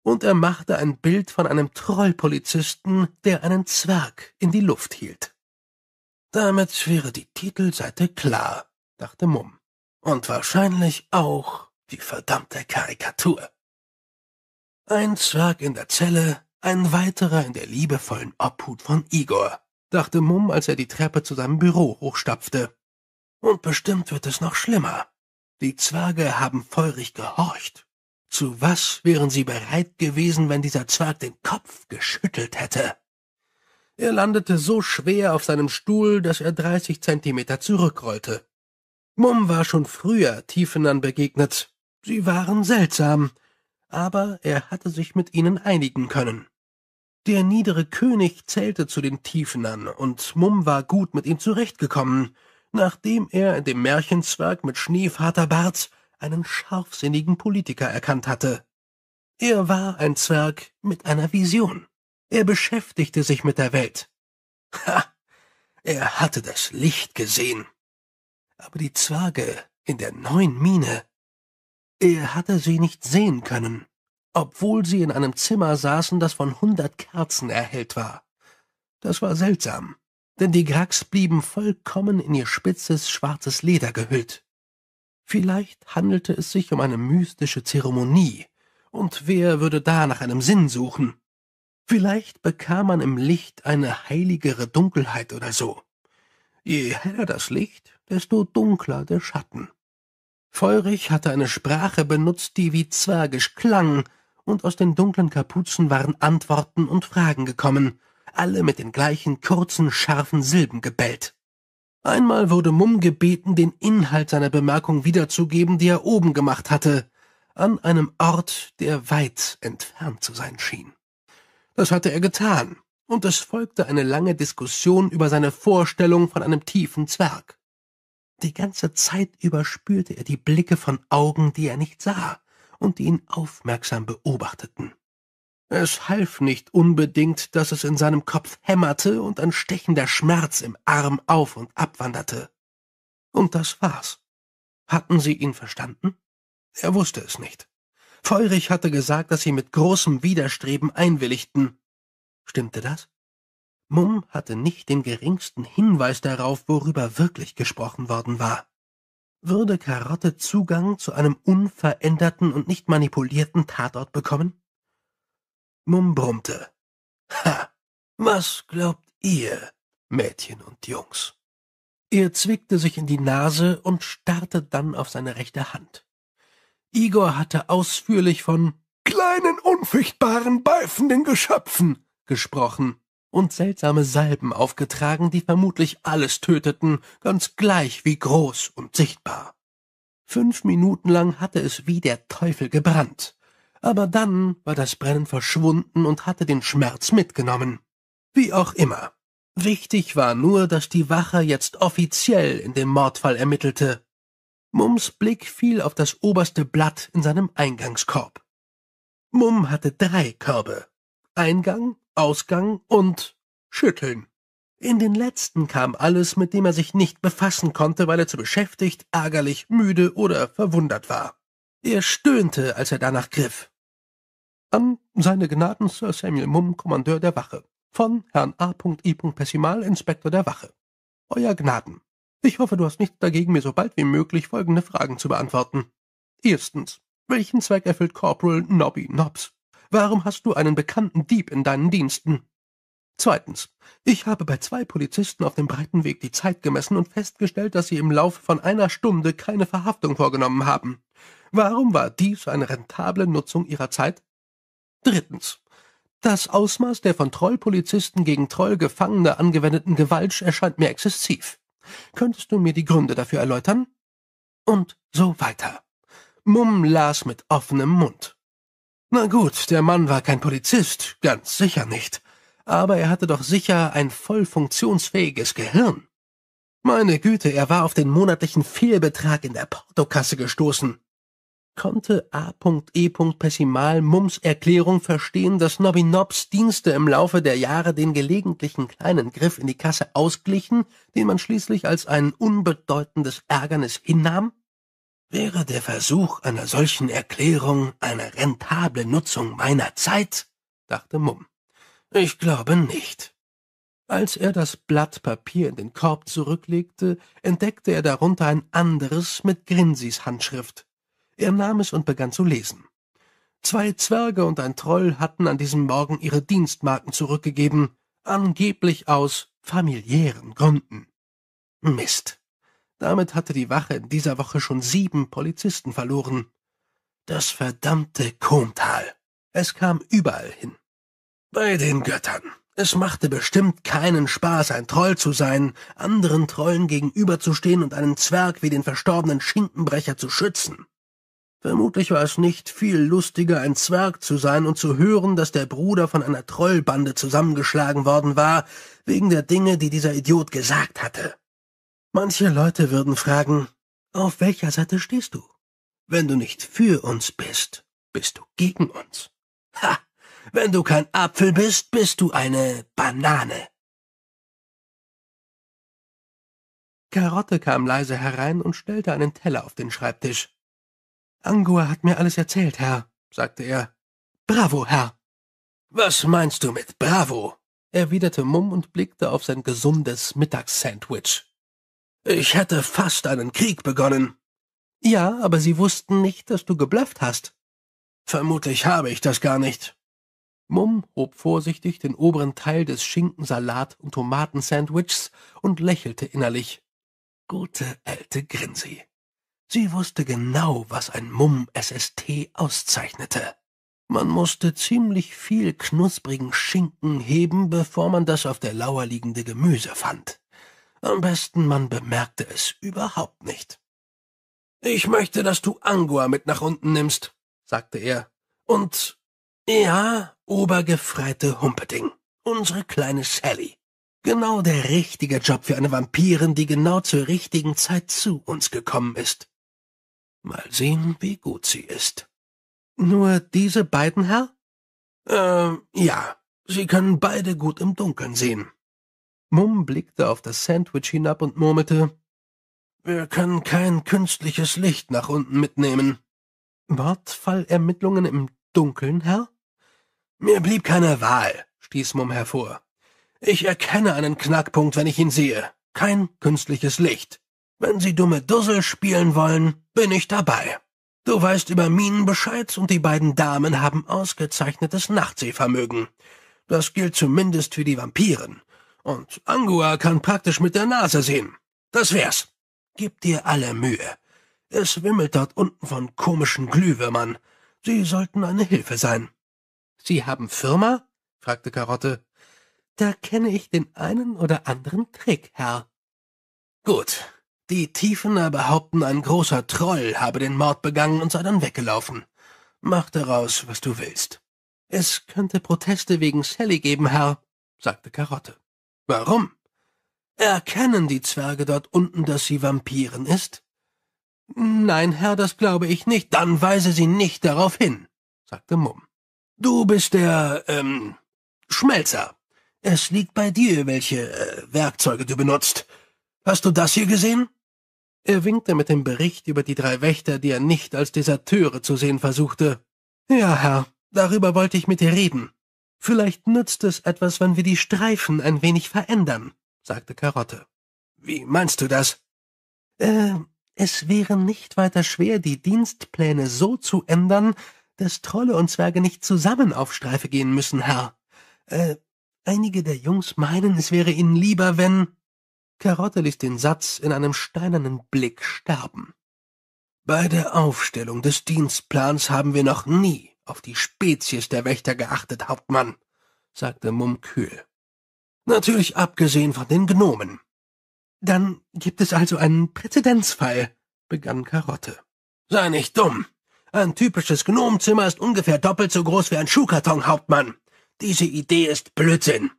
Und er machte ein Bild von einem Trollpolizisten, der einen Zwerg in die Luft hielt. Damit wäre die Titelseite klar, dachte Mumm. Und wahrscheinlich auch die verdammte Karikatur. Ein Zwerg in der Zelle, ein weiterer in der liebevollen Obhut von Igor, dachte Mumm, als er die Treppe zu seinem Büro hochstapfte. Und bestimmt wird es noch schlimmer. Die Zwerge haben feurig gehorcht. Zu was wären sie bereit gewesen, wenn dieser Zwerg den Kopf geschüttelt hätte? Er landete so schwer auf seinem Stuhl, dass er dreißig Zentimeter zurückrollte. Mumm war schon früher Tiefenern begegnet, Sie waren seltsam, aber er hatte sich mit ihnen einigen können. Der niedere König zählte zu den Tiefen an, und Mumm war gut mit ihm zurechtgekommen, nachdem er in dem Märchenzwerg mit schneevater Bart einen scharfsinnigen Politiker erkannt hatte. Er war ein Zwerg mit einer Vision. Er beschäftigte sich mit der Welt. Ha! Er hatte das Licht gesehen. Aber die Zwerge in der neuen Mine er hatte sie nicht sehen können, obwohl sie in einem Zimmer saßen, das von hundert Kerzen erhellt war. Das war seltsam, denn die Gracks blieben vollkommen in ihr spitzes, schwarzes Leder gehüllt. Vielleicht handelte es sich um eine mystische Zeremonie, und wer würde da nach einem Sinn suchen? Vielleicht bekam man im Licht eine heiligere Dunkelheit oder so. Je heller das Licht, desto dunkler der Schatten. Feurich hatte eine Sprache benutzt, die wie zwergisch klang, und aus den dunklen Kapuzen waren Antworten und Fragen gekommen, alle mit den gleichen kurzen, scharfen Silben gebellt. Einmal wurde Mumm gebeten, den Inhalt seiner Bemerkung wiederzugeben, die er oben gemacht hatte, an einem Ort, der weit entfernt zu sein schien. Das hatte er getan, und es folgte eine lange Diskussion über seine Vorstellung von einem tiefen Zwerg. Die ganze Zeit über spürte er die Blicke von Augen, die er nicht sah und die ihn aufmerksam beobachteten. Es half nicht unbedingt, dass es in seinem Kopf hämmerte und ein stechender Schmerz im Arm auf und abwanderte. Und das war's. Hatten sie ihn verstanden? Er wusste es nicht. Feurig hatte gesagt, dass sie mit großem Widerstreben einwilligten. Stimmte das? Mumm hatte nicht den geringsten Hinweis darauf, worüber wirklich gesprochen worden war. Würde Karotte Zugang zu einem unveränderten und nicht manipulierten Tatort bekommen? Mumm brummte. Ha, was glaubt ihr, Mädchen und Jungs? Er zwickte sich in die Nase und starrte dann auf seine rechte Hand. Igor hatte ausführlich von kleinen, unfurchtbaren, beifenden Geschöpfen gesprochen und seltsame Salben aufgetragen, die vermutlich alles töteten, ganz gleich wie groß und sichtbar. Fünf Minuten lang hatte es wie der Teufel gebrannt, aber dann war das Brennen verschwunden und hatte den Schmerz mitgenommen. Wie auch immer. Wichtig war nur, dass die Wache jetzt offiziell in dem Mordfall ermittelte. Mums Blick fiel auf das oberste Blatt in seinem Eingangskorb. Mumm hatte drei Körbe. Eingang, Ausgang und Schütteln. In den letzten kam alles, mit dem er sich nicht befassen konnte, weil er zu beschäftigt, ärgerlich, müde oder verwundert war. Er stöhnte, als er danach griff. An seine Gnaden Sir Samuel Mumm, Kommandeur der Wache. Von Herrn A. I. Pessimal, Inspektor der Wache. Euer Gnaden. Ich hoffe, du hast nichts dagegen, mir so bald wie möglich folgende Fragen zu beantworten. Erstens. Welchen Zweck erfüllt Corporal Nobby Nobs? Warum hast du einen bekannten Dieb in deinen Diensten? Zweitens. Ich habe bei zwei Polizisten auf dem breiten Weg die Zeit gemessen und festgestellt, dass sie im Laufe von einer Stunde keine Verhaftung vorgenommen haben. Warum war dies eine rentable Nutzung ihrer Zeit? Drittens. Das Ausmaß der von Trollpolizisten gegen Trollgefangene angewendeten Gewalt erscheint mir exzessiv. Könntest du mir die Gründe dafür erläutern? Und so weiter. Mumm las mit offenem Mund. Na gut, der Mann war kein Polizist, ganz sicher nicht. Aber er hatte doch sicher ein voll funktionsfähiges Gehirn. Meine Güte, er war auf den monatlichen Fehlbetrag in der Portokasse gestoßen. Konnte A.E. Pessimal Mums Erklärung verstehen, dass Nobby Nobs Dienste im Laufe der Jahre den gelegentlichen kleinen Griff in die Kasse ausglichen, den man schließlich als ein unbedeutendes Ärgernis hinnahm? Wäre der Versuch einer solchen Erklärung eine rentable Nutzung meiner Zeit? dachte Mumm. Ich glaube nicht. Als er das Blatt Papier in den Korb zurücklegte, entdeckte er darunter ein anderes mit Grinsis Handschrift. Er nahm es und begann zu lesen. Zwei Zwerge und ein Troll hatten an diesem Morgen ihre Dienstmarken zurückgegeben, angeblich aus familiären Gründen. Mist. Damit hatte die Wache in dieser Woche schon sieben Polizisten verloren. Das verdammte Komtal. Es kam überall hin. Bei den Göttern. Es machte bestimmt keinen Spaß, ein Troll zu sein, anderen Trollen gegenüberzustehen und einen Zwerg wie den verstorbenen Schinkenbrecher zu schützen. Vermutlich war es nicht viel lustiger, ein Zwerg zu sein und zu hören, dass der Bruder von einer Trollbande zusammengeschlagen worden war, wegen der Dinge, die dieser Idiot gesagt hatte. Manche Leute würden fragen, auf welcher Seite stehst du? Wenn du nicht für uns bist, bist du gegen uns. Ha! Wenn du kein Apfel bist, bist du eine Banane. Karotte kam leise herein und stellte einen Teller auf den Schreibtisch. Angua hat mir alles erzählt, Herr, sagte er. Bravo, Herr. Was meinst du mit Bravo? erwiderte Mumm und blickte auf sein gesundes Mittagssandwich. Ich hätte fast einen Krieg begonnen. Ja, aber sie wussten nicht, dass du geblufft hast. Vermutlich habe ich das gar nicht. Mumm hob vorsichtig den oberen Teil des Schinkensalat- und Tomatensandwichs und lächelte innerlich. Gute alte Grinsi. Sie wusste genau, was ein Mumm-SST auszeichnete. Man musste ziemlich viel knusprigen Schinken heben, bevor man das auf der Lauer liegende Gemüse fand. Am besten, man bemerkte es überhaupt nicht. Ich möchte, dass du Angua mit nach unten nimmst, sagte er. Und ja, Obergefreite Humpeting, unsere kleine Sally. Genau der richtige Job für eine Vampirin, die genau zur richtigen Zeit zu uns gekommen ist. Mal sehen, wie gut sie ist. Nur diese beiden, Herr? Ähm, ja, sie können beide gut im Dunkeln sehen. Mumm blickte auf das Sandwich hinab und murmelte Wir können kein künstliches Licht nach unten mitnehmen. Wortfallermittlungen im Dunkeln, Herr? Mir blieb keine Wahl, stieß Mumm hervor. Ich erkenne einen Knackpunkt, wenn ich ihn sehe. Kein künstliches Licht. Wenn Sie dumme Dussel spielen wollen, bin ich dabei. Du weißt über Minen Bescheid und die beiden Damen haben ausgezeichnetes Nachsehvermögen. Das gilt zumindest für die Vampiren. Und Angua kann praktisch mit der Nase sehen. Das wär's. Gib dir alle Mühe. Es wimmelt dort unten von komischen Glühwürmern. Sie sollten eine Hilfe sein. Sie haben Firma? fragte Karotte. Da kenne ich den einen oder anderen Trick, Herr. Gut. Die Tiefener behaupten, ein großer Troll habe den Mord begangen und sei dann weggelaufen. Mach daraus, was du willst. Es könnte Proteste wegen Sally geben, Herr, sagte Karotte. Warum? Erkennen die Zwerge dort unten, dass sie Vampiren ist? Nein, Herr, das glaube ich nicht. Dann weise sie nicht darauf hin, sagte Mumm. Du bist der, ähm, Schmelzer. Es liegt bei dir, welche äh, Werkzeuge du benutzt. Hast du das hier gesehen? Er winkte mit dem Bericht über die drei Wächter, die er nicht als Deserteure zu sehen versuchte. Ja, Herr, darüber wollte ich mit dir reden. Vielleicht nützt es etwas, wenn wir die Streifen ein wenig verändern, sagte Karotte. Wie meinst du das? Äh, es wäre nicht weiter schwer, die Dienstpläne so zu ändern, dass Trolle und Zwerge nicht zusammen auf Streife gehen müssen, Herr. Äh, einige der Jungs meinen, es wäre ihnen lieber, wenn. Karotte ließ den Satz in einem steinernen Blick sterben. Bei der Aufstellung des Dienstplans haben wir noch nie auf die Spezies der Wächter geachtet, Hauptmann, sagte Mumm kühl. Natürlich abgesehen von den Gnomen. Dann gibt es also einen Präzedenzfall, begann Karotte. Sei nicht dumm. Ein typisches Gnomenzimmer ist ungefähr doppelt so groß wie ein Schuhkarton, Hauptmann. Diese Idee ist Blödsinn.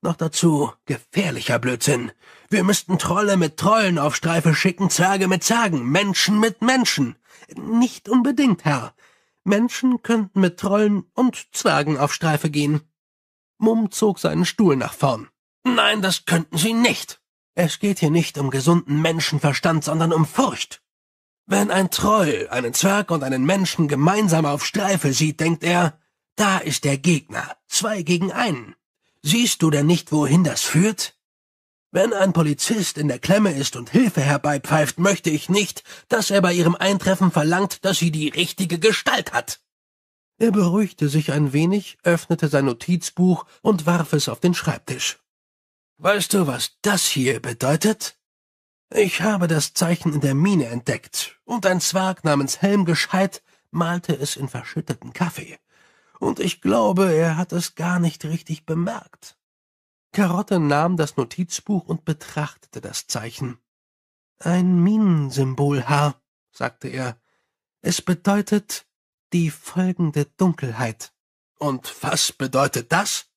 Noch dazu gefährlicher Blödsinn. Wir müssten Trolle mit Trollen auf Streife schicken, Zage mit Zagen, Menschen mit Menschen. Nicht unbedingt, Herr. Menschen könnten mit Trollen und Zwergen auf Streife gehen. Mumm zog seinen Stuhl nach vorn. Nein, das könnten sie nicht. Es geht hier nicht um gesunden Menschenverstand, sondern um Furcht. Wenn ein Troll einen Zwerg und einen Menschen gemeinsam auf Streife sieht, denkt er, da ist der Gegner, zwei gegen einen. Siehst du denn nicht, wohin das führt? Wenn ein Polizist in der Klemme ist und Hilfe herbeipfeift, möchte ich nicht, dass er bei ihrem Eintreffen verlangt, dass sie die richtige Gestalt hat. Er beruhigte sich ein wenig, öffnete sein Notizbuch und warf es auf den Schreibtisch. Weißt du, was das hier bedeutet? Ich habe das Zeichen in der Mine entdeckt, und ein Zwerg namens Helm Gescheit malte es in verschütteten Kaffee. Und ich glaube, er hat es gar nicht richtig bemerkt. Karotte nahm das Notizbuch und betrachtete das Zeichen. Ein Minensymbol, Herr, sagte er. Es bedeutet die folgende Dunkelheit. Und was bedeutet das?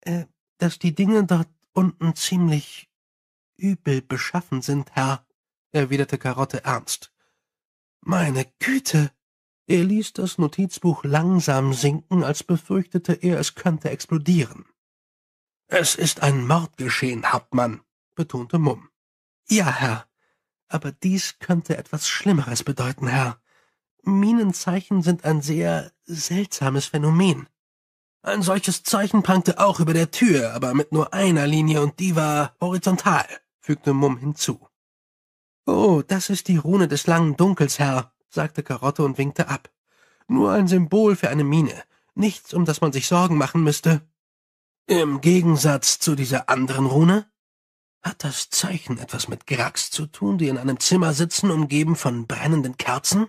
Äh, dass die Dinge dort unten ziemlich übel beschaffen sind, Herr, erwiderte Karotte ernst. Meine Güte! Er ließ das Notizbuch langsam sinken, als befürchtete er, es könnte explodieren. Es ist ein Mord geschehen, Hauptmann, betonte Mumm. Ja, Herr. Aber dies könnte etwas Schlimmeres bedeuten, Herr. Minenzeichen sind ein sehr seltsames Phänomen. Ein solches Zeichen prangte auch über der Tür, aber mit nur einer Linie und die war horizontal, fügte Mumm hinzu. Oh, das ist die Rune des langen Dunkels, Herr, sagte Karotte und winkte ab. Nur ein Symbol für eine Mine, nichts, um das man sich Sorgen machen müsste. Im Gegensatz zu dieser anderen Rune hat das Zeichen etwas mit Grax zu tun, die in einem Zimmer sitzen, umgeben von brennenden Kerzen?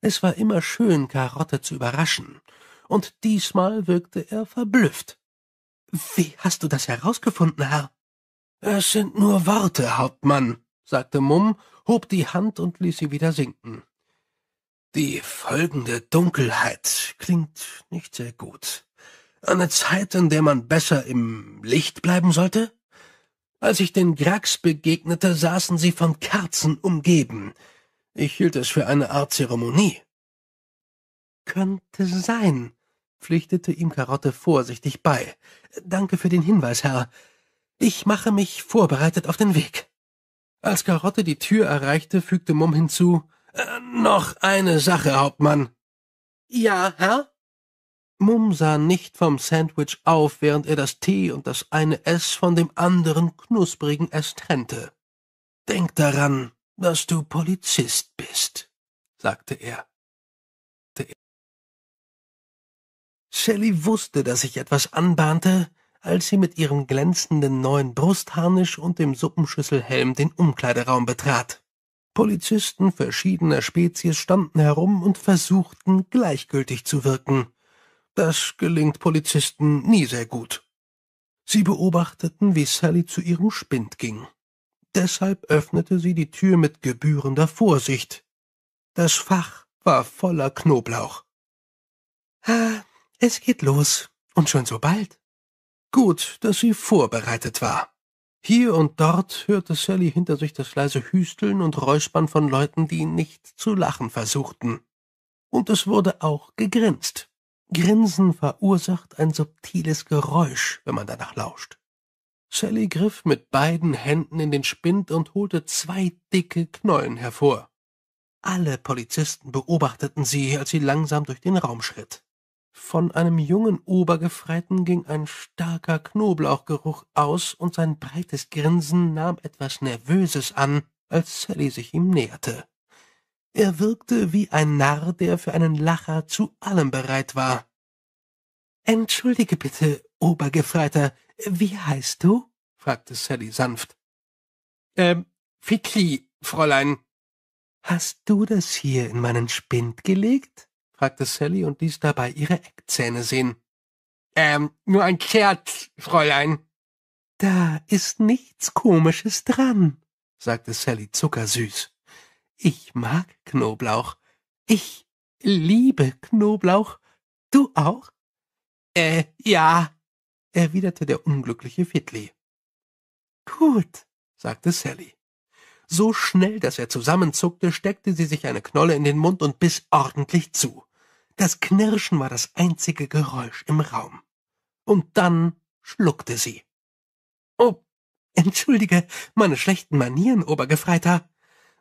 Es war immer schön, Karotte zu überraschen, und diesmal wirkte er verblüfft. Wie hast du das herausgefunden, Herr? Es sind nur Worte, Hauptmann, sagte Mumm, hob die Hand und ließ sie wieder sinken. Die folgende Dunkelheit klingt nicht sehr gut. Eine Zeit, in der man besser im Licht bleiben sollte? Als ich den Grax begegnete, saßen sie von Kerzen umgeben. Ich hielt es für eine Art Zeremonie. Könnte sein, pflichtete ihm Karotte vorsichtig bei. Danke für den Hinweis, Herr. Ich mache mich vorbereitet auf den Weg. Als Karotte die Tür erreichte, fügte Mumm hinzu, äh, noch eine Sache, Hauptmann. Ja, Herr? Mumm sah nicht vom Sandwich auf, während er das T und das eine S von dem anderen knusprigen S trennte. Denk daran, dass du Polizist bist, sagte er. Sally wusste, dass sich etwas anbahnte, als sie mit ihrem glänzenden neuen Brustharnisch und dem Suppenschüsselhelm den Umkleideraum betrat. Polizisten verschiedener Spezies standen herum und versuchten, gleichgültig zu wirken. Das gelingt Polizisten nie sehr gut. Sie beobachteten, wie Sally zu ihrem Spind ging. Deshalb öffnete sie die Tür mit gebührender Vorsicht. Das Fach war voller Knoblauch. Ah, es geht los, und schon so bald. Gut, dass sie vorbereitet war. Hier und dort hörte Sally hinter sich das leise Hüsteln und Räuspern von Leuten, die nicht zu lachen versuchten. Und es wurde auch gegrinst. Grinsen verursacht ein subtiles Geräusch, wenn man danach lauscht. Sally griff mit beiden Händen in den Spind und holte zwei dicke Knollen hervor. Alle Polizisten beobachteten sie, als sie langsam durch den Raum schritt. Von einem jungen Obergefreiten ging ein starker Knoblauchgeruch aus, und sein breites Grinsen nahm etwas Nervöses an, als Sally sich ihm näherte. Er wirkte wie ein Narr, der für einen Lacher zu allem bereit war. Entschuldige bitte, Obergefreiter, wie heißt du? fragte Sally sanft. Ähm, Fickli, Fräulein. Hast du das hier in meinen Spind gelegt? fragte Sally und ließ dabei ihre Eckzähne sehen. Ähm, nur ein Scherz, Fräulein. Da ist nichts Komisches dran, sagte Sally zuckersüß. Ich mag Knoblauch. Ich liebe Knoblauch. Du auch? Äh, ja, erwiderte der unglückliche Fitli. Gut, sagte Sally. So schnell, dass er zusammenzuckte, steckte sie sich eine Knolle in den Mund und biss ordentlich zu. Das Knirschen war das einzige Geräusch im Raum. Und dann schluckte sie. Oh, entschuldige meine schlechten Manieren, Obergefreiter,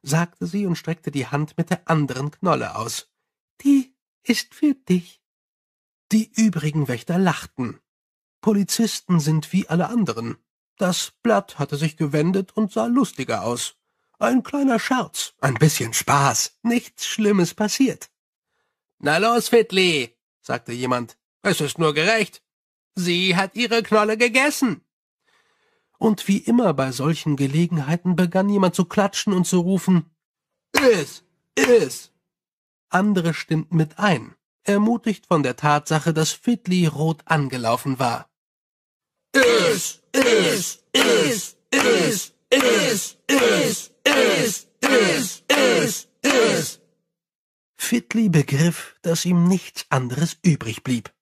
sagte sie und streckte die Hand mit der anderen Knolle aus. Die ist für dich. Die übrigen Wächter lachten. Polizisten sind wie alle anderen. Das Blatt hatte sich gewendet und sah lustiger aus. Ein kleiner Scherz, ein bisschen Spaß, nichts Schlimmes passiert. Na los, Fitli, sagte jemand. Es ist nur gerecht. Sie hat ihre Knolle gegessen und wie immer bei solchen Gelegenheiten begann jemand zu klatschen und zu rufen Is, is. Andere stimmten mit ein, ermutigt von der Tatsache, dass Fidley rot angelaufen war. Is, is, is, is, is, is, is, is, is, is. Fidley begriff, dass ihm nichts anderes übrig blieb.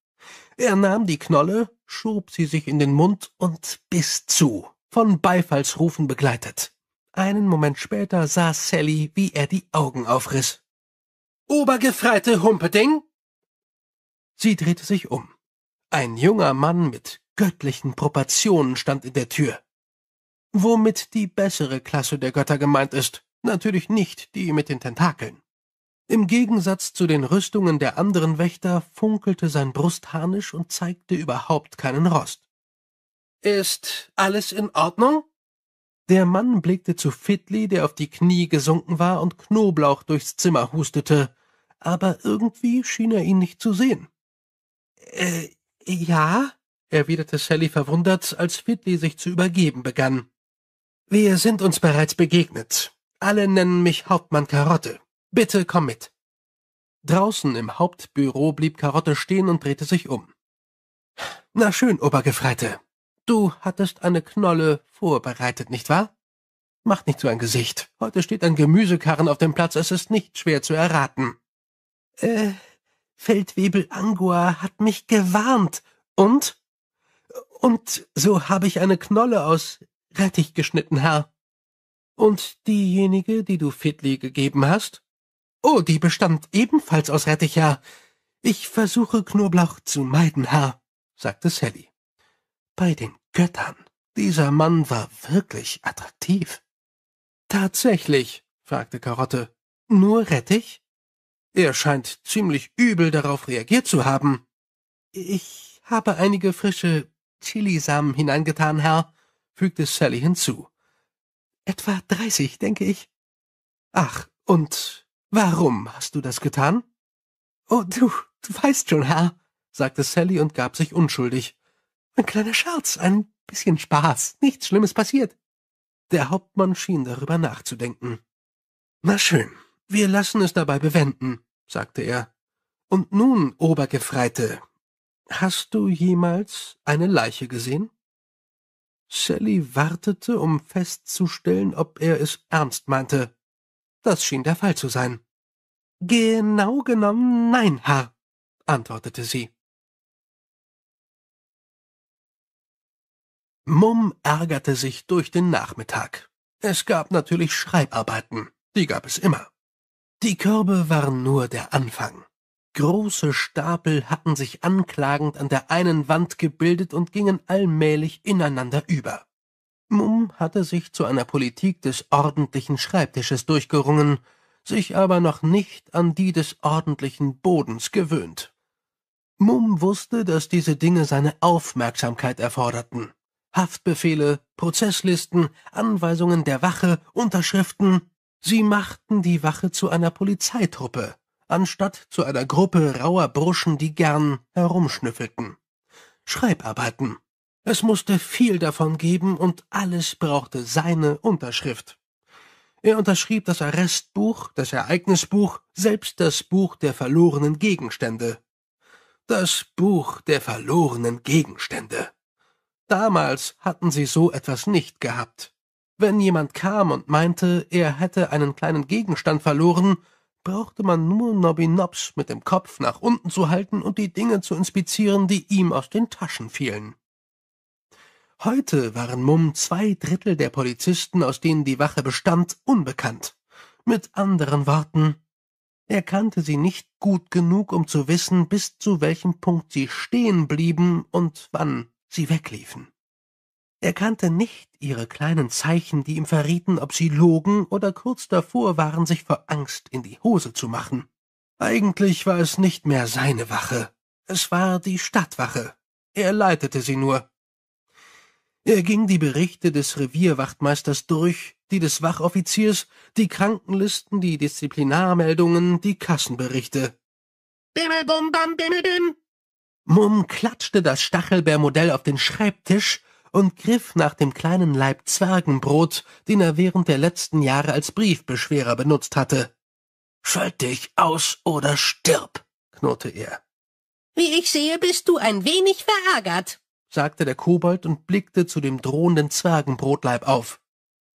Er nahm die Knolle, schob sie sich in den Mund und biss zu, von Beifallsrufen begleitet. Einen Moment später sah Sally, wie er die Augen aufriss. Obergefreite Humpeding! Sie drehte sich um. Ein junger Mann mit göttlichen Proportionen stand in der Tür. Womit die bessere Klasse der Götter gemeint ist, natürlich nicht die mit den Tentakeln. Im Gegensatz zu den Rüstungen der anderen Wächter funkelte sein Brustharnisch und zeigte überhaupt keinen Rost. Ist alles in Ordnung? Der Mann blickte zu Fitli, der auf die Knie gesunken war und Knoblauch durchs Zimmer hustete, aber irgendwie schien er ihn nicht zu sehen. Äh, ja, erwiderte Sally verwundert, als Fitli sich zu übergeben begann. Wir sind uns bereits begegnet. Alle nennen mich Hauptmann Karotte. Bitte komm mit. Draußen im Hauptbüro blieb Karotte stehen und drehte sich um. Na schön, Obergefreite. Du hattest eine Knolle vorbereitet, nicht wahr? Mach nicht so ein Gesicht. Heute steht ein Gemüsekarren auf dem Platz, es ist nicht schwer zu erraten. Äh, Feldwebel Angua hat mich gewarnt. Und? Und so habe ich eine Knolle aus Rettich geschnitten, Herr. Und diejenige, die du Fitli gegeben hast? Oh, die bestand ebenfalls aus Rettich, Rettichhaar. Ich versuche Knoblauch zu meiden, Herr, sagte Sally. Bei den Göttern, dieser Mann war wirklich attraktiv. Tatsächlich, fragte Karotte. Nur Rettich? Er scheint ziemlich übel darauf reagiert zu haben. Ich habe einige frische Chilisamen hineingetan, Herr, fügte Sally hinzu. Etwa dreißig, denke ich. Ach, und Warum hast du das getan? Oh, du, du weißt schon, Herr, sagte Sally und gab sich unschuldig. Ein kleiner Scherz, ein bisschen Spaß, nichts Schlimmes passiert. Der Hauptmann schien darüber nachzudenken. Na schön, wir lassen es dabei bewenden, sagte er. Und nun, Obergefreite, hast du jemals eine Leiche gesehen? Sally wartete, um festzustellen, ob er es ernst meinte. Das schien der Fall zu sein. Genau genommen nein, Herr, antwortete sie. Mumm ärgerte sich durch den Nachmittag. Es gab natürlich Schreibarbeiten, die gab es immer. Die Körbe waren nur der Anfang. Große Stapel hatten sich anklagend an der einen Wand gebildet und gingen allmählich ineinander über. Mumm hatte sich zu einer Politik des ordentlichen Schreibtisches durchgerungen, sich aber noch nicht an die des ordentlichen Bodens gewöhnt. Mumm wusste, dass diese Dinge seine Aufmerksamkeit erforderten. Haftbefehle, Prozesslisten, Anweisungen der Wache, Unterschriften, sie machten die Wache zu einer Polizeitruppe, anstatt zu einer Gruppe rauer Burschen, die gern herumschnüffelten. Schreibarbeiten, es musste viel davon geben und alles brauchte seine Unterschrift. Er unterschrieb das Arrestbuch, das Ereignisbuch, selbst das Buch der verlorenen Gegenstände. Das Buch der verlorenen Gegenstände. Damals hatten sie so etwas nicht gehabt. Wenn jemand kam und meinte, er hätte einen kleinen Gegenstand verloren, brauchte man nur Nobby Nobs mit dem Kopf nach unten zu halten und die Dinge zu inspizieren, die ihm aus den Taschen fielen. Heute waren Mumm zwei Drittel der Polizisten, aus denen die Wache bestand, unbekannt. Mit anderen Worten, er kannte sie nicht gut genug, um zu wissen, bis zu welchem Punkt sie stehen blieben und wann sie wegliefen. Er kannte nicht ihre kleinen Zeichen, die ihm verrieten, ob sie logen oder kurz davor waren, sich vor Angst in die Hose zu machen. Eigentlich war es nicht mehr seine Wache, es war die Stadtwache. Er leitete sie nur. Er ging die Berichte des Revierwachtmeisters durch, die des Wachoffiziers, die Krankenlisten, die Disziplinarmeldungen, die Kassenberichte. Bimmelbum bam bimmelbim! Mumm klatschte das Stachelbeermodell auf den Schreibtisch und griff nach dem kleinen Leib Zwergenbrot, den er während der letzten Jahre als Briefbeschwerer benutzt hatte. Schalt dich aus oder stirb, knurrte er. Wie ich sehe, bist du ein wenig verärgert, sagte der Kobold und blickte zu dem drohenden Zwergenbrotleib auf.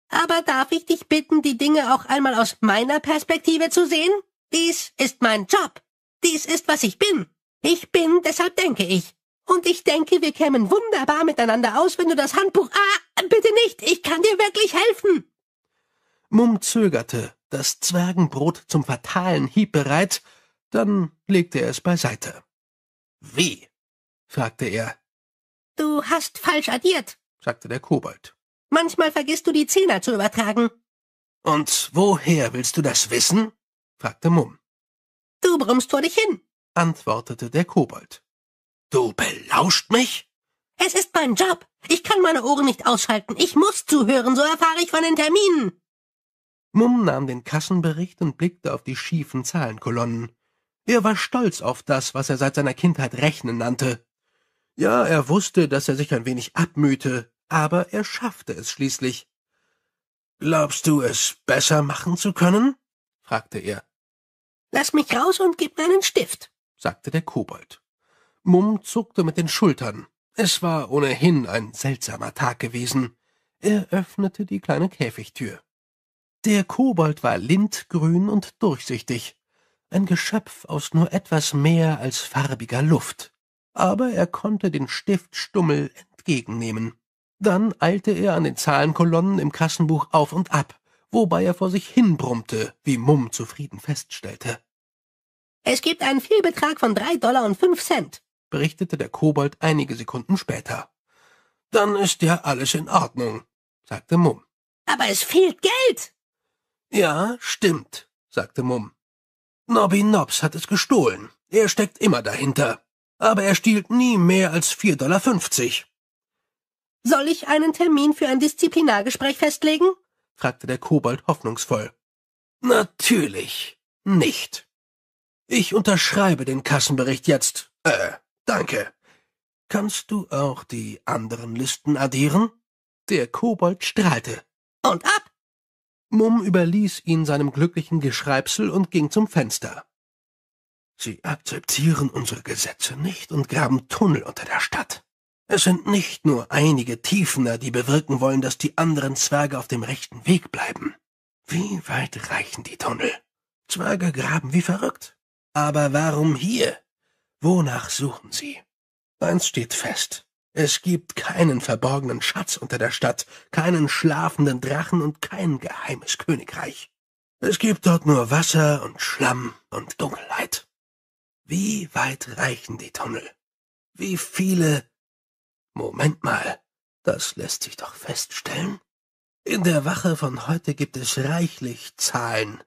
Aber darf ich dich bitten, die Dinge auch einmal aus meiner Perspektive zu sehen? Dies ist mein Job. Dies ist, was ich bin. Ich bin, deshalb denke ich. Und ich denke, wir kämen wunderbar miteinander aus, wenn du das Handbuch. Ah, bitte nicht, ich kann dir wirklich helfen. Mumm zögerte, das Zwergenbrot zum fatalen Hieb bereit, dann legte er es beiseite. Wie? fragte er. Du hast falsch addiert, sagte der Kobold. Manchmal vergisst du die Zehner zu übertragen. Und woher willst du das wissen? fragte Mumm. Du brummst vor dich hin, antwortete der Kobold. Du belauscht mich? Es ist mein Job. Ich kann meine Ohren nicht ausschalten. Ich muss zuhören, so erfahre ich von den Terminen. Mumm nahm den Kassenbericht und blickte auf die schiefen Zahlenkolonnen. Er war stolz auf das, was er seit seiner Kindheit Rechnen nannte. Ja, er wusste, dass er sich ein wenig abmühte, aber er schaffte es schließlich. Glaubst du, es besser machen zu können? fragte er. Lass mich raus und gib mir einen Stift, sagte der Kobold. Mumm zuckte mit den Schultern. Es war ohnehin ein seltsamer Tag gewesen. Er öffnete die kleine Käfigtür. Der Kobold war lindgrün und durchsichtig, ein Geschöpf aus nur etwas mehr als farbiger Luft aber er konnte den Stiftstummel entgegennehmen. Dann eilte er an den Zahlenkolonnen im Kassenbuch auf und ab, wobei er vor sich hinbrummte, wie Mumm zufrieden feststellte. Es gibt einen Fehlbetrag von drei Dollar und fünf Cent, berichtete der Kobold einige Sekunden später. Dann ist ja alles in Ordnung, sagte Mumm. Aber es fehlt Geld! Ja, stimmt, sagte Mumm. Nobby Nobs hat es gestohlen. Er steckt immer dahinter aber er stiehlt nie mehr als vier Dollar. fünfzig. Soll ich einen Termin für ein Disziplinargespräch festlegen? fragte der Kobold hoffnungsvoll. Natürlich nicht. Ich unterschreibe den Kassenbericht jetzt. Äh, danke. Kannst du auch die anderen Listen addieren? Der Kobold strahlte. Und ab! Mumm überließ ihn seinem glücklichen Geschreibsel und ging zum Fenster. Sie akzeptieren unsere Gesetze nicht und graben Tunnel unter der Stadt. Es sind nicht nur einige Tiefener, die bewirken wollen, dass die anderen Zwerge auf dem rechten Weg bleiben. Wie weit reichen die Tunnel? Zwerge graben wie verrückt. Aber warum hier? Wonach suchen sie? Eins steht fest. Es gibt keinen verborgenen Schatz unter der Stadt, keinen schlafenden Drachen und kein geheimes Königreich. Es gibt dort nur Wasser und Schlamm und Dunkelheit. Wie weit reichen die Tunnel? Wie viele? Moment mal, das lässt sich doch feststellen. In der Wache von heute gibt es reichlich Zahlen.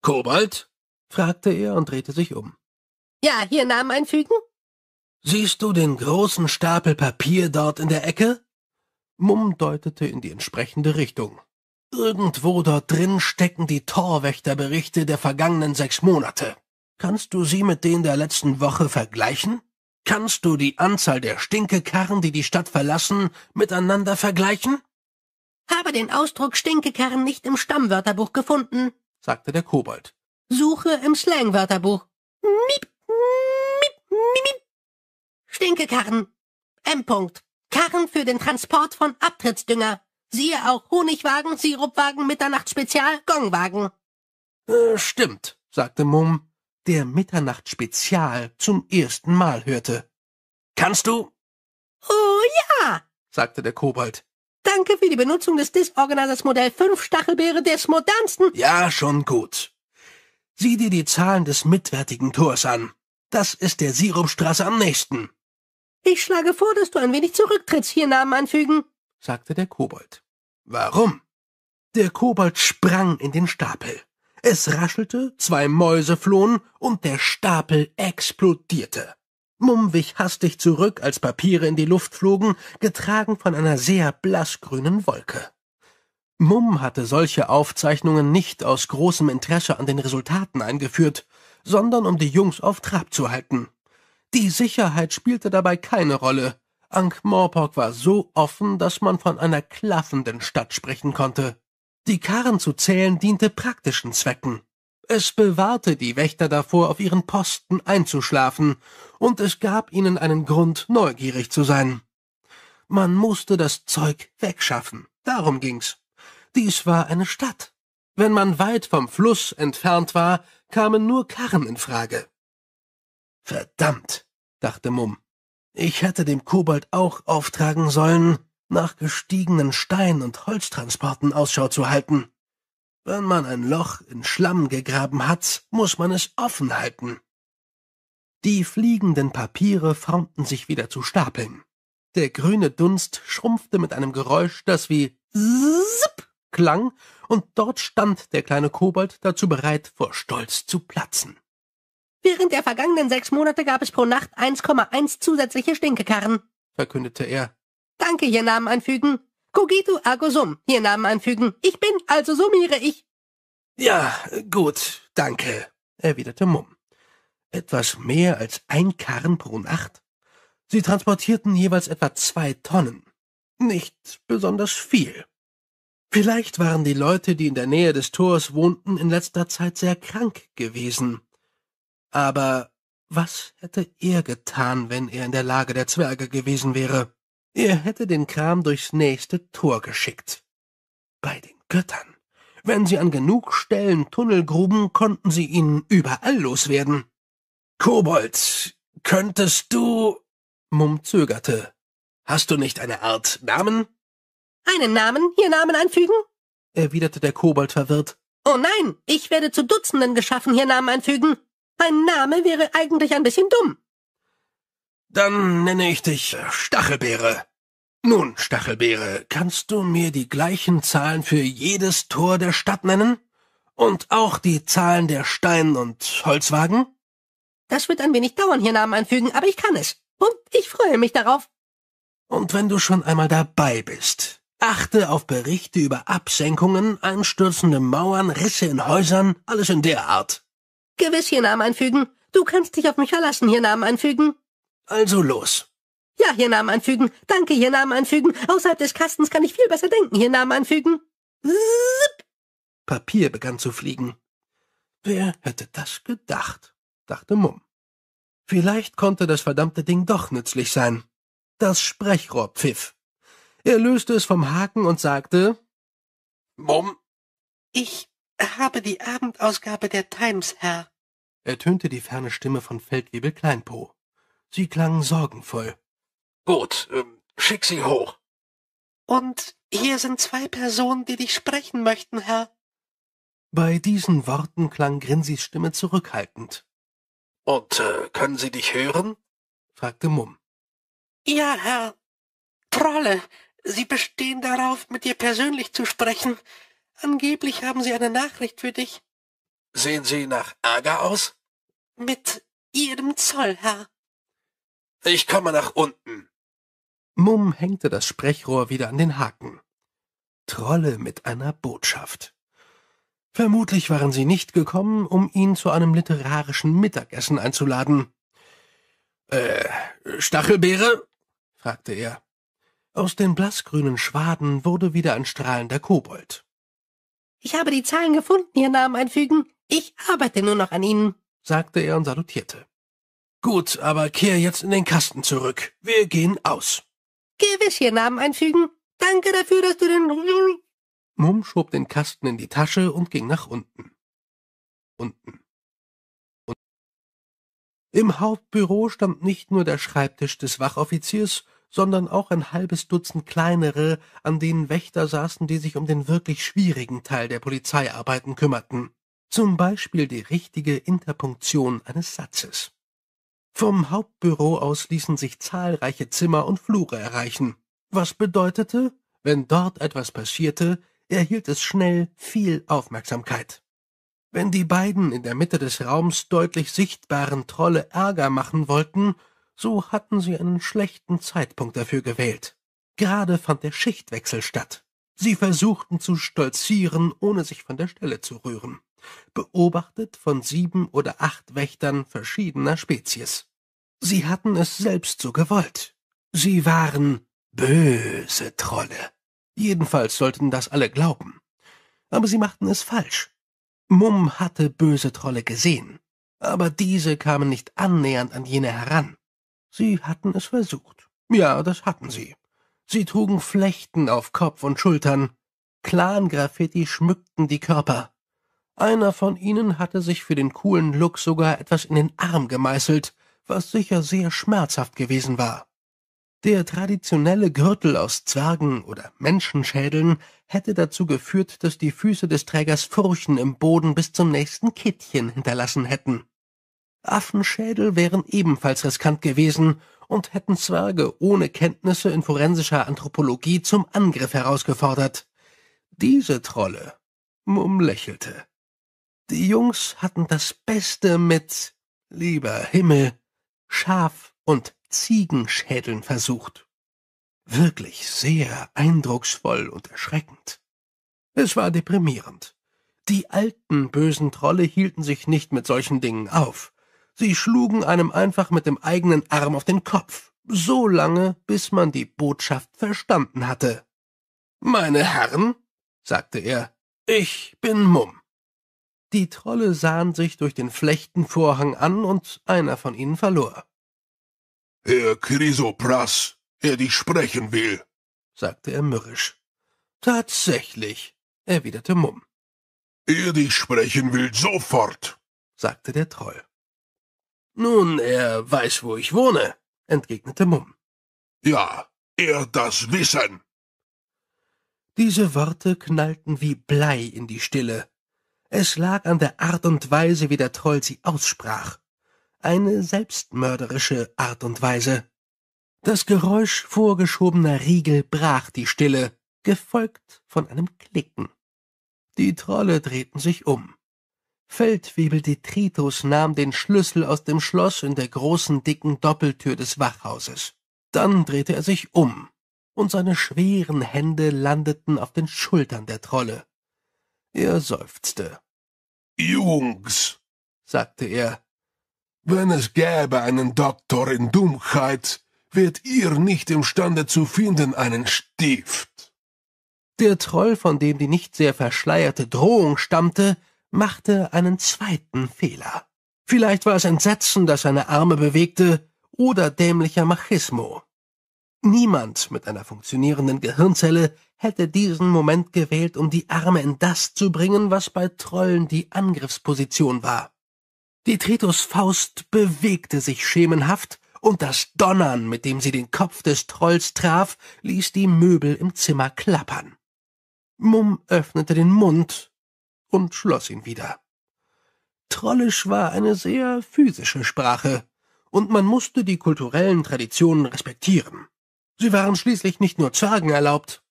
Kobalt? fragte er und drehte sich um. Ja, hier Namen einfügen? Siehst du den großen Stapel Papier dort in der Ecke? Mumm deutete in die entsprechende Richtung. Irgendwo dort drin stecken die Torwächterberichte der vergangenen sechs Monate. Kannst du sie mit denen der letzten Woche vergleichen? Kannst du die Anzahl der Stinkekarren, die die Stadt verlassen, miteinander vergleichen? Habe den Ausdruck Stinkekarren nicht im Stammwörterbuch gefunden, sagte der Kobold. Suche im Slangwörterbuch. Miep, miep, miep, miep. Stinkekarren. M. -Punkt. Karren für den Transport von Abtrittsdünger. Siehe auch Honigwagen, Sirupwagen, Mitternachtsspezial, Gongwagen. Äh, stimmt, sagte Mumm der Mitternachtsspezial zum ersten Mal hörte. Kannst du? Oh ja, sagte der Kobold. Danke für die Benutzung des Disorganizers Modell 5 Stachelbeere des modernsten. Ja, schon gut. Sieh dir die Zahlen des mitwärtigen Tors an. Das ist der Sirupstraße am nächsten. Ich schlage vor, dass du ein wenig zurücktrittst, hier Namen anfügen, sagte der Kobold. Warum? Der Kobold sprang in den Stapel. Es raschelte, zwei Mäuse flohen und der Stapel explodierte. Mumm wich hastig zurück, als Papiere in die Luft flogen, getragen von einer sehr blassgrünen Wolke. Mumm hatte solche Aufzeichnungen nicht aus großem Interesse an den Resultaten eingeführt, sondern um die Jungs auf Trab zu halten. Die Sicherheit spielte dabei keine Rolle. Ankh-Morpork war so offen, dass man von einer klaffenden Stadt sprechen konnte. Die Karren zu zählen diente praktischen Zwecken. Es bewahrte die Wächter davor, auf ihren Posten einzuschlafen, und es gab ihnen einen Grund, neugierig zu sein. Man musste das Zeug wegschaffen, darum ging's. Dies war eine Stadt. Wenn man weit vom Fluss entfernt war, kamen nur Karren in Frage. Verdammt, dachte Mumm. Ich hätte dem Kobold auch auftragen sollen, nach gestiegenen Stein- und Holztransporten Ausschau zu halten. Wenn man ein Loch in Schlamm gegraben hat, muss man es offen halten. Die fliegenden Papiere formten sich wieder zu Stapeln. Der grüne Dunst schrumpfte mit einem Geräusch, das wie Zzzzp klang, und dort stand der kleine Kobold dazu bereit, vor Stolz zu platzen. Während der vergangenen sechs Monate gab es pro Nacht 1,1 zusätzliche Stinkekarren, verkündete er. Danke, ihr Namen anfügen. Cogitu ergo sum, ihr Namen anfügen. Ich bin, also summiere ich. Ja, gut, danke, erwiderte Mumm. Etwas mehr als ein Karren pro Nacht. Sie transportierten jeweils etwa zwei Tonnen. Nicht besonders viel. Vielleicht waren die Leute, die in der Nähe des Tors wohnten, in letzter Zeit sehr krank gewesen. Aber was hätte er getan, wenn er in der Lage der Zwerge gewesen wäre? Er hätte den Kram durchs nächste Tor geschickt. Bei den Göttern. Wenn sie an genug Stellen Tunnel gruben, konnten sie ihn überall loswerden. Kobold, könntest du... Mumm zögerte. Hast du nicht eine Art Namen? Einen Namen, hier Namen einfügen? erwiderte der Kobold verwirrt. Oh nein, ich werde zu Dutzenden geschaffen, hier Namen einfügen. Ein Name wäre eigentlich ein bisschen dumm. Dann nenne ich dich Stachelbeere. Nun, Stachelbeere, kannst du mir die gleichen Zahlen für jedes Tor der Stadt nennen? Und auch die Zahlen der Stein- und Holzwagen? Das wird ein wenig dauern, hier Namen einfügen, aber ich kann es. Und ich freue mich darauf. Und wenn du schon einmal dabei bist, achte auf Berichte über Absenkungen, einstürzende Mauern, Risse in Häusern, alles in der Art. Gewiss hier Namen einfügen. Du kannst dich auf mich verlassen, hier Namen einfügen. Also los. Ja, hier Namen anfügen. Danke, hier Namen anfügen. Außerhalb des Kastens kann ich viel besser denken. Hier Namen anfügen. Zip. Papier begann zu fliegen. Wer hätte das gedacht? dachte Mumm. Vielleicht konnte das verdammte Ding doch nützlich sein. Das Sprechrohr pfiff. Er löste es vom Haken und sagte Mumm, ich habe die Abendausgabe der Times, Herr, ertönte die ferne Stimme von Feldwebel Kleinpo. Sie klangen sorgenvoll. Gut, ähm, schick sie hoch. Und hier sind zwei Personen, die dich sprechen möchten, Herr. Bei diesen Worten klang Grinsis Stimme zurückhaltend. Und äh, können sie dich hören? fragte Mumm. Ja, Herr. Trolle, sie bestehen darauf, mit dir persönlich zu sprechen. Angeblich haben sie eine Nachricht für dich. Sehen sie nach Ärger aus? Mit Ihrem Zoll, Herr. Ich komme nach unten. Mumm hängte das Sprechrohr wieder an den Haken. Trolle mit einer Botschaft. Vermutlich waren sie nicht gekommen, um ihn zu einem literarischen Mittagessen einzuladen. Äh, Stachelbeere? fragte er. Aus den blassgrünen Schwaden wurde wieder ein strahlender Kobold. Ich habe die Zahlen gefunden, Ihr Namen einfügen. Ich arbeite nur noch an Ihnen, sagte er und salutierte. Gut, aber kehr jetzt in den Kasten zurück. Wir gehen aus. Gewiss hier Namen einfügen. Danke dafür, dass du den... Mumm schob den Kasten in die Tasche und ging nach unten. Unten. Und Im Hauptbüro stand nicht nur der Schreibtisch des Wachoffiziers, sondern auch ein halbes Dutzend kleinere, an denen Wächter saßen, die sich um den wirklich schwierigen Teil der Polizeiarbeiten kümmerten. Zum Beispiel die richtige Interpunktion eines Satzes. Vom Hauptbüro aus ließen sich zahlreiche Zimmer und Flure erreichen, was bedeutete, wenn dort etwas passierte, erhielt es schnell viel Aufmerksamkeit. Wenn die beiden in der Mitte des Raums deutlich sichtbaren Trolle Ärger machen wollten, so hatten sie einen schlechten Zeitpunkt dafür gewählt. Gerade fand der Schichtwechsel statt. Sie versuchten zu stolzieren, ohne sich von der Stelle zu rühren beobachtet von sieben oder acht Wächtern verschiedener Spezies. Sie hatten es selbst so gewollt. Sie waren böse Trolle. Jedenfalls sollten das alle glauben. Aber sie machten es falsch. Mumm hatte böse Trolle gesehen, aber diese kamen nicht annähernd an jene heran. Sie hatten es versucht. Ja, das hatten sie. Sie trugen Flechten auf Kopf und Schultern. Clan-Graffiti schmückten die Körper. Einer von ihnen hatte sich für den coolen Look sogar etwas in den Arm gemeißelt, was sicher sehr schmerzhaft gewesen war. Der traditionelle Gürtel aus Zwergen oder Menschenschädeln hätte dazu geführt, dass die Füße des Trägers Furchen im Boden bis zum nächsten Kittchen hinterlassen hätten. Affenschädel wären ebenfalls riskant gewesen und hätten Zwerge ohne Kenntnisse in forensischer Anthropologie zum Angriff herausgefordert. Diese Trolle Mumm lächelte. Die Jungs hatten das Beste mit, lieber Himmel, Schaf- und Ziegenschädeln versucht. Wirklich sehr eindrucksvoll und erschreckend. Es war deprimierend. Die alten bösen Trolle hielten sich nicht mit solchen Dingen auf. Sie schlugen einem einfach mit dem eigenen Arm auf den Kopf, so lange, bis man die Botschaft verstanden hatte. Meine Herren, sagte er, ich bin Mumm. Die Trolle sahen sich durch den Flechtenvorhang an und einer von ihnen verlor. Herr Chrysopras, er dich sprechen will, sagte er mürrisch. Tatsächlich, erwiderte Mumm. Er dich sprechen will sofort, sagte der Troll. Nun, er weiß, wo ich wohne, entgegnete Mumm. Ja, er das wissen. Diese Worte knallten wie Blei in die Stille, es lag an der Art und Weise, wie der Troll sie aussprach. Eine selbstmörderische Art und Weise. Das Geräusch vorgeschobener Riegel brach die Stille, gefolgt von einem Klicken. Die Trolle drehten sich um. Feldwebel Detritus nahm den Schlüssel aus dem Schloss in der großen dicken Doppeltür des Wachhauses. Dann drehte er sich um, und seine schweren Hände landeten auf den Schultern der Trolle. Er seufzte. Jungs, sagte er, wenn es gäbe einen Doktor in Dummheit, wärt ihr nicht imstande zu finden einen Stift. Der Troll, von dem die nicht sehr verschleierte Drohung stammte, machte einen zweiten Fehler. Vielleicht war es Entsetzen, das seine Arme bewegte, oder dämlicher Machismo. Niemand mit einer funktionierenden Gehirnzelle hätte diesen Moment gewählt, um die Arme in das zu bringen, was bei Trollen die Angriffsposition war. Die Tritos Faust bewegte sich schemenhaft, und das Donnern, mit dem sie den Kopf des Trolls traf, ließ die Möbel im Zimmer klappern. Mumm öffnete den Mund und schloss ihn wieder. Trollisch war eine sehr physische Sprache, und man musste die kulturellen Traditionen respektieren. Sie waren schließlich nicht nur Zwergen erlaubt.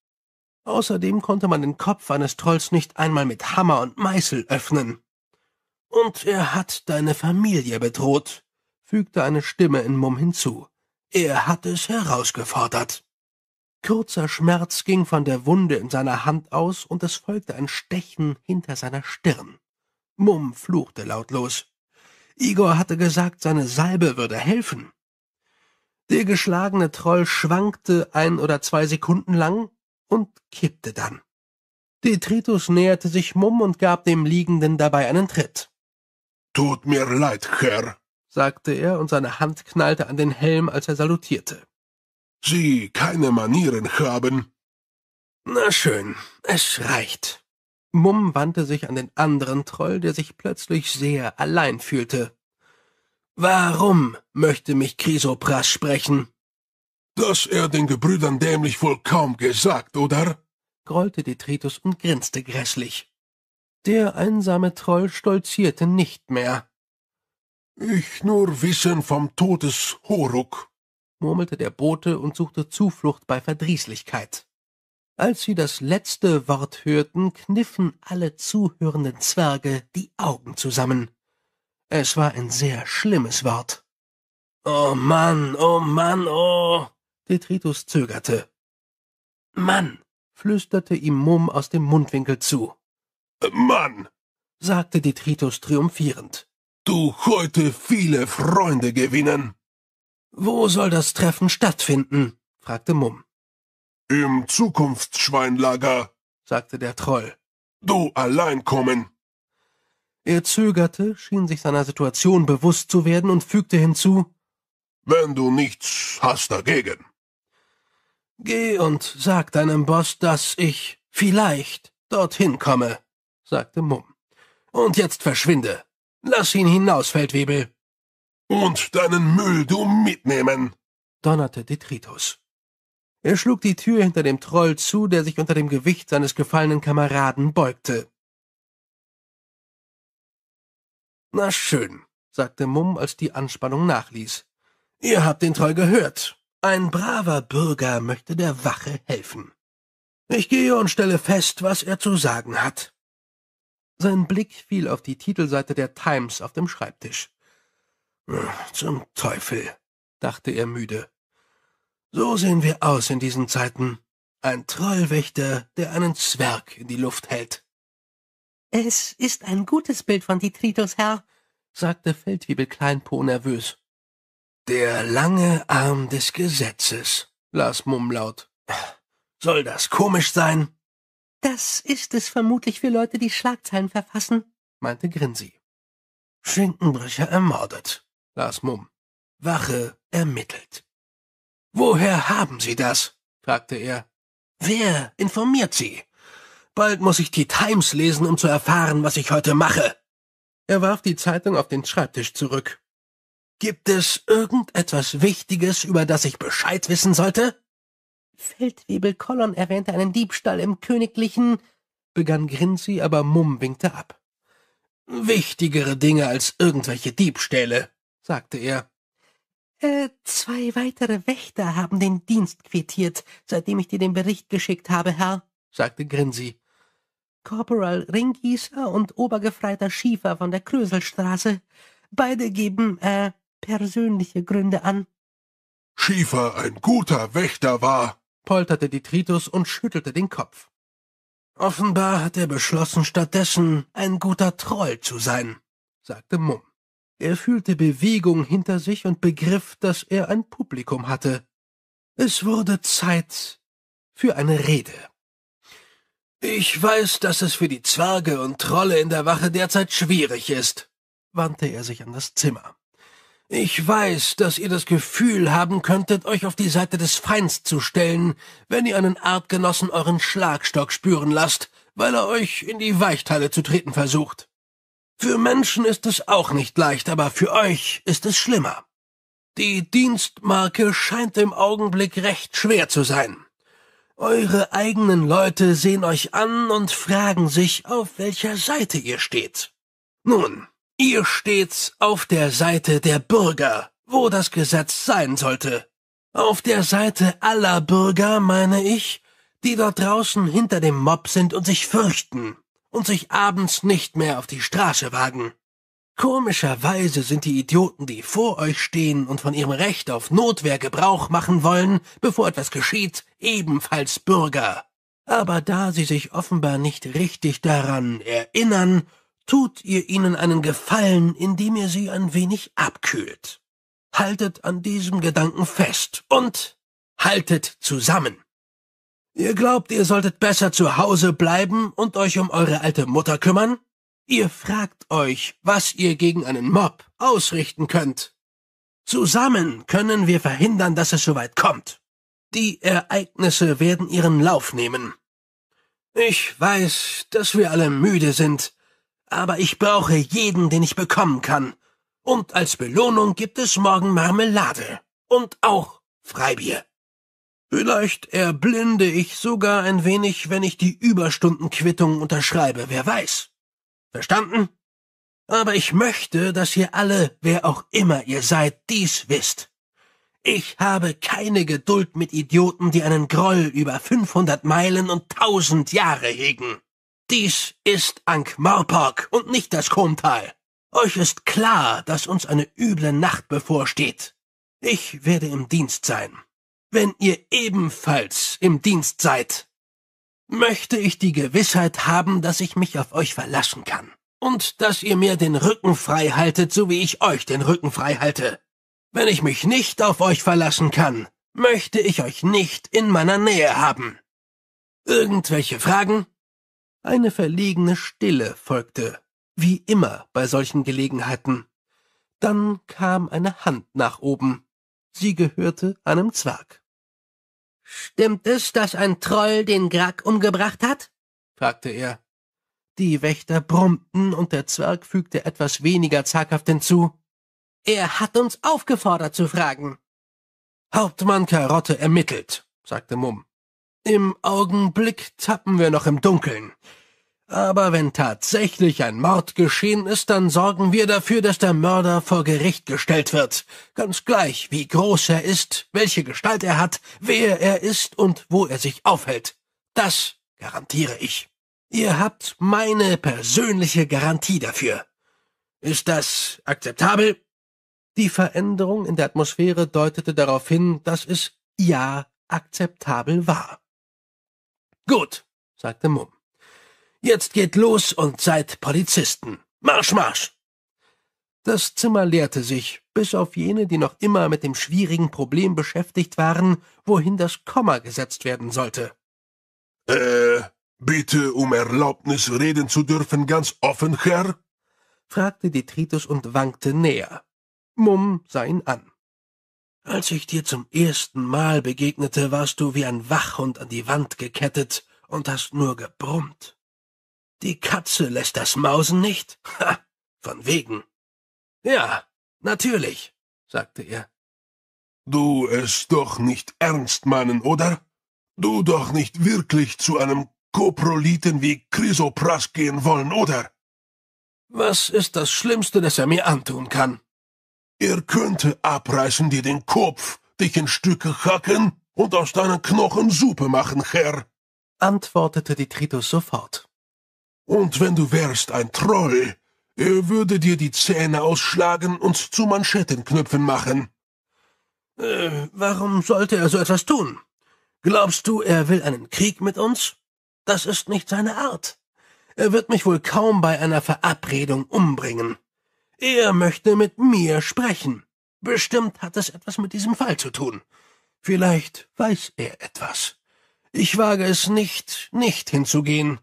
Außerdem konnte man den Kopf eines Trolls nicht einmal mit Hammer und Meißel öffnen. Und er hat deine Familie bedroht, fügte eine Stimme in Mumm hinzu. Er hat es herausgefordert. Kurzer Schmerz ging von der Wunde in seiner Hand aus und es folgte ein Stechen hinter seiner Stirn. Mumm fluchte lautlos. Igor hatte gesagt, seine Salbe würde helfen. Der geschlagene Troll schwankte ein oder zwei Sekunden lang und kippte dann. Detritus näherte sich Mumm und gab dem Liegenden dabei einen Tritt. Tut mir leid, Herr, sagte er, und seine Hand knallte an den Helm, als er salutierte. Sie keine Manieren haben. Na schön, es reicht. Mumm wandte sich an den anderen Troll, der sich plötzlich sehr allein fühlte. Warum möchte mich Chrysopras sprechen? Dass er den Gebrüdern dämlich wohl kaum gesagt, oder? grollte Detritus und grinste grässlich. Der einsame Troll stolzierte nicht mehr. Ich nur wissen vom Tod des Horuk, murmelte der Bote und suchte Zuflucht bei Verdrießlichkeit. Als sie das letzte Wort hörten, kniffen alle zuhörenden Zwerge die Augen zusammen. Es war ein sehr schlimmes Wort. Oh Mann, oh Mann, oh! Detritus zögerte. Mann, flüsterte ihm Mumm aus dem Mundwinkel zu. Mann, sagte Detritus triumphierend. Du heute viele Freunde gewinnen. Wo soll das Treffen stattfinden? fragte Mumm. Im Zukunftsschweinlager, sagte der Troll. Du allein kommen. Er zögerte, schien sich seiner Situation bewusst zu werden und fügte hinzu Wenn du nichts hast dagegen. Geh und sag deinem Boss, dass ich vielleicht dorthin komme, sagte Mumm. Und jetzt verschwinde. Lass ihn hinaus, Feldwebel. Und deinen Müll du mitnehmen, donnerte Detritus. Er schlug die Tür hinter dem Troll zu, der sich unter dem Gewicht seines gefallenen Kameraden beugte. Na schön, sagte Mumm, als die Anspannung nachließ. Ihr habt den Troll gehört. Ein braver Bürger möchte der Wache helfen. Ich gehe und stelle fest, was er zu sagen hat. Sein Blick fiel auf die Titelseite der Times auf dem Schreibtisch. Hm, zum Teufel, dachte er müde. So sehen wir aus in diesen Zeiten. Ein Trollwächter, der einen Zwerg in die Luft hält. Es ist ein gutes Bild von Detritus, Herr, sagte Feldwebel Kleinpo nervös. Der lange Arm des Gesetzes, las Mumm laut. Soll das komisch sein? Das ist es vermutlich für Leute, die Schlagzeilen verfassen, meinte Grinsi. Schinkenbrecher ermordet, las Mumm. Wache ermittelt. Woher haben Sie das? fragte er. Wer informiert Sie? Bald muss ich die Times lesen, um zu erfahren, was ich heute mache. Er warf die Zeitung auf den Schreibtisch zurück. Gibt es irgendetwas Wichtiges, über das ich Bescheid wissen sollte? Feldwebel Kollon erwähnte einen Diebstahl im königlichen, begann Grinzi, aber Mumm winkte ab. Wichtigere Dinge als irgendwelche Diebstähle, sagte er. Äh, zwei weitere Wächter haben den Dienst quittiert, seitdem ich dir den Bericht geschickt habe, Herr, sagte Grinsey. Corporal Ringgießer und Obergefreiter Schiefer von der Kröselstraße. Beide geben, äh, persönliche Gründe an. Schiefer ein guter Wächter war, polterte die und schüttelte den Kopf. Offenbar hat er beschlossen, stattdessen ein guter Troll zu sein, sagte Mumm. Er fühlte Bewegung hinter sich und begriff, dass er ein Publikum hatte. Es wurde Zeit für eine Rede. Ich weiß, dass es für die Zwerge und Trolle in der Wache derzeit schwierig ist, wandte er sich an das Zimmer. Ich weiß, dass ihr das Gefühl haben könntet, euch auf die Seite des Feinds zu stellen, wenn ihr einen Artgenossen euren Schlagstock spüren lasst, weil er euch in die Weichteile zu treten versucht. Für Menschen ist es auch nicht leicht, aber für euch ist es schlimmer. Die Dienstmarke scheint im Augenblick recht schwer zu sein. Eure eigenen Leute sehen euch an und fragen sich, auf welcher Seite ihr steht. Nun, ihr steht auf der Seite der Bürger, wo das Gesetz sein sollte. Auf der Seite aller Bürger, meine ich, die dort draußen hinter dem Mob sind und sich fürchten und sich abends nicht mehr auf die Straße wagen. Komischerweise sind die Idioten, die vor euch stehen und von ihrem Recht auf Notwehr Gebrauch machen wollen, bevor etwas geschieht, ebenfalls Bürger. Aber da sie sich offenbar nicht richtig daran erinnern, tut ihr ihnen einen Gefallen, indem ihr sie ein wenig abkühlt. Haltet an diesem Gedanken fest und haltet zusammen. Ihr glaubt, ihr solltet besser zu Hause bleiben und euch um eure alte Mutter kümmern? Ihr fragt euch, was ihr gegen einen Mob ausrichten könnt. Zusammen können wir verhindern, dass es soweit kommt. Die Ereignisse werden ihren Lauf nehmen. Ich weiß, dass wir alle müde sind, aber ich brauche jeden, den ich bekommen kann. Und als Belohnung gibt es morgen Marmelade und auch Freibier. Vielleicht erblinde ich sogar ein wenig, wenn ich die Überstundenquittung unterschreibe, wer weiß. Verstanden? Aber ich möchte, dass ihr alle, wer auch immer ihr seid, dies wisst. Ich habe keine Geduld mit Idioten, die einen Groll über 500 Meilen und tausend Jahre hegen. Dies ist Ankh-Morpork und nicht das Komtal. Euch ist klar, dass uns eine üble Nacht bevorsteht. Ich werde im Dienst sein. Wenn ihr ebenfalls im Dienst seid, möchte ich die Gewissheit haben, dass ich mich auf euch verlassen kann. Und dass ihr mir den Rücken frei haltet, so wie ich euch den Rücken frei halte. Wenn ich mich nicht auf euch verlassen kann, möchte ich euch nicht in meiner Nähe haben. Irgendwelche Fragen? Eine verlegene Stille folgte, wie immer bei solchen Gelegenheiten. Dann kam eine Hand nach oben. Sie gehörte einem Zwerg. Stimmt es, dass ein Troll den Grack umgebracht hat? fragte er. Die Wächter brummten und der Zwerg fügte etwas weniger zaghaft hinzu. Er hat uns aufgefordert zu fragen. Hauptmann Karotte ermittelt, sagte Mumm. Im Augenblick tappen wir noch im Dunkeln. Aber wenn tatsächlich ein Mord geschehen ist, dann sorgen wir dafür, dass der Mörder vor Gericht gestellt wird. Ganz gleich, wie groß er ist, welche Gestalt er hat, wer er ist und wo er sich aufhält. Das garantiere ich. Ihr habt meine persönliche Garantie dafür. Ist das akzeptabel? Die Veränderung in der Atmosphäre deutete darauf hin, dass es ja akzeptabel war. Gut, sagte Mumm. Jetzt geht los und seid Polizisten. Marsch, marsch! Das Zimmer leerte sich, bis auf jene, die noch immer mit dem schwierigen Problem beschäftigt waren, wohin das Komma gesetzt werden sollte. Äh, bitte um Erlaubnis reden zu dürfen, ganz offen, Herr? fragte Detritus und wankte näher. Mumm sah ihn an. Als ich dir zum ersten Mal begegnete, warst du wie ein Wachhund an die Wand gekettet und hast nur gebrummt. Die Katze lässt das Mausen nicht? Ha, von wegen. Ja, natürlich, sagte er. Du es doch nicht ernst meinen, oder? Du doch nicht wirklich zu einem Koproliten wie Chrysopras gehen wollen, oder? Was ist das Schlimmste, das er mir antun kann? Er könnte abreißen dir den Kopf, dich in Stücke hacken und aus deinen Knochen Suppe machen, Herr, antwortete die Tritus sofort. Und wenn du wärst ein Troll, er äh, würde dir die Zähne ausschlagen und zu Manschettenknöpfen machen. Äh, warum sollte er so etwas tun? Glaubst du, er will einen Krieg mit uns? Das ist nicht seine Art. Er wird mich wohl kaum bei einer Verabredung umbringen. Er möchte mit mir sprechen. Bestimmt hat es etwas mit diesem Fall zu tun. Vielleicht weiß er etwas. Ich wage es nicht, nicht hinzugehen.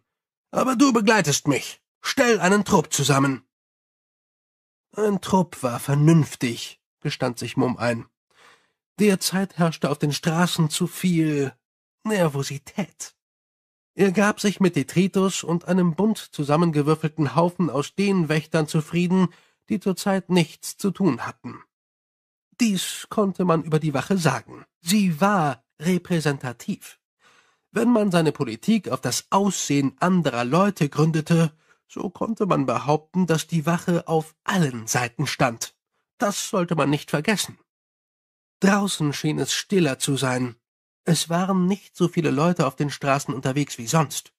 Aber du begleitest mich. Stell einen Trupp zusammen. Ein Trupp war vernünftig, gestand sich Mumm ein. Derzeit herrschte auf den Straßen zu viel Nervosität. Er gab sich mit Detritus und einem bunt zusammengewürfelten Haufen aus den Wächtern zufrieden, die zurzeit nichts zu tun hatten. Dies konnte man über die Wache sagen. Sie war repräsentativ. Wenn man seine Politik auf das Aussehen anderer Leute gründete, so konnte man behaupten, dass die Wache auf allen Seiten stand. Das sollte man nicht vergessen. Draußen schien es stiller zu sein. Es waren nicht so viele Leute auf den Straßen unterwegs wie sonst.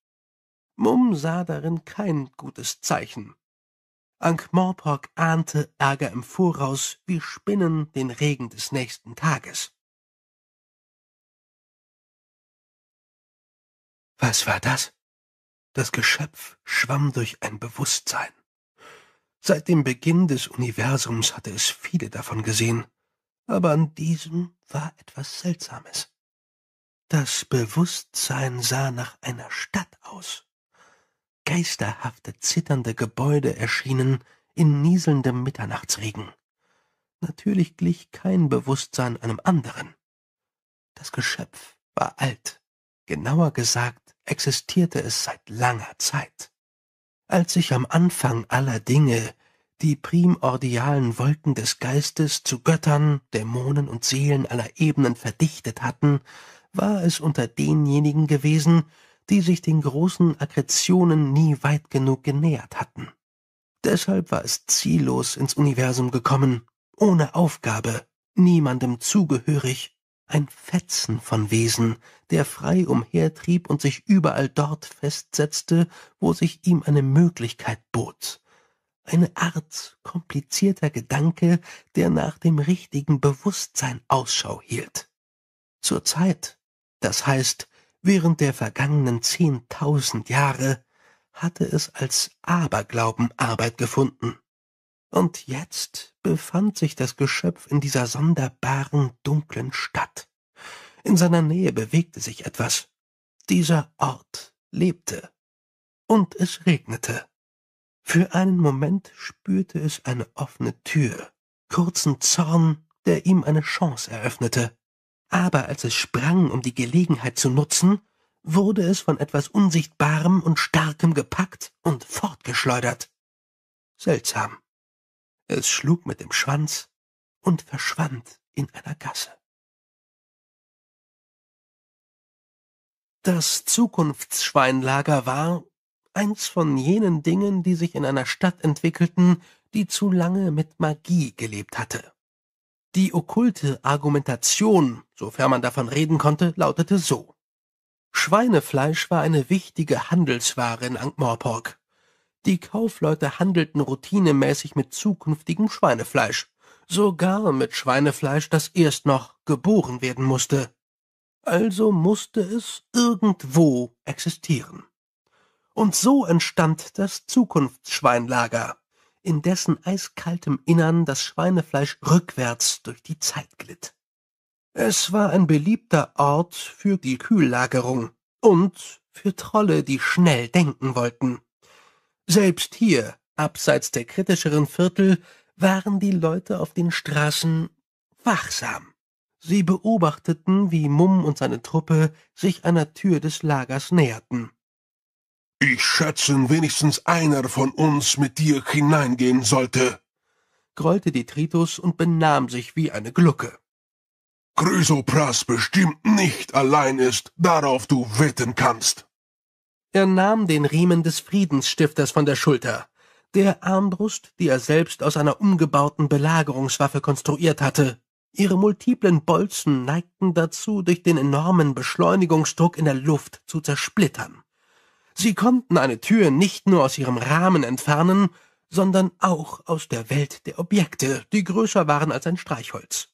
Mumm sah darin kein gutes Zeichen. Ankh-Morpork ahnte Ärger im Voraus wie Spinnen den Regen des nächsten Tages. Was war das? Das Geschöpf schwamm durch ein Bewusstsein. Seit dem Beginn des Universums hatte es viele davon gesehen, aber an diesem war etwas Seltsames. Das Bewusstsein sah nach einer Stadt aus. Geisterhafte, zitternde Gebäude erschienen in nieselndem Mitternachtsregen. Natürlich glich kein Bewusstsein einem anderen. Das Geschöpf war alt, Genauer gesagt existierte es seit langer Zeit. Als sich am Anfang aller Dinge die primordialen Wolken des Geistes zu Göttern, Dämonen und Seelen aller Ebenen verdichtet hatten, war es unter denjenigen gewesen, die sich den großen Akkretionen nie weit genug genähert hatten. Deshalb war es ziellos ins Universum gekommen, ohne Aufgabe, niemandem zugehörig ein Fetzen von Wesen, der frei umhertrieb und sich überall dort festsetzte, wo sich ihm eine Möglichkeit bot. Eine Art komplizierter Gedanke, der nach dem richtigen Bewusstsein Ausschau hielt. Zur Zeit, das heißt während der vergangenen zehntausend Jahre, hatte es als Aberglauben Arbeit gefunden. Und jetzt befand sich das Geschöpf in dieser sonderbaren, dunklen Stadt. In seiner Nähe bewegte sich etwas. Dieser Ort lebte. Und es regnete. Für einen Moment spürte es eine offene Tür, kurzen Zorn, der ihm eine Chance eröffnete. Aber als es sprang, um die Gelegenheit zu nutzen, wurde es von etwas Unsichtbarem und Starkem gepackt und fortgeschleudert. Seltsam. Es schlug mit dem Schwanz und verschwand in einer Gasse. Das Zukunftsschweinlager war eins von jenen Dingen, die sich in einer Stadt entwickelten, die zu lange mit Magie gelebt hatte. Die okkulte Argumentation, sofern man davon reden konnte, lautete so. Schweinefleisch war eine wichtige Handelsware in Ankh-Morpork. Die Kaufleute handelten routinemäßig mit zukünftigem Schweinefleisch, sogar mit Schweinefleisch, das erst noch geboren werden musste. Also musste es irgendwo existieren. Und so entstand das Zukunftsschweinlager, in dessen eiskaltem Innern das Schweinefleisch rückwärts durch die Zeit glitt. Es war ein beliebter Ort für die Kühllagerung und für Trolle, die schnell denken wollten. Selbst hier, abseits der kritischeren Viertel, waren die Leute auf den Straßen wachsam. Sie beobachteten, wie Mumm und seine Truppe sich einer Tür des Lagers näherten. Ich schätze, wenigstens einer von uns mit dir hineingehen sollte, grollte Detritus und benahm sich wie eine Glucke. Chrysopras bestimmt nicht allein ist, darauf du wetten kannst. Er nahm den Riemen des Friedensstifters von der Schulter, der Armbrust, die er selbst aus einer umgebauten Belagerungswaffe konstruiert hatte. Ihre multiplen Bolzen neigten dazu, durch den enormen Beschleunigungsdruck in der Luft zu zersplittern. Sie konnten eine Tür nicht nur aus ihrem Rahmen entfernen, sondern auch aus der Welt der Objekte, die größer waren als ein Streichholz.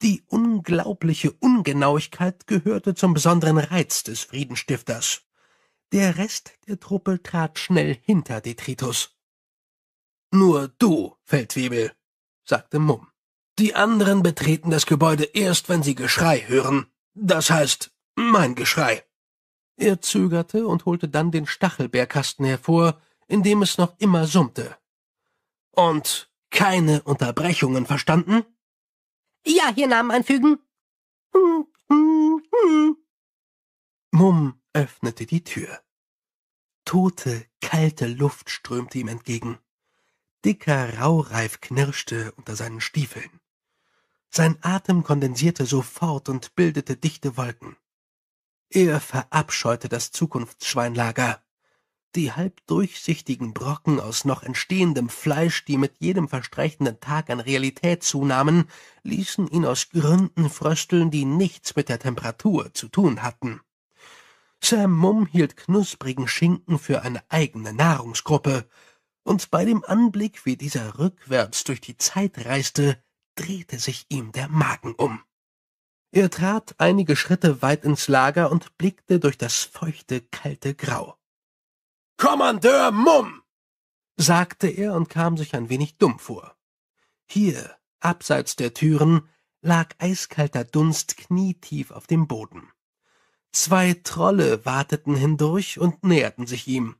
Die unglaubliche Ungenauigkeit gehörte zum besonderen Reiz des Friedenstifters. Der Rest der Truppe trat schnell hinter Detritus. Nur du, Feldwebel, sagte Mumm. Die anderen betreten das Gebäude erst, wenn sie Geschrei hören. Das heißt, mein Geschrei. Er zögerte und holte dann den Stachelbeerkasten hervor, in dem es noch immer summte. Und keine Unterbrechungen verstanden? Ja, hier Namen einfügen. Mumm öffnete die Tür. Tote, kalte Luft strömte ihm entgegen. Dicker Raureif knirschte unter seinen Stiefeln. Sein Atem kondensierte sofort und bildete dichte Wolken. Er verabscheute das Zukunftsschweinlager. Die halbdurchsichtigen Brocken aus noch entstehendem Fleisch, die mit jedem verstreichenden Tag an Realität zunahmen, ließen ihn aus Gründen frösteln, die nichts mit der Temperatur zu tun hatten. Sam Mumm hielt knusprigen Schinken für eine eigene Nahrungsgruppe, und bei dem Anblick, wie dieser rückwärts durch die Zeit reiste, drehte sich ihm der Magen um. Er trat einige Schritte weit ins Lager und blickte durch das feuchte, kalte Grau. Kommandeur Mumm! sagte er und kam sich ein wenig dumm vor. Hier, abseits der Türen, lag eiskalter Dunst knietief auf dem Boden. Zwei Trolle wateten hindurch und näherten sich ihm.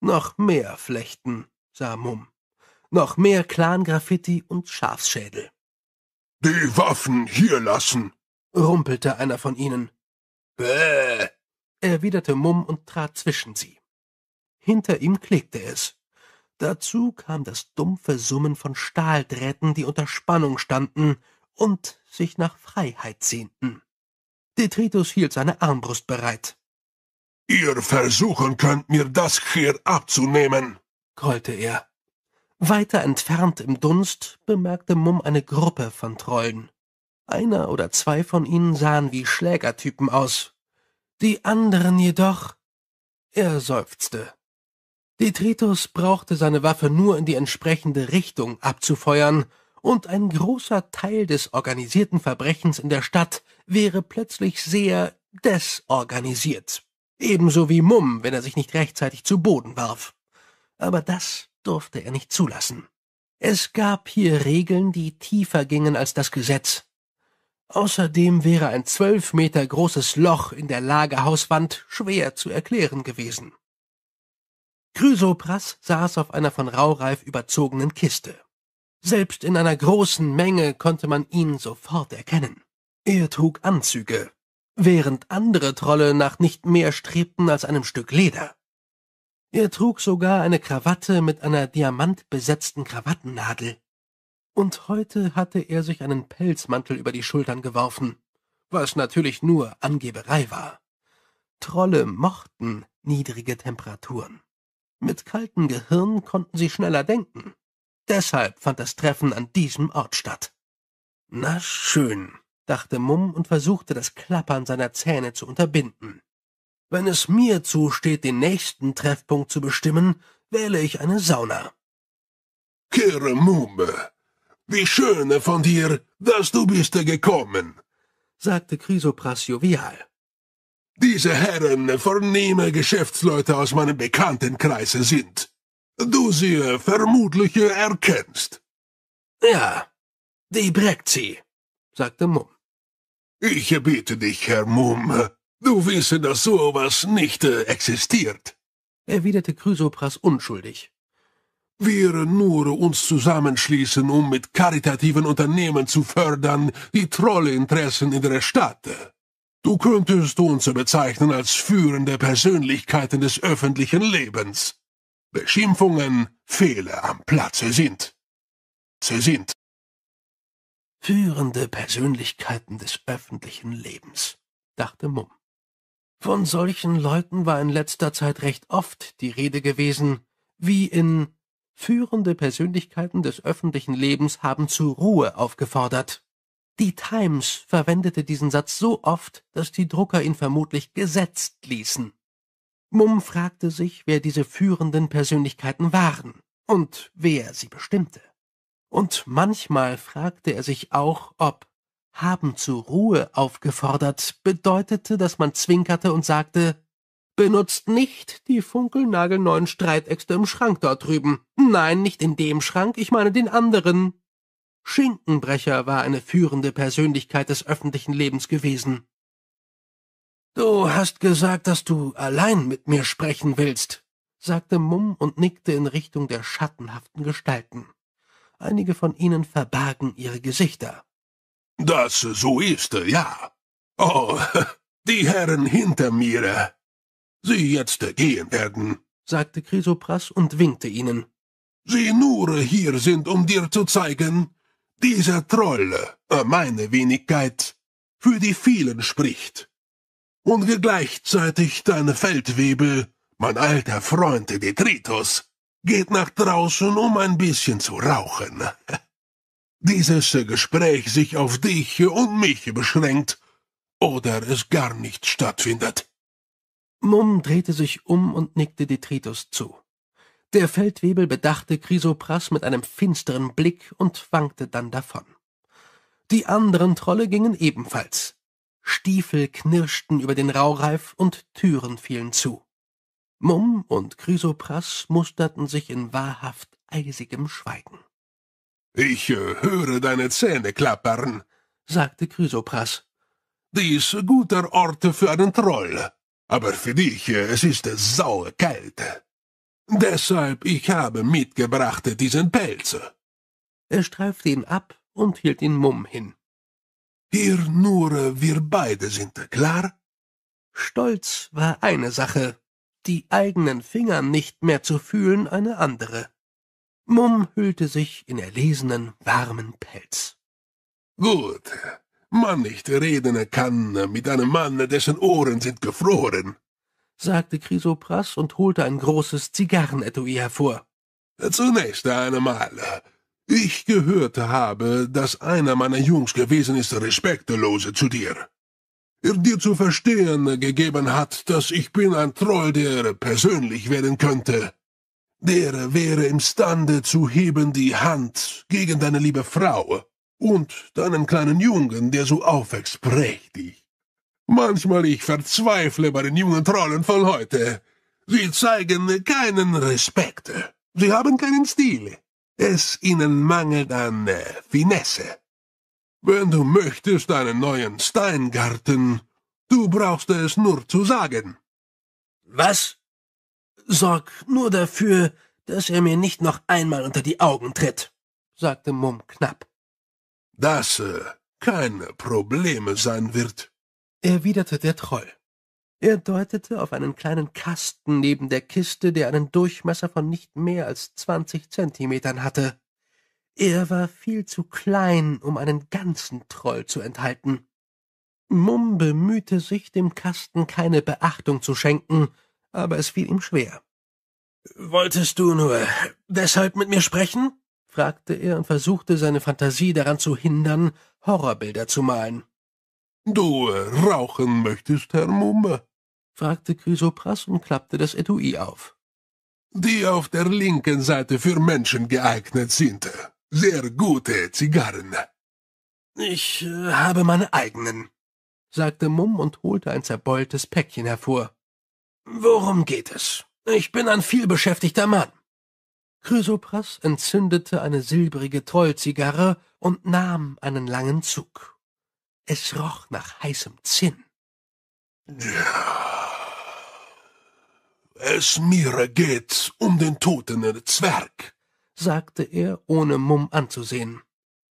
Noch mehr Flechten, sah Mumm. Noch mehr Clan-Graffiti und Schafsschädel. Die Waffen hier lassen, rumpelte einer von ihnen. Bäh, erwiderte Mumm und trat zwischen sie. Hinter ihm klickte es. Dazu kam das dumpfe Summen von Stahldrähten, die unter Spannung standen und sich nach Freiheit sehnten. Detritus hielt seine Armbrust bereit. Ihr versuchen könnt, mir das hier abzunehmen, grollte er. Weiter entfernt im Dunst bemerkte Mumm eine Gruppe von Trollen. Einer oder zwei von ihnen sahen wie Schlägertypen aus. Die anderen jedoch. Er seufzte. Detritus brauchte seine Waffe nur in die entsprechende Richtung abzufeuern, und ein großer Teil des organisierten Verbrechens in der Stadt wäre plötzlich sehr desorganisiert. Ebenso wie Mumm, wenn er sich nicht rechtzeitig zu Boden warf. Aber das durfte er nicht zulassen. Es gab hier Regeln, die tiefer gingen als das Gesetz. Außerdem wäre ein zwölf Meter großes Loch in der Lagerhauswand schwer zu erklären gewesen. Chrysopras saß auf einer von Raureif überzogenen Kiste. Selbst in einer großen Menge konnte man ihn sofort erkennen. Er trug Anzüge, während andere Trolle nach nicht mehr strebten als einem Stück Leder. Er trug sogar eine Krawatte mit einer diamantbesetzten Krawattennadel. Und heute hatte er sich einen Pelzmantel über die Schultern geworfen, was natürlich nur Angeberei war. Trolle mochten niedrige Temperaturen. Mit kaltem Gehirn konnten sie schneller denken. Deshalb fand das Treffen an diesem Ort statt. Na schön, dachte Mumm und versuchte das Klappern seiner Zähne zu unterbinden. Wenn es mir zusteht, den nächsten Treffpunkt zu bestimmen, wähle ich eine Sauna. Kehre Mumme, wie schöne von dir, dass du bist gekommen, sagte Chrysopras jovial. Diese Herren vornehme Geschäftsleute aus meinem Bekanntenkreise sind. Du sie vermutlich erkennst. Ja, die Brekzi, sagte Mumm. Ich erbitte dich, Herr Mumm, du wisse, dass sowas nicht äh, existiert, erwiderte Chrysopras unschuldig. Wir nur uns zusammenschließen, um mit karitativen Unternehmen zu fördern, die trolle Interessen in der Stadt. Du könntest uns bezeichnen als führende Persönlichkeiten des öffentlichen Lebens. Beschimpfungen, Fehler am Platze sind. Sie sind führende Persönlichkeiten des öffentlichen Lebens, dachte Mumm. Von solchen Leuten war in letzter Zeit recht oft die Rede gewesen, wie in führende Persönlichkeiten des öffentlichen Lebens haben zur Ruhe aufgefordert. Die Times verwendete diesen Satz so oft, dass die Drucker ihn vermutlich gesetzt ließen. Mumm fragte sich, wer diese führenden Persönlichkeiten waren und wer sie bestimmte und manchmal fragte er sich auch, ob haben zur Ruhe aufgefordert bedeutete, dass man zwinkerte und sagte, benutzt nicht die funkelnagelneuen Streitäxte im Schrank dort drüben. Nein, nicht in dem Schrank, ich meine den anderen. Schinkenbrecher war eine führende Persönlichkeit des öffentlichen Lebens gewesen. Du hast gesagt, dass du allein mit mir sprechen willst, sagte Mumm und nickte in Richtung der schattenhaften Gestalten. Einige von ihnen verbargen ihre Gesichter. Das so ist, ja. Oh, die Herren hinter mir. Sie jetzt gehen werden, sagte Chrysopras und winkte ihnen. Sie nur hier sind, um dir zu zeigen, dieser Troll, äh, meine Wenigkeit, für die vielen spricht. Und gleichzeitig dein Feldwebel, mein alter Freund Detritus, geht nach draußen, um ein bisschen zu rauchen. Dieses Gespräch sich auf dich und mich beschränkt oder es gar nicht stattfindet. Mumm drehte sich um und nickte Detritus zu. Der Feldwebel bedachte Chrysopras mit einem finsteren Blick und wankte dann davon. Die anderen Trolle gingen ebenfalls. Stiefel knirschten über den Raureif und Türen fielen zu. Mumm und Chrysopras musterten sich in wahrhaft eisigem Schweigen. »Ich äh, höre deine Zähne klappern«, sagte Chrysopras. »Dies guter Ort für einen Troll, aber für dich äh, es ist sauer kalt. Deshalb ich habe mitgebracht diesen Pelz.« Er streifte ihn ab und hielt ihn Mumm hin. »Hier nur äh, wir beide sind, klar?« Stolz war eine Sache, die eigenen Finger nicht mehr zu fühlen, eine andere. Mumm hüllte sich in erlesenen, warmen Pelz. Gut, man nicht reden kann mit einem Mann, dessen Ohren sind gefroren, sagte Chrysopras und holte ein großes Zigarrenetui hervor. Zunächst einmal, ich gehört habe, dass einer meiner Jungs gewesen ist, respektlose zu dir dir zu verstehen gegeben hat, dass ich bin ein Troll, der persönlich werden könnte. Der wäre imstande zu heben die Hand gegen deine liebe Frau und deinen kleinen Jungen, der so aufwächst prächtig. Manchmal ich verzweifle bei den jungen Trollen von heute. Sie zeigen keinen Respekt. Sie haben keinen Stil. Es ihnen mangelt an Finesse. Wenn du möchtest einen neuen Steingarten, du brauchst es nur zu sagen. Was? Sorg nur dafür, dass er mir nicht noch einmal unter die Augen tritt, sagte Mumm knapp. Das äh, keine Probleme sein wird, erwiderte der Troll. Er deutete auf einen kleinen Kasten neben der Kiste, der einen Durchmesser von nicht mehr als zwanzig Zentimetern hatte. Er war viel zu klein, um einen ganzen Troll zu enthalten. Mumm bemühte sich, dem Kasten keine Beachtung zu schenken, aber es fiel ihm schwer. Wolltest du nur deshalb mit mir sprechen? fragte er und versuchte, seine Fantasie daran zu hindern, Horrorbilder zu malen. Du äh, rauchen möchtest, Herr Mumme? fragte Chrysopras und klappte das Etui auf. Die auf der linken Seite für Menschen geeignet sind. Sehr gute Zigarren. Ich äh, habe meine eigenen, sagte Mumm und holte ein zerbeultes Päckchen hervor. Worum geht es? Ich bin ein vielbeschäftigter Mann. Chrysopras entzündete eine silbrige Trollzigarre und nahm einen langen Zug. Es roch nach heißem Zinn. Ja. Es mir geht um den totenen Zwerg sagte er, ohne Mumm anzusehen.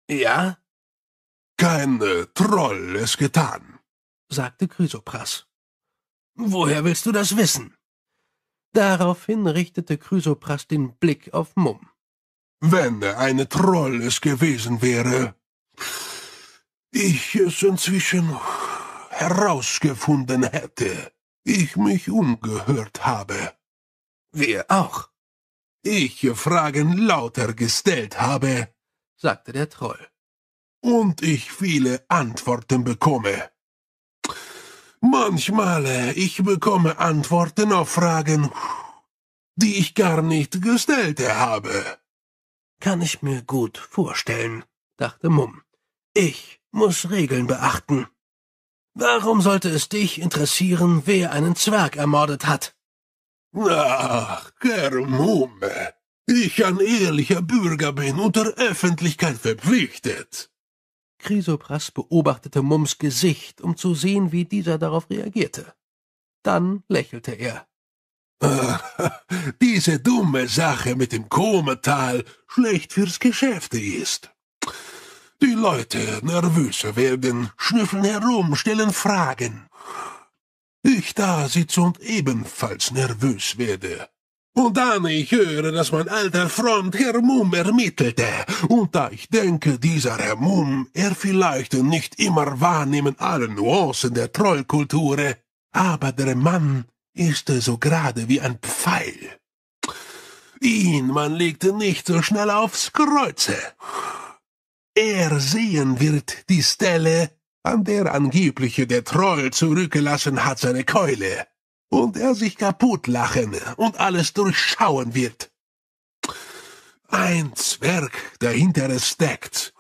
Ja? Keine Troll es getan, sagte Chrysopras. Woher willst du das wissen? Daraufhin richtete Chrysopras den Blick auf Mumm. Wenn eine Troll es gewesen wäre, ich es inzwischen herausgefunden hätte, ich mich umgehört habe. Wir auch, ich Fragen lauter gestellt habe, sagte der Troll, und ich viele Antworten bekomme. Manchmal äh, ich bekomme Antworten auf Fragen, die ich gar nicht gestellt habe. Kann ich mir gut vorstellen, dachte Mumm. Ich muss Regeln beachten. Warum sollte es dich interessieren, wer einen Zwerg ermordet hat? Ach, Herr ich ein ehrlicher Bürger bin und der Öffentlichkeit verpflichtet. Chrysopras beobachtete Mums Gesicht, um zu sehen, wie dieser darauf reagierte. Dann lächelte er. diese dumme Sache mit dem Kometal schlecht fürs Geschäfte ist. Die Leute nervöser werden, schnüffeln herum, stellen Fragen ich da sitze und ebenfalls nervös werde. Und dann ich höre, dass mein alter Freund Herr Mumm ermittelte, und da ich denke, dieser Herr Mumm, er vielleicht nicht immer wahrnehmen alle Nuancen der Trollkultur, aber der Mann ist so gerade wie ein Pfeil. Ihn man legt nicht so schnell aufs Kreuze. Er sehen wird die Stelle, an der angebliche der Troll zurückgelassen hat seine Keule, und er sich kaputt lachen und alles durchschauen wird. Ein Zwerg, dahinter es steckt,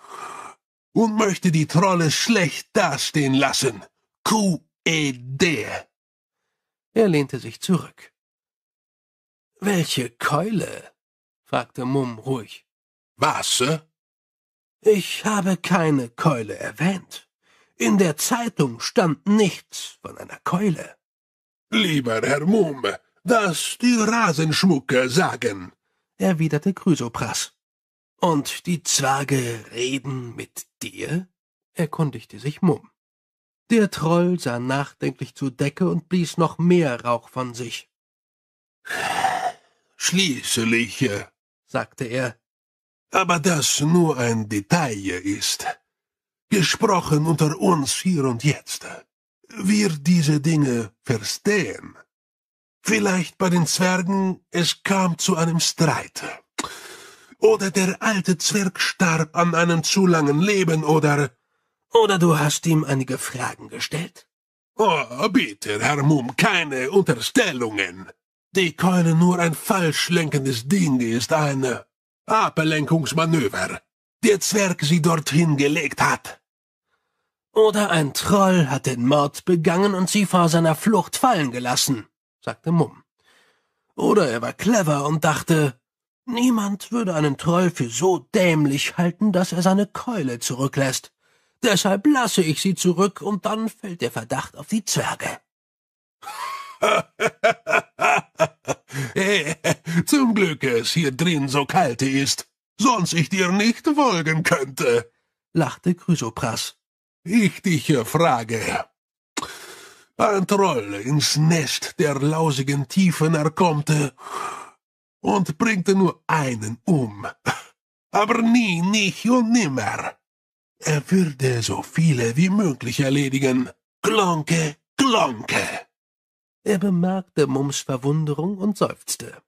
und möchte die Trolle schlecht dastehen lassen. Q.E.D. Er lehnte sich zurück. Welche Keule? fragte Mumm ruhig. Was? Äh? Ich habe keine Keule erwähnt. In der Zeitung stand nichts von einer Keule. Lieber Herr Mumm, das die Rasenschmucker sagen, erwiderte Chrysopras. Und die Zwerge reden mit dir? erkundigte sich Mumm. Der Troll sah nachdenklich zur Decke und blies noch mehr Rauch von sich. Schließlich, äh, sagte er, aber das nur ein Detail ist gesprochen unter uns hier und jetzt, wir diese Dinge verstehen. Vielleicht bei den Zwergen, es kam zu einem Streit. Oder der alte Zwerg starb an einem zu langen Leben, oder... Oder du hast ihm einige Fragen gestellt? Oh, bitte, Herr Mumm, keine Unterstellungen. Die Keule nur ein falsch lenkendes Ding ist, ein Ablenkungsmanöver der Zwerg sie dorthin gelegt hat. Oder ein Troll hat den Mord begangen und sie vor seiner Flucht fallen gelassen, sagte Mumm. Oder er war clever und dachte, niemand würde einen Troll für so dämlich halten, dass er seine Keule zurücklässt. Deshalb lasse ich sie zurück und dann fällt der Verdacht auf die Zwerge. hey, zum Glück es hier drin so kalt ist, sonst ich dir nicht folgen könnte, lachte Chrysopras. Ich dich äh, frage. Ein Troll ins Nest der lausigen Tiefen erkommte und bringte nur einen um, aber nie, nicht und nimmer. Er würde so viele wie möglich erledigen. Klonke, klonke! Er bemerkte Mums Verwunderung und seufzte.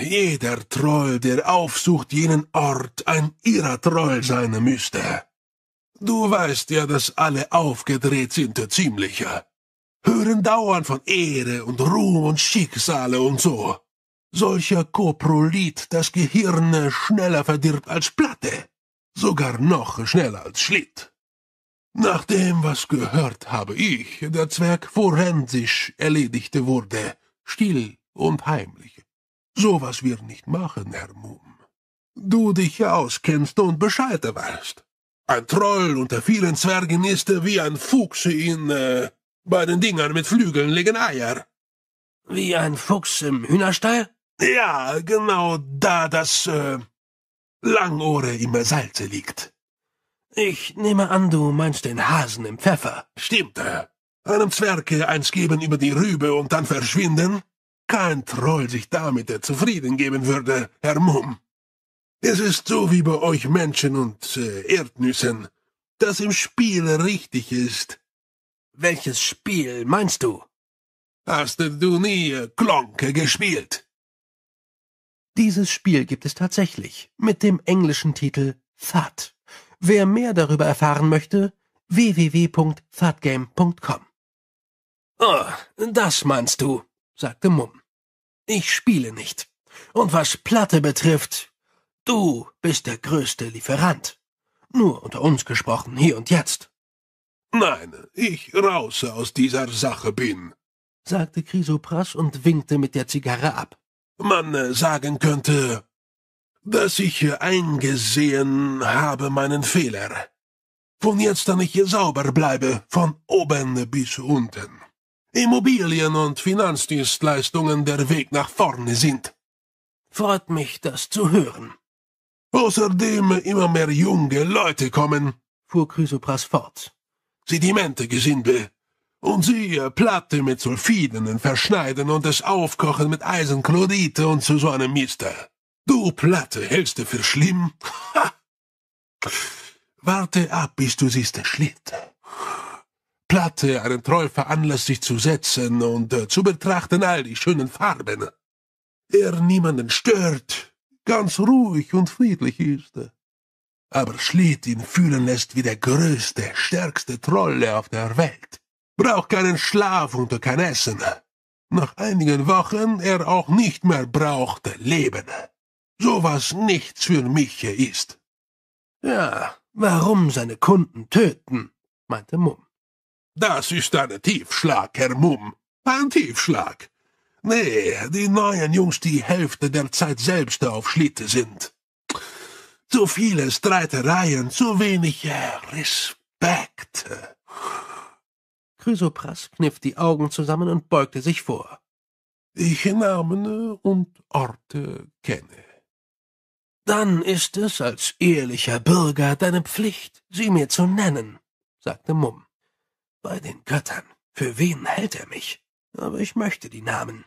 Jeder Troll, der aufsucht jenen Ort, ein ihrer Troll sein müsste. Du weißt ja, dass alle aufgedreht sind ziemlicher. Hören dauernd von Ehre und Ruhm und Schicksale und so. Solcher Koprolit das Gehirne schneller verdirbt als Platte, sogar noch schneller als Schlitt. Nach dem, was gehört habe ich, der Zwerg forensisch erledigt wurde, still und heimlich. Sowas wir nicht machen, Herr Mumm. Du dich auskennst und Bescheid weißt. Ein Troll unter vielen Zwergen ist wie ein Fuchs in, äh, bei den Dingern mit Flügeln legen Eier. Wie ein Fuchs im Hühnerstall? Ja, genau da das, äh, Langohre im Salze liegt. Ich nehme an, du meinst den Hasen im Pfeffer. Stimmt. Einem Zwerge eins geben über die Rübe und dann verschwinden? kein Troll sich damit zufrieden geben würde, Herr Mumm. Es ist so wie bei euch Menschen und äh, Erdnüssen, dass im Spiel richtig ist. Welches Spiel meinst du? Hast du nie Klonke äh, gespielt? Dieses Spiel gibt es tatsächlich mit dem englischen Titel FAT. Wer mehr darüber erfahren möchte, www.fatgame.com. Oh, ah, das meinst du? sagte Mumm. Ich spiele nicht. Und was Platte betrifft, du bist der größte Lieferant. Nur unter uns gesprochen, hier und jetzt. Nein, ich raus aus dieser Sache bin, sagte Chrysopras und winkte mit der Zigarre ab. Man äh, sagen könnte, dass ich eingesehen habe meinen Fehler. Von jetzt an ich sauber bleibe, von oben bis unten. Immobilien und Finanzdienstleistungen der Weg nach vorne sind. Freut mich, das zu hören. Außerdem immer mehr junge Leute kommen, fuhr Chrysopras fort. Sedimente-Gesindel. Und siehe, Platte mit Sulfidenen verschneiden und es aufkochen mit Eisenchlorite und zu so einem Mister. Du Platte hältst du für schlimm? Ha! Warte ab, bis du siehst der Schlitt. Platte einen Troll sich zu setzen und äh, zu betrachten all die schönen Farben. Er niemanden stört, ganz ruhig und friedlich ist. Aber Schlitt ihn fühlen lässt wie der größte, stärkste Trolle auf der Welt. Braucht keinen Schlaf und kein Essen. Nach einigen Wochen er auch nicht mehr braucht Leben. So was nichts für mich ist. Ja, warum seine Kunden töten, meinte Mumm. Das ist ein Tiefschlag, Herr Mumm. Ein Tiefschlag. Nee, die neuen Jungs die Hälfte der Zeit selbst auf Schlitte sind. Zu viele Streitereien, zu wenig äh, Respekt. Chrysopras kniff die Augen zusammen und beugte sich vor. Ich Namen und Orte kenne. Dann ist es als ehrlicher Bürger deine Pflicht, sie mir zu nennen, sagte Mumm. Bei den Göttern, für wen hält er mich? Aber ich möchte die Namen.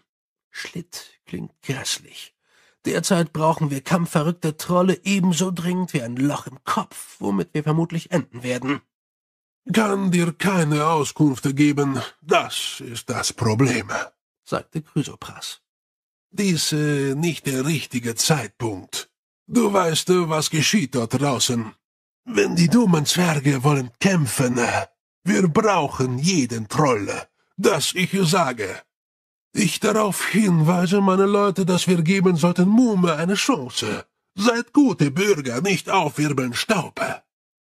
Schlitt klingt grässlich. Derzeit brauchen wir kampfverrückte Trolle ebenso dringend wie ein Loch im Kopf, womit wir vermutlich enden werden. Kann dir keine Auskunft geben, das ist das Problem, sagte Chrysopras. Dies äh, nicht der richtige Zeitpunkt. Du weißt, was geschieht dort draußen. Wenn die dummen Zwerge wollen kämpfen, wir brauchen jeden Troll, das ich sage. Ich darauf hinweise, meine Leute, dass wir geben sollten Mume eine Chance. Seid gute Bürger, nicht aufwirbeln Staube.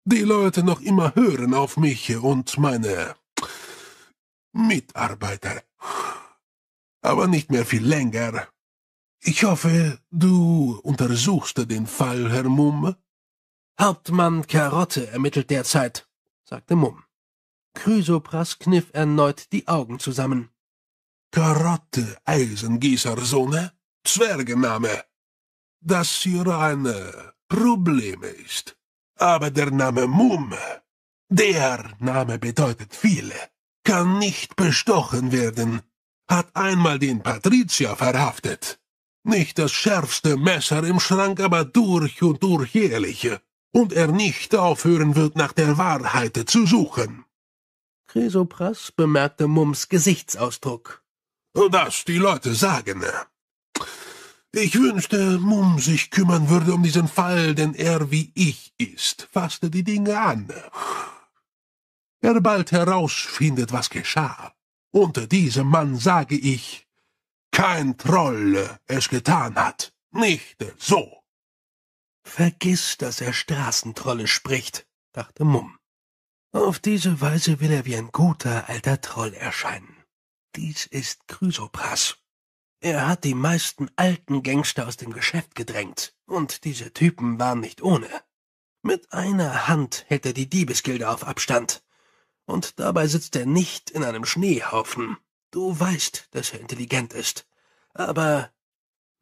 Die Leute noch immer hören auf mich und meine Mitarbeiter. Aber nicht mehr viel länger. Ich hoffe, du untersuchst den Fall, Herr Mumm. Hauptmann Karotte ermittelt derzeit, sagte Mumm. Chrysopras kniff erneut die Augen zusammen. Karotte, Eisengießersohne, Zwergename. Das hier ein äh, Problem ist. Aber der Name Mumme, der Name bedeutet viele, kann nicht bestochen werden, hat einmal den Patrizier verhaftet. Nicht das schärfste Messer im Schrank, aber durch und durch ehrliche. und er nicht aufhören wird, nach der Wahrheit zu suchen. Chrysopras bemerkte Mums Gesichtsausdruck. Das die Leute sagen. Ne? Ich wünschte, Mum sich kümmern würde um diesen Fall, denn er wie ich ist, fasste die Dinge an. Er bald herausfindet, was geschah. Unter diesem Mann sage ich, kein Troll es getan hat. Nicht so. Vergiss, dass er Straßentrolle spricht, dachte Mumm. Auf diese Weise will er wie ein guter alter Troll erscheinen. Dies ist Chrysopras. Er hat die meisten alten Gangster aus dem Geschäft gedrängt, und diese Typen waren nicht ohne. Mit einer Hand hält er die Diebesgilde auf Abstand. Und dabei sitzt er nicht in einem Schneehaufen. Du weißt, dass er intelligent ist. Aber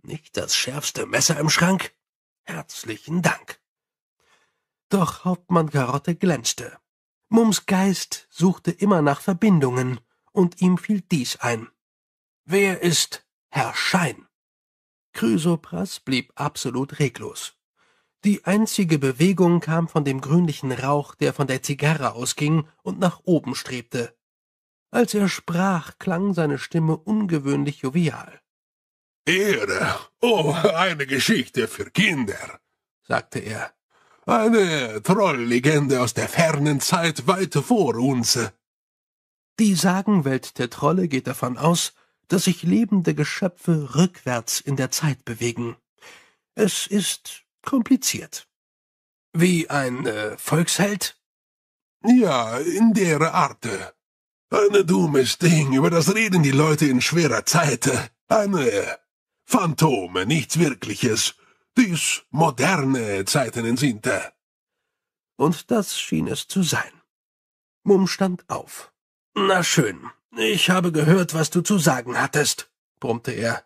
nicht das schärfste Messer im Schrank? Herzlichen Dank. Doch Hauptmann Karotte glänzte. Mums Geist suchte immer nach Verbindungen, und ihm fiel dies ein. Wer ist Herr Schein? Chrysopras blieb absolut reglos. Die einzige Bewegung kam von dem grünlichen Rauch, der von der Zigarre ausging und nach oben strebte. Als er sprach, klang seine Stimme ungewöhnlich jovial. Ehre, oh, eine Geschichte für Kinder, sagte er. Eine Trolllegende aus der fernen Zeit weit vor uns. Die Sagenwelt der Trolle geht davon aus, dass sich lebende Geschöpfe rückwärts in der Zeit bewegen. Es ist kompliziert. Wie ein äh, Volksheld? Ja, in der Art. Ein dummes Ding, über das reden die Leute in schwerer Zeit. Eine Phantome, nichts Wirkliches dies moderne Zeiten sind. Und das schien es zu sein. Mumm stand auf. Na schön, ich habe gehört, was du zu sagen hattest, brummte er.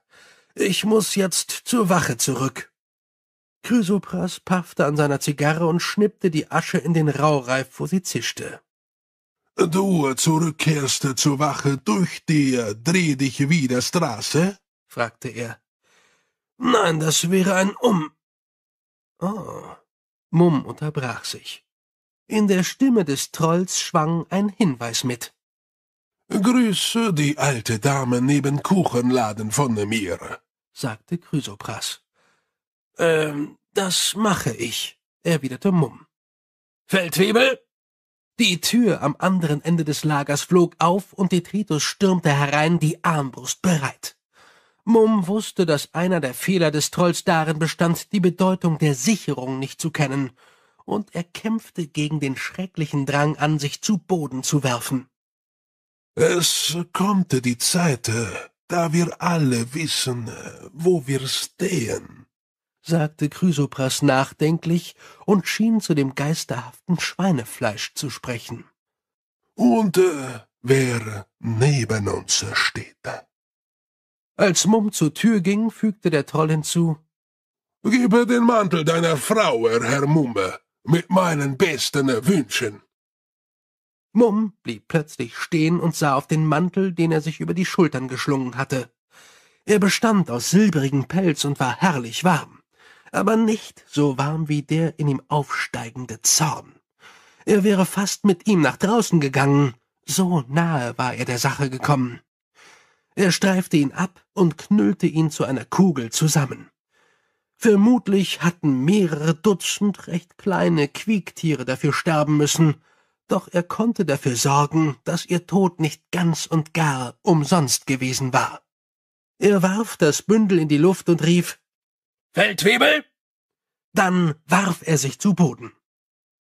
Ich muß jetzt zur Wache zurück. Chrysopras paffte an seiner Zigarre und schnippte die Asche in den Raureif, wo sie zischte. Du zurückkehrst zur Wache durch die Dreh dich wieder Straße? fragte er. Nein, das wäre ein Um. Oh. Mumm unterbrach sich. In der Stimme des Trolls schwang ein Hinweis mit. Grüße die alte Dame neben Kuchenladen von mir, sagte Chrysopras. Ähm, das mache ich, erwiderte Mumm. Feldwebel! Die Tür am anderen Ende des Lagers flog auf und Detritus stürmte herein, die Armbrust bereit. Mumm wusste, dass einer der Fehler des Trolls darin bestand, die Bedeutung der Sicherung nicht zu kennen, und er kämpfte gegen den schrecklichen Drang an, sich zu Boden zu werfen. Es kommt die Zeit, äh, da wir alle wissen, äh, wo wir stehen, sagte Chrysopras nachdenklich und schien zu dem geisterhaften Schweinefleisch zu sprechen. Und äh, wer neben uns steht. Äh, als Mumm zur Tür ging, fügte der Troll hinzu Gebe den Mantel deiner Frau, Herr Mumme, mit meinen besten Wünschen. Mumm blieb plötzlich stehen und sah auf den Mantel, den er sich über die Schultern geschlungen hatte. Er bestand aus silbrigem Pelz und war herrlich warm, aber nicht so warm wie der in ihm aufsteigende Zorn. Er wäre fast mit ihm nach draußen gegangen, so nahe war er der Sache gekommen. Er streifte ihn ab und knüllte ihn zu einer Kugel zusammen. Vermutlich hatten mehrere Dutzend recht kleine Quiektiere dafür sterben müssen, doch er konnte dafür sorgen, dass ihr Tod nicht ganz und gar umsonst gewesen war. Er warf das Bündel in die Luft und rief Feldwebel. Dann warf er sich zu Boden.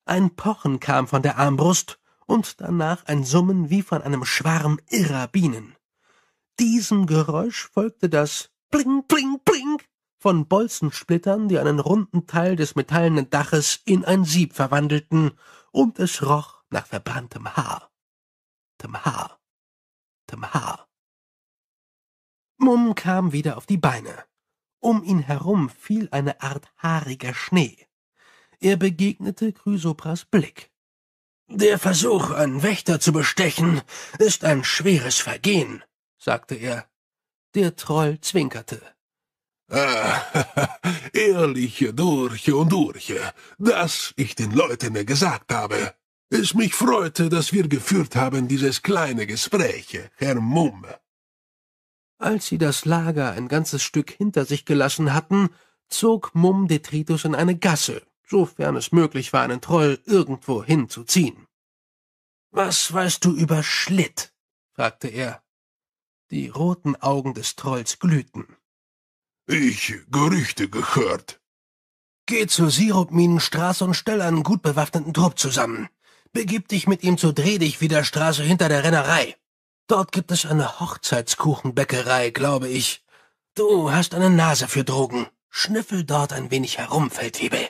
Ein Pochen kam von der Armbrust und danach ein Summen wie von einem Schwarm irrer Bienen. Diesem Geräusch folgte das Pling, Pling, Pling von Bolzensplittern, die einen runden Teil des metallenen Daches in ein Sieb verwandelten, und es roch nach verbranntem Haar. Dem Haar. Dem Haar. Mumm kam wieder auf die Beine. Um ihn herum fiel eine Art haariger Schnee. Er begegnete Chrysopras Blick. Der Versuch, einen Wächter zu bestechen, ist ein schweres Vergehen, sagte er. Der Troll zwinkerte. Ah, ehrliche durch und durch, das ich den Leuten mir gesagt habe. Es mich freute, dass wir geführt haben dieses kleine Gespräch, Herr Mumm. Als sie das Lager ein ganzes Stück hinter sich gelassen hatten, zog Mumm Detritus in eine Gasse, sofern es möglich war, einen Troll irgendwo hinzuziehen. Was weißt du über Schlitt? fragte er. Die roten Augen des Trolls glühten. Ich Gerüchte gehört. Geh zur Sirupminenstraße und stell einen gut bewaffneten Trupp zusammen. Begib dich mit ihm zur Drehdichwiederstraße hinter der Rennerei. Dort gibt es eine Hochzeitskuchenbäckerei, glaube ich. Du hast eine Nase für Drogen. Schnüffel dort ein wenig herum, Feldwebel.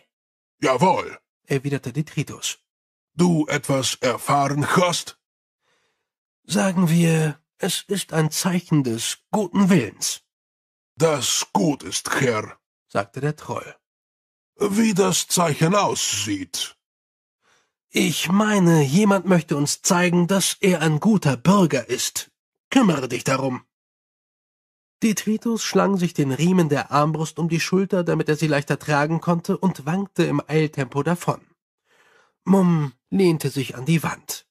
Jawohl, erwiderte Detritus. Du etwas erfahren hast? Sagen wir, es ist ein Zeichen des guten Willens. Das gut ist, Herr, sagte der Troll. Wie das Zeichen aussieht. Ich meine, jemand möchte uns zeigen, dass er ein guter Bürger ist. Kümmere dich darum. Detritus schlang sich den Riemen der Armbrust um die Schulter, damit er sie leichter tragen konnte, und wankte im Eiltempo davon. Mumm lehnte sich an die Wand.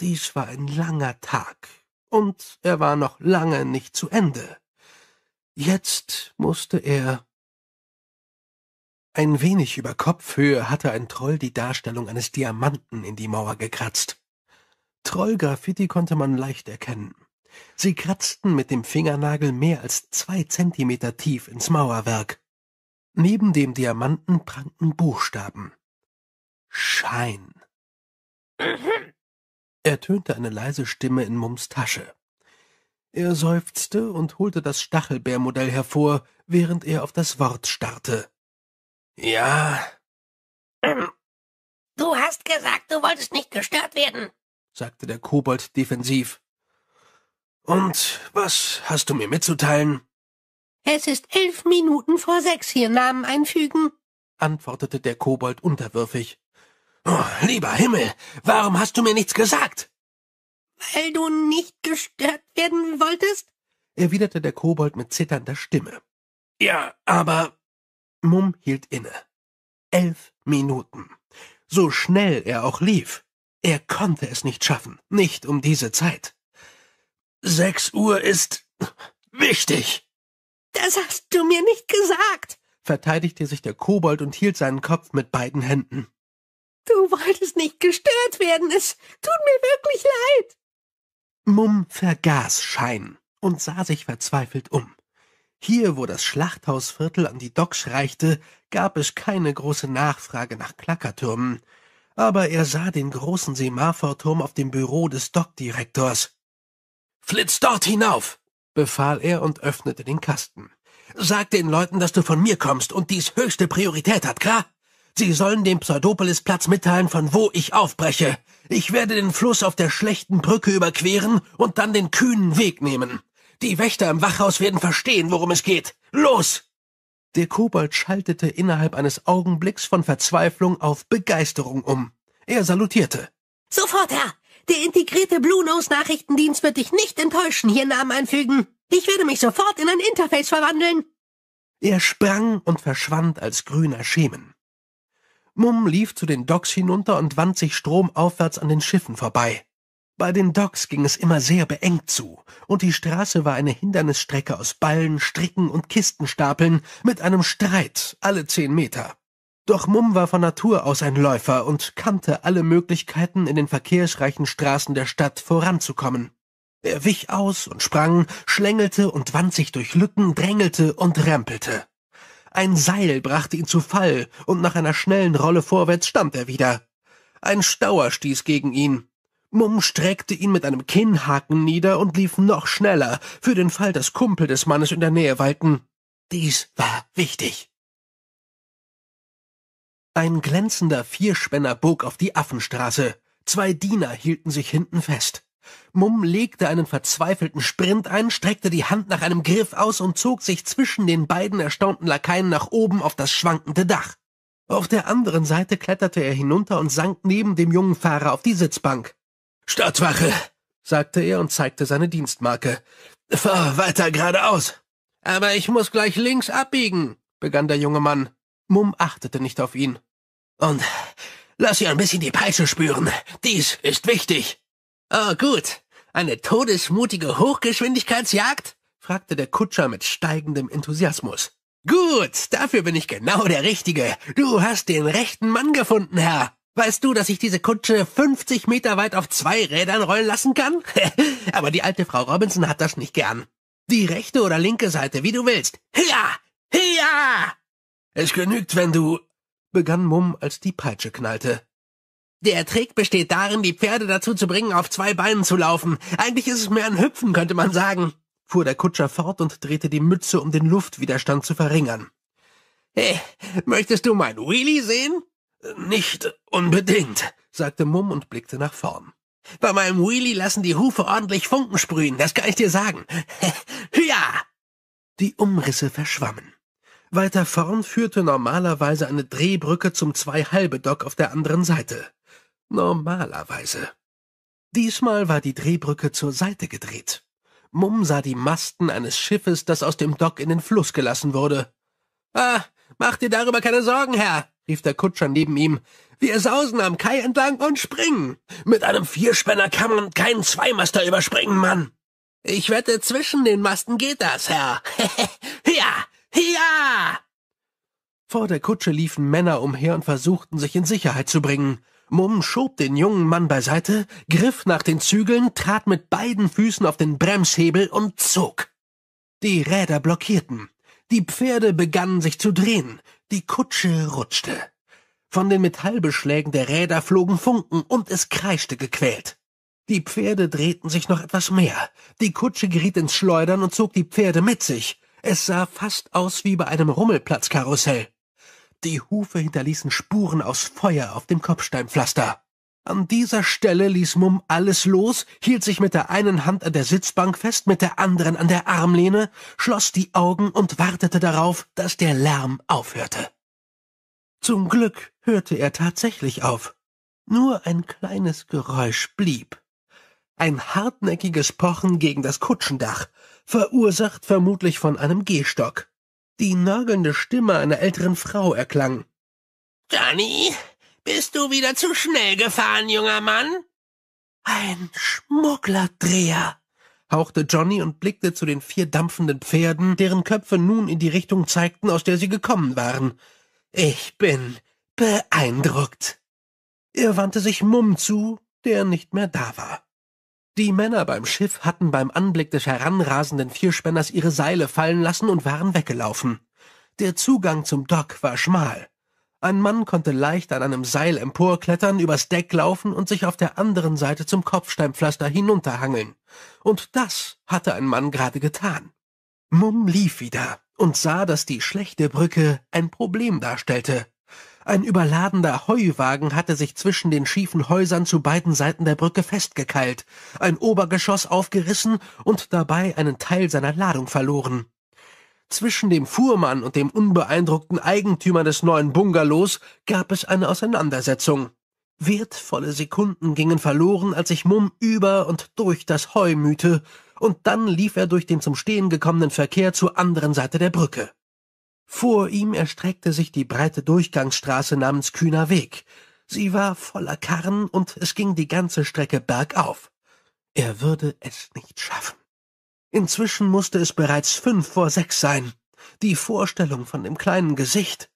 Dies war ein langer Tag, und er war noch lange nicht zu Ende. Jetzt musste er. Ein wenig über Kopfhöhe hatte ein Troll die Darstellung eines Diamanten in die Mauer gekratzt. Trollgraffiti konnte man leicht erkennen. Sie kratzten mit dem Fingernagel mehr als zwei Zentimeter tief ins Mauerwerk. Neben dem Diamanten prangten Buchstaben. Schein. ertönte eine leise Stimme in Mums Tasche. Er seufzte und holte das Stachelbärmodell hervor, während er auf das Wort starrte. Ja. Hm. Du hast gesagt, du wolltest nicht gestört werden, sagte der Kobold defensiv. Und was hast du mir mitzuteilen? Es ist elf Minuten vor sechs hier Namen einfügen, antwortete der Kobold unterwürfig. Oh, lieber Himmel, warum hast du mir nichts gesagt? Weil du nicht gestört werden wolltest? erwiderte der Kobold mit zitternder Stimme. Ja, aber. Mumm hielt inne. Elf Minuten. So schnell er auch lief, er konnte es nicht schaffen, nicht um diese Zeit. Sechs Uhr ist wichtig. Das hast du mir nicht gesagt, verteidigte sich der Kobold und hielt seinen Kopf mit beiden Händen. Du wolltest nicht gestört werden. Es tut mir wirklich leid. Mumm vergaß Schein und sah sich verzweifelt um. Hier, wo das Schlachthausviertel an die Docks reichte, gab es keine große Nachfrage nach Klackertürmen. Aber er sah den großen Semaphorturm auf dem Büro des Dockdirektors. Flitz dort hinauf! befahl er und öffnete den Kasten. Sag den Leuten, dass du von mir kommst und dies höchste Priorität hat, klar? Sie sollen dem Pseudopolis-Platz mitteilen, von wo ich aufbreche. Ich werde den Fluss auf der schlechten Brücke überqueren und dann den kühnen Weg nehmen. Die Wächter im Wachhaus werden verstehen, worum es geht. Los! Der Kobold schaltete innerhalb eines Augenblicks von Verzweiflung auf Begeisterung um. Er salutierte. Sofort, Herr! Der integrierte Blue Nose Nachrichtendienst wird dich nicht enttäuschen, hier Namen einfügen. Ich werde mich sofort in ein Interface verwandeln. Er sprang und verschwand als grüner Schemen. Mumm lief zu den Docks hinunter und wand sich stromaufwärts an den Schiffen vorbei. Bei den Docks ging es immer sehr beengt zu, und die Straße war eine Hindernisstrecke aus Ballen, Stricken und Kistenstapeln mit einem Streit alle zehn Meter. Doch Mumm war von Natur aus ein Läufer und kannte alle Möglichkeiten, in den verkehrsreichen Straßen der Stadt voranzukommen. Er wich aus und sprang, schlängelte und wand sich durch Lücken, drängelte und rempelte. Ein Seil brachte ihn zu Fall, und nach einer schnellen Rolle vorwärts stand er wieder. Ein Stauer stieß gegen ihn. Mumm streckte ihn mit einem Kinnhaken nieder und lief noch schneller, für den Fall, dass Kumpel des Mannes in der Nähe walten. Dies war wichtig. Ein glänzender Vierspänner bog auf die Affenstraße. Zwei Diener hielten sich hinten fest. Mumm legte einen verzweifelten Sprint ein, streckte die Hand nach einem Griff aus und zog sich zwischen den beiden erstaunten Lakaien nach oben auf das schwankende Dach. Auf der anderen Seite kletterte er hinunter und sank neben dem jungen Fahrer auf die Sitzbank. Stadtwache, sagte er und zeigte seine Dienstmarke. Fahr weiter geradeaus. Aber ich muss gleich links abbiegen, begann der junge Mann. Mumm achtete nicht auf ihn. Und lass ihr ein bisschen die Peitsche spüren. Dies ist wichtig. Oh, gut. Eine todesmutige Hochgeschwindigkeitsjagd? fragte der Kutscher mit steigendem Enthusiasmus. Gut, dafür bin ich genau der Richtige. Du hast den rechten Mann gefunden, Herr. Weißt du, dass ich diese Kutsche 50 Meter weit auf zwei Rädern rollen lassen kann? Aber die alte Frau Robinson hat das nicht gern. Die rechte oder linke Seite, wie du willst. Ja! Ja! Es genügt, wenn du, begann Mumm, als die Peitsche knallte. Der Trick besteht darin, die Pferde dazu zu bringen, auf zwei Beinen zu laufen. Eigentlich ist es mehr ein Hüpfen, könnte man sagen, fuhr der Kutscher fort und drehte die Mütze, um den Luftwiderstand zu verringern. Hey, möchtest du mein Wheelie sehen? Nicht unbedingt, sagte Mumm und blickte nach vorn. Bei meinem Wheelie lassen die Hufe ordentlich Funken sprühen, das kann ich dir sagen. ja! Die Umrisse verschwammen. Weiter vorn führte normalerweise eine Drehbrücke zum zwei dock auf der anderen Seite. Normalerweise. Diesmal war die Drehbrücke zur Seite gedreht. Mumm sah die Masten eines Schiffes, das aus dem Dock in den Fluss gelassen wurde. Ah, mach dir darüber keine Sorgen, Herr, rief der Kutscher neben ihm. Wir sausen am Kai entlang und springen. Mit einem Vierspänner kann man keinen Zweimaster überspringen, Mann. Ich wette, zwischen den Masten geht das, Herr. ja, ja! Vor der Kutsche liefen Männer umher und versuchten, sich in Sicherheit zu bringen. Mumm schob den jungen Mann beiseite, griff nach den Zügeln, trat mit beiden Füßen auf den Bremshebel und zog. Die Räder blockierten. Die Pferde begannen sich zu drehen. Die Kutsche rutschte. Von den Metallbeschlägen der Räder flogen Funken und es kreischte gequält. Die Pferde drehten sich noch etwas mehr. Die Kutsche geriet ins Schleudern und zog die Pferde mit sich. Es sah fast aus wie bei einem Rummelplatzkarussell. Die Hufe hinterließen Spuren aus Feuer auf dem Kopfsteinpflaster. An dieser Stelle ließ Mumm alles los, hielt sich mit der einen Hand an der Sitzbank fest, mit der anderen an der Armlehne, schloss die Augen und wartete darauf, dass der Lärm aufhörte. Zum Glück hörte er tatsächlich auf. Nur ein kleines Geräusch blieb. Ein hartnäckiges Pochen gegen das Kutschendach, verursacht vermutlich von einem Gehstock die nagelnde Stimme einer älteren Frau erklang. Johnny, bist du wieder zu schnell gefahren, junger Mann? Ein Schmugglerdreher, hauchte Johnny und blickte zu den vier dampfenden Pferden, deren Köpfe nun in die Richtung zeigten, aus der sie gekommen waren. Ich bin beeindruckt. Er wandte sich Mumm zu, der nicht mehr da war. Die Männer beim Schiff hatten beim Anblick des heranrasenden Vierspänners ihre Seile fallen lassen und waren weggelaufen. Der Zugang zum Dock war schmal. Ein Mann konnte leicht an einem Seil emporklettern, übers Deck laufen und sich auf der anderen Seite zum Kopfsteinpflaster hinunterhangeln. Und das hatte ein Mann gerade getan. Mumm lief wieder und sah, dass die schlechte Brücke ein Problem darstellte ein überladener Heuwagen hatte sich zwischen den schiefen Häusern zu beiden Seiten der Brücke festgekeilt, ein Obergeschoss aufgerissen und dabei einen Teil seiner Ladung verloren. Zwischen dem Fuhrmann und dem unbeeindruckten Eigentümer des neuen Bungalows gab es eine Auseinandersetzung. Wertvolle Sekunden gingen verloren, als sich Mumm über und durch das Heu mühte, und dann lief er durch den zum Stehen gekommenen Verkehr zur anderen Seite der Brücke. Vor ihm erstreckte sich die breite Durchgangsstraße namens Kühner Weg. Sie war voller Karren und es ging die ganze Strecke bergauf. Er würde es nicht schaffen. Inzwischen musste es bereits fünf vor sechs sein. Die Vorstellung von dem kleinen Gesicht.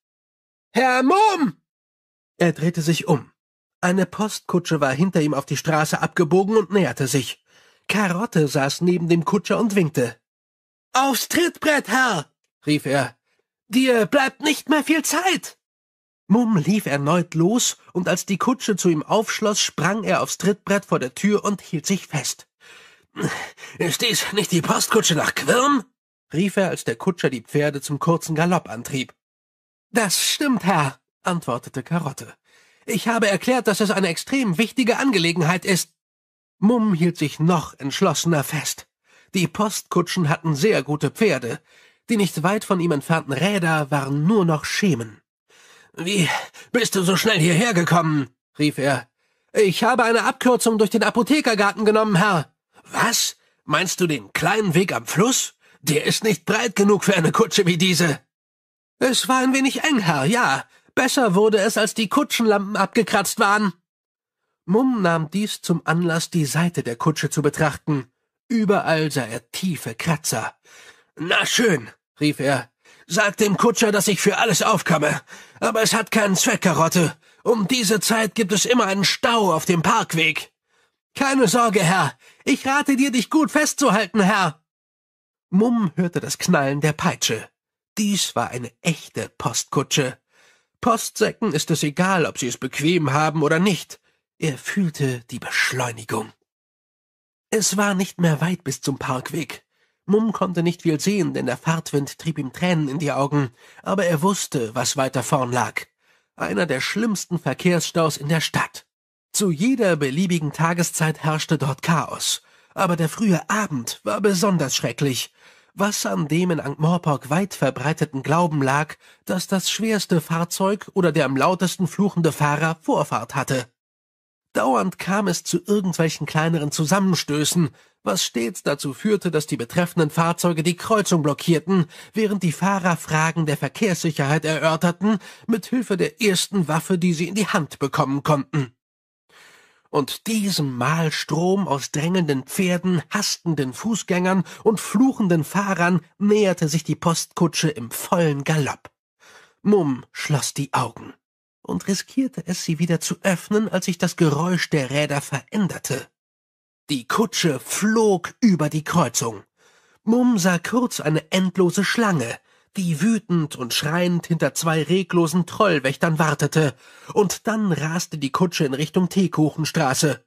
Herr Mumm! Er drehte sich um. Eine Postkutsche war hinter ihm auf die Straße abgebogen und näherte sich. Karotte saß neben dem Kutscher und winkte. Aufs Trittbrett, Herr! rief er. Dir bleibt nicht mehr viel Zeit. Mumm lief erneut los, und als die Kutsche zu ihm aufschloss, sprang er aufs Trittbrett vor der Tür und hielt sich fest. Ist dies nicht die Postkutsche nach Quirn? rief er, als der Kutscher die Pferde zum kurzen Galopp antrieb. Das stimmt, Herr, antwortete Karotte. Ich habe erklärt, dass es eine extrem wichtige Angelegenheit ist. Mumm hielt sich noch entschlossener fest. Die Postkutschen hatten sehr gute Pferde. Die nicht weit von ihm entfernten Räder waren nur noch Schemen. Wie bist du so schnell hierher gekommen? rief er. Ich habe eine Abkürzung durch den Apothekergarten genommen, Herr. Was? Meinst du den kleinen Weg am Fluss? Der ist nicht breit genug für eine Kutsche wie diese. Es war ein wenig eng, Herr, ja. Besser wurde es, als die Kutschenlampen abgekratzt waren. Mumm nahm dies zum Anlass, die Seite der Kutsche zu betrachten. Überall sah er tiefe Kratzer. Na schön, rief er. Sag dem Kutscher, dass ich für alles aufkomme. Aber es hat keinen Zweck, Karotte. Um diese Zeit gibt es immer einen Stau auf dem Parkweg. Keine Sorge, Herr. Ich rate dir, dich gut festzuhalten, Herr. Mumm hörte das Knallen der Peitsche. Dies war eine echte Postkutsche. Postsäcken ist es egal, ob sie es bequem haben oder nicht. Er fühlte die Beschleunigung. Es war nicht mehr weit bis zum Parkweg. Mumm konnte nicht viel sehen, denn der Fahrtwind trieb ihm Tränen in die Augen, aber er wusste, was weiter vorn lag. Einer der schlimmsten Verkehrsstaus in der Stadt. Zu jeder beliebigen Tageszeit herrschte dort Chaos, aber der frühe Abend war besonders schrecklich. Was an dem in Ankh-Morpork weit verbreiteten Glauben lag, dass das schwerste Fahrzeug oder der am lautesten fluchende Fahrer Vorfahrt hatte. Dauernd kam es zu irgendwelchen kleineren Zusammenstößen, was stets dazu führte, dass die betreffenden Fahrzeuge die Kreuzung blockierten, während die Fahrer Fragen der Verkehrssicherheit erörterten, mit Hilfe der ersten Waffe, die sie in die Hand bekommen konnten. Und diesem Mal aus drängenden Pferden, hastenden Fußgängern und fluchenden Fahrern näherte sich die Postkutsche im vollen Galopp. Mumm schloss die Augen und riskierte es, sie wieder zu öffnen, als sich das Geräusch der Räder veränderte. Die Kutsche flog über die Kreuzung. Mumm sah kurz eine endlose Schlange, die wütend und schreiend hinter zwei reglosen Trollwächtern wartete, und dann raste die Kutsche in Richtung Teekuchenstraße.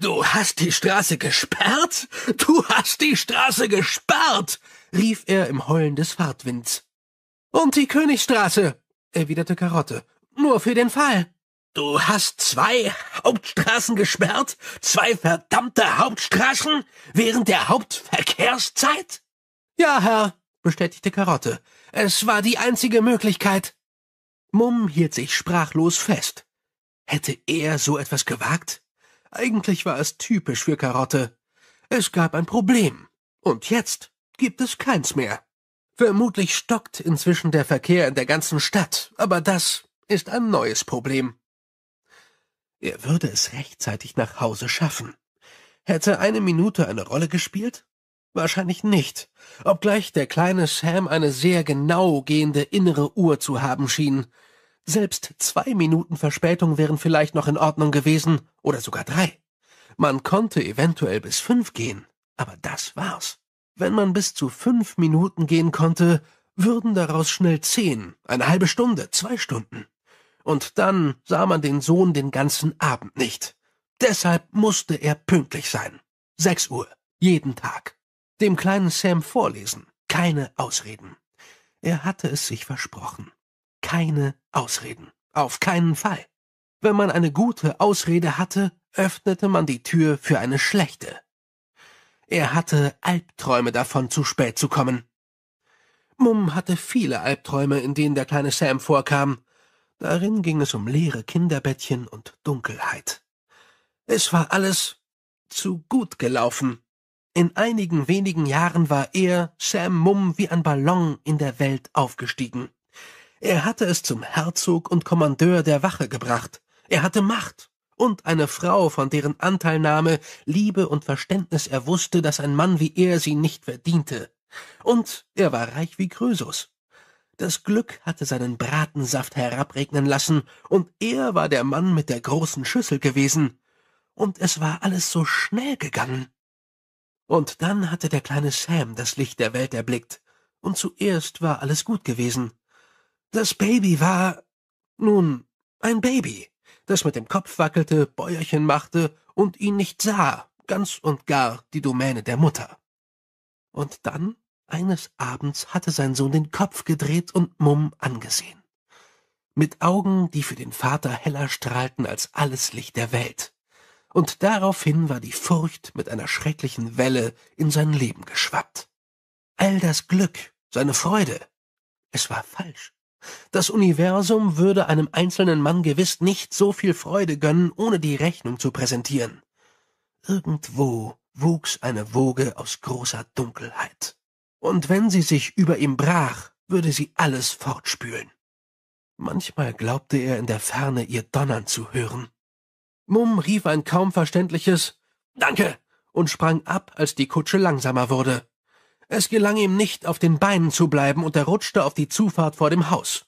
Du hast die Straße gesperrt? Du hast die Straße gesperrt! rief er im Heulen des Fahrtwinds. Und die Königsstraße, erwiderte Karotte nur für den Fall. Du hast zwei Hauptstraßen gesperrt? Zwei verdammte Hauptstraßen? Während der Hauptverkehrszeit? Ja, Herr, bestätigte Karotte. Es war die einzige Möglichkeit. Mumm hielt sich sprachlos fest. Hätte er so etwas gewagt? Eigentlich war es typisch für Karotte. Es gab ein Problem. Und jetzt gibt es keins mehr. Vermutlich stockt inzwischen der Verkehr in der ganzen Stadt, aber das ist ein neues Problem. Er würde es rechtzeitig nach Hause schaffen. Hätte eine Minute eine Rolle gespielt? Wahrscheinlich nicht, obgleich der kleine Sam eine sehr genau gehende innere Uhr zu haben schien. Selbst zwei Minuten Verspätung wären vielleicht noch in Ordnung gewesen, oder sogar drei. Man konnte eventuell bis fünf gehen, aber das war's. Wenn man bis zu fünf Minuten gehen konnte, würden daraus schnell zehn, eine halbe Stunde, zwei Stunden und dann sah man den Sohn den ganzen Abend nicht. Deshalb musste er pünktlich sein. Sechs Uhr, jeden Tag. Dem kleinen Sam vorlesen, keine Ausreden. Er hatte es sich versprochen. Keine Ausreden, auf keinen Fall. Wenn man eine gute Ausrede hatte, öffnete man die Tür für eine schlechte. Er hatte Albträume davon, zu spät zu kommen. Mum hatte viele Albträume, in denen der kleine Sam vorkam, Darin ging es um leere Kinderbettchen und Dunkelheit. Es war alles zu gut gelaufen. In einigen wenigen Jahren war er, Sam Mumm, wie ein Ballon in der Welt aufgestiegen. Er hatte es zum Herzog und Kommandeur der Wache gebracht. Er hatte Macht und eine Frau, von deren Anteilnahme, Liebe und Verständnis er wusste, dass ein Mann wie er sie nicht verdiente. Und er war reich wie Krösus. Das Glück hatte seinen Bratensaft herabregnen lassen, und er war der Mann mit der großen Schüssel gewesen. Und es war alles so schnell gegangen. Und dann hatte der kleine Sam das Licht der Welt erblickt, und zuerst war alles gut gewesen. Das Baby war nun ein Baby, das mit dem Kopf wackelte, Bäuerchen machte und ihn nicht sah, ganz und gar die Domäne der Mutter. Und dann eines Abends hatte sein Sohn den Kopf gedreht und Mumm angesehen. Mit Augen, die für den Vater heller strahlten als alles Licht der Welt. Und daraufhin war die Furcht mit einer schrecklichen Welle in sein Leben geschwappt. All das Glück, seine Freude, es war falsch. Das Universum würde einem einzelnen Mann gewiss nicht so viel Freude gönnen, ohne die Rechnung zu präsentieren. Irgendwo wuchs eine Woge aus großer Dunkelheit und wenn sie sich über ihm brach, würde sie alles fortspülen. Manchmal glaubte er in der Ferne ihr Donnern zu hören. Mumm rief ein kaum verständliches Danke und sprang ab, als die Kutsche langsamer wurde. Es gelang ihm nicht, auf den Beinen zu bleiben, und er rutschte auf die Zufahrt vor dem Haus.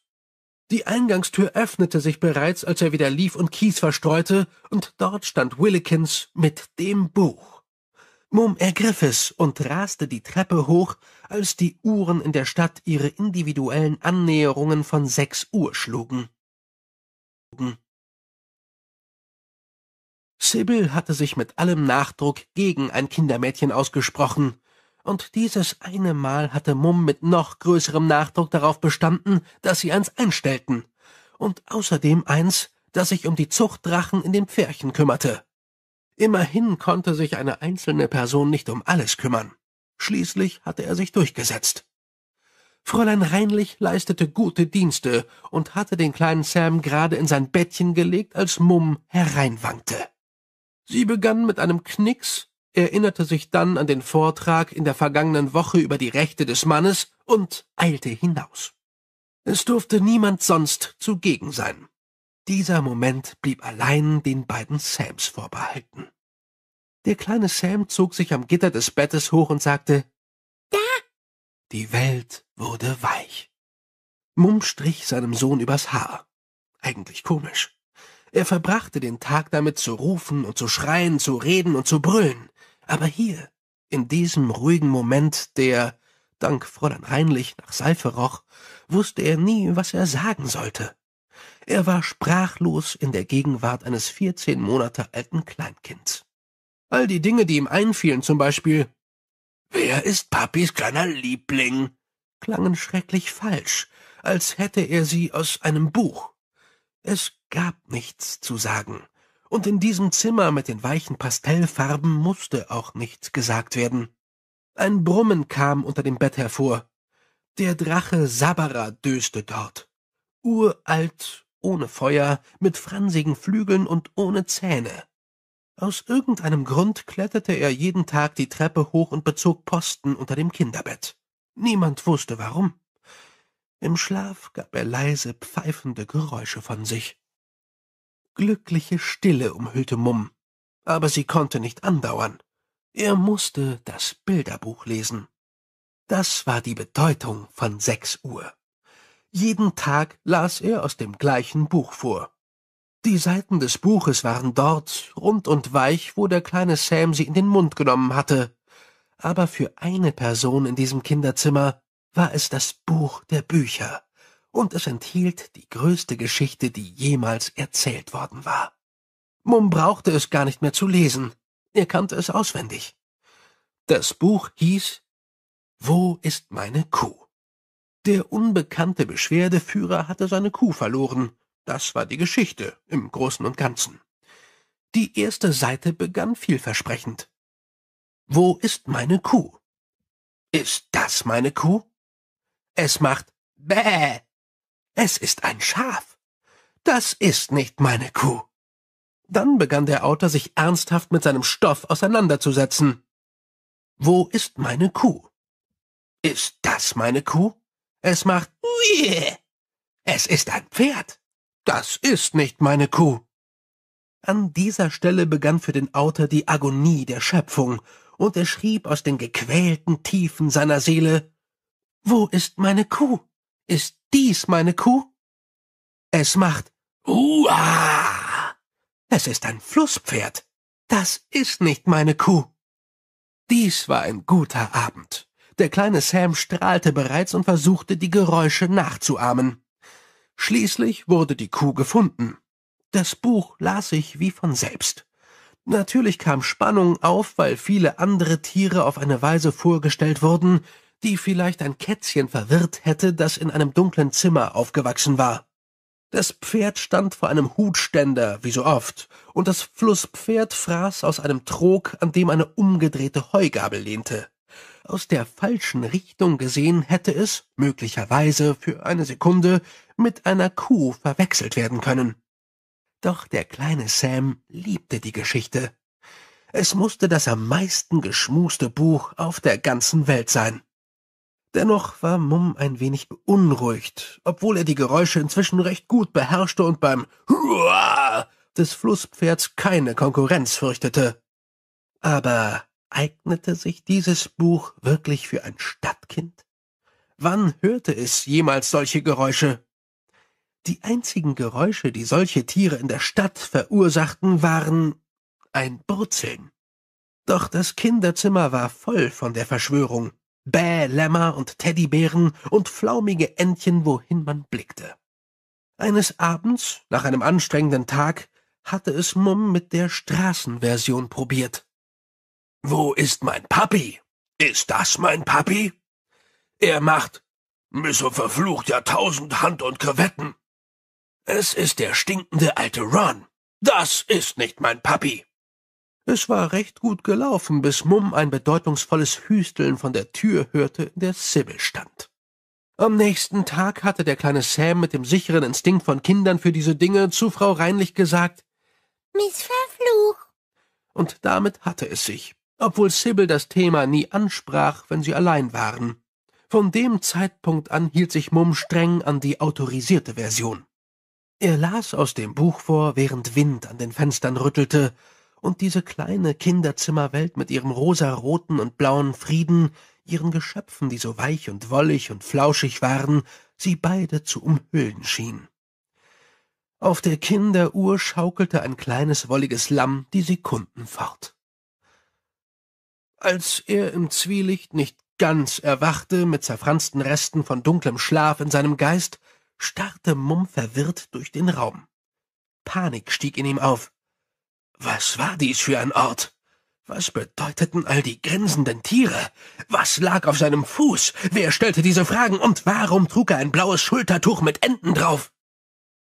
Die Eingangstür öffnete sich bereits, als er wieder lief und Kies verstreute, und dort stand Willikins mit dem Buch. Mumm ergriff es und raste die Treppe hoch, als die Uhren in der Stadt ihre individuellen Annäherungen von sechs Uhr schlugen. Sibyl hatte sich mit allem Nachdruck gegen ein Kindermädchen ausgesprochen, und dieses eine Mal hatte Mumm mit noch größerem Nachdruck darauf bestanden, dass sie eins einstellten, und außerdem eins, das sich um die Zuchtdrachen in den Pferchen kümmerte. Immerhin konnte sich eine einzelne Person nicht um alles kümmern. Schließlich hatte er sich durchgesetzt. Fräulein Reinlich leistete gute Dienste und hatte den kleinen Sam gerade in sein Bettchen gelegt, als Mumm hereinwankte. Sie begann mit einem Knicks, erinnerte sich dann an den Vortrag in der vergangenen Woche über die Rechte des Mannes und eilte hinaus. Es durfte niemand sonst zugegen sein. Dieser Moment blieb allein den beiden Sams vorbehalten. Der kleine Sam zog sich am Gitter des Bettes hoch und sagte, Da! Die Welt wurde weich. Mumm strich seinem Sohn übers Haar. Eigentlich komisch. Er verbrachte den Tag damit zu rufen und zu schreien, zu reden und zu brüllen. Aber hier, in diesem ruhigen Moment, der, dank Fräulein Reinlich, nach Seife roch, wusste er nie, was er sagen sollte. Er war sprachlos in der Gegenwart eines vierzehn Monate alten Kleinkinds. All die Dinge, die ihm einfielen, zum Beispiel Wer ist Papis kleiner Liebling? klangen schrecklich falsch, als hätte er sie aus einem Buch. Es gab nichts zu sagen, und in diesem Zimmer mit den weichen Pastellfarben musste auch nichts gesagt werden. Ein Brummen kam unter dem Bett hervor. Der Drache Sabara döste dort. Uralt ohne Feuer, mit fransigen Flügeln und ohne Zähne. Aus irgendeinem Grund kletterte er jeden Tag die Treppe hoch und bezog Posten unter dem Kinderbett. Niemand wusste warum. Im Schlaf gab er leise pfeifende Geräusche von sich. Glückliche Stille umhüllte Mumm, aber sie konnte nicht andauern. Er musste das Bilderbuch lesen. Das war die Bedeutung von sechs Uhr. Jeden Tag las er aus dem gleichen Buch vor. Die Seiten des Buches waren dort, rund und weich, wo der kleine Sam sie in den Mund genommen hatte. Aber für eine Person in diesem Kinderzimmer war es das Buch der Bücher, und es enthielt die größte Geschichte, die jemals erzählt worden war. Mum brauchte es gar nicht mehr zu lesen, er kannte es auswendig. Das Buch hieß Wo ist meine Kuh? Der unbekannte Beschwerdeführer hatte seine Kuh verloren. Das war die Geschichte im Großen und Ganzen. Die erste Seite begann vielversprechend. Wo ist meine Kuh? Ist das meine Kuh? Es macht Bäh. Es ist ein Schaf. Das ist nicht meine Kuh. Dann begann der Autor sich ernsthaft mit seinem Stoff auseinanderzusetzen. Wo ist meine Kuh? Ist das meine Kuh? Es macht Uie. Es ist ein Pferd. Das ist nicht meine Kuh. An dieser Stelle begann für den Autor die Agonie der Schöpfung, und er schrieb aus den gequälten Tiefen seiner Seele Wo ist meine Kuh? Ist dies meine Kuh? Es macht Ua. Es ist ein Flusspferd. Das ist nicht meine Kuh. Dies war ein guter Abend. Der kleine Sam strahlte bereits und versuchte, die Geräusche nachzuahmen. Schließlich wurde die Kuh gefunden. Das Buch las ich wie von selbst. Natürlich kam Spannung auf, weil viele andere Tiere auf eine Weise vorgestellt wurden, die vielleicht ein Kätzchen verwirrt hätte, das in einem dunklen Zimmer aufgewachsen war. Das Pferd stand vor einem Hutständer, wie so oft, und das Flusspferd fraß aus einem Trog, an dem eine umgedrehte Heugabel lehnte aus der falschen Richtung gesehen hätte es, möglicherweise für eine Sekunde, mit einer Kuh verwechselt werden können. Doch der kleine Sam liebte die Geschichte. Es musste das am meisten geschmuste Buch auf der ganzen Welt sein. Dennoch war Mumm ein wenig beunruhigt, obwohl er die Geräusche inzwischen recht gut beherrschte und beim Huah des Flusspferds keine Konkurrenz fürchtete. Aber Eignete sich dieses Buch wirklich für ein Stadtkind? Wann hörte es jemals solche Geräusche? Die einzigen Geräusche, die solche Tiere in der Stadt verursachten, waren ein Brutzeln. Doch das Kinderzimmer war voll von der Verschwörung. Bäh, Lämmer und Teddybären und flaumige Entchen, wohin man blickte. Eines Abends, nach einem anstrengenden Tag, hatte es Mumm mit der Straßenversion probiert. Wo ist mein Papi? Ist das mein Papi? Er macht Misse verflucht ja tausend Hand und Krevetten. Es ist der stinkende alte Ron. Das ist nicht mein Papi. Es war recht gut gelaufen, bis Mumm ein bedeutungsvolles Hüsteln von der Tür hörte, in der Sibyl stand. Am nächsten Tag hatte der kleine Sam mit dem sicheren Instinkt von Kindern für diese Dinge zu Frau Reinlich gesagt, Miss Verfluch. Und damit hatte es sich obwohl Sibyl das Thema nie ansprach, wenn sie allein waren. Von dem Zeitpunkt an hielt sich Mumm streng an die autorisierte Version. Er las aus dem Buch vor, während Wind an den Fenstern rüttelte, und diese kleine Kinderzimmerwelt mit ihrem rosaroten und blauen Frieden, ihren Geschöpfen, die so weich und wollig und flauschig waren, sie beide zu umhüllen schien. Auf der Kinderuhr schaukelte ein kleines wolliges Lamm die Sekunden fort. Als er im Zwielicht nicht ganz erwachte, mit zerfransten Resten von dunklem Schlaf in seinem Geist, starrte Mumm verwirrt durch den Raum. Panik stieg in ihm auf. Was war dies für ein Ort? Was bedeuteten all die grinsenden Tiere? Was lag auf seinem Fuß? Wer stellte diese Fragen und warum trug er ein blaues Schultertuch mit Enden drauf?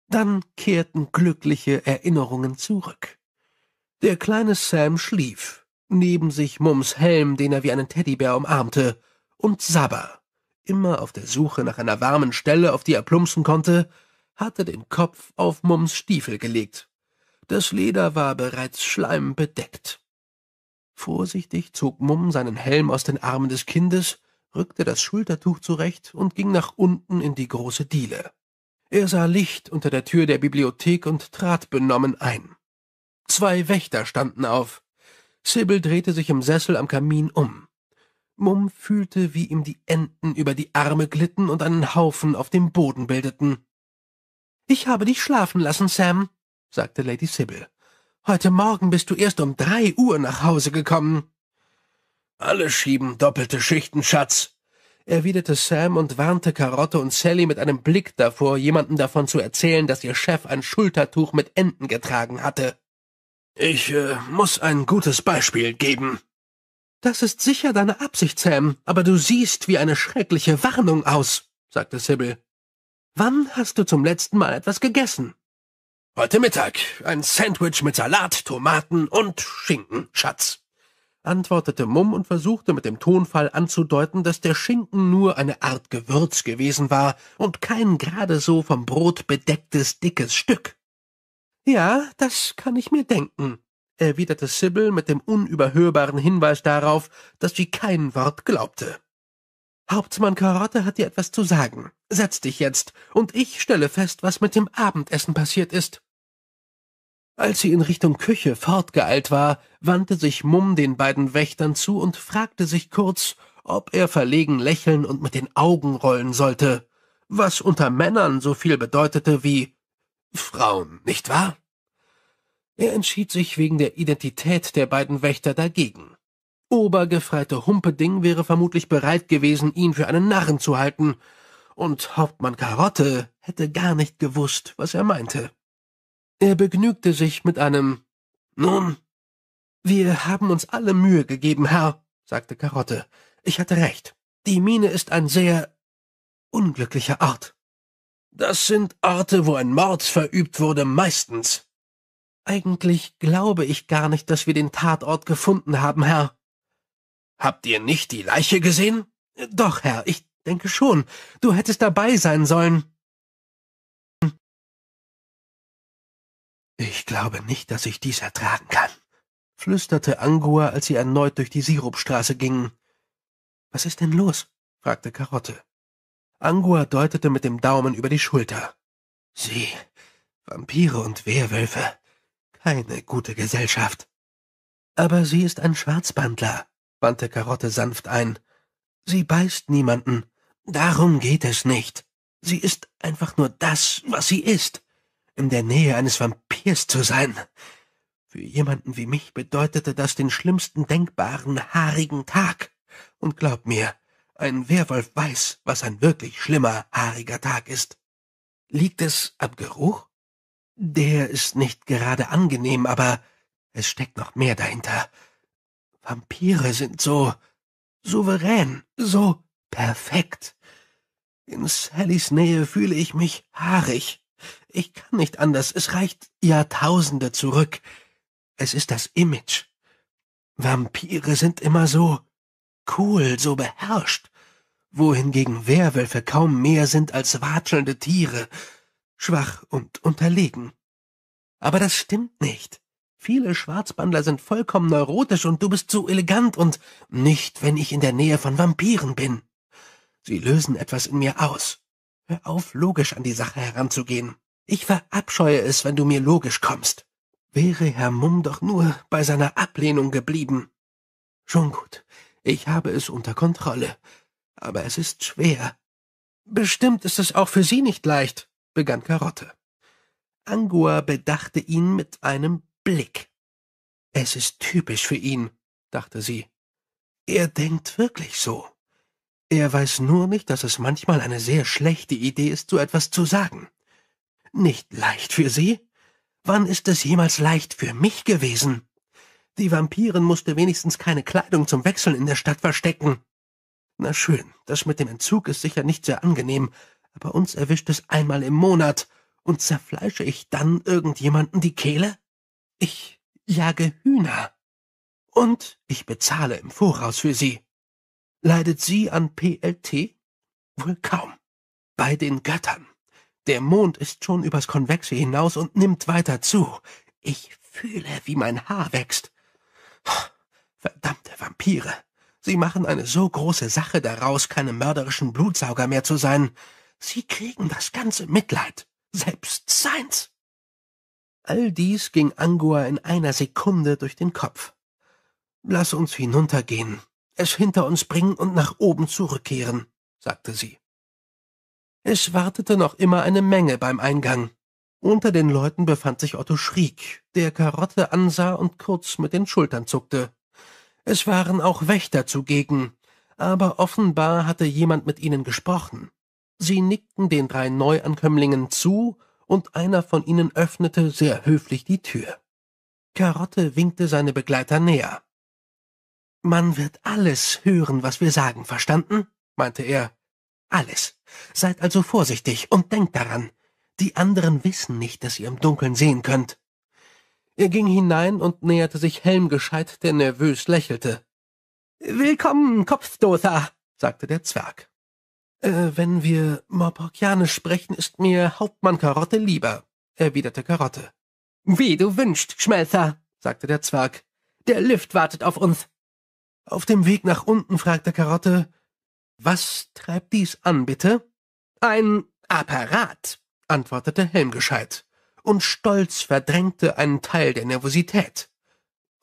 Dann kehrten glückliche Erinnerungen zurück. Der kleine Sam schlief, neben sich Mums Helm, den er wie einen Teddybär umarmte, und Sabber, immer auf der Suche nach einer warmen Stelle, auf die er plumpsen konnte, hatte den Kopf auf Mums Stiefel gelegt. Das Leder war bereits schleimbedeckt. Vorsichtig zog Mumm seinen Helm aus den Armen des Kindes, rückte das Schultertuch zurecht und ging nach unten in die große Diele. Er sah Licht unter der Tür der Bibliothek und trat benommen ein. Zwei Wächter standen auf, Sybil drehte sich im Sessel am Kamin um. Mumm fühlte, wie ihm die Enten über die Arme glitten und einen Haufen auf dem Boden bildeten. Ich habe dich schlafen lassen, Sam, sagte Lady Sibyl. Heute Morgen bist du erst um drei Uhr nach Hause gekommen. Alle schieben doppelte Schichten, Schatz, erwiderte Sam und warnte Karotte und Sally mit einem Blick davor, jemandem davon zu erzählen, dass ihr Chef ein Schultertuch mit Enten getragen hatte. Ich äh, muss ein gutes Beispiel geben. Das ist sicher deine Absicht, Sam, aber du siehst wie eine schreckliche Warnung aus, sagte Sibyl. Wann hast du zum letzten Mal etwas gegessen? Heute Mittag. Ein Sandwich mit Salat, Tomaten und Schinken, Schatz, antwortete Mumm und versuchte mit dem Tonfall anzudeuten, dass der Schinken nur eine Art Gewürz gewesen war und kein gerade so vom Brot bedecktes, dickes Stück. Ja, das kann ich mir denken, erwiderte Sybil mit dem unüberhörbaren Hinweis darauf, dass sie kein Wort glaubte. Hauptmann Karotte hat dir etwas zu sagen. Setz dich jetzt, und ich stelle fest, was mit dem Abendessen passiert ist. Als sie in Richtung Küche fortgeeilt war, wandte sich Mumm den beiden Wächtern zu und fragte sich kurz, ob er verlegen lächeln und mit den Augen rollen sollte, was unter Männern so viel bedeutete wie Frauen, nicht wahr? Er entschied sich wegen der Identität der beiden Wächter dagegen. Obergefreite Humpeding wäre vermutlich bereit gewesen, ihn für einen Narren zu halten, und Hauptmann Karotte hätte gar nicht gewusst, was er meinte. Er begnügte sich mit einem Nun, wir haben uns alle Mühe gegeben, Herr, sagte Karotte. Ich hatte recht. Die Mine ist ein sehr unglücklicher Ort. Das sind Orte, wo ein Mord verübt wurde, meistens. Eigentlich glaube ich gar nicht, dass wir den Tatort gefunden haben, Herr. Habt ihr nicht die Leiche gesehen? Doch, Herr, ich denke schon. Du hättest dabei sein sollen. Ich glaube nicht, dass ich dies ertragen kann, flüsterte Angua, als sie erneut durch die Sirupstraße gingen. Was ist denn los? fragte Karotte. Angua deutete mit dem Daumen über die Schulter. Sie, Vampire und Wehrwölfe, keine gute Gesellschaft. Aber sie ist ein Schwarzbandler, wandte Karotte sanft ein. Sie beißt niemanden. Darum geht es nicht. Sie ist einfach nur das, was sie ist. In der Nähe eines Vampirs zu sein. Für jemanden wie mich bedeutete das den schlimmsten denkbaren haarigen Tag. Und glaub mir, ein Werwolf weiß, was ein wirklich schlimmer, haariger Tag ist. Liegt es am Geruch? Der ist nicht gerade angenehm, aber es steckt noch mehr dahinter. Vampire sind so souverän, so perfekt. In Sallys Nähe fühle ich mich haarig. Ich kann nicht anders, es reicht Jahrtausende zurück. Es ist das Image. Vampire sind immer so cool, so beherrscht, wohingegen Werwölfe kaum mehr sind als watschelnde Tiere, schwach und unterlegen. Aber das stimmt nicht. Viele Schwarzbandler sind vollkommen neurotisch und du bist zu so elegant und nicht, wenn ich in der Nähe von Vampiren bin. Sie lösen etwas in mir aus. Hör auf, logisch an die Sache heranzugehen. Ich verabscheue es, wenn du mir logisch kommst. Wäre Herr Mumm doch nur bei seiner Ablehnung geblieben. Schon gut. Ich habe es unter Kontrolle. Aber es ist schwer. Bestimmt ist es auch für Sie nicht leicht, begann Karotte. Angua bedachte ihn mit einem Blick. Es ist typisch für ihn, dachte sie. Er denkt wirklich so. Er weiß nur nicht, dass es manchmal eine sehr schlechte Idee ist, so etwas zu sagen. Nicht leicht für Sie? Wann ist es jemals leicht für mich gewesen? Die Vampirin musste wenigstens keine Kleidung zum Wechseln in der Stadt verstecken. Na schön, das mit dem Entzug ist sicher nicht sehr angenehm, aber uns erwischt es einmal im Monat. Und zerfleische ich dann irgendjemanden die Kehle? Ich jage Hühner. Und ich bezahle im Voraus für sie. Leidet sie an PLT? Wohl kaum. Bei den Göttern. Der Mond ist schon übers Konvexe hinaus und nimmt weiter zu. Ich fühle, wie mein Haar wächst. Verdammte Vampire! Sie machen eine so große Sache daraus, keine mörderischen Blutsauger mehr zu sein. Sie kriegen das ganze Mitleid, selbst seins. All dies ging Angua in einer Sekunde durch den Kopf. Lass uns hinuntergehen, es hinter uns bringen und nach oben zurückkehren, sagte sie. Es wartete noch immer eine Menge beim Eingang. Unter den Leuten befand sich Otto Schriek, der Karotte ansah und kurz mit den Schultern zuckte. Es waren auch Wächter zugegen, aber offenbar hatte jemand mit ihnen gesprochen. Sie nickten den drei Neuankömmlingen zu, und einer von ihnen öffnete sehr höflich die Tür. Karotte winkte seine Begleiter näher. Man wird alles hören, was wir sagen, verstanden? meinte er. Alles. Seid also vorsichtig und denkt daran, die anderen wissen nicht, dass ihr im Dunkeln sehen könnt. Er ging hinein und näherte sich Helmgescheit, der nervös lächelte. Willkommen, Kopfdoser, sagte der Zwerg. Äh, wenn wir Morporkianisch sprechen, ist mir Hauptmann Karotte lieber, erwiderte Karotte. Wie du wünschst, Schmelzer, sagte der Zwerg. Der Lift wartet auf uns. Auf dem Weg nach unten fragte Karotte, was treibt dies an, bitte? Ein Apparat, antwortete Helmgescheit und Stolz verdrängte einen Teil der Nervosität.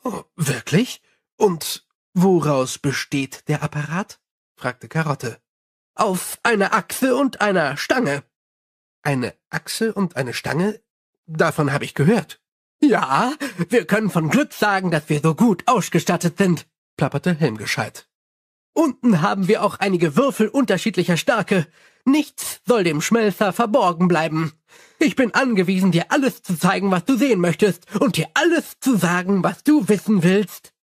Oh, wirklich? Und woraus besteht der Apparat? fragte Karotte. Auf einer Achse und einer Stange. Eine Achse und eine Stange? Davon habe ich gehört. Ja, wir können von Glück sagen, dass wir so gut ausgestattet sind, plapperte Helmgescheit. Unten haben wir auch einige Würfel unterschiedlicher Stärke, Nichts soll dem Schmelzer verborgen bleiben. Ich bin angewiesen, dir alles zu zeigen, was du sehen möchtest, und dir alles zu sagen, was du wissen willst.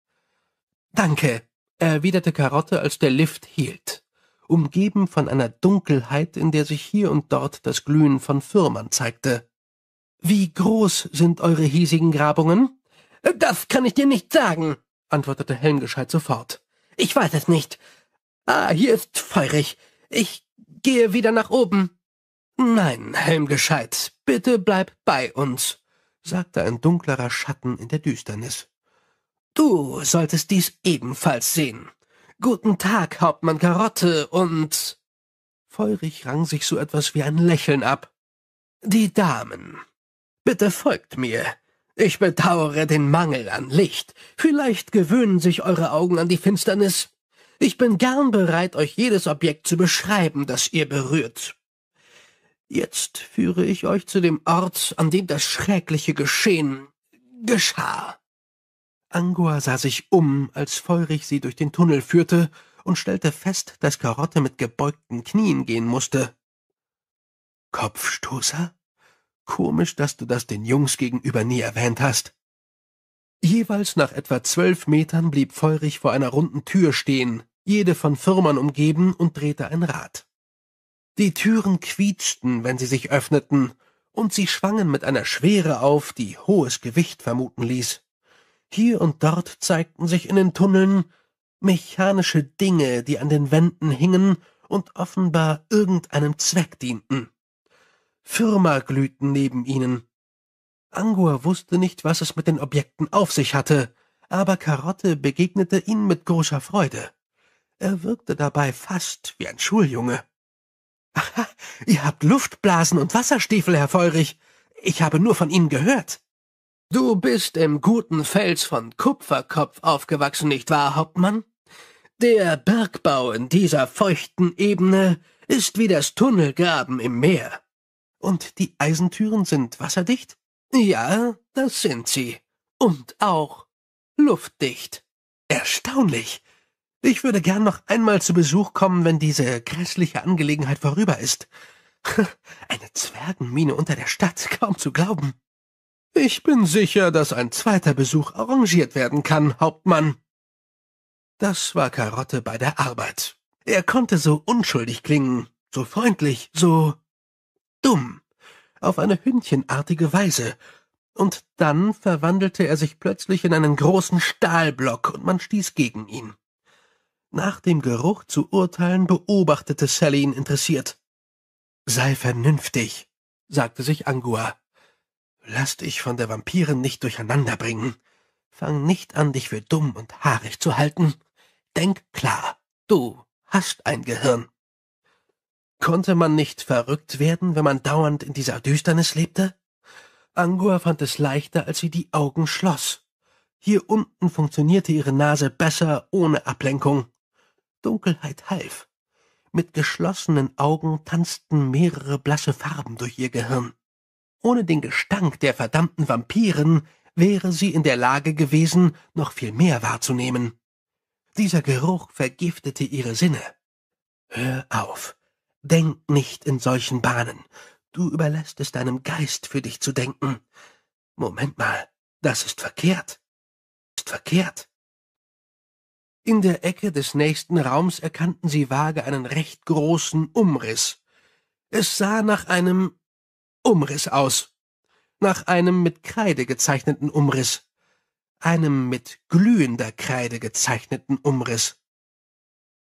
Danke, erwiderte Karotte, als der Lift hielt, umgeben von einer Dunkelheit, in der sich hier und dort das Glühen von Firmen zeigte. Wie groß sind eure hiesigen Grabungen? Das kann ich dir nicht sagen, antwortete Helmgescheid sofort. Ich weiß es nicht. Ah, hier ist feurig. Ich Gehe wieder nach oben. Nein, Helmgescheit, bitte bleib bei uns, sagte ein dunklerer Schatten in der Düsternis. Du solltest dies ebenfalls sehen. Guten Tag, Hauptmann Karotte und. Feurig rang sich so etwas wie ein Lächeln ab. Die Damen. Bitte folgt mir. Ich bedauere den Mangel an Licht. Vielleicht gewöhnen sich eure Augen an die Finsternis. Ich bin gern bereit, euch jedes Objekt zu beschreiben, das ihr berührt. Jetzt führe ich euch zu dem Ort, an dem das schreckliche Geschehen geschah. Angua sah sich um, als Feurig sie durch den Tunnel führte, und stellte fest, dass Karotte mit gebeugten Knien gehen musste. Kopfstoßer? Komisch, dass du das den Jungs gegenüber nie erwähnt hast. Jeweils nach etwa zwölf Metern blieb Feurig vor einer runden Tür stehen jede von Würmern umgeben und drehte ein Rad. Die Türen quietschten, wenn sie sich öffneten, und sie schwangen mit einer Schwere auf, die hohes Gewicht vermuten ließ. Hier und dort zeigten sich in den Tunneln mechanische Dinge, die an den Wänden hingen und offenbar irgendeinem Zweck dienten. Firma glühten neben ihnen. Angua wusste nicht, was es mit den Objekten auf sich hatte, aber Karotte begegnete ihnen mit großer Freude. Er wirkte dabei fast wie ein Schuljunge. Aha, ihr habt Luftblasen und Wasserstiefel, Herr Feurig. Ich habe nur von Ihnen gehört. Du bist im guten Fels von Kupferkopf aufgewachsen, nicht wahr, Hauptmann? Der Bergbau in dieser feuchten Ebene ist wie das Tunnelgraben im Meer. Und die Eisentüren sind wasserdicht? Ja, das sind sie. Und auch luftdicht. Erstaunlich. Ich würde gern noch einmal zu Besuch kommen, wenn diese grässliche Angelegenheit vorüber ist. Eine Zwergenmine unter der Stadt, kaum zu glauben. Ich bin sicher, dass ein zweiter Besuch arrangiert werden kann, Hauptmann. Das war Karotte bei der Arbeit. Er konnte so unschuldig klingen, so freundlich, so dumm, auf eine hündchenartige Weise, und dann verwandelte er sich plötzlich in einen großen Stahlblock und man stieß gegen ihn. Nach dem Geruch zu urteilen, beobachtete Sally ihn interessiert. Sei vernünftig, sagte sich Angua. Lass dich von der Vampirin nicht durcheinanderbringen. Fang nicht an, dich für dumm und haarig zu halten. Denk klar, du hast ein Gehirn. Konnte man nicht verrückt werden, wenn man dauernd in dieser Düsternis lebte? Angua fand es leichter, als sie die Augen schloss. Hier unten funktionierte ihre Nase besser ohne Ablenkung. Dunkelheit half. Mit geschlossenen Augen tanzten mehrere blasse Farben durch ihr Gehirn. Ohne den Gestank der verdammten Vampiren wäre sie in der Lage gewesen, noch viel mehr wahrzunehmen. Dieser Geruch vergiftete ihre Sinne. Hör auf. Denk nicht in solchen Bahnen. Du überlässt es deinem Geist, für dich zu denken. Moment mal, das ist verkehrt. Ist verkehrt. In der Ecke des nächsten Raums erkannten sie vage einen recht großen Umriss. Es sah nach einem Umriss aus. Nach einem mit Kreide gezeichneten Umriss. Einem mit glühender Kreide gezeichneten Umriss.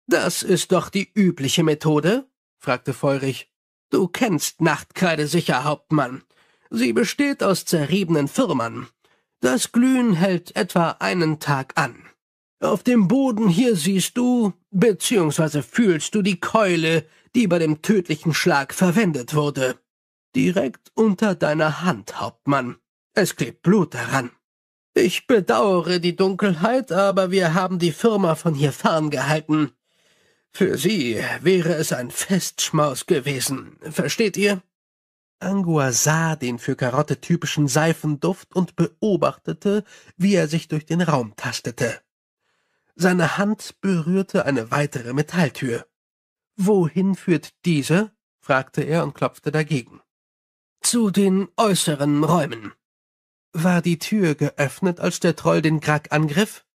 Das ist doch die übliche Methode? fragte Feurich. Du kennst Nachtkreide sicher, Hauptmann. Sie besteht aus zerriebenen Firmern. Das Glühen hält etwa einen Tag an. Auf dem Boden hier siehst du, beziehungsweise fühlst du die Keule, die bei dem tödlichen Schlag verwendet wurde. Direkt unter deiner Hand, Hauptmann. Es klebt Blut daran. Ich bedauere die Dunkelheit, aber wir haben die Firma von hier ferngehalten. Für sie wäre es ein Festschmaus gewesen, versteht ihr? Angua sah den für Karotte typischen Seifenduft und beobachtete, wie er sich durch den Raum tastete. Seine Hand berührte eine weitere Metalltür. Wohin führt diese? fragte er und klopfte dagegen. Zu den äußeren Räumen. War die Tür geöffnet, als der Troll den Krack angriff?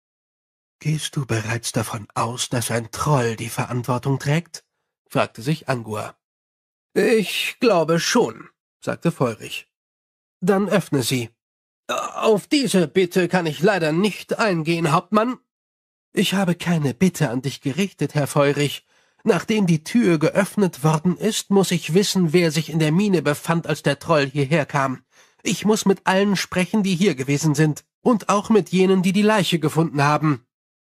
Gehst du bereits davon aus, dass ein Troll die Verantwortung trägt? fragte sich Angua. Ich glaube schon, sagte Feurich. Dann öffne sie. Auf diese Bitte kann ich leider nicht eingehen, Hauptmann, ich habe keine Bitte an dich gerichtet, Herr Feurich. Nachdem die Tür geöffnet worden ist, muss ich wissen, wer sich in der Mine befand, als der Troll hierher kam. Ich muss mit allen sprechen, die hier gewesen sind, und auch mit jenen, die die Leiche gefunden haben.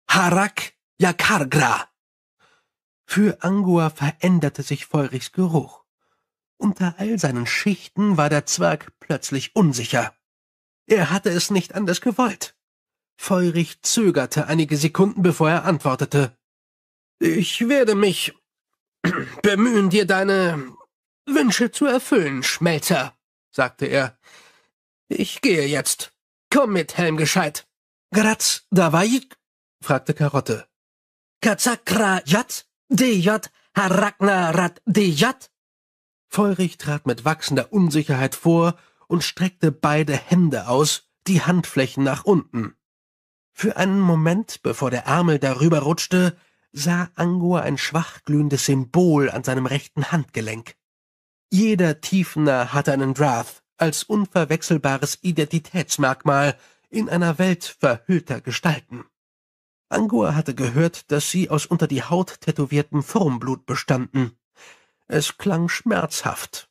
Harak Yakargra. Für Angua veränderte sich Feurichs Geruch. Unter all seinen Schichten war der Zwerg plötzlich unsicher. Er hatte es nicht anders gewollt. Feurig zögerte einige Sekunden, bevor er antwortete. Ich werde mich bemühen, dir deine Wünsche zu erfüllen, Schmelzer, sagte er. Ich gehe jetzt. Komm mit, Helmgescheit. Graz, Davaik? fragte Karotte. Kazakra Jat, Dejat, Harakna Rat Dejat? Feurig trat mit wachsender Unsicherheit vor und streckte beide Hände aus, die Handflächen nach unten. Für einen Moment, bevor der Ärmel darüber rutschte, sah Angor ein schwach glühendes Symbol an seinem rechten Handgelenk. Jeder Tiefener hatte einen Drath als unverwechselbares Identitätsmerkmal in einer Welt verhüllter Gestalten. Angor hatte gehört, dass sie aus unter die Haut tätowiertem Furmblut bestanden. Es klang schmerzhaft.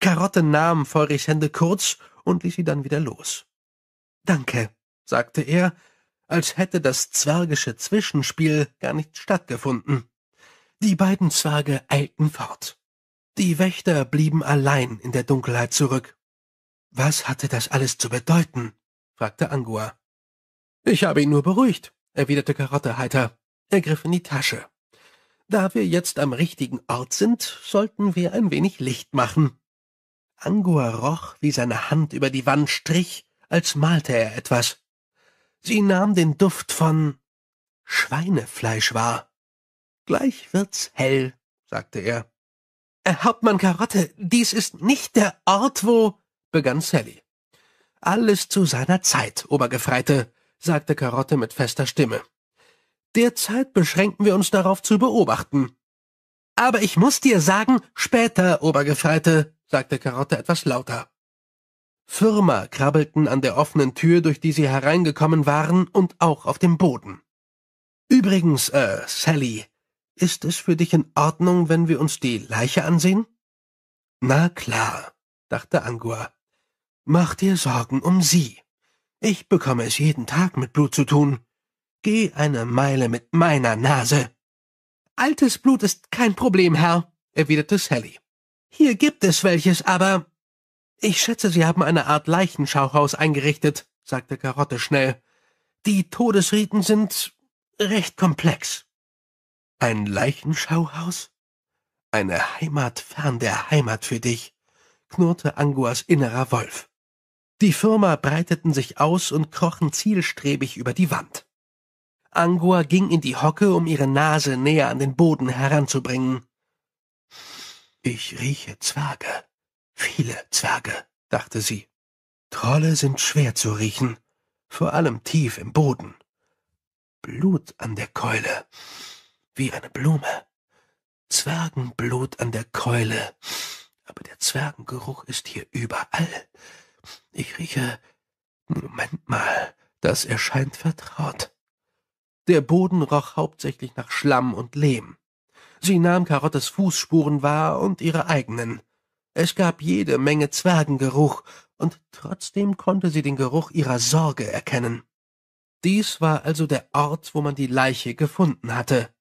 Karotte nahm Feurichs Hände kurz und ließ sie dann wieder los. Danke, sagte er als hätte das zwergische Zwischenspiel gar nicht stattgefunden. Die beiden Zwerge eilten fort. Die Wächter blieben allein in der Dunkelheit zurück. Was hatte das alles zu bedeuten? fragte Angua. Ich habe ihn nur beruhigt, erwiderte Karotte heiter. Er griff in die Tasche. Da wir jetzt am richtigen Ort sind, sollten wir ein wenig Licht machen. Angua roch, wie seine Hand über die Wand strich, als malte er etwas. Sie nahm den Duft von Schweinefleisch wahr. Gleich wird's hell, sagte er. Äh, Hauptmann Karotte, dies ist nicht der Ort, wo, begann Sally. Alles zu seiner Zeit, Obergefreite, sagte Karotte mit fester Stimme. Derzeit beschränken wir uns darauf zu beobachten. Aber ich muss dir sagen, später, Obergefreite, sagte Karotte etwas lauter. Firma krabbelten an der offenen Tür, durch die sie hereingekommen waren, und auch auf dem Boden. Übrigens, äh, Sally, ist es für dich in Ordnung, wenn wir uns die Leiche ansehen? Na klar, dachte Angua. Mach dir Sorgen um sie. Ich bekomme es jeden Tag mit Blut zu tun. Geh eine Meile mit meiner Nase. Altes Blut ist kein Problem, Herr, erwiderte Sally. Hier gibt es welches, aber ich schätze, Sie haben eine Art Leichenschauhaus eingerichtet, sagte Karotte schnell. Die Todesriten sind recht komplex. Ein Leichenschauhaus? Eine Heimat fern der Heimat für dich, knurrte Anguas innerer Wolf. Die Firma breiteten sich aus und krochen zielstrebig über die Wand. Angua ging in die Hocke, um ihre Nase näher an den Boden heranzubringen. Ich rieche Zwerge, Viele Zwerge, dachte sie. Trolle sind schwer zu riechen, vor allem tief im Boden. Blut an der Keule, wie eine Blume. Zwergenblut an der Keule. Aber der Zwergengeruch ist hier überall. Ich rieche. Moment mal, das erscheint vertraut. Der Boden roch hauptsächlich nach Schlamm und Lehm. Sie nahm Karottes Fußspuren wahr und ihre eigenen. Es gab jede Menge Zwergengeruch, und trotzdem konnte sie den Geruch ihrer Sorge erkennen. Dies war also der Ort, wo man die Leiche gefunden hatte.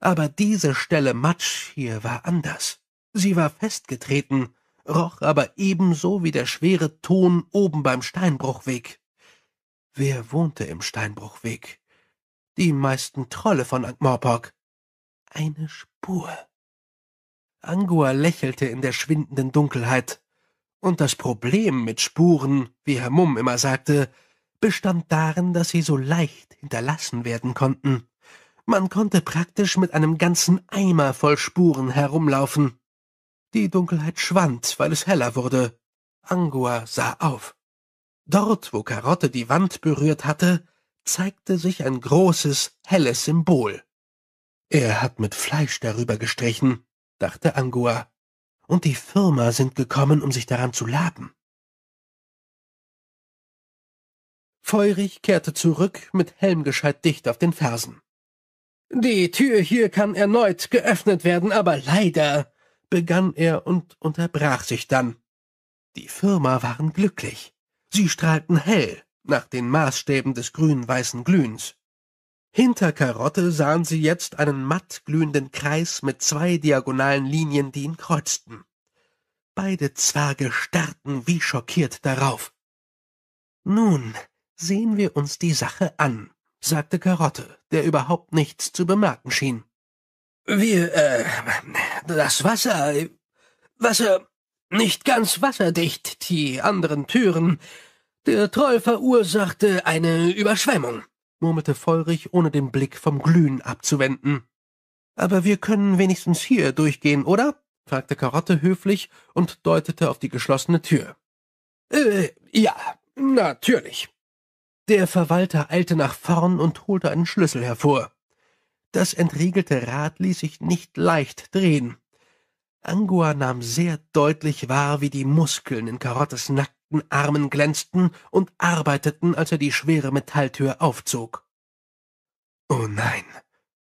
Aber diese Stelle Matsch hier war anders. Sie war festgetreten, roch aber ebenso wie der schwere Ton oben beim Steinbruchweg. Wer wohnte im Steinbruchweg? Die meisten Trolle von Ankh-Morpork. Eine Spur. Angua lächelte in der schwindenden Dunkelheit. Und das Problem mit Spuren, wie Herr Mumm immer sagte, bestand darin, dass sie so leicht hinterlassen werden konnten. Man konnte praktisch mit einem ganzen Eimer voll Spuren herumlaufen. Die Dunkelheit schwand, weil es heller wurde. Angua sah auf. Dort, wo Karotte die Wand berührt hatte, zeigte sich ein großes, helles Symbol. Er hat mit Fleisch darüber gestrichen dachte Angua, und die Firma sind gekommen, um sich daran zu laben. Feurig kehrte zurück, mit Helmgescheit dicht auf den Fersen. Die Tür hier kann erneut geöffnet werden, aber leider, begann er und unterbrach sich dann. Die Firma waren glücklich. Sie strahlten hell nach den Maßstäben des grün-weißen Glühens. Hinter Karotte sahen sie jetzt einen matt glühenden Kreis mit zwei diagonalen Linien, die ihn kreuzten. Beide Zwerge starrten wie schockiert darauf. Nun sehen wir uns die Sache an, sagte Karotte, der überhaupt nichts zu bemerken schien. Wir, äh, das Wasser, Wasser, nicht ganz wasserdicht, die anderen Türen. Der Troll verursachte eine Überschwemmung murmelte feurig, ohne den Blick vom Glühen abzuwenden. Aber wir können wenigstens hier durchgehen, oder? fragte Karotte höflich und deutete auf die geschlossene Tür. Äh, ja, natürlich. Der Verwalter eilte nach vorn und holte einen Schlüssel hervor. Das entriegelte Rad ließ sich nicht leicht drehen. Angua nahm sehr deutlich wahr, wie die Muskeln in Karottes Nacken nackten Armen glänzten und arbeiteten, als er die schwere Metalltür aufzog. Oh nein,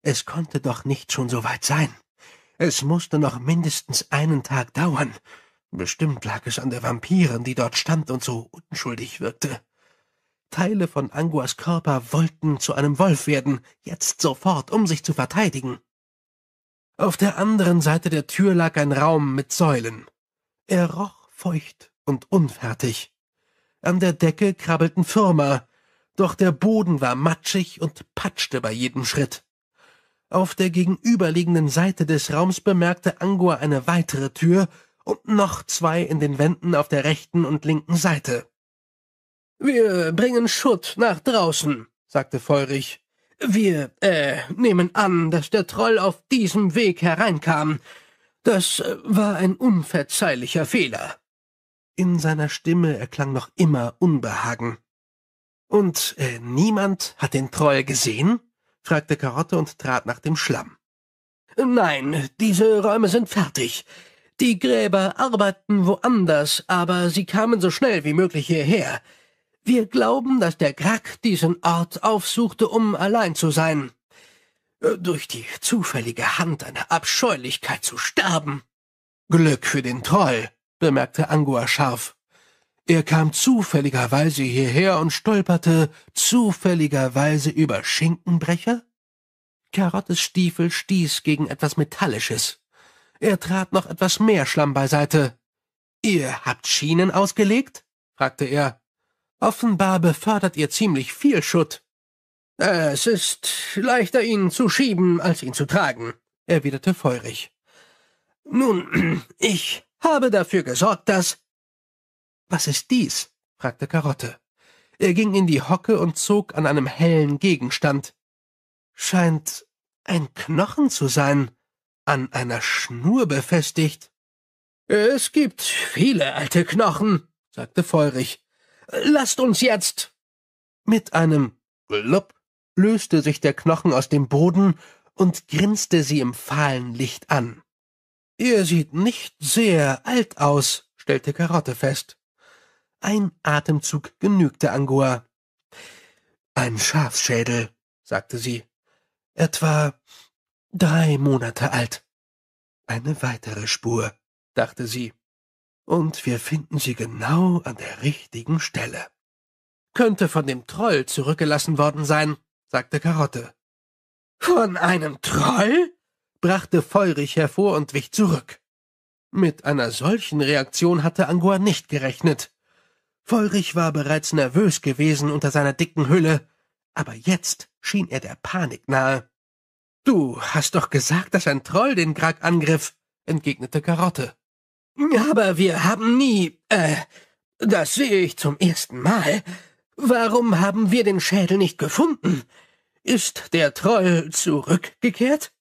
es konnte doch nicht schon so weit sein. Es musste noch mindestens einen Tag dauern. Bestimmt lag es an der Vampirin, die dort stand und so unschuldig wirkte. Teile von Anguas Körper wollten zu einem Wolf werden, jetzt sofort, um sich zu verteidigen. Auf der anderen Seite der Tür lag ein Raum mit Säulen. Er roch feucht und unfertig. An der Decke krabbelten Firma, doch der Boden war matschig und patschte bei jedem Schritt. Auf der gegenüberliegenden Seite des Raums bemerkte Angor eine weitere Tür und noch zwei in den Wänden auf der rechten und linken Seite. Wir bringen Schutt nach draußen, sagte Feurig. Wir, äh, nehmen an, dass der Troll auf diesem Weg hereinkam. Das äh, war ein unverzeihlicher Fehler. In seiner Stimme erklang noch immer Unbehagen. Und äh, niemand hat den Troll gesehen? fragte Karotte und trat nach dem Schlamm. Nein, diese Räume sind fertig. Die Gräber arbeiten woanders, aber sie kamen so schnell wie möglich hierher. Wir glauben, dass der Krak diesen Ort aufsuchte, um allein zu sein. Äh, durch die zufällige Hand einer Abscheulichkeit zu sterben. Glück für den Troll, bemerkte Angua scharf. Er kam zufälligerweise hierher und stolperte zufälligerweise über Schinkenbrecher? Karottes Stiefel stieß gegen etwas Metallisches. Er trat noch etwas mehr Schlamm beiseite. Ihr habt Schienen ausgelegt? fragte er. Offenbar befördert ihr ziemlich viel Schutt. Es ist leichter, ihn zu schieben, als ihn zu tragen, erwiderte Feurig. Nun, ich habe dafür gesorgt, dass. Was ist dies? fragte Karotte. Er ging in die Hocke und zog an einem hellen Gegenstand. Scheint ein Knochen zu sein, an einer Schnur befestigt. Es gibt viele alte Knochen, sagte Feurich. Lasst uns jetzt. Mit einem Glupp löste sich der Knochen aus dem Boden und grinste sie im fahlen Licht an. Ihr seht nicht sehr alt aus, stellte Karotte fest. Ein Atemzug genügte Angua. Ein Schafsschädel, sagte sie, etwa drei Monate alt. Eine weitere Spur, dachte sie, und wir finden sie genau an der richtigen Stelle. Könnte von dem Troll zurückgelassen worden sein, sagte Karotte. Von einem Troll? brachte feurig hervor und wich zurück. Mit einer solchen Reaktion hatte Angua nicht gerechnet. Feurig war bereits nervös gewesen unter seiner dicken Hülle, aber jetzt schien er der Panik nahe. Du hast doch gesagt, dass ein Troll den Krag angriff, entgegnete Karotte. Aber wir haben nie, äh, das sehe ich zum ersten Mal. Warum haben wir den Schädel nicht gefunden? Ist der Troll zurückgekehrt?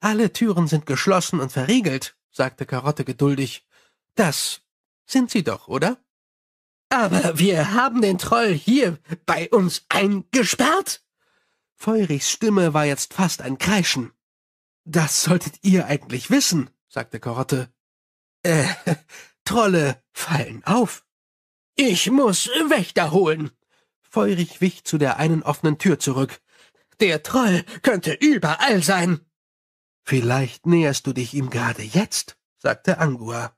Alle Türen sind geschlossen und verriegelt, sagte Karotte geduldig. Das sind Sie doch, oder? Aber wir haben den Troll hier bei uns eingesperrt? Feurichs Stimme war jetzt fast ein Kreischen. Das solltet ihr eigentlich wissen, sagte Karotte. Äh, Trolle fallen auf. Ich muss Wächter holen. Feurich wich zu der einen offenen Tür zurück. Der Troll könnte überall sein. Vielleicht näherst du dich ihm gerade jetzt, sagte Angua.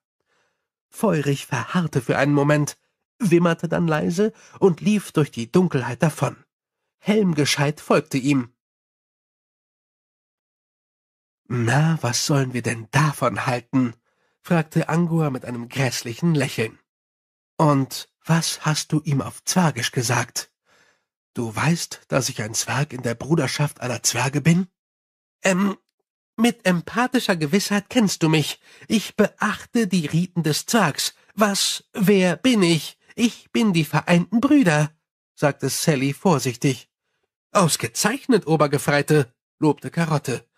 Feurig verharrte für einen Moment, wimmerte dann leise und lief durch die Dunkelheit davon. Helmgescheit folgte ihm. Na, was sollen wir denn davon halten? fragte Angua mit einem grässlichen Lächeln. Und was hast du ihm auf Zwergisch gesagt? Du weißt, dass ich ein Zwerg in der Bruderschaft aller Zwerge bin? Ähm, mit empathischer Gewissheit kennst du mich. Ich beachte die Riten des Zwergs. Was, wer bin ich? Ich bin die vereinten Brüder, sagte Sally vorsichtig. Ausgezeichnet, Obergefreite, lobte Karotte.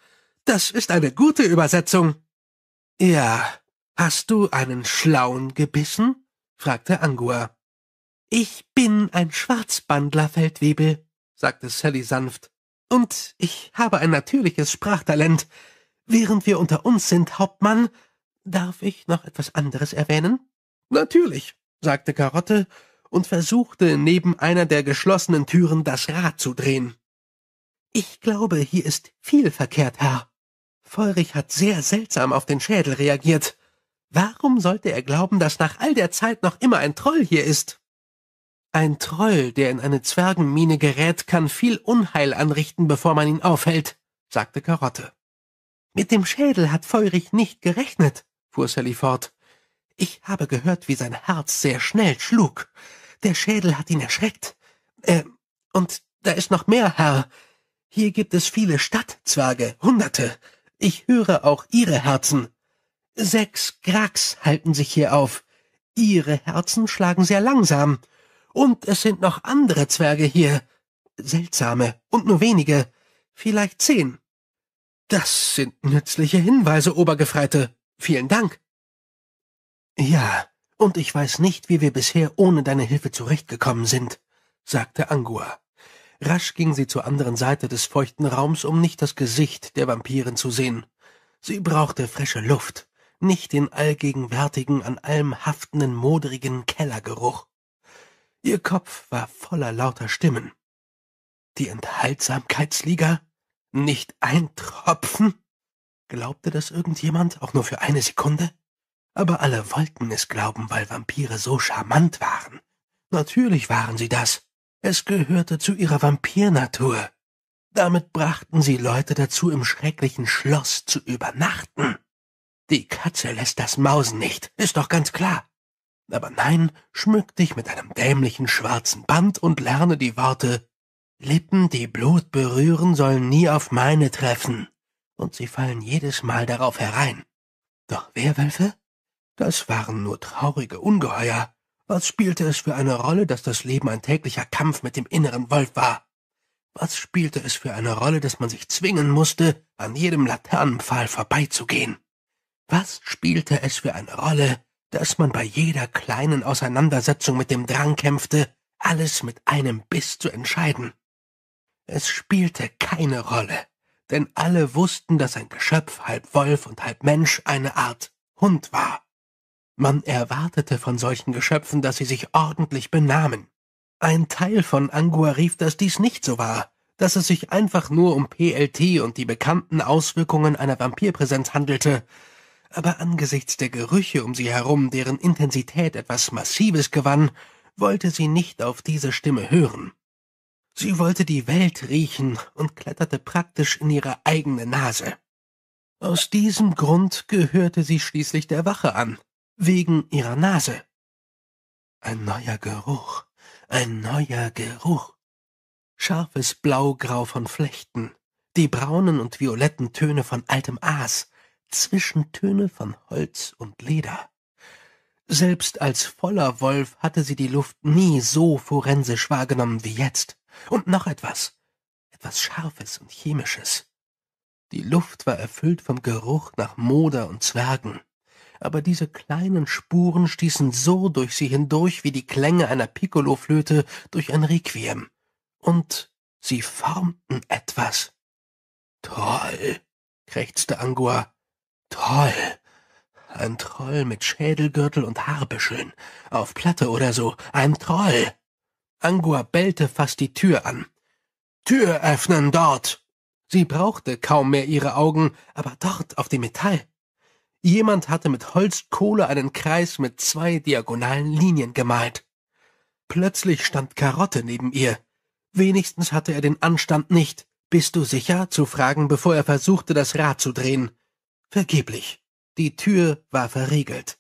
Das ist eine gute Übersetzung. Ja, hast du einen Schlauen gebissen? fragte Angua. Ich bin ein Schwarzbandler, Feldwebel, sagte Sally sanft. Und ich habe ein natürliches Sprachtalent. Während wir unter uns sind, Hauptmann, darf ich noch etwas anderes erwähnen? Natürlich, sagte Karotte und versuchte neben einer der geschlossenen Türen das Rad zu drehen. Ich glaube, hier ist viel verkehrt, Herr. Feurich hat sehr seltsam auf den Schädel reagiert. Warum sollte er glauben, dass nach all der Zeit noch immer ein Troll hier ist? Ein Troll, der in eine Zwergenmine gerät, kann viel Unheil anrichten, bevor man ihn aufhält, sagte Karotte. Mit dem Schädel hat Feurich nicht gerechnet, fuhr Sally fort. Ich habe gehört, wie sein Herz sehr schnell schlug. Der Schädel hat ihn erschreckt. Äh, und da ist noch mehr, Herr. Hier gibt es viele Stadtzwerge, Hunderte. Ich höre auch ihre Herzen. Sechs Grax halten sich hier auf. Ihre Herzen schlagen sehr langsam. Und es sind noch andere Zwerge hier. Seltsame. Und nur wenige. Vielleicht zehn. Das sind nützliche Hinweise, Obergefreite. Vielen Dank. Ja, und ich weiß nicht, wie wir bisher ohne deine Hilfe zurechtgekommen sind, sagte Angua. Rasch ging sie zur anderen Seite des feuchten Raums, um nicht das Gesicht der Vampirin zu sehen. Sie brauchte frische Luft, nicht den allgegenwärtigen, an allem haftenden, modrigen Kellergeruch. Ihr Kopf war voller lauter Stimmen. Die Enthaltsamkeitsliga? Nicht ein Tropfen? Glaubte das irgendjemand, auch nur für eine Sekunde? Aber alle wollten es glauben, weil Vampire so charmant waren. Natürlich waren sie das. Es gehörte zu ihrer Vampirnatur. Damit brachten sie Leute dazu, im schrecklichen Schloss zu übernachten. Die Katze lässt das Mausen nicht, ist doch ganz klar. Aber nein, schmück dich mit einem dämlichen schwarzen Band und lerne die Worte Lippen, die Blut berühren, sollen nie auf meine treffen. Und sie fallen jedes Mal darauf herein. Doch Werwölfe? Das waren nur traurige Ungeheuer. Was spielte es für eine Rolle, dass das Leben ein täglicher Kampf mit dem inneren Wolf war? Was spielte es für eine Rolle, dass man sich zwingen musste, an jedem Laternenpfahl vorbeizugehen? Was spielte es für eine Rolle, dass man bei jeder kleinen Auseinandersetzung mit dem Drang kämpfte, alles mit einem Biss zu entscheiden. Es spielte keine Rolle, denn alle wussten, dass ein Geschöpf halb Wolf und halb Mensch eine Art Hund war. Man erwartete von solchen Geschöpfen, dass sie sich ordentlich benahmen. Ein Teil von Angua rief, dass dies nicht so war, dass es sich einfach nur um PLT und die bekannten Auswirkungen einer Vampirpräsenz handelte, aber angesichts der Gerüche um sie herum, deren Intensität etwas Massives gewann, wollte sie nicht auf diese Stimme hören. Sie wollte die Welt riechen und kletterte praktisch in ihre eigene Nase. Aus diesem Grund gehörte sie schließlich der Wache an, wegen ihrer Nase. Ein neuer Geruch, ein neuer Geruch. Scharfes Blaugrau von Flechten, die braunen und violetten Töne von altem Aas, Zwischentöne von Holz und Leder. Selbst als voller Wolf hatte sie die Luft nie so forensisch wahrgenommen wie jetzt. Und noch etwas, etwas Scharfes und Chemisches. Die Luft war erfüllt vom Geruch nach Moder und Zwergen. Aber diese kleinen Spuren stießen so durch sie hindurch wie die Klänge einer Piccoloflöte durch ein Requiem. Und sie formten etwas. Toll, krächzte Angua. Troll. Ein Troll mit Schädelgürtel und Haarbüscheln. Auf Platte oder so. Ein Troll. Angua bellte fast die Tür an. Tür öffnen dort! Sie brauchte kaum mehr ihre Augen, aber dort auf dem Metall. Jemand hatte mit Holzkohle einen Kreis mit zwei diagonalen Linien gemalt. Plötzlich stand Karotte neben ihr. Wenigstens hatte er den Anstand nicht, bist du sicher, zu fragen, bevor er versuchte, das Rad zu drehen. Vergeblich. Die Tür war verriegelt.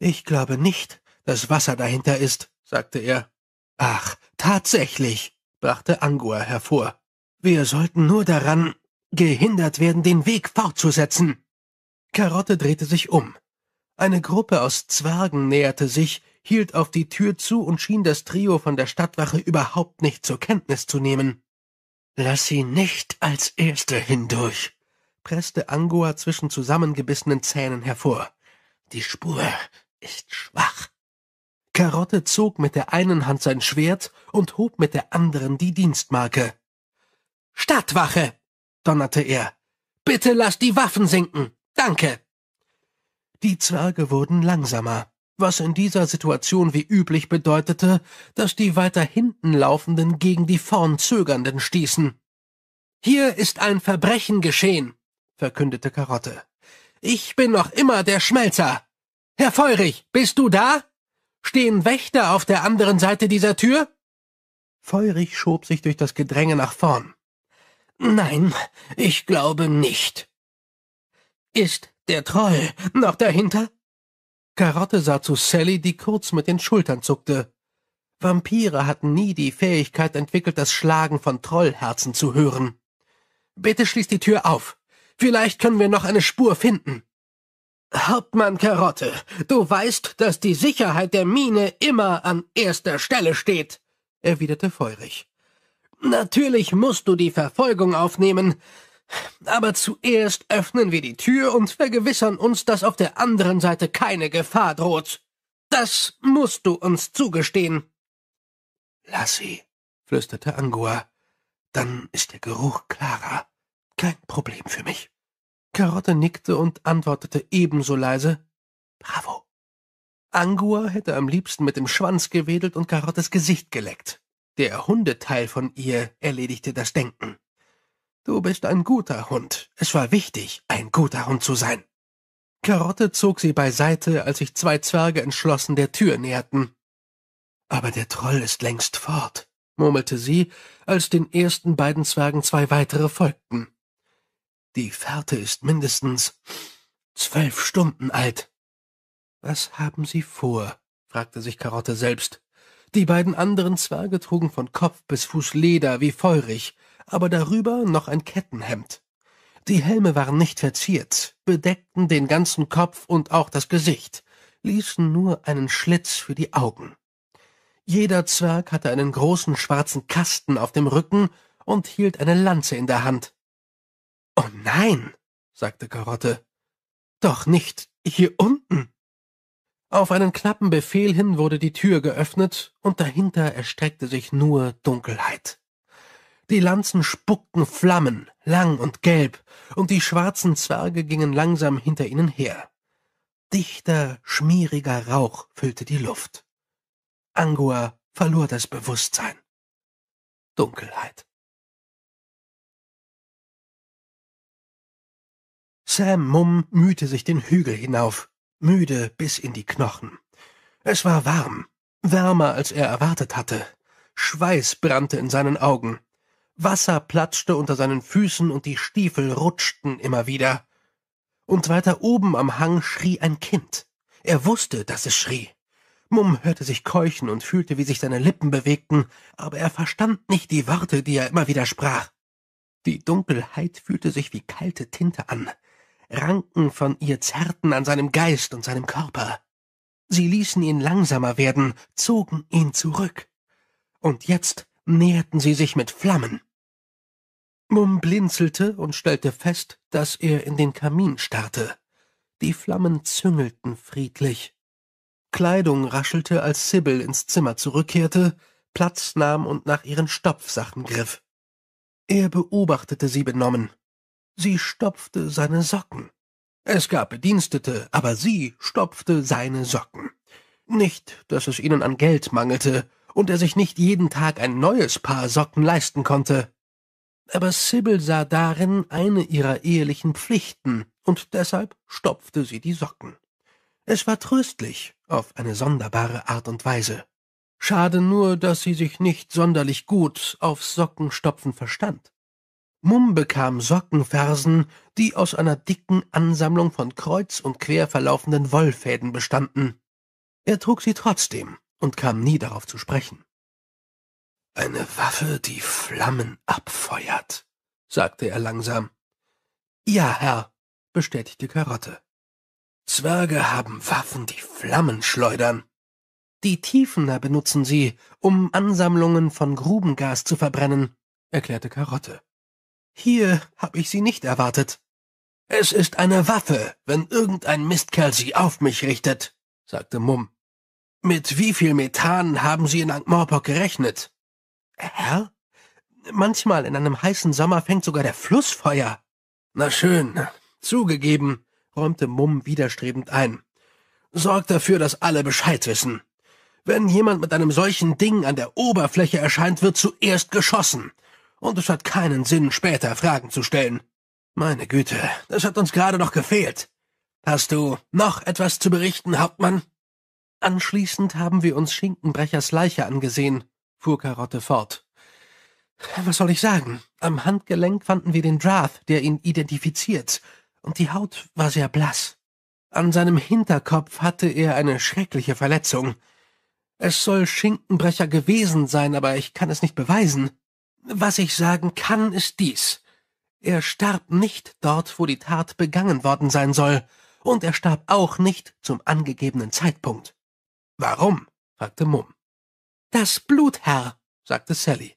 Ich glaube nicht, dass Wasser dahinter ist, sagte er. Ach, tatsächlich, brachte Angua hervor. Wir sollten nur daran gehindert werden, den Weg fortzusetzen. Karotte drehte sich um. Eine Gruppe aus Zwergen näherte sich, hielt auf die Tür zu und schien das Trio von der Stadtwache überhaupt nicht zur Kenntnis zu nehmen. Lass sie nicht als Erste hindurch, presste Angua zwischen zusammengebissenen Zähnen hervor. Die Spur ist schwach. Karotte zog mit der einen Hand sein Schwert und hob mit der anderen die Dienstmarke. Stadtwache! donnerte er. Bitte lass die Waffen sinken! Danke! Die Zwerge wurden langsamer, was in dieser Situation wie üblich bedeutete, dass die weiter hinten laufenden gegen die vorn zögernden stießen. Hier ist ein Verbrechen geschehen, verkündete Karotte. Ich bin noch immer der Schmelzer. Herr Feurig, bist du da? Stehen Wächter auf der anderen Seite dieser Tür? Feurig schob sich durch das Gedränge nach vorn. Nein, ich glaube nicht. Ist der Troll noch dahinter? Karotte sah zu Sally, die kurz mit den Schultern zuckte. Vampire hatten nie die Fähigkeit entwickelt, das Schlagen von Trollherzen zu hören. Bitte schließ die Tür auf, Vielleicht können wir noch eine Spur finden. Hauptmann Karotte, du weißt, dass die Sicherheit der Mine immer an erster Stelle steht, erwiderte Feurig. Natürlich musst du die Verfolgung aufnehmen, aber zuerst öffnen wir die Tür und vergewissern uns, dass auf der anderen Seite keine Gefahr droht. Das musst du uns zugestehen. Lass sie, flüsterte Angua. Dann ist der Geruch klarer. Kein Problem für mich. Karotte nickte und antwortete ebenso leise Bravo. Angua hätte am liebsten mit dem Schwanz gewedelt und Karottes Gesicht geleckt. Der Hundeteil von ihr erledigte das Denken. Du bist ein guter Hund. Es war wichtig, ein guter Hund zu sein. Karotte zog sie beiseite, als sich zwei Zwerge entschlossen der Tür näherten. Aber der Troll ist längst fort, murmelte sie, als den ersten beiden Zwergen zwei weitere folgten. Die Fährte ist mindestens zwölf Stunden alt. Was haben Sie vor? fragte sich Karotte selbst. Die beiden anderen Zwerge trugen von Kopf bis Fuß Leder wie feurig, aber darüber noch ein Kettenhemd. Die Helme waren nicht verziert, bedeckten den ganzen Kopf und auch das Gesicht, ließen nur einen Schlitz für die Augen. Jeder Zwerg hatte einen großen schwarzen Kasten auf dem Rücken und hielt eine Lanze in der Hand. Oh nein, sagte Karotte. Doch nicht hier unten. Auf einen knappen Befehl hin wurde die Tür geöffnet, und dahinter erstreckte sich nur Dunkelheit. Die Lanzen spuckten Flammen, lang und gelb, und die schwarzen Zwerge gingen langsam hinter ihnen her. Dichter, schmieriger Rauch füllte die Luft. Angua verlor das Bewusstsein. Dunkelheit. Sam Mumm mühte sich den Hügel hinauf, müde bis in die Knochen. Es war warm, wärmer als er erwartet hatte. Schweiß brannte in seinen Augen. Wasser platschte unter seinen Füßen und die Stiefel rutschten immer wieder. Und weiter oben am Hang schrie ein Kind. Er wusste, dass es schrie. Mumm hörte sich keuchen und fühlte, wie sich seine Lippen bewegten, aber er verstand nicht die Worte, die er immer wieder sprach. Die Dunkelheit fühlte sich wie kalte Tinte an. Ranken von ihr zerrten an seinem Geist und seinem Körper. Sie ließen ihn langsamer werden, zogen ihn zurück. Und jetzt näherten sie sich mit Flammen. Mum blinzelte und stellte fest, dass er in den Kamin starrte. Die Flammen züngelten friedlich. Kleidung raschelte, als Sibyl ins Zimmer zurückkehrte, Platz nahm und nach ihren Stopfsachen griff. Er beobachtete sie benommen, Sie stopfte seine Socken. Es gab Bedienstete, aber sie stopfte seine Socken. Nicht, dass es ihnen an Geld mangelte und er sich nicht jeden Tag ein neues Paar Socken leisten konnte. Aber Sibyl sah darin eine ihrer ehelichen Pflichten und deshalb stopfte sie die Socken. Es war tröstlich, auf eine sonderbare Art und Weise. Schade nur, dass sie sich nicht sonderlich gut aufs Sockenstopfen verstand. Mumm bekam Sockenfersen, die aus einer dicken Ansammlung von kreuz und quer verlaufenden Wollfäden bestanden. Er trug sie trotzdem und kam nie darauf zu sprechen. Eine Waffe, die Flammen abfeuert, sagte er langsam. Ja, Herr, bestätigte Karotte. Zwerge haben Waffen, die Flammen schleudern. Die Tiefener benutzen sie, um Ansammlungen von Grubengas zu verbrennen, erklärte Karotte. Hier hab ich sie nicht erwartet. Es ist eine Waffe, wenn irgendein Mistkerl sie auf mich richtet, sagte Mumm. Mit wie viel Methan haben Sie in Ankh-Morpork gerechnet? Herr? Manchmal in einem heißen Sommer fängt sogar der Fluss Feuer. Na schön, zugegeben, räumte Mumm widerstrebend ein. Sorgt dafür, dass alle Bescheid wissen. Wenn jemand mit einem solchen Ding an der Oberfläche erscheint, wird zuerst geschossen und es hat keinen Sinn, später Fragen zu stellen. Meine Güte, das hat uns gerade noch gefehlt. Hast du noch etwas zu berichten, Hauptmann? Anschließend haben wir uns Schinkenbrechers Leiche angesehen, fuhr Karotte fort. Was soll ich sagen? Am Handgelenk fanden wir den Drath, der ihn identifiziert, und die Haut war sehr blass. An seinem Hinterkopf hatte er eine schreckliche Verletzung. Es soll Schinkenbrecher gewesen sein, aber ich kann es nicht beweisen. Was ich sagen kann, ist dies. Er starb nicht dort, wo die Tat begangen worden sein soll, und er starb auch nicht zum angegebenen Zeitpunkt. Warum? fragte Mumm. Das Blut, Herr, sagte Sally.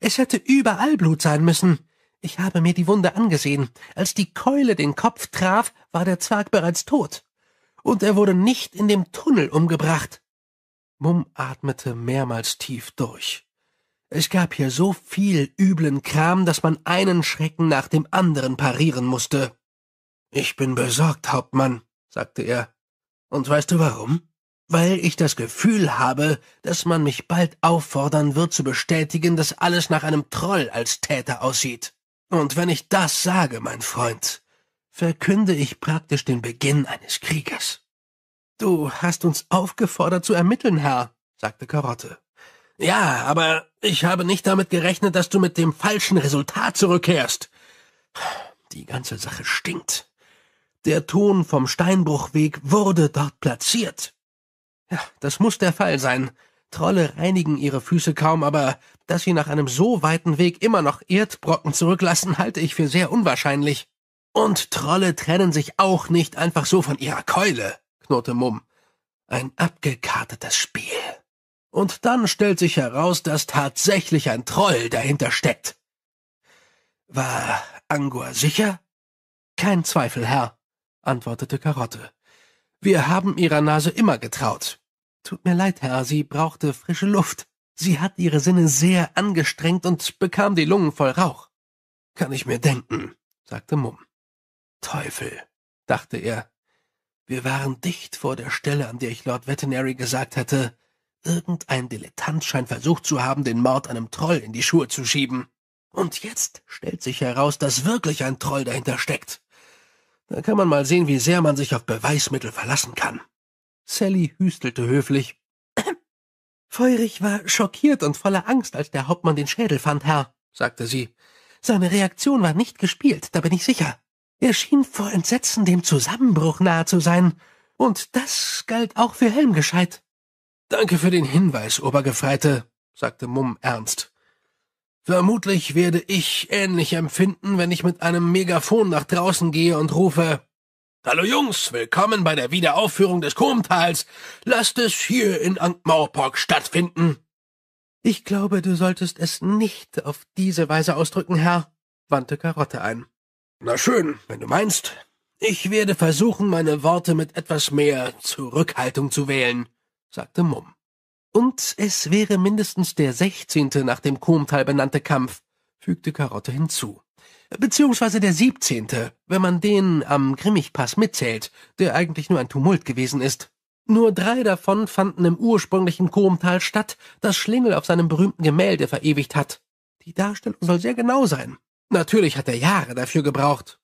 Es hätte überall Blut sein müssen. Ich habe mir die Wunde angesehen. Als die Keule den Kopf traf, war der Zwerg bereits tot. Und er wurde nicht in dem Tunnel umgebracht. Mumm atmete mehrmals tief durch. Es gab hier so viel üblen Kram, dass man einen Schrecken nach dem anderen parieren musste. Ich bin besorgt, Hauptmann, sagte er. Und weißt du warum? Weil ich das Gefühl habe, dass man mich bald auffordern wird zu bestätigen, dass alles nach einem Troll als Täter aussieht. Und wenn ich das sage, mein Freund, verkünde ich praktisch den Beginn eines Krieges. Du hast uns aufgefordert zu ermitteln, Herr, sagte Karotte. Ja, aber ich habe nicht damit gerechnet, dass du mit dem falschen Resultat zurückkehrst. Die ganze Sache stinkt. Der Ton vom Steinbruchweg wurde dort platziert. Ja, das muss der Fall sein. Trolle reinigen ihre Füße kaum, aber dass sie nach einem so weiten Weg immer noch Erdbrocken zurücklassen, halte ich für sehr unwahrscheinlich. Und Trolle trennen sich auch nicht einfach so von ihrer Keule, knurrte Mumm. Ein abgekartetes Spiel. Und dann stellt sich heraus, dass tatsächlich ein Troll dahinter steckt. War Angua sicher? Kein Zweifel, Herr, antwortete Karotte. Wir haben ihrer Nase immer getraut. Tut mir leid, Herr, sie brauchte frische Luft. Sie hat ihre Sinne sehr angestrengt und bekam die Lungen voll Rauch. Kann ich mir denken, sagte Mumm. Teufel, dachte er. Wir waren dicht vor der Stelle, an der ich Lord Veterinary gesagt hatte, Irgendein Dilettant scheint versucht zu haben, den Mord einem Troll in die Schuhe zu schieben. Und jetzt stellt sich heraus, dass wirklich ein Troll dahinter steckt. Da kann man mal sehen, wie sehr man sich auf Beweismittel verlassen kann. Sally hüstelte höflich. Feurig war schockiert und voller Angst, als der Hauptmann den Schädel fand, Herr, sagte sie. Seine Reaktion war nicht gespielt, da bin ich sicher. Er schien vor Entsetzen dem Zusammenbruch nahe zu sein. Und das galt auch für Helmgescheit. Danke für den Hinweis, Obergefreite, sagte Mumm ernst. Vermutlich werde ich ähnlich empfinden, wenn ich mit einem Megafon nach draußen gehe und rufe Hallo Jungs, willkommen bei der Wiederaufführung des Kurmtals. Lasst es hier in Ankh-Morpork stattfinden. Ich glaube, du solltest es nicht auf diese Weise ausdrücken, Herr, wandte Karotte ein. Na schön, wenn du meinst. Ich werde versuchen, meine Worte mit etwas mehr Zurückhaltung zu wählen sagte Mumm. Und es wäre mindestens der sechzehnte nach dem Komtal benannte Kampf, fügte Karotte hinzu. Beziehungsweise der siebzehnte, wenn man den am Grimmigpass mitzählt, der eigentlich nur ein Tumult gewesen ist. Nur drei davon fanden im ursprünglichen Komtal statt, das Schlingel auf seinem berühmten Gemälde verewigt hat. Die Darstellung soll sehr genau sein. Natürlich hat er Jahre dafür gebraucht.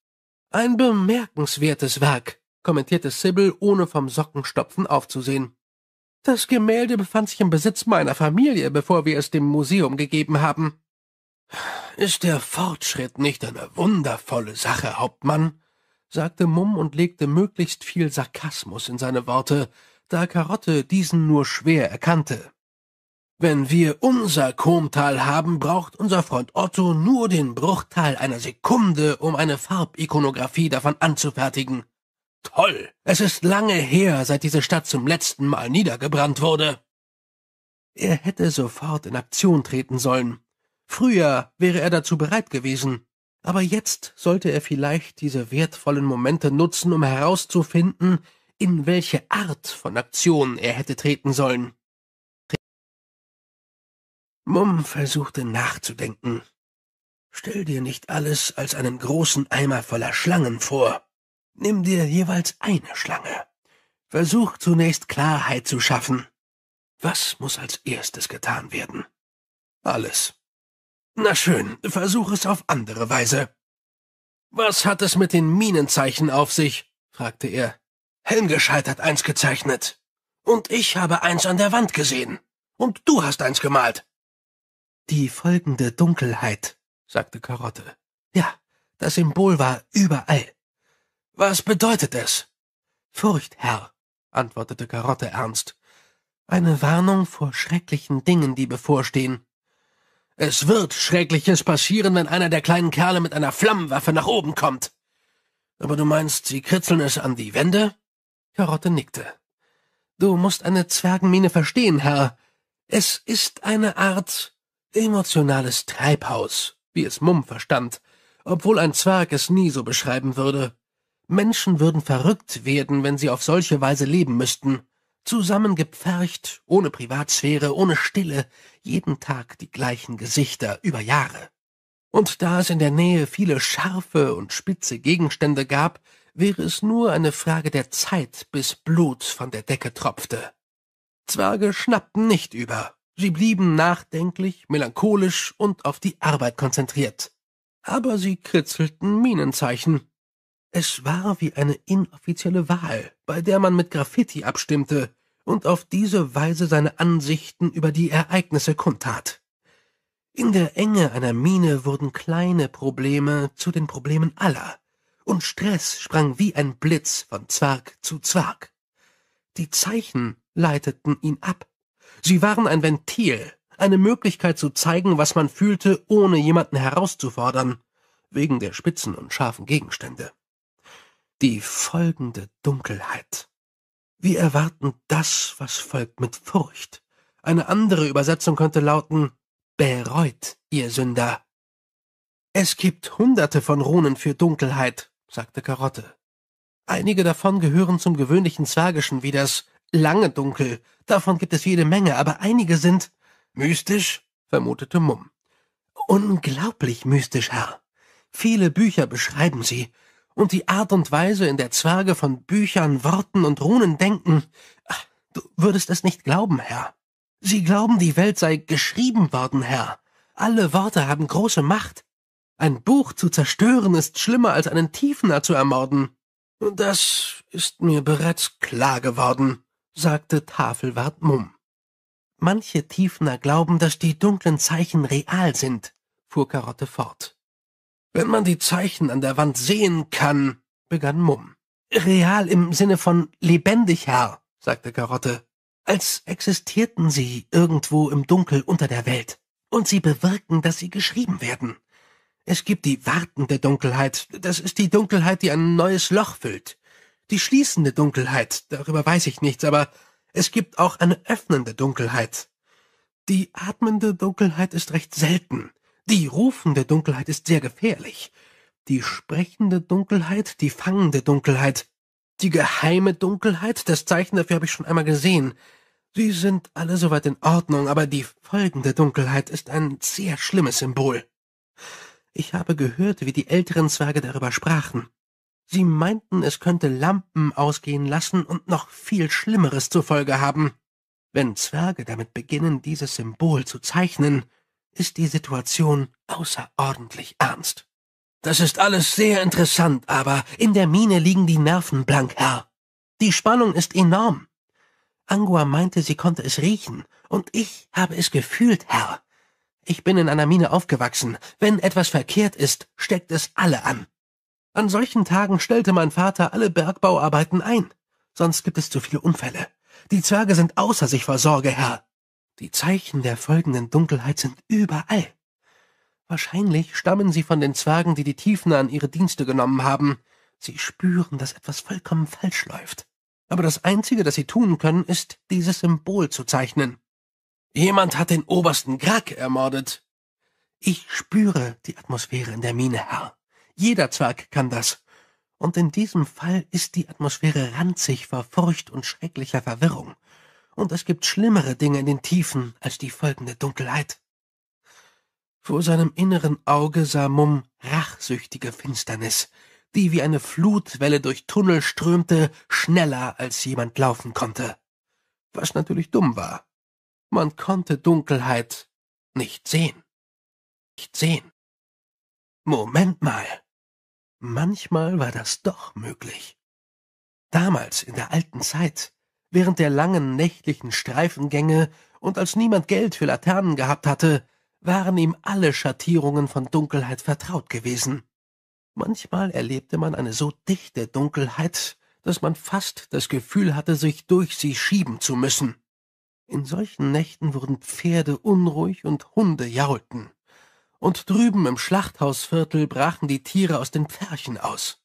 Ein bemerkenswertes Werk, kommentierte Sybil, ohne vom Sockenstopfen aufzusehen. Das Gemälde befand sich im Besitz meiner Familie, bevor wir es dem Museum gegeben haben. Ist der Fortschritt nicht eine wundervolle Sache, Hauptmann? sagte Mumm und legte möglichst viel Sarkasmus in seine Worte, da Karotte diesen nur schwer erkannte. Wenn wir unser Komtal haben, braucht unser Freund Otto nur den Bruchteil einer Sekunde, um eine Farbikonographie davon anzufertigen toll. Es ist lange her, seit diese Stadt zum letzten Mal niedergebrannt wurde. Er hätte sofort in Aktion treten sollen. Früher wäre er dazu bereit gewesen. Aber jetzt sollte er vielleicht diese wertvollen Momente nutzen, um herauszufinden, in welche Art von Aktion er hätte treten sollen. Mumm versuchte nachzudenken. Stell dir nicht alles als einen großen Eimer voller Schlangen vor. Nimm dir jeweils eine Schlange. Versuch zunächst Klarheit zu schaffen. Was muss als erstes getan werden? Alles. Na schön, versuch es auf andere Weise. Was hat es mit den Minenzeichen auf sich? fragte er. Helmgescheit hat eins gezeichnet. Und ich habe eins an der Wand gesehen. Und du hast eins gemalt. Die folgende Dunkelheit, sagte Karotte. Ja, das Symbol war überall. Was bedeutet es? Furcht, Herr, antwortete Karotte ernst. Eine Warnung vor schrecklichen Dingen, die bevorstehen. Es wird Schreckliches passieren, wenn einer der kleinen Kerle mit einer Flammenwaffe nach oben kommt. Aber du meinst, sie kritzeln es an die Wände? Karotte nickte. Du musst eine Zwergenmine verstehen, Herr. Es ist eine Art emotionales Treibhaus, wie es Mumm verstand, obwohl ein Zwerg es nie so beschreiben würde. Menschen würden verrückt werden, wenn sie auf solche Weise leben müssten. Zusammengepfercht, ohne Privatsphäre, ohne Stille, jeden Tag die gleichen Gesichter, über Jahre. Und da es in der Nähe viele scharfe und spitze Gegenstände gab, wäre es nur eine Frage der Zeit, bis Blut von der Decke tropfte. Zwerge schnappten nicht über, sie blieben nachdenklich, melancholisch und auf die Arbeit konzentriert. Aber sie kritzelten Minenzeichen, es war wie eine inoffizielle Wahl, bei der man mit Graffiti abstimmte und auf diese Weise seine Ansichten über die Ereignisse kundtat. In der Enge einer Mine wurden kleine Probleme zu den Problemen aller, und Stress sprang wie ein Blitz von Zwerg zu Zwerg. Die Zeichen leiteten ihn ab. Sie waren ein Ventil, eine Möglichkeit zu zeigen, was man fühlte, ohne jemanden herauszufordern, wegen der spitzen und scharfen Gegenstände die folgende Dunkelheit. Wir erwarten das, was folgt, mit Furcht. Eine andere Übersetzung könnte lauten, bereut, ihr Sünder. Es gibt hunderte von Runen für Dunkelheit, sagte Karotte. Einige davon gehören zum gewöhnlichen Zwergischen wie das lange Dunkel. Davon gibt es jede Menge, aber einige sind mystisch, vermutete Mumm. Unglaublich mystisch, Herr. Viele Bücher beschreiben sie, und die Art und Weise, in der Zwerge von Büchern, Worten und Runen denken. Du würdest es nicht glauben, Herr. Sie glauben, die Welt sei geschrieben worden, Herr. Alle Worte haben große Macht. Ein Buch zu zerstören ist schlimmer als einen Tiefener zu ermorden. Das ist mir bereits klar geworden, sagte Tafelwart Mumm. Manche Tiefner glauben, dass die dunklen Zeichen real sind, fuhr Karotte fort. Wenn man die Zeichen an der Wand sehen kann, begann Mumm. Real im Sinne von lebendig, Herr, sagte Karotte, als existierten sie irgendwo im Dunkel unter der Welt. Und sie bewirken, dass sie geschrieben werden. Es gibt die wartende Dunkelheit, das ist die Dunkelheit, die ein neues Loch füllt. Die schließende Dunkelheit, darüber weiß ich nichts, aber es gibt auch eine öffnende Dunkelheit. Die atmende Dunkelheit ist recht selten. Die rufende Dunkelheit ist sehr gefährlich. Die sprechende Dunkelheit, die fangende Dunkelheit, die geheime Dunkelheit, das Zeichen dafür habe ich schon einmal gesehen. Sie sind alle soweit in Ordnung, aber die folgende Dunkelheit ist ein sehr schlimmes Symbol. Ich habe gehört, wie die älteren Zwerge darüber sprachen. Sie meinten, es könnte Lampen ausgehen lassen und noch viel Schlimmeres zur Folge haben. Wenn Zwerge damit beginnen, dieses Symbol zu zeichnen, ist die Situation außerordentlich ernst. Das ist alles sehr interessant, aber in der Mine liegen die Nerven blank, Herr. Die Spannung ist enorm. Angua meinte, sie konnte es riechen, und ich habe es gefühlt, Herr. Ich bin in einer Mine aufgewachsen. Wenn etwas verkehrt ist, steckt es alle an. An solchen Tagen stellte mein Vater alle Bergbauarbeiten ein. Sonst gibt es zu viele Unfälle. Die Zwerge sind außer sich vor Sorge, Herr. Die Zeichen der folgenden Dunkelheit sind überall. Wahrscheinlich stammen sie von den Zwergen, die die Tiefen an ihre Dienste genommen haben. Sie spüren, dass etwas vollkommen falsch läuft. Aber das Einzige, das sie tun können, ist, dieses Symbol zu zeichnen. Jemand hat den obersten Grack ermordet. Ich spüre die Atmosphäre in der Mine, Herr. Jeder Zwerg kann das. Und in diesem Fall ist die Atmosphäre ranzig vor Furcht und schrecklicher Verwirrung. Und es gibt schlimmere Dinge in den Tiefen als die folgende Dunkelheit. Vor seinem inneren Auge sah Mumm rachsüchtige Finsternis, die wie eine Flutwelle durch Tunnel strömte, schneller als jemand laufen konnte. Was natürlich dumm war. Man konnte Dunkelheit nicht sehen. Nicht sehen. Moment mal. Manchmal war das doch möglich. Damals in der alten Zeit während der langen nächtlichen Streifengänge und als niemand Geld für Laternen gehabt hatte, waren ihm alle Schattierungen von Dunkelheit vertraut gewesen. Manchmal erlebte man eine so dichte Dunkelheit, dass man fast das Gefühl hatte, sich durch sie schieben zu müssen. In solchen Nächten wurden Pferde unruhig und Hunde jaulten. Und drüben im Schlachthausviertel brachen die Tiere aus den Pferchen aus.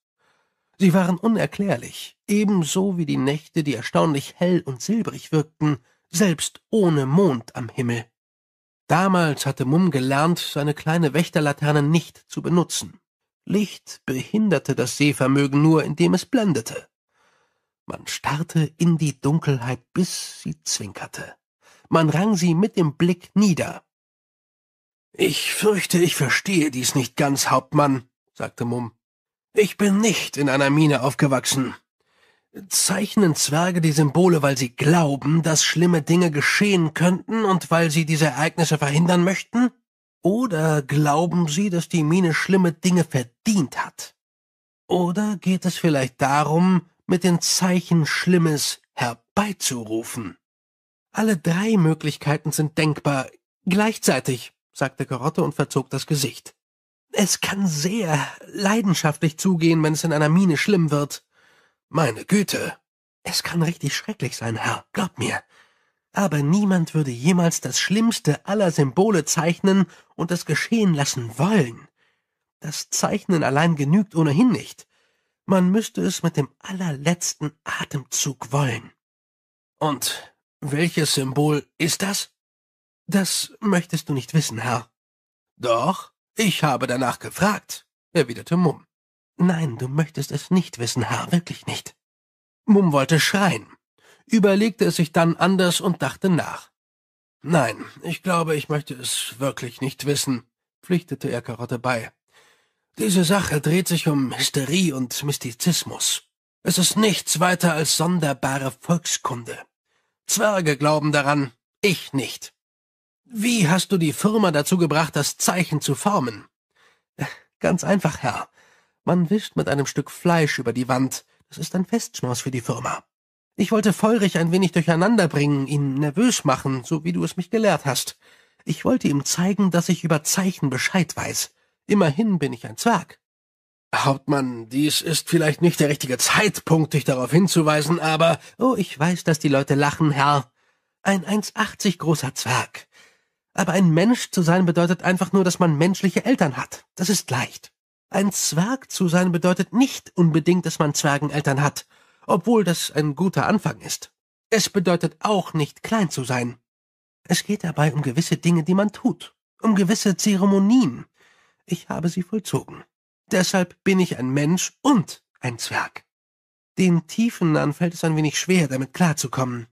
Sie waren unerklärlich, ebenso wie die Nächte, die erstaunlich hell und silbrig wirkten, selbst ohne Mond am Himmel. Damals hatte Mumm gelernt, seine kleine Wächterlaterne nicht zu benutzen. Licht behinderte das Sehvermögen nur, indem es blendete. Man starrte in die Dunkelheit, bis sie zwinkerte. Man rang sie mit dem Blick nieder. Ich fürchte, ich verstehe dies nicht ganz, Hauptmann, sagte Mumm. Ich bin nicht in einer Mine aufgewachsen. Zeichnen Zwerge die Symbole, weil sie glauben, dass schlimme Dinge geschehen könnten und weil sie diese Ereignisse verhindern möchten? Oder glauben sie, dass die Mine schlimme Dinge verdient hat? Oder geht es vielleicht darum, mit den Zeichen Schlimmes herbeizurufen? Alle drei Möglichkeiten sind denkbar. Gleichzeitig, sagte Karotte und verzog das Gesicht. Es kann sehr leidenschaftlich zugehen, wenn es in einer Mine schlimm wird. Meine Güte. Es kann richtig schrecklich sein, Herr, glaub mir. Aber niemand würde jemals das schlimmste aller Symbole zeichnen und es geschehen lassen wollen. Das Zeichnen allein genügt ohnehin nicht. Man müsste es mit dem allerletzten Atemzug wollen. Und welches Symbol ist das? Das möchtest du nicht wissen, Herr. Doch, ich habe danach gefragt, erwiderte Mumm. Nein, du möchtest es nicht wissen, Herr, wirklich nicht. Mumm wollte schreien, überlegte es sich dann anders und dachte nach. Nein, ich glaube, ich möchte es wirklich nicht wissen, pflichtete er Karotte bei. Diese Sache dreht sich um Hysterie und Mystizismus. Es ist nichts weiter als sonderbare Volkskunde. Zwerge glauben daran, ich nicht. Wie hast du die Firma dazu gebracht, das Zeichen zu formen? Ganz einfach, Herr. Man wischt mit einem Stück Fleisch über die Wand. Das ist ein Festschmaus für die Firma. Ich wollte feurig ein wenig durcheinander bringen, ihn nervös machen, so wie du es mich gelehrt hast. Ich wollte ihm zeigen, dass ich über Zeichen Bescheid weiß. Immerhin bin ich ein Zwerg. Hauptmann, dies ist vielleicht nicht der richtige Zeitpunkt, dich darauf hinzuweisen, aber... Oh, ich weiß, dass die Leute lachen, Herr. Ein 1,80 großer Zwerg. Aber ein Mensch zu sein bedeutet einfach nur, dass man menschliche Eltern hat. Das ist leicht. Ein Zwerg zu sein bedeutet nicht unbedingt, dass man Zwergeneltern hat, obwohl das ein guter Anfang ist. Es bedeutet auch nicht klein zu sein. Es geht dabei um gewisse Dinge, die man tut, um gewisse Zeremonien. Ich habe sie vollzogen. Deshalb bin ich ein Mensch und ein Zwerg. Den Tiefennahen fällt es ein wenig schwer, damit klarzukommen.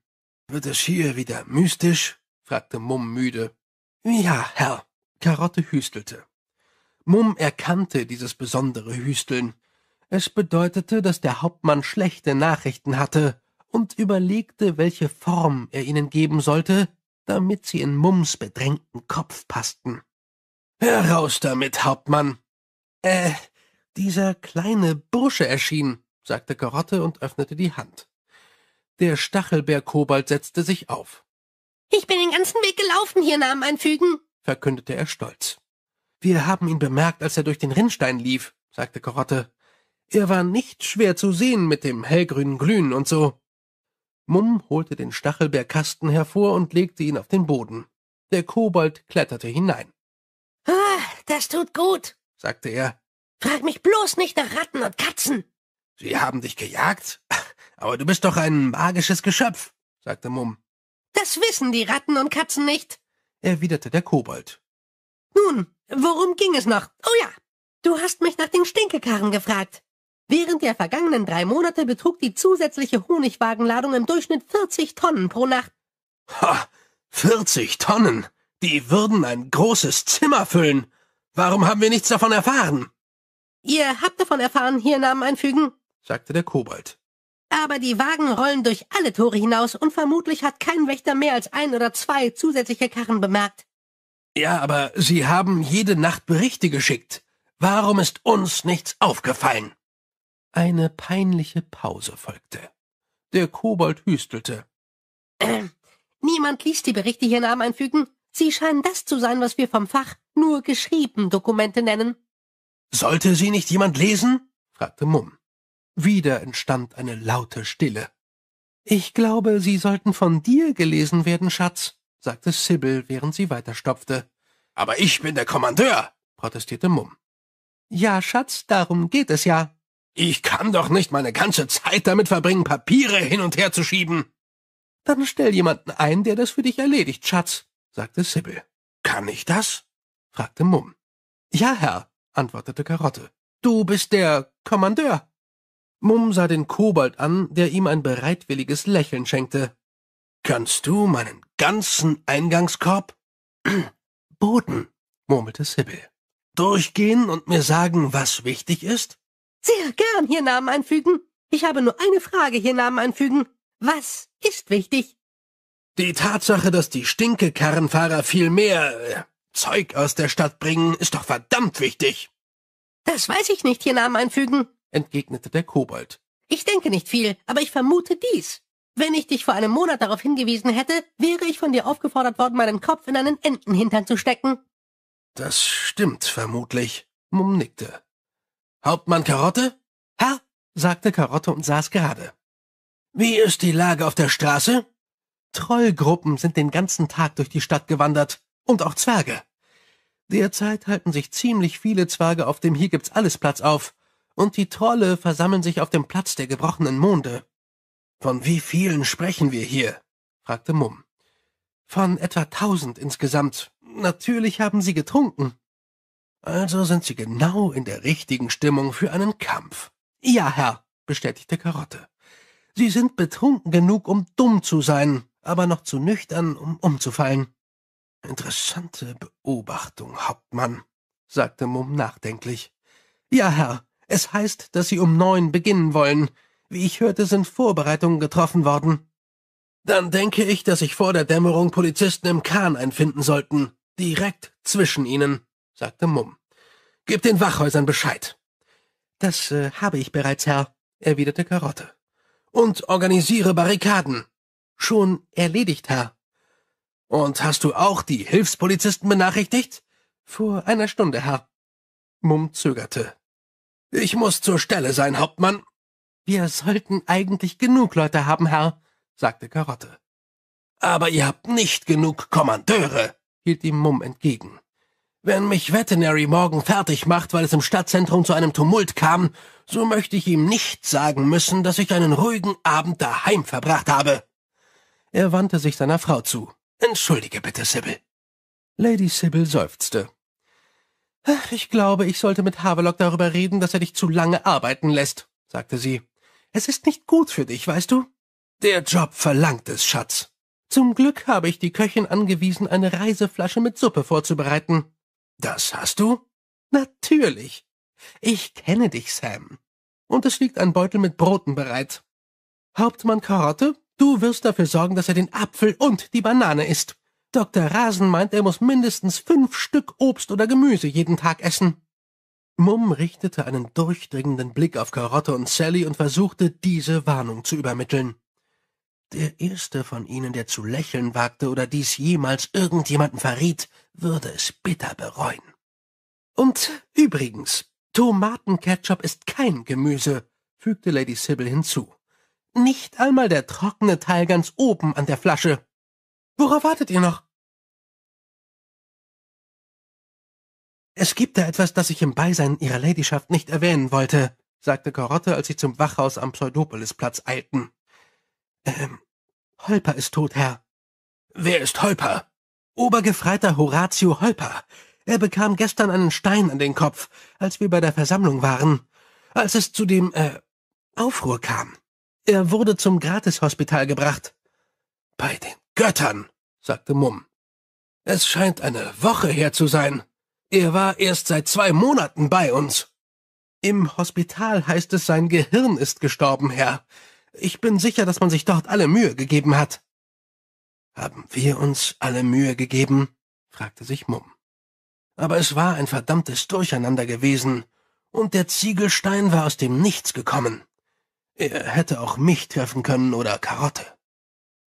Wird es hier wieder mystisch? fragte Mumm müde. Ja, Herr. Karotte hüstelte. Mumm erkannte dieses besondere Hüsteln. Es bedeutete, dass der Hauptmann schlechte Nachrichten hatte und überlegte, welche Form er ihnen geben sollte, damit sie in Mumms bedrängten Kopf passten. Heraus damit, Hauptmann! Äh, dieser kleine Bursche erschien, sagte Karotte und öffnete die Hand. Der Stachelbeerkobalt setzte sich auf. Ich bin den ganzen Weg gelaufen, hier Namen einfügen, verkündete er stolz. Wir haben ihn bemerkt, als er durch den Rinnstein lief, sagte Karotte. Er war nicht schwer zu sehen mit dem hellgrünen Glühen und so. Mumm holte den Stachelbeerkasten hervor und legte ihn auf den Boden. Der Kobold kletterte hinein. Ah, das tut gut, sagte er. Frag mich bloß nicht nach Ratten und Katzen. Sie haben dich gejagt? Aber du bist doch ein magisches Geschöpf, sagte Mumm. Das wissen die Ratten und Katzen nicht, erwiderte der Kobold. Nun, worum ging es noch? Oh ja, du hast mich nach den Stinkekarren gefragt. Während der vergangenen drei Monate betrug die zusätzliche Honigwagenladung im Durchschnitt 40 Tonnen pro Nacht. Ha, 40 Tonnen! Die würden ein großes Zimmer füllen! Warum haben wir nichts davon erfahren? Ihr habt davon erfahren, hier Namen einfügen, sagte der Kobold. Aber die Wagen rollen durch alle Tore hinaus und vermutlich hat kein Wächter mehr als ein oder zwei zusätzliche Karren bemerkt. Ja, aber Sie haben jede Nacht Berichte geschickt. Warum ist uns nichts aufgefallen? Eine peinliche Pause folgte. Der Kobold hüstelte. Äh, niemand liest die Berichte hier Namen einfügen. Sie scheinen das zu sein, was wir vom Fach nur geschrieben Dokumente nennen. Sollte sie nicht jemand lesen? fragte Mumm. Wieder entstand eine laute Stille. Ich glaube, sie sollten von dir gelesen werden, Schatz, sagte Sibyl, während sie weiterstopfte. Aber ich bin der Kommandeur, protestierte Mumm. Ja, Schatz, darum geht es ja. Ich kann doch nicht meine ganze Zeit damit verbringen, Papiere hin und her zu schieben. Dann stell jemanden ein, der das für dich erledigt, Schatz, sagte Sibyl. Kann ich das? fragte Mumm. Ja, Herr, antwortete Karotte. Du bist der Kommandeur. Mumm sah den Kobold an, der ihm ein bereitwilliges Lächeln schenkte. Kannst du meinen ganzen Eingangskorb? Boden, murmelte Sibyl. Durchgehen und mir sagen, was wichtig ist? Sehr gern hier Namen einfügen. Ich habe nur eine Frage hier Namen einfügen. Was ist wichtig? Die Tatsache, dass die Stinkekarrenfahrer viel mehr äh, Zeug aus der Stadt bringen, ist doch verdammt wichtig. Das weiß ich nicht hier Namen einfügen entgegnete der Kobold. Ich denke nicht viel, aber ich vermute dies. Wenn ich dich vor einem Monat darauf hingewiesen hätte, wäre ich von dir aufgefordert worden, meinen Kopf in einen Entenhintern zu stecken. Das stimmt vermutlich, Mumm nickte. Hauptmann Karotte? Herr, sagte Karotte und saß gerade. Wie ist die Lage auf der Straße? Trollgruppen sind den ganzen Tag durch die Stadt gewandert und auch Zwerge. Derzeit halten sich ziemlich viele Zwerge auf dem Hier gibt's alles Platz auf und die Trolle versammeln sich auf dem Platz der gebrochenen Monde. Von wie vielen sprechen wir hier? fragte Mumm. Von etwa tausend insgesamt. Natürlich haben sie getrunken. Also sind sie genau in der richtigen Stimmung für einen Kampf. Ja, Herr, bestätigte Karotte. Sie sind betrunken genug, um dumm zu sein, aber noch zu nüchtern, um umzufallen. Interessante Beobachtung, Hauptmann, sagte Mumm nachdenklich. Ja, Herr, es heißt, dass Sie um neun beginnen wollen. Wie ich hörte, sind Vorbereitungen getroffen worden. Dann denke ich, dass sich vor der Dämmerung Polizisten im Kahn einfinden sollten. Direkt zwischen Ihnen, sagte Mumm. Gib den Wachhäusern Bescheid. Das äh, habe ich bereits, Herr, erwiderte Karotte. Und organisiere Barrikaden. Schon erledigt, Herr. Und hast du auch die Hilfspolizisten benachrichtigt? Vor einer Stunde, Herr. Mumm zögerte. Ich muss zur Stelle sein, Hauptmann. Wir sollten eigentlich genug Leute haben, Herr, sagte Karotte. Aber ihr habt nicht genug Kommandeure, hielt ihm Mumm entgegen. Wenn mich Veterinary morgen fertig macht, weil es im Stadtzentrum zu einem Tumult kam, so möchte ich ihm nicht sagen müssen, dass ich einen ruhigen Abend daheim verbracht habe. Er wandte sich seiner Frau zu. Entschuldige bitte, Sybil. Lady Sybil seufzte. Ich glaube, ich sollte mit Havelock darüber reden, dass er dich zu lange arbeiten lässt, sagte sie. Es ist nicht gut für dich, weißt du? Der Job verlangt es, Schatz. Zum Glück habe ich die Köchin angewiesen, eine Reiseflasche mit Suppe vorzubereiten. Das hast du? Natürlich. Ich kenne dich, Sam. Und es liegt ein Beutel mit Broten bereit. Hauptmann Karotte, du wirst dafür sorgen, dass er den Apfel und die Banane isst. Dr. Rasen meint, er muss mindestens fünf Stück Obst oder Gemüse jeden Tag essen. Mumm richtete einen durchdringenden Blick auf Karotte und Sally und versuchte, diese Warnung zu übermitteln. Der erste von ihnen, der zu lächeln wagte oder dies jemals irgendjemanden verriet, würde es bitter bereuen. Und übrigens, Tomatenketchup ist kein Gemüse, fügte Lady Sybil hinzu. Nicht einmal der trockene Teil ganz oben an der Flasche. Worauf wartet ihr noch? Es gibt da etwas, das ich im Beisein Ihrer Ladyschaft nicht erwähnen wollte, sagte Karotte, als sie zum Wachhaus am Pseudopolisplatz eilten. Ähm, Holper ist tot, Herr. Wer ist Holper? Obergefreiter Horatio Holper. Er bekam gestern einen Stein an den Kopf, als wir bei der Versammlung waren, als es zu dem, äh, Aufruhr kam. Er wurde zum Gratishospital gebracht. Bei den Göttern! sagte Mumm. Es scheint eine Woche her zu sein. Er war erst seit zwei Monaten bei uns. Im Hospital heißt es, sein Gehirn ist gestorben, Herr. Ich bin sicher, dass man sich dort alle Mühe gegeben hat. Haben wir uns alle Mühe gegeben? fragte sich Mumm. Aber es war ein verdammtes Durcheinander gewesen, und der Ziegelstein war aus dem Nichts gekommen. Er hätte auch mich treffen können oder Karotte.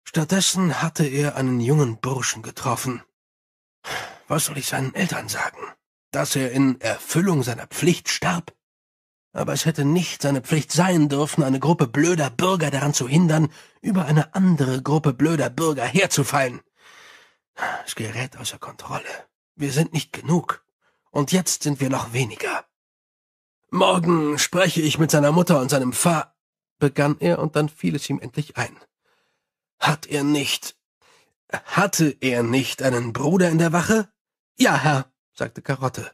Stattdessen hatte er einen jungen Burschen getroffen. Was soll ich seinen Eltern sagen? Dass er in Erfüllung seiner Pflicht starb? Aber es hätte nicht seine Pflicht sein dürfen, eine Gruppe blöder Bürger daran zu hindern, über eine andere Gruppe blöder Bürger herzufallen. Es gerät außer Kontrolle. Wir sind nicht genug. Und jetzt sind wir noch weniger. Morgen spreche ich mit seiner Mutter und seinem Fa begann er, und dann fiel es ihm endlich ein. Hat er nicht. Hatte er nicht einen Bruder in der Wache? Ja, Herr, sagte Karotte.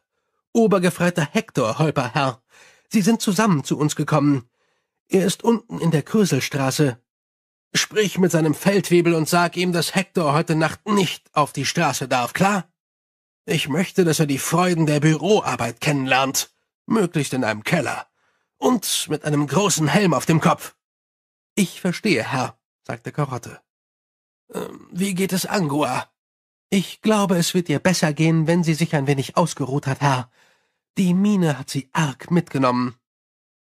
Obergefreiter Hektor, Holper Herr. Sie sind zusammen zu uns gekommen. Er ist unten in der Kröselstraße. Sprich mit seinem Feldwebel und sag ihm, dass Hektor heute Nacht nicht auf die Straße darf, klar? Ich möchte, dass er die Freuden der Büroarbeit kennenlernt, möglichst in einem Keller. Und mit einem großen Helm auf dem Kopf. Ich verstehe, Herr, sagte Karotte. Ähm, wie geht es Angua? Ich glaube, es wird ihr besser gehen, wenn sie sich ein wenig ausgeruht hat, Herr. Die Mine hat sie arg mitgenommen.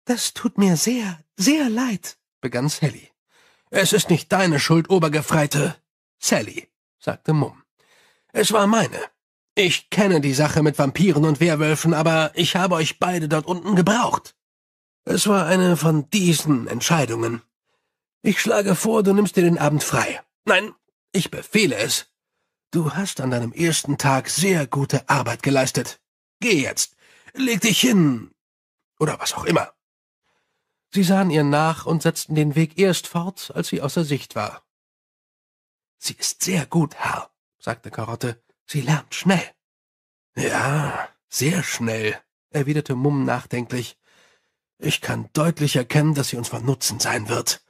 Das tut mir sehr, sehr leid, begann Sally. Es ist nicht deine Schuld, Obergefreite. Sally, sagte Mumm. Es war meine. Ich kenne die Sache mit Vampiren und Werwölfen, aber ich habe euch beide dort unten gebraucht. Es war eine von diesen Entscheidungen, ich schlage vor, du nimmst dir den Abend frei. Nein, ich befehle es. Du hast an deinem ersten Tag sehr gute Arbeit geleistet. Geh jetzt. Leg dich hin. Oder was auch immer. Sie sahen ihr nach und setzten den Weg erst fort, als sie außer Sicht war. Sie ist sehr gut, Herr, sagte Karotte. Sie lernt schnell. Ja, sehr schnell, erwiderte Mumm nachdenklich. Ich kann deutlich erkennen, dass sie uns von Nutzen sein wird.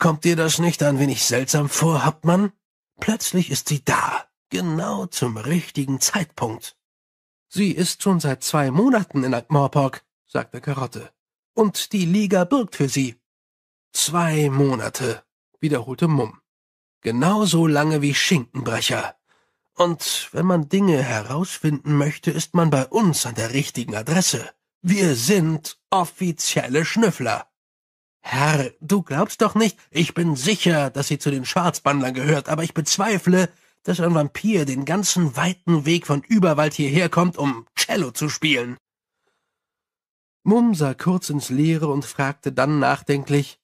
Kommt dir das nicht ein wenig seltsam vor, Hauptmann? Plötzlich ist sie da, genau zum richtigen Zeitpunkt. Sie ist schon seit zwei Monaten in Agmorpork, sagte Karotte. Und die Liga birgt für sie. Zwei Monate, wiederholte Mumm. Genauso lange wie Schinkenbrecher. Und wenn man Dinge herausfinden möchte, ist man bei uns an der richtigen Adresse. Wir sind offizielle Schnüffler. Herr, du glaubst doch nicht, ich bin sicher, dass sie zu den Schwarzbandlern gehört, aber ich bezweifle, dass ein Vampir den ganzen weiten Weg von Überwald hierher kommt, um Cello zu spielen. Mumm sah kurz ins Leere und fragte dann nachdenklich,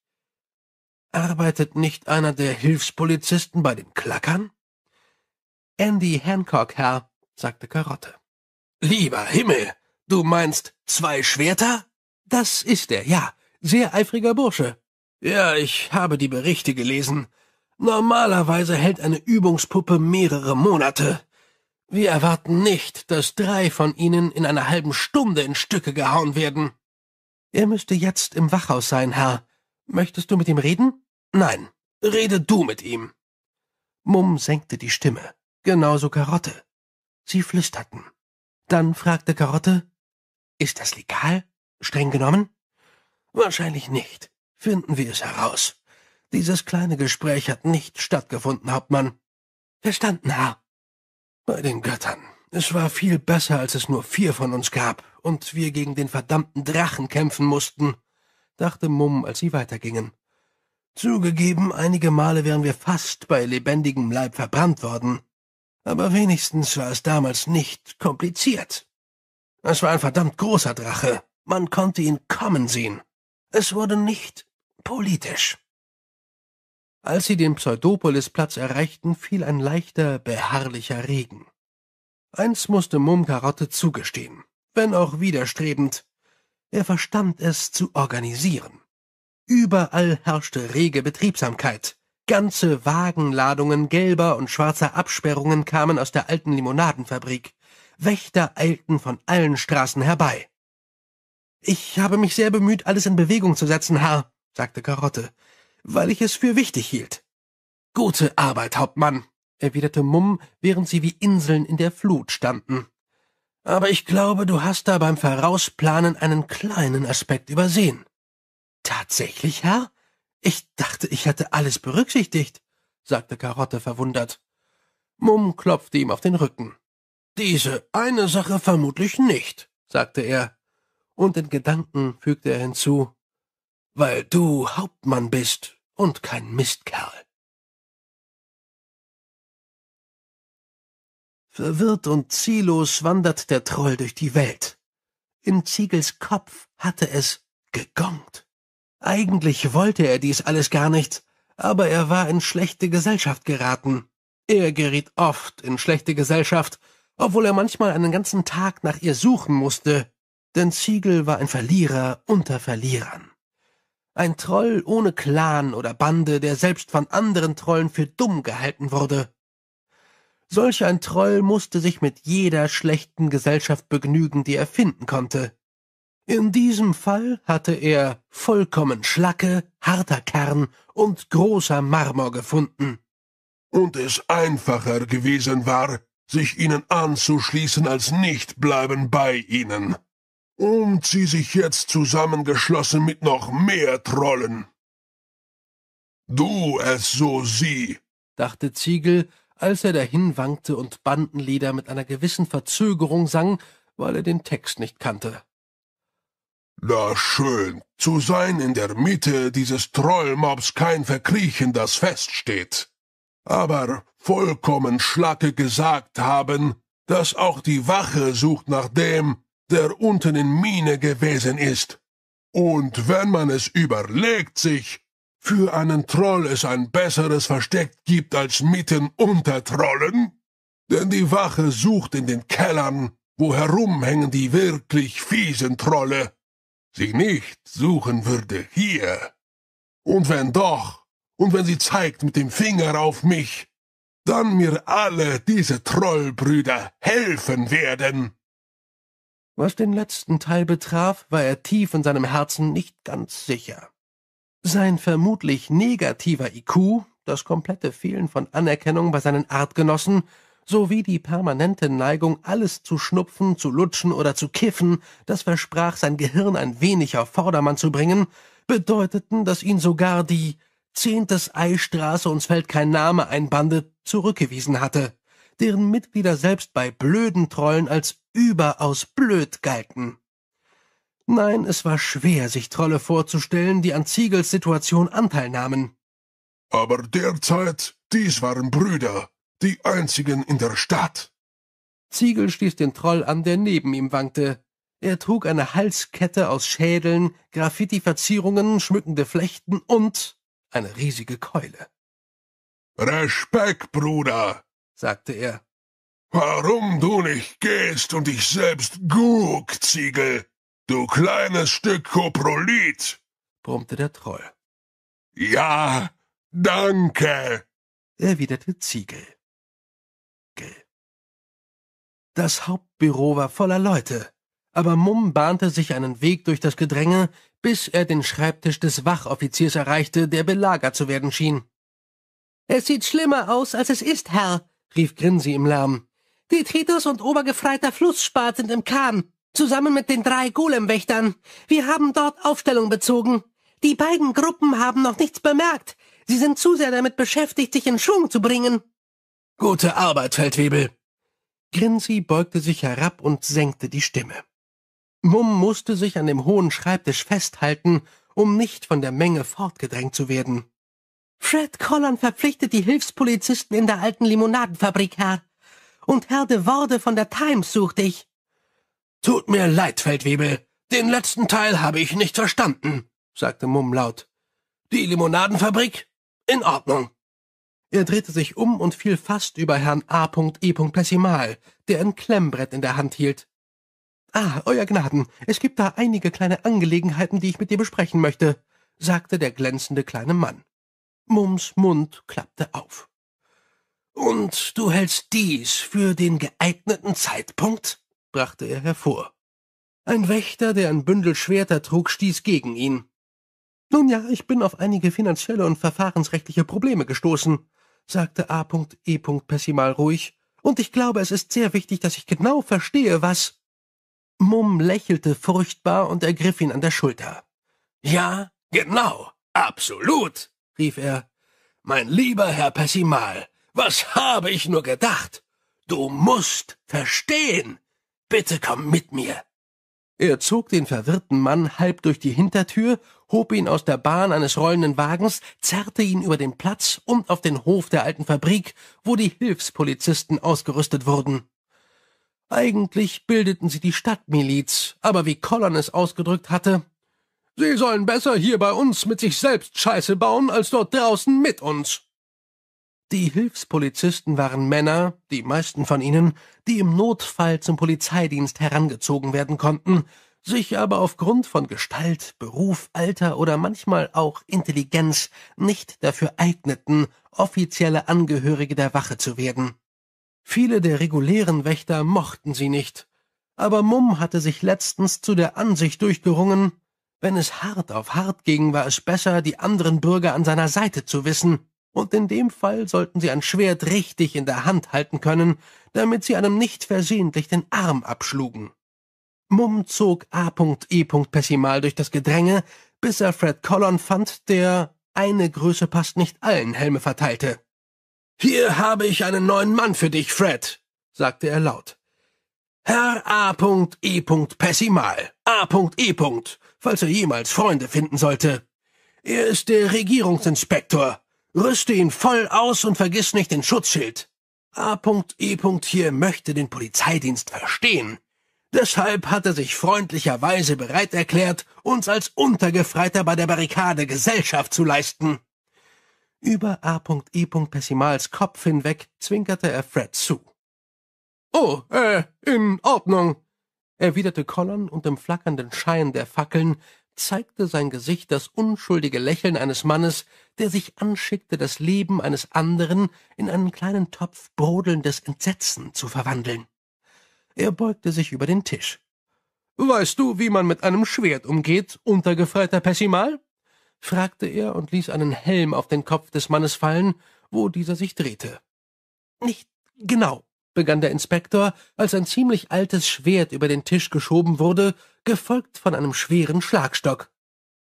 Arbeitet nicht einer der Hilfspolizisten bei den Klackern? Andy Hancock, Herr, sagte Karotte. Lieber Himmel, du meinst zwei Schwerter? Das ist er, ja sehr eifriger Bursche. Ja, ich habe die Berichte gelesen. Normalerweise hält eine Übungspuppe mehrere Monate. Wir erwarten nicht, dass drei von ihnen in einer halben Stunde in Stücke gehauen werden. Er müsste jetzt im Wachhaus sein, Herr. Möchtest du mit ihm reden? Nein, rede du mit ihm. Mumm senkte die Stimme, genauso Karotte. Sie flüsterten. Dann fragte Karotte, ist das legal? Streng genommen? Wahrscheinlich nicht. Finden wir es heraus. Dieses kleine Gespräch hat nicht stattgefunden, Hauptmann. Verstanden, Herr. Bei den Göttern. Es war viel besser, als es nur vier von uns gab und wir gegen den verdammten Drachen kämpfen mussten, dachte Mumm, als sie weitergingen. Zugegeben, einige Male wären wir fast bei lebendigem Leib verbrannt worden, aber wenigstens war es damals nicht kompliziert. Es war ein verdammt großer Drache. Man konnte ihn kommen sehen. Es wurde nicht politisch. Als sie den Pseudopolisplatz erreichten, fiel ein leichter, beharrlicher Regen. Eins musste Mumkarotte zugestehen, wenn auch widerstrebend. Er verstand es zu organisieren. Überall herrschte rege Betriebsamkeit. Ganze Wagenladungen gelber und schwarzer Absperrungen kamen aus der alten Limonadenfabrik. Wächter eilten von allen Straßen herbei. Ich habe mich sehr bemüht, alles in Bewegung zu setzen, Herr, sagte Karotte, weil ich es für wichtig hielt. Gute Arbeit, Hauptmann, erwiderte Mumm, während sie wie Inseln in der Flut standen. Aber ich glaube, du hast da beim Vorausplanen einen kleinen Aspekt übersehen. Tatsächlich, Herr? Ich dachte, ich hatte alles berücksichtigt, sagte Karotte verwundert. Mumm klopfte ihm auf den Rücken. Diese eine Sache vermutlich nicht, sagte er und in Gedanken fügte er hinzu, weil du Hauptmann bist und kein Mistkerl. Verwirrt und ziellos wandert der Troll durch die Welt. In Ziegels Kopf hatte es gegongt. Eigentlich wollte er dies alles gar nicht, aber er war in schlechte Gesellschaft geraten. Er geriet oft in schlechte Gesellschaft, obwohl er manchmal einen ganzen Tag nach ihr suchen musste denn Ziegel war ein Verlierer unter Verlierern. Ein Troll ohne Clan oder Bande, der selbst von anderen Trollen für dumm gehalten wurde. Solch ein Troll musste sich mit jeder schlechten Gesellschaft begnügen, die er finden konnte. In diesem Fall hatte er vollkommen Schlacke, harter Kern und großer Marmor gefunden. Und es einfacher gewesen war, sich ihnen anzuschließen, als nicht bleiben bei ihnen und sie sich jetzt zusammengeschlossen mit noch mehr Trollen. Du es so sieh, dachte Ziegel, als er dahinwankte und Bandenlieder mit einer gewissen Verzögerung sang, weil er den Text nicht kannte. Na schön, zu sein in der Mitte dieses Trollmobs kein Verkriechen, das feststeht. Aber vollkommen Schlacke gesagt haben, dass auch die Wache sucht nach dem, der unten in Mine gewesen ist. Und wenn man es überlegt sich, für einen Troll es ein besseres Versteck gibt als mitten unter Trollen? Denn die Wache sucht in den Kellern, wo herumhängen die wirklich fiesen Trolle. Sie nicht suchen würde hier. Und wenn doch, und wenn sie zeigt mit dem Finger auf mich, dann mir alle diese Trollbrüder helfen werden. Was den letzten Teil betraf, war er tief in seinem Herzen nicht ganz sicher. Sein vermutlich negativer IQ, das komplette Fehlen von Anerkennung bei seinen Artgenossen sowie die permanente Neigung, alles zu schnupfen, zu lutschen oder zu kiffen, das versprach, sein Gehirn ein wenig auf Vordermann zu bringen, bedeuteten, dass ihn sogar die Zehntes Eistraße uns fällt kein Name einbande zurückgewiesen hatte deren Mitglieder selbst bei blöden Trollen als überaus blöd galten. Nein, es war schwer, sich Trolle vorzustellen, die an Ziegels Situation Anteil nahmen. Aber derzeit, dies waren Brüder, die einzigen in der Stadt. Ziegel stieß den Troll an, der neben ihm wankte. Er trug eine Halskette aus Schädeln, Graffiti-Verzierungen, schmückende Flechten und eine riesige Keule. Respekt, Bruder! sagte er. Warum du nicht gehst und dich selbst guck, Ziegel, du kleines Stück Koprolit, brummte der Troll. Ja, danke, erwiderte Ziegel. Das Hauptbüro war voller Leute, aber Mumm bahnte sich einen Weg durch das Gedränge, bis er den Schreibtisch des Wachoffiziers erreichte, der belagert zu werden schien. Es sieht schlimmer aus, als es ist, Herr, rief Grinsi im Lärm. Die Titus und Obergefreiter Flussspat sind im Kahn, zusammen mit den drei Golemwächtern. Wir haben dort Aufstellung bezogen. Die beiden Gruppen haben noch nichts bemerkt. Sie sind zu sehr damit beschäftigt, sich in Schwung zu bringen. Gute Arbeit, Feldwebel. Grinsi beugte sich herab und senkte die Stimme. Mumm musste sich an dem hohen Schreibtisch festhalten, um nicht von der Menge fortgedrängt zu werden. Fred Collan verpflichtet die Hilfspolizisten in der alten Limonadenfabrik, Herr. Und Herr de Worde von der Times sucht dich. Tut mir leid, Feldwebel. Den letzten Teil habe ich nicht verstanden, sagte Mumm laut. Die Limonadenfabrik? In Ordnung. Er drehte sich um und fiel fast über Herrn A. E. Pessimal, der ein Klemmbrett in der Hand hielt. Ah, Euer Gnaden, es gibt da einige kleine Angelegenheiten, die ich mit dir besprechen möchte, sagte der glänzende kleine Mann. Mums Mund klappte auf. Und du hältst dies für den geeigneten Zeitpunkt? brachte er hervor. Ein Wächter, der ein Bündel Schwerter trug, stieß gegen ihn. Nun ja, ich bin auf einige finanzielle und verfahrensrechtliche Probleme gestoßen, sagte A. E. Percimal ruhig, und ich glaube, es ist sehr wichtig, dass ich genau verstehe, was. Mumm lächelte furchtbar und ergriff ihn an der Schulter. Ja, genau, absolut, rief er. Mein lieber Herr Pessimal, was habe ich nur gedacht? Du musst verstehen. Bitte komm mit mir. Er zog den verwirrten Mann halb durch die Hintertür, hob ihn aus der Bahn eines rollenden Wagens, zerrte ihn über den Platz und auf den Hof der alten Fabrik, wo die Hilfspolizisten ausgerüstet wurden. Eigentlich bildeten sie die Stadtmiliz, aber wie Collin es ausgedrückt hatte, Sie sollen besser hier bei uns mit sich selbst Scheiße bauen, als dort draußen mit uns. Die Hilfspolizisten waren Männer, die meisten von ihnen, die im Notfall zum Polizeidienst herangezogen werden konnten, sich aber aufgrund von Gestalt, Beruf, Alter oder manchmal auch Intelligenz nicht dafür eigneten, offizielle Angehörige der Wache zu werden. Viele der regulären Wächter mochten sie nicht, aber Mumm hatte sich letztens zu der Ansicht durchgerungen, wenn es hart auf hart ging, war es besser, die anderen Bürger an seiner Seite zu wissen, und in dem Fall sollten sie ein Schwert richtig in der Hand halten können, damit sie einem nicht versehentlich den Arm abschlugen. Mumm zog A.E. Pessimal durch das Gedränge, bis er Fred Collon fand, der eine Größe passt nicht allen Helme verteilte. Hier habe ich einen neuen Mann für dich, Fred, sagte er laut. Herr A.E. Pessimal, A.E falls er jemals Freunde finden sollte. Er ist der Regierungsinspektor. Rüste ihn voll aus und vergiss nicht den Schutzschild. A.E. hier möchte den Polizeidienst verstehen. Deshalb hat er sich freundlicherweise bereit erklärt, uns als Untergefreiter bei der Barrikade Gesellschaft zu leisten. Über A.E. Pessimals Kopf hinweg zwinkerte er Fred zu. Oh, äh, in Ordnung, erwiderte Collin, und im flackernden Schein der Fackeln zeigte sein Gesicht das unschuldige Lächeln eines Mannes, der sich anschickte, das Leben eines anderen in einen kleinen Topf brodelndes Entsetzen zu verwandeln. Er beugte sich über den Tisch. Weißt du, wie man mit einem Schwert umgeht, untergefreiter Pessimal? fragte er und ließ einen Helm auf den Kopf des Mannes fallen, wo dieser sich drehte. Nicht genau, begann der Inspektor, als ein ziemlich altes Schwert über den Tisch geschoben wurde, gefolgt von einem schweren Schlagstock.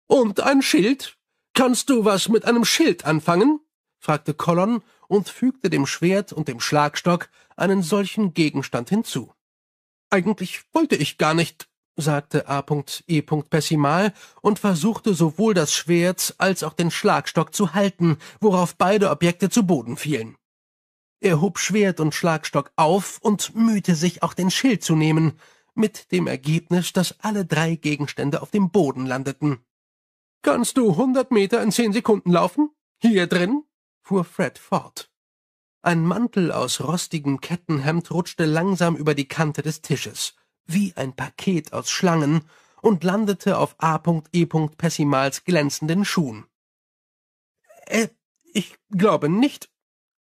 Und ein Schild? Kannst du was mit einem Schild anfangen? fragte Colon und fügte dem Schwert und dem Schlagstock einen solchen Gegenstand hinzu. Eigentlich wollte ich gar nicht, sagte A.E. Pessimal und versuchte sowohl das Schwert als auch den Schlagstock zu halten, worauf beide Objekte zu Boden fielen. Er hob Schwert und Schlagstock auf und mühte sich, auch den Schild zu nehmen, mit dem Ergebnis, dass alle drei Gegenstände auf dem Boden landeten. Kannst du hundert Meter in zehn Sekunden laufen? Hier drin? fuhr Fred fort. Ein Mantel aus rostigem Kettenhemd rutschte langsam über die Kante des Tisches, wie ein Paket aus Schlangen, und landete auf A.E. Pessimals glänzenden Schuhen. Äh, ich glaube nicht,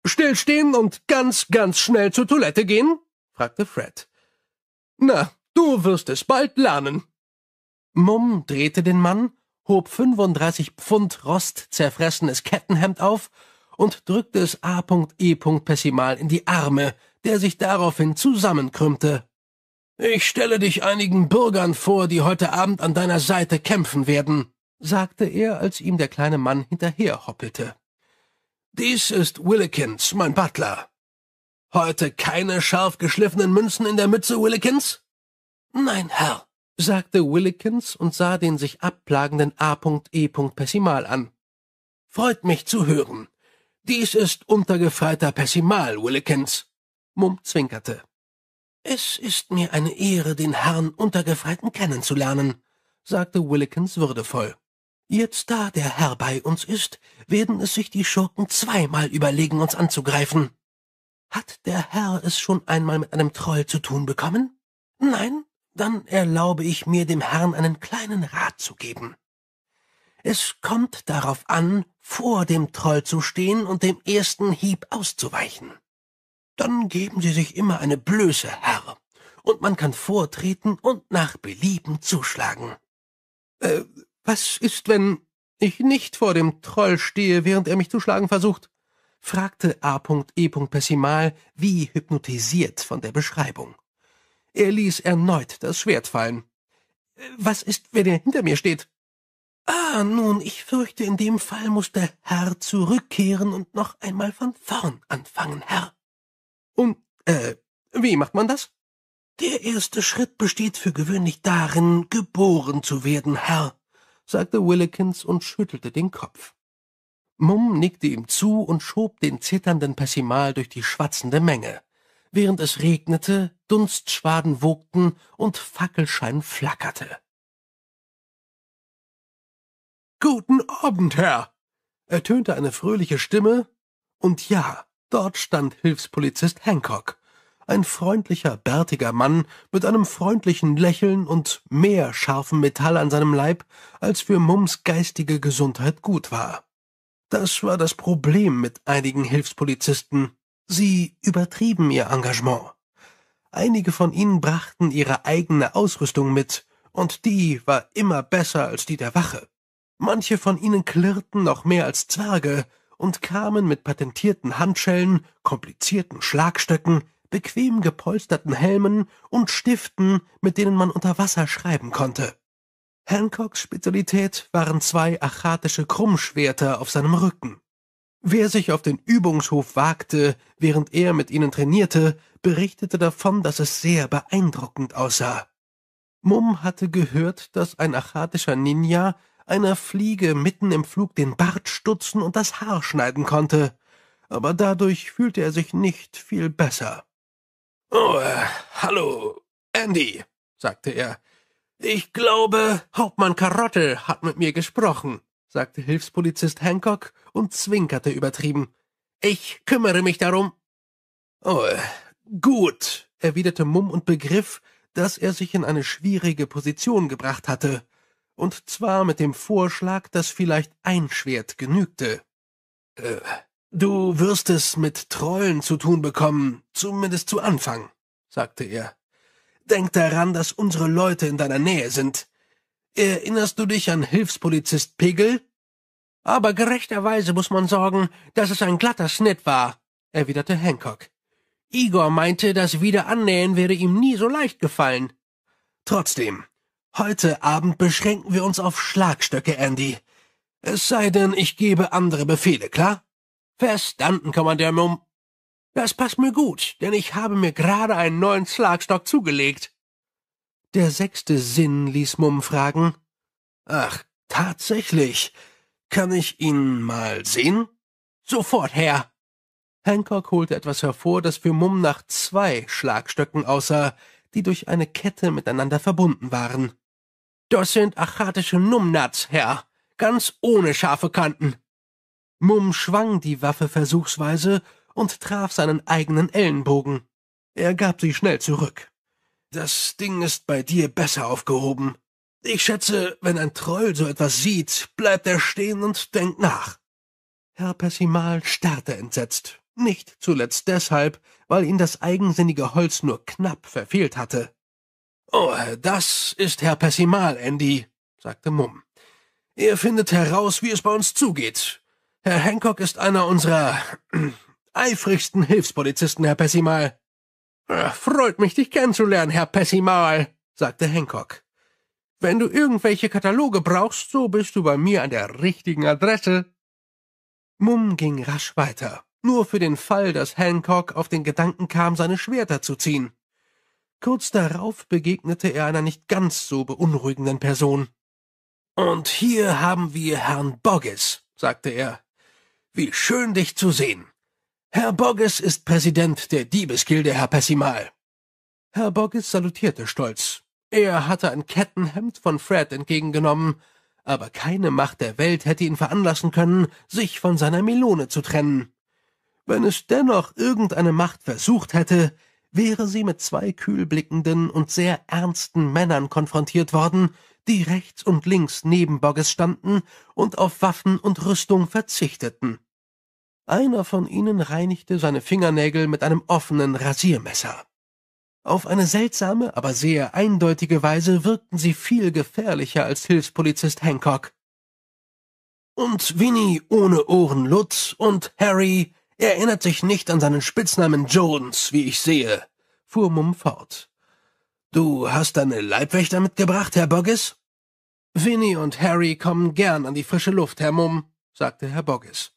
Stillstehen und ganz, ganz schnell zur Toilette gehen? fragte Fred. Na, du wirst es bald lernen. Mumm drehte den Mann, hob 35 Pfund rostzerfressenes Kettenhemd auf und drückte es A.E. Pessimal in die Arme, der sich daraufhin zusammenkrümmte. Ich stelle dich einigen Bürgern vor, die heute Abend an deiner Seite kämpfen werden, sagte er, als ihm der kleine Mann hinterher hoppelte. Dies ist Willikins, mein Butler. Heute keine scharf geschliffenen Münzen in der Mütze, Willikins? Nein, Herr, sagte Willikins und sah den sich abplagenden A.E. Pessimal an. Freut mich zu hören. Dies ist untergefreiter Pessimal, Willikins. Mumm zwinkerte. Es ist mir eine Ehre, den Herrn Untergefreiten kennenzulernen, sagte Willikins würdevoll. Jetzt da der Herr bei uns ist, werden es sich die Schurken zweimal überlegen, uns anzugreifen. Hat der Herr es schon einmal mit einem Troll zu tun bekommen? Nein? Dann erlaube ich mir, dem Herrn einen kleinen Rat zu geben. Es kommt darauf an, vor dem Troll zu stehen und dem ersten Hieb auszuweichen. Dann geben Sie sich immer eine Blöße, Herr, und man kann vortreten und nach Belieben zuschlagen. Äh, was ist, wenn ich nicht vor dem Troll stehe, während er mich zu schlagen versucht? fragte A.E. Pessimal wie hypnotisiert von der Beschreibung. Er ließ erneut das Schwert fallen. Was ist, wenn er hinter mir steht? Ah, nun, ich fürchte, in dem Fall muß der Herr zurückkehren und noch einmal von vorn anfangen, Herr. Und, äh, wie macht man das? Der erste Schritt besteht für gewöhnlich darin, geboren zu werden, Herr, sagte Willikins und schüttelte den Kopf. Mumm nickte ihm zu und schob den zitternden Pessimal durch die schwatzende Menge. Während es regnete, Dunstschwaden wogten und Fackelschein flackerte. Guten Abend, Herr! ertönte eine fröhliche Stimme, und ja, dort stand Hilfspolizist Hancock, ein freundlicher, bärtiger Mann mit einem freundlichen Lächeln und mehr scharfem Metall an seinem Leib, als für Mums geistige Gesundheit gut war. Das war das Problem mit einigen Hilfspolizisten. Sie übertrieben ihr Engagement. Einige von ihnen brachten ihre eigene Ausrüstung mit, und die war immer besser als die der Wache. Manche von ihnen klirrten noch mehr als Zwerge und kamen mit patentierten Handschellen, komplizierten Schlagstöcken, bequem gepolsterten Helmen und Stiften, mit denen man unter Wasser schreiben konnte. Hancocks Spezialität waren zwei achatische Krummschwerter auf seinem Rücken. Wer sich auf den Übungshof wagte, während er mit ihnen trainierte, berichtete davon, dass es sehr beeindruckend aussah. Mumm hatte gehört, dass ein achatischer Ninja einer Fliege mitten im Flug den Bart stutzen und das Haar schneiden konnte, aber dadurch fühlte er sich nicht viel besser. Oh, äh, hallo, Andy, sagte er. Ich glaube, Hauptmann Karotte hat mit mir gesprochen, sagte Hilfspolizist Hancock und zwinkerte übertrieben. Ich kümmere mich darum. Oh, äh, gut, erwiderte Mumm und begriff, dass er sich in eine schwierige Position gebracht hatte, und zwar mit dem Vorschlag, dass vielleicht ein Schwert genügte. Äh, Du wirst es mit Trollen zu tun bekommen, zumindest zu Anfang, sagte er. Denk daran, dass unsere Leute in deiner Nähe sind. Erinnerst du dich an Hilfspolizist Pegel? Aber gerechterweise muss man sorgen, dass es ein glatter Schnitt war, erwiderte Hancock. Igor meinte, das Wiederannähen wäre ihm nie so leicht gefallen. Trotzdem, heute Abend beschränken wir uns auf Schlagstöcke, Andy. Es sei denn, ich gebe andere Befehle, klar? Verstanden, Kommandeur Mumm. Das passt mir gut, denn ich habe mir gerade einen neuen Schlagstock zugelegt. Der sechste Sinn ließ Mumm fragen. Ach, tatsächlich. Kann ich ihn mal sehen? Sofort her. Hancock holte etwas hervor, das für Mumm nach zwei Schlagstöcken aussah, die durch eine Kette miteinander verbunden waren. Das sind achatische Numnats, Herr, ganz ohne scharfe Kanten. Mumm schwang die Waffe versuchsweise und traf seinen eigenen Ellenbogen. Er gab sie schnell zurück. Das Ding ist bei dir besser aufgehoben. Ich schätze, wenn ein Troll so etwas sieht, bleibt er stehen und denkt nach. Herr Pessimal starrte entsetzt, nicht zuletzt deshalb, weil ihn das eigensinnige Holz nur knapp verfehlt hatte. Oh, das ist Herr Pessimal, Andy, sagte Mumm. Ihr findet heraus, wie es bei uns zugeht. Herr Hancock ist einer unserer eifrigsten Hilfspolizisten, Herr Pessimal. Freut mich, dich kennenzulernen, Herr Pessimal, sagte Hancock. Wenn du irgendwelche Kataloge brauchst, so bist du bei mir an der richtigen Adresse. Mumm ging rasch weiter, nur für den Fall, dass Hancock auf den Gedanken kam, seine Schwerter zu ziehen. Kurz darauf begegnete er einer nicht ganz so beunruhigenden Person. Und hier haben wir Herrn Boggis, sagte er. Wie schön, dich zu sehen. Herr Bogges ist Präsident der Diebesgilde, Herr Pessimal. Herr Bogges salutierte stolz. Er hatte ein Kettenhemd von Fred entgegengenommen, aber keine Macht der Welt hätte ihn veranlassen können, sich von seiner Melone zu trennen. Wenn es dennoch irgendeine Macht versucht hätte, wäre sie mit zwei kühlblickenden und sehr ernsten Männern konfrontiert worden, die rechts und links neben Bogges standen und auf Waffen und Rüstung verzichteten. Einer von ihnen reinigte seine Fingernägel mit einem offenen Rasiermesser. Auf eine seltsame, aber sehr eindeutige Weise wirkten sie viel gefährlicher als Hilfspolizist Hancock. Und Winnie ohne Ohren Lutz und Harry erinnert sich nicht an seinen Spitznamen Jones, wie ich sehe, fuhr Mumm fort. Du hast deine Leibwächter mitgebracht, Herr Boggis? Winnie und Harry kommen gern an die frische Luft, Herr Mumm, sagte Herr Boggis.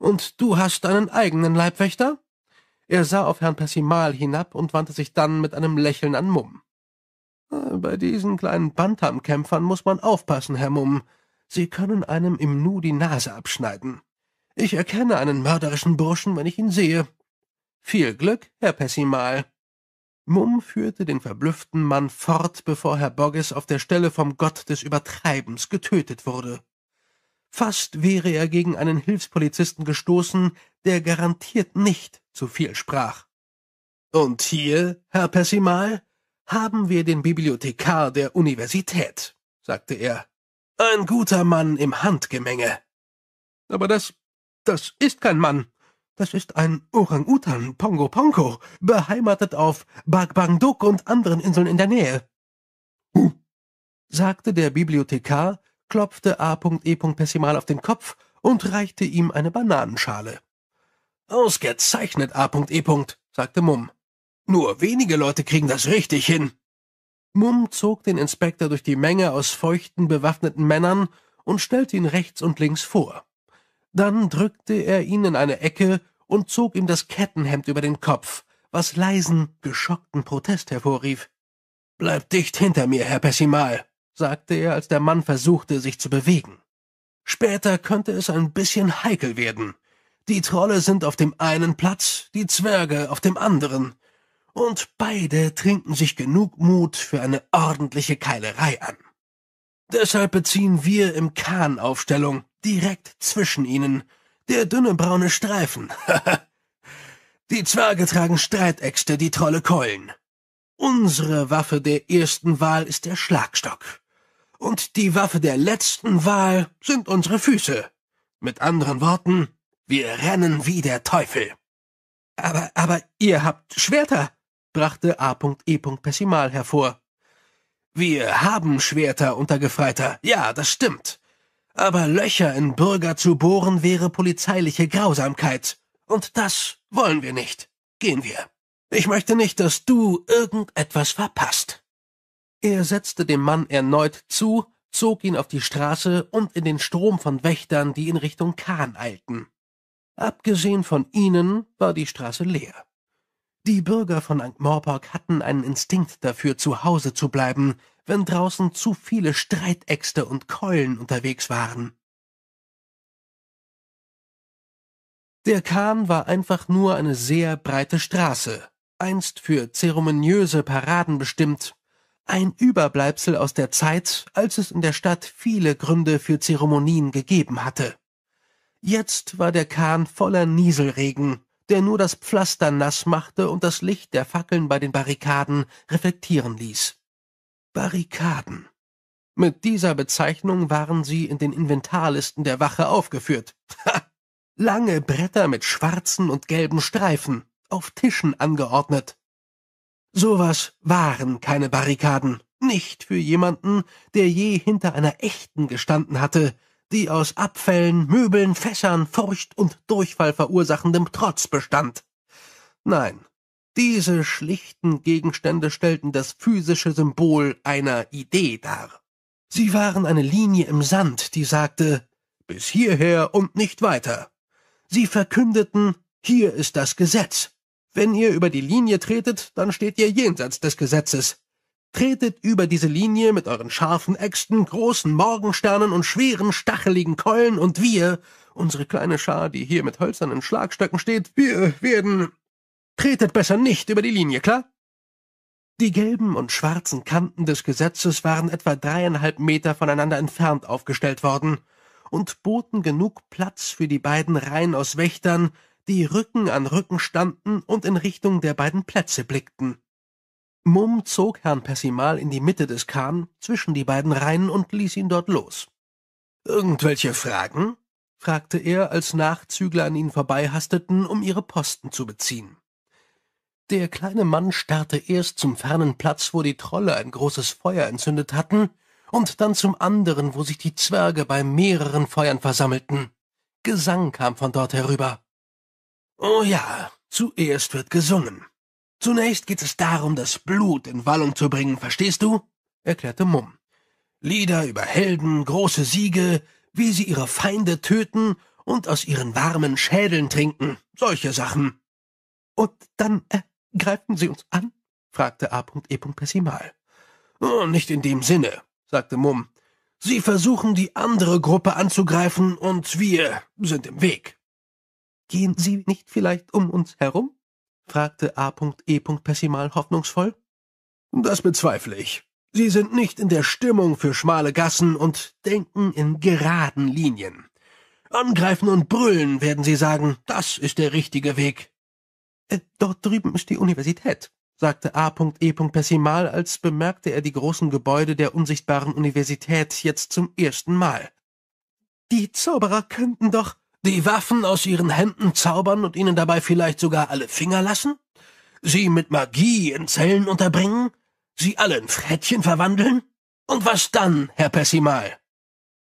Und du hast einen eigenen Leibwächter? Er sah auf Herrn Percimal hinab und wandte sich dann mit einem Lächeln an Mumm. Ah, bei diesen kleinen Bantamkämpfern muss man aufpassen, Herr Mumm. Sie können einem im Nu die Nase abschneiden. Ich erkenne einen mörderischen Burschen, wenn ich ihn sehe. Viel Glück, Herr Pessimal. Mumm führte den verblüfften Mann fort, bevor Herr Bogges auf der Stelle vom Gott des Übertreibens getötet wurde. Fast wäre er gegen einen Hilfspolizisten gestoßen, der garantiert nicht zu viel sprach. Und hier, Herr Pessimal, haben wir den Bibliothekar der Universität, sagte er. Ein guter Mann im Handgemenge. Aber das, das ist kein Mann. Das ist ein Orang-Utan, Pongo Pongo, beheimatet auf Bagbangduk und anderen Inseln in der Nähe. Huh, sagte der Bibliothekar klopfte A.E. Pessimal auf den Kopf und reichte ihm eine Bananenschale. Ausgezeichnet, A.E., sagte Mumm. Nur wenige Leute kriegen das richtig hin. Mumm zog den Inspektor durch die Menge aus feuchten, bewaffneten Männern und stellte ihn rechts und links vor. Dann drückte er ihn in eine Ecke und zog ihm das Kettenhemd über den Kopf, was leisen, geschockten Protest hervorrief. Bleibt dicht hinter mir, Herr Pessimal, sagte er, als der Mann versuchte, sich zu bewegen. Später könnte es ein bisschen heikel werden. Die Trolle sind auf dem einen Platz, die Zwerge auf dem anderen. Und beide trinken sich genug Mut für eine ordentliche Keilerei an. Deshalb beziehen wir im Kahnaufstellung direkt zwischen ihnen, der dünne braune Streifen. die Zwerge tragen Streitäxte, die Trolle Keulen. Unsere Waffe der ersten Wahl ist der Schlagstock und die Waffe der letzten Wahl sind unsere Füße. Mit anderen Worten, wir rennen wie der Teufel. Aber, aber ihr habt Schwerter, brachte A.E. Pessimal hervor. Wir haben Schwerter, Untergefreiter, ja, das stimmt. Aber Löcher in Bürger zu bohren wäre polizeiliche Grausamkeit. Und das wollen wir nicht. Gehen wir. Ich möchte nicht, dass du irgendetwas verpasst. Er setzte dem Mann erneut zu, zog ihn auf die Straße und in den Strom von Wächtern, die in Richtung Kahn eilten. Abgesehen von ihnen war die Straße leer. Die Bürger von Ankh-Morpork hatten einen Instinkt dafür, zu Hause zu bleiben, wenn draußen zu viele Streitäxte und Keulen unterwegs waren. Der Kahn war einfach nur eine sehr breite Straße, einst für zeremoniöse Paraden bestimmt, ein Überbleibsel aus der Zeit, als es in der Stadt viele Gründe für Zeremonien gegeben hatte. Jetzt war der Kahn voller Nieselregen, der nur das Pflaster nass machte und das Licht der Fackeln bei den Barrikaden reflektieren ließ. Barrikaden. Mit dieser Bezeichnung waren sie in den Inventarlisten der Wache aufgeführt. Ha! Lange Bretter mit schwarzen und gelben Streifen, auf Tischen angeordnet. Sowas waren keine Barrikaden. Nicht für jemanden, der je hinter einer echten gestanden hatte, die aus Abfällen, Möbeln, Fässern, Furcht und Durchfall verursachendem Trotz bestand. Nein, diese schlichten Gegenstände stellten das physische Symbol einer Idee dar. Sie waren eine Linie im Sand, die sagte bis hierher und nicht weiter. Sie verkündeten, hier ist das Gesetz, wenn ihr über die Linie tretet, dann steht ihr jenseits des Gesetzes. Tretet über diese Linie mit euren scharfen Äxten, großen Morgensternen und schweren, stacheligen Keulen und wir, unsere kleine Schar, die hier mit hölzernen Schlagstöcken steht, wir werden... Tretet besser nicht über die Linie, klar? Die gelben und schwarzen Kanten des Gesetzes waren etwa dreieinhalb Meter voneinander entfernt aufgestellt worden und boten genug Platz für die beiden Reihen aus Wächtern, die Rücken an Rücken standen und in Richtung der beiden Plätze blickten. Mumm zog Herrn Percimal in die Mitte des Kahn zwischen die beiden Reihen und ließ ihn dort los. Irgendwelche Fragen? fragte er, als Nachzügler an ihn vorbeihasteten, um ihre Posten zu beziehen. Der kleine Mann starrte erst zum fernen Platz, wo die Trolle ein großes Feuer entzündet hatten, und dann zum anderen, wo sich die Zwerge bei mehreren Feuern versammelten. Gesang kam von dort herüber. Oh ja, zuerst wird gesungen. Zunächst geht es darum, das Blut in Wallung zu bringen, verstehst du? erklärte Mumm. Lieder über Helden, große Siege, wie sie ihre Feinde töten und aus ihren warmen Schädeln trinken, solche Sachen. Und dann äh, greifen sie uns an? fragte A.E. Pessimal. Oh, nicht in dem Sinne, sagte Mumm. Sie versuchen, die andere Gruppe anzugreifen, und wir sind im Weg. Gehen Sie nicht vielleicht um uns herum? fragte A.E. Pessimal hoffnungsvoll. Das bezweifle ich. Sie sind nicht in der Stimmung für schmale Gassen und denken in geraden Linien. Angreifen und brüllen, werden Sie sagen, das ist der richtige Weg. Äh, dort drüben ist die Universität, sagte A.E. Pessimal, als bemerkte er die großen Gebäude der unsichtbaren Universität jetzt zum ersten Mal. Die Zauberer könnten doch die Waffen aus ihren Händen zaubern und ihnen dabei vielleicht sogar alle Finger lassen? Sie mit Magie in Zellen unterbringen? Sie alle in Frettchen verwandeln? Und was dann, Herr Pessimal?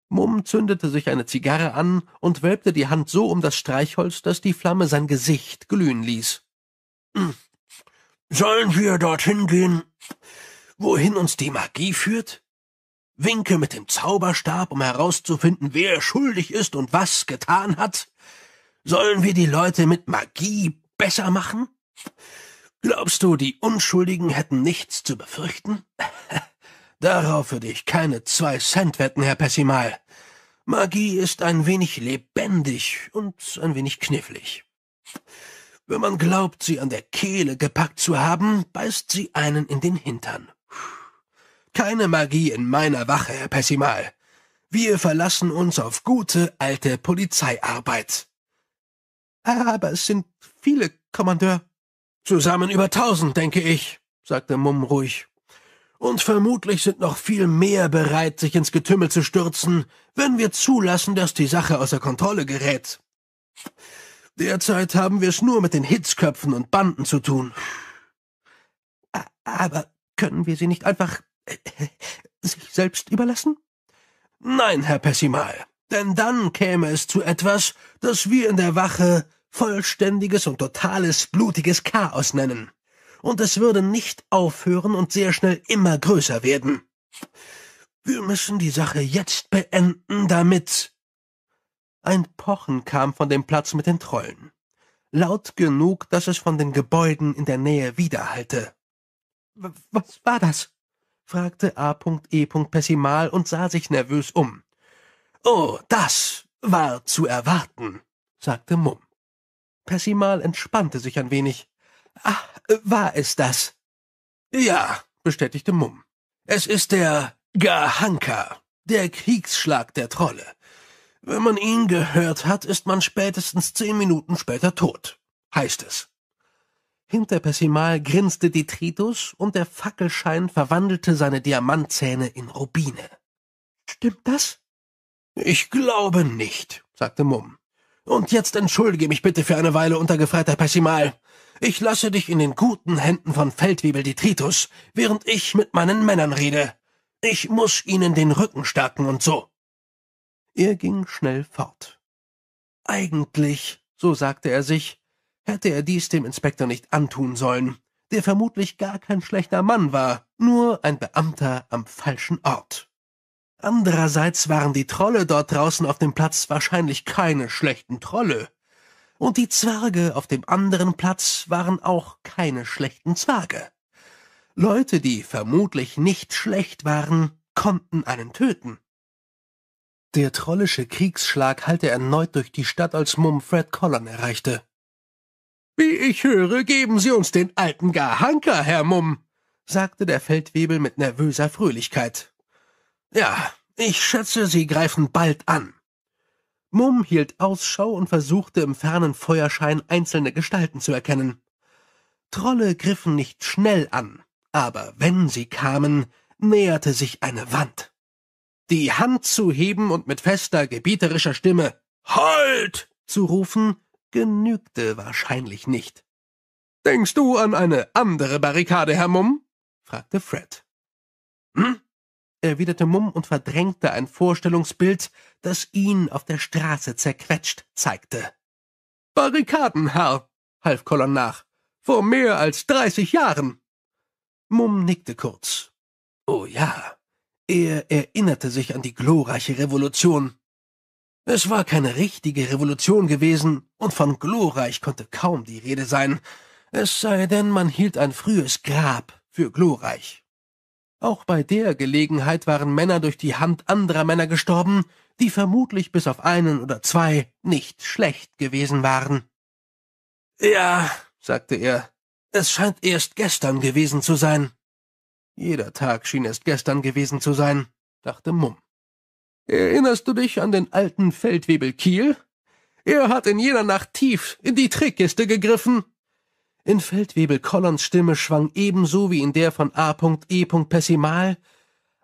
Mumm zündete sich eine Zigarre an und wölbte die Hand so um das Streichholz, dass die Flamme sein Gesicht glühen ließ. Hm. Sollen wir dorthin gehen, wohin uns die Magie führt? winke mit dem Zauberstab, um herauszufinden, wer schuldig ist und was getan hat? Sollen wir die Leute mit Magie besser machen? Glaubst du, die Unschuldigen hätten nichts zu befürchten? Darauf würde ich keine zwei Cent wetten, Herr Pessimal. Magie ist ein wenig lebendig und ein wenig knifflig. Wenn man glaubt, sie an der Kehle gepackt zu haben, beißt sie einen in den Hintern. Keine Magie in meiner Wache, Herr Pessimal. Wir verlassen uns auf gute alte Polizeiarbeit. Aber es sind viele, Kommandeur. Zusammen über tausend, denke ich, sagte Mumm ruhig. Und vermutlich sind noch viel mehr bereit, sich ins Getümmel zu stürzen, wenn wir zulassen, dass die Sache außer Kontrolle gerät. Derzeit haben wir es nur mit den Hitzköpfen und Banden zu tun. Aber können wir sie nicht einfach äh, äh, sich selbst überlassen? Nein, Herr Pessimal, denn dann käme es zu etwas, das wir in der Wache vollständiges und totales blutiges Chaos nennen. Und es würde nicht aufhören und sehr schnell immer größer werden. Wir müssen die Sache jetzt beenden, damit. Ein Pochen kam von dem Platz mit den Trollen. Laut genug, dass es von den Gebäuden in der Nähe widerhallte. Was war das? fragte A.E. Pessimal und sah sich nervös um. Oh, das war zu erwarten, sagte Mumm. Pessimal entspannte sich ein wenig. Ah, war es das? Ja, bestätigte Mumm. Es ist der Gahanka, der Kriegsschlag der Trolle. Wenn man ihn gehört hat, ist man spätestens zehn Minuten später tot, heißt es. Hinter Pessimal grinste Detritus und der Fackelschein verwandelte seine Diamantzähne in Rubine. Stimmt das? Ich glaube nicht, sagte Mumm. Und jetzt entschuldige mich bitte für eine Weile, untergefreiter Pessimal. Ich lasse dich in den guten Händen von Feldwebel Detritus, während ich mit meinen Männern rede. Ich muss ihnen den Rücken stärken und so. Er ging schnell fort. Eigentlich, so sagte er sich, hätte er dies dem Inspektor nicht antun sollen, der vermutlich gar kein schlechter Mann war, nur ein Beamter am falschen Ort. Andererseits waren die Trolle dort draußen auf dem Platz wahrscheinlich keine schlechten Trolle. Und die Zwerge auf dem anderen Platz waren auch keine schlechten Zwerge. Leute, die vermutlich nicht schlecht waren, konnten einen töten. Der trollische Kriegsschlag hallte erneut durch die Stadt, als Mum Fred Collin erreichte. Wie ich höre, geben Sie uns den alten Garhanker, Herr Mumm, sagte der Feldwebel mit nervöser Fröhlichkeit. Ja, ich schätze, Sie greifen bald an. Mumm hielt Ausschau und versuchte im fernen Feuerschein einzelne Gestalten zu erkennen. Trolle griffen nicht schnell an, aber wenn sie kamen, näherte sich eine Wand. Die Hand zu heben und mit fester, gebieterischer Stimme Halt! zu rufen, genügte wahrscheinlich nicht. Denkst du an eine andere Barrikade, Herr Mumm? fragte Fred. Hm? erwiderte Mumm und verdrängte ein Vorstellungsbild, das ihn auf der Straße zerquetscht zeigte. Barrikaden, Herr, half Colin nach. Vor mehr als dreißig Jahren. Mumm nickte kurz. Oh ja, er erinnerte sich an die glorreiche Revolution. Es war keine richtige Revolution gewesen und von glorreich konnte kaum die Rede sein, es sei denn, man hielt ein frühes Grab für glorreich. Auch bei der Gelegenheit waren Männer durch die Hand anderer Männer gestorben, die vermutlich bis auf einen oder zwei nicht schlecht gewesen waren. Ja, sagte er, es scheint erst gestern gewesen zu sein. Jeder Tag schien erst gestern gewesen zu sein, dachte Mumm. Erinnerst du dich an den alten Feldwebel Kiel? Er hat in jener Nacht tief in die Trickkiste gegriffen. In Feldwebel Collons Stimme schwang ebenso wie in der von A.E. Pessimal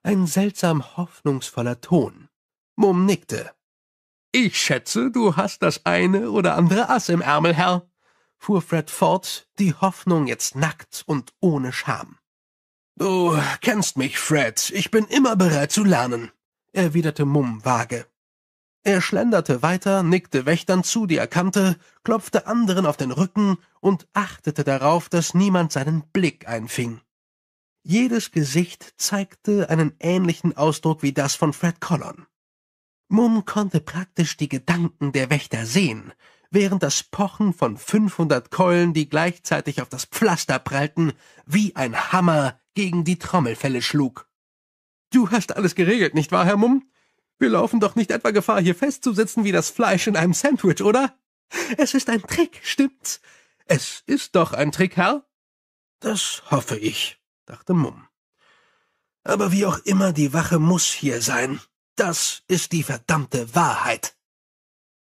ein seltsam hoffnungsvoller Ton. Mumm nickte. Ich schätze, du hast das eine oder andere Ass im Ärmel, Herr, fuhr Fred fort, die Hoffnung jetzt nackt und ohne Scham. Du kennst mich, Fred, ich bin immer bereit zu lernen erwiderte Mumm vage. Er schlenderte weiter, nickte Wächtern zu, die er kannte, klopfte anderen auf den Rücken und achtete darauf, dass niemand seinen Blick einfing. Jedes Gesicht zeigte einen ähnlichen Ausdruck wie das von Fred Collon. Mumm konnte praktisch die Gedanken der Wächter sehen, während das Pochen von 500 Keulen, die gleichzeitig auf das Pflaster prallten, wie ein Hammer gegen die Trommelfelle schlug. Du hast alles geregelt, nicht wahr, Herr Mumm? Wir laufen doch nicht etwa Gefahr, hier festzusitzen wie das Fleisch in einem Sandwich, oder? Es ist ein Trick, stimmt's? Es ist doch ein Trick, Herr? Das hoffe ich, dachte Mumm. Aber wie auch immer, die Wache muss hier sein. Das ist die verdammte Wahrheit.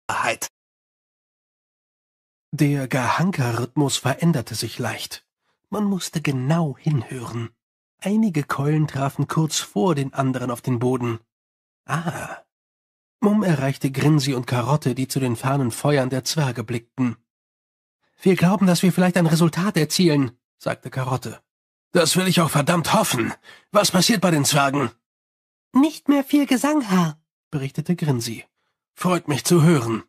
Wahrheit. Der Gehanker-Rhythmus veränderte sich leicht. Man musste genau hinhören. Einige Keulen trafen kurz vor den anderen auf den Boden. Ah. Mumm erreichte Grinsi und Karotte, die zu den fernen Feuern der Zwerge blickten. Wir glauben, dass wir vielleicht ein Resultat erzielen, sagte Karotte. Das will ich auch verdammt hoffen. Was passiert bei den Zwergen? Nicht mehr viel Gesang, Herr, berichtete Grinsi. Freut mich zu hören.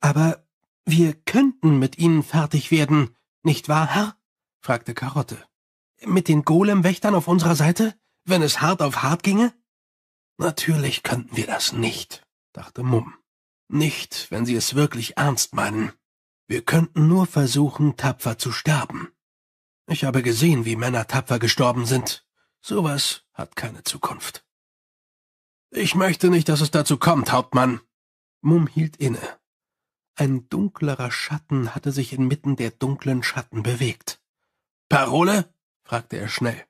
Aber wir könnten mit ihnen fertig werden, nicht wahr, Herr? fragte Karotte. Mit den Golemwächtern auf unserer Seite? Wenn es hart auf hart ginge? Natürlich könnten wir das nicht, dachte Mumm. Nicht, wenn sie es wirklich ernst meinen. Wir könnten nur versuchen, tapfer zu sterben. Ich habe gesehen, wie Männer tapfer gestorben sind. Sowas hat keine Zukunft. Ich möchte nicht, dass es dazu kommt, Hauptmann. Mumm hielt inne. Ein dunklerer Schatten hatte sich inmitten der dunklen Schatten bewegt. Parole? fragte er schnell.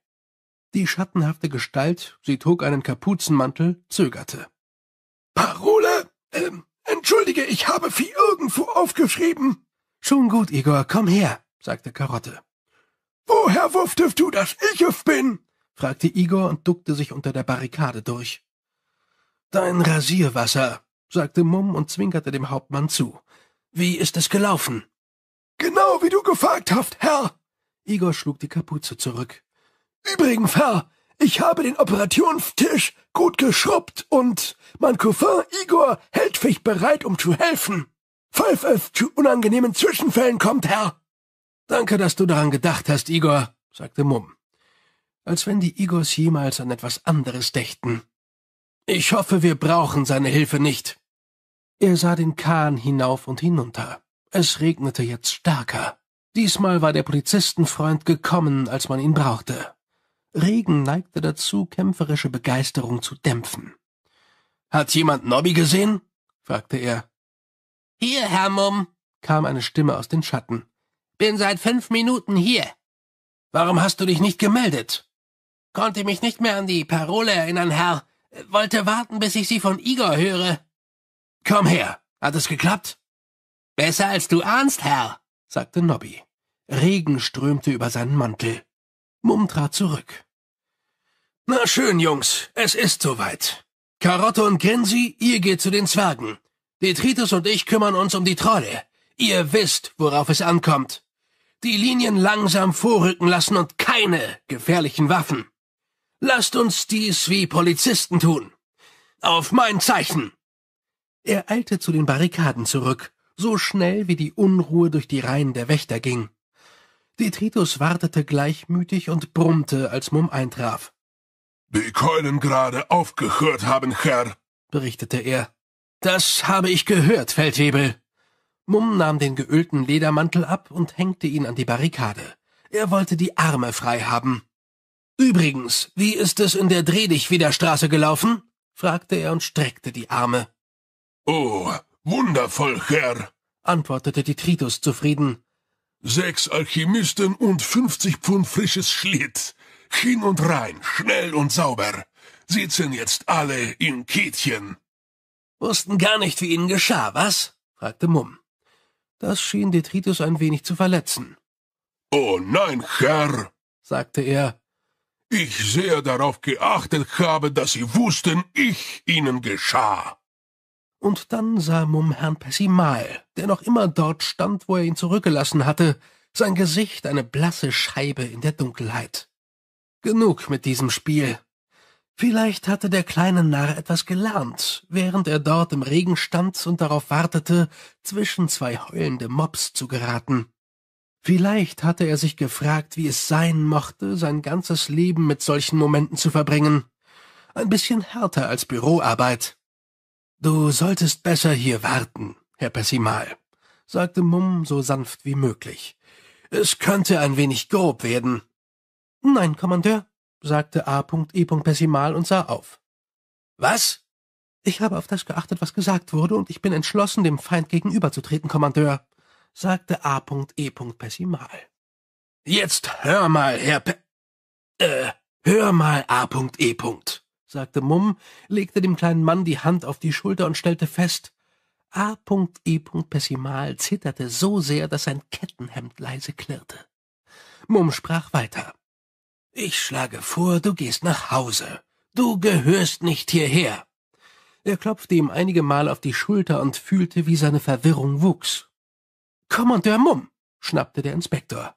Die schattenhafte Gestalt, sie trug einen Kapuzenmantel, zögerte. Parole? Ähm, entschuldige, ich habe Vieh irgendwo aufgeschrieben. Schon gut, Igor, komm her, sagte Karotte. Woher wusstest du, dass ich es bin? fragte Igor und duckte sich unter der Barrikade durch. Dein Rasierwasser, sagte Mumm und zwinkerte dem Hauptmann zu. Wie ist es gelaufen? Genau wie du gefragt hast, Herr, Igor schlug die Kapuze zurück. Übrigens, Herr, ich habe den Operationstisch gut geschrubbt und mein Cousin Igor hält mich bereit, um zu helfen. Falls es zu unangenehmen Zwischenfällen kommt, Herr. Danke, dass du daran gedacht hast, Igor, sagte Mumm. Als wenn die Igors jemals an etwas anderes dächten. Ich hoffe, wir brauchen seine Hilfe nicht. Er sah den Kahn hinauf und hinunter. Es regnete jetzt stärker. Diesmal war der Polizistenfreund gekommen, als man ihn brauchte. Regen neigte dazu, kämpferische Begeisterung zu dämpfen. Hat jemand Nobby gesehen? fragte er. Hier, Herr Mumm, kam eine Stimme aus den Schatten. Bin seit fünf Minuten hier. Warum hast du dich nicht gemeldet? Konnte mich nicht mehr an die Parole erinnern, Herr. Wollte warten, bis ich sie von Igor höre. Komm her. Hat es geklappt? Besser als du ahnst, Herr, sagte Nobby. Regen strömte über seinen Mantel. Mumm trat zurück. Na schön, Jungs, es ist soweit. Karotte und Grinsi, ihr geht zu den Zwergen. Detritus und ich kümmern uns um die Trolle. Ihr wisst, worauf es ankommt. Die Linien langsam vorrücken lassen und keine gefährlichen Waffen. Lasst uns dies wie Polizisten tun. Auf mein Zeichen! Er eilte zu den Barrikaden zurück so schnell wie die Unruhe durch die Reihen der Wächter ging. Detritus wartete gleichmütig und brummte, als Mumm eintraf. Die Keulen gerade aufgehört haben, Herr, berichtete er. Das habe ich gehört, Feldwebel. Mumm nahm den geölten Ledermantel ab und hängte ihn an die Barrikade. Er wollte die Arme frei haben. Übrigens, wie ist es in der Drehdichwieder Straße gelaufen? fragte er und streckte die Arme. Oh, Wundervoll, Herr, antwortete Detritus zufrieden. Sechs Alchemisten und fünfzig Pfund frisches Schlitt. Hin und rein, schnell und sauber. Sitzen jetzt alle im Kätchen. Wussten gar nicht, wie ihnen geschah, was? fragte Mumm. Das schien Detritus ein wenig zu verletzen. Oh nein, Herr, sagte er. Ich sehr darauf geachtet habe, dass Sie wussten, ich Ihnen geschah und dann sah Mum Herrn Pessimal, der noch immer dort stand, wo er ihn zurückgelassen hatte, sein Gesicht eine blasse Scheibe in der Dunkelheit. Genug mit diesem Spiel. Vielleicht hatte der kleine Narr etwas gelernt, während er dort im Regen stand und darauf wartete, zwischen zwei heulende Mops zu geraten. Vielleicht hatte er sich gefragt, wie es sein mochte, sein ganzes Leben mit solchen Momenten zu verbringen. Ein bisschen härter als Büroarbeit. Du solltest besser hier warten, Herr Pessimal, sagte Mumm so sanft wie möglich. Es könnte ein wenig grob werden. Nein, Kommandeur, sagte A.E. Pessimal und sah auf. Was? Ich habe auf das geachtet, was gesagt wurde, und ich bin entschlossen, dem Feind gegenüberzutreten, Kommandeur, sagte A.E. Pessimal. Jetzt hör mal, Herr Pe äh, hör mal A.E sagte Mumm, legte dem kleinen Mann die Hand auf die Schulter und stellte fest, A.E. Pessimal zitterte so sehr, dass sein Kettenhemd leise klirrte. Mumm sprach weiter. Ich schlage vor, du gehst nach Hause. Du gehörst nicht hierher. Er klopfte ihm einige Mal auf die Schulter und fühlte, wie seine Verwirrung wuchs. Kommandeur Mumm, schnappte der Inspektor.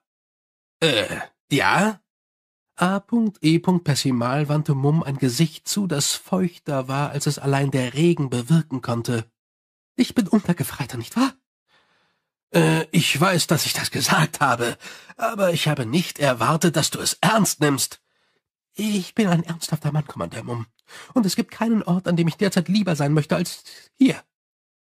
Äh, ja? A.E. wandte Mumm ein Gesicht zu, das feuchter war, als es allein der Regen bewirken konnte. Ich bin Untergefreiter, nicht wahr? Äh, ich weiß, dass ich das gesagt habe, aber ich habe nicht erwartet, dass du es ernst nimmst. Ich bin ein ernsthafter Mann, Kommandeur Mumm, und es gibt keinen Ort, an dem ich derzeit lieber sein möchte als hier.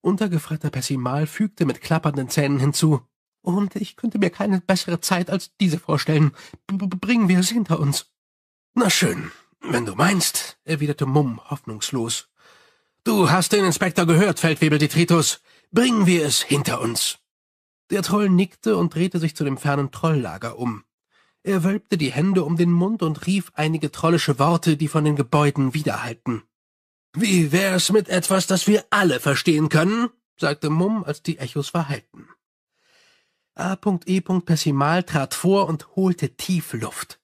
Untergefreiter Pessimal fügte mit klappernden Zähnen hinzu. Und ich könnte mir keine bessere Zeit als diese vorstellen. B bringen wir es hinter uns. Na schön, wenn du meinst, erwiderte Mumm hoffnungslos. Du hast den Inspektor gehört, Feldwebel Detritus. Bringen wir es hinter uns. Der Troll nickte und drehte sich zu dem fernen Trolllager um. Er wölbte die Hände um den Mund und rief einige trollische Worte, die von den Gebäuden widerhallten. Wie wär's mit etwas, das wir alle verstehen können? sagte Mumm, als die Echos verhallten. A.E. Pessimal trat vor und holte tief Luft.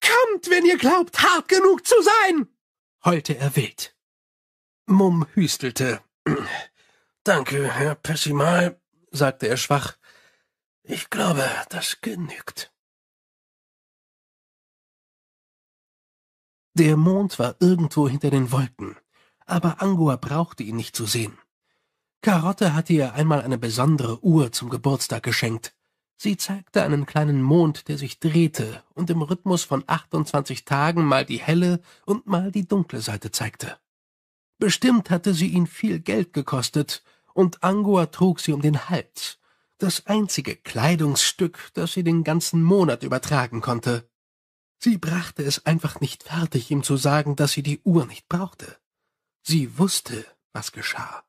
Kommt, wenn ihr glaubt, hart genug zu sein! heulte er wild. Mumm hüstelte. Danke, Herr Pessimal, sagte er schwach. Ich glaube, das genügt. Der Mond war irgendwo hinter den Wolken, aber Angua brauchte ihn nicht zu sehen. Karotte hatte ihr einmal eine besondere Uhr zum Geburtstag geschenkt. Sie zeigte einen kleinen Mond, der sich drehte und im Rhythmus von 28 Tagen mal die helle und mal die dunkle Seite zeigte. Bestimmt hatte sie ihn viel Geld gekostet, und Angua trug sie um den Hals, das einzige Kleidungsstück, das sie den ganzen Monat übertragen konnte. Sie brachte es einfach nicht fertig, ihm zu sagen, dass sie die Uhr nicht brauchte. Sie wusste, was geschah.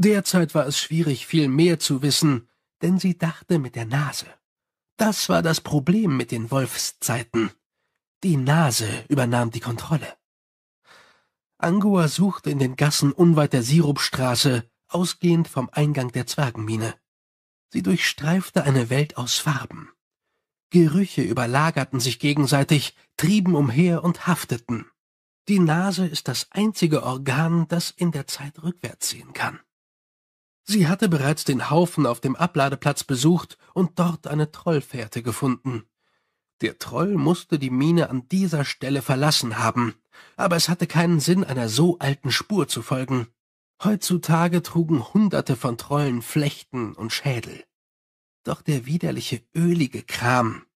Derzeit war es schwierig, viel mehr zu wissen, denn sie dachte mit der Nase. Das war das Problem mit den Wolfszeiten. Die Nase übernahm die Kontrolle. Angua suchte in den Gassen unweit der Sirupstraße, ausgehend vom Eingang der Zwergenmine. Sie durchstreifte eine Welt aus Farben. Gerüche überlagerten sich gegenseitig, trieben umher und hafteten. Die Nase ist das einzige Organ, das in der Zeit rückwärts sehen kann. Sie hatte bereits den Haufen auf dem Abladeplatz besucht und dort eine Trollfährte gefunden. Der Troll musste die Mine an dieser Stelle verlassen haben, aber es hatte keinen Sinn, einer so alten Spur zu folgen. Heutzutage trugen Hunderte von Trollen Flechten und Schädel. Doch der widerliche, ölige Kram,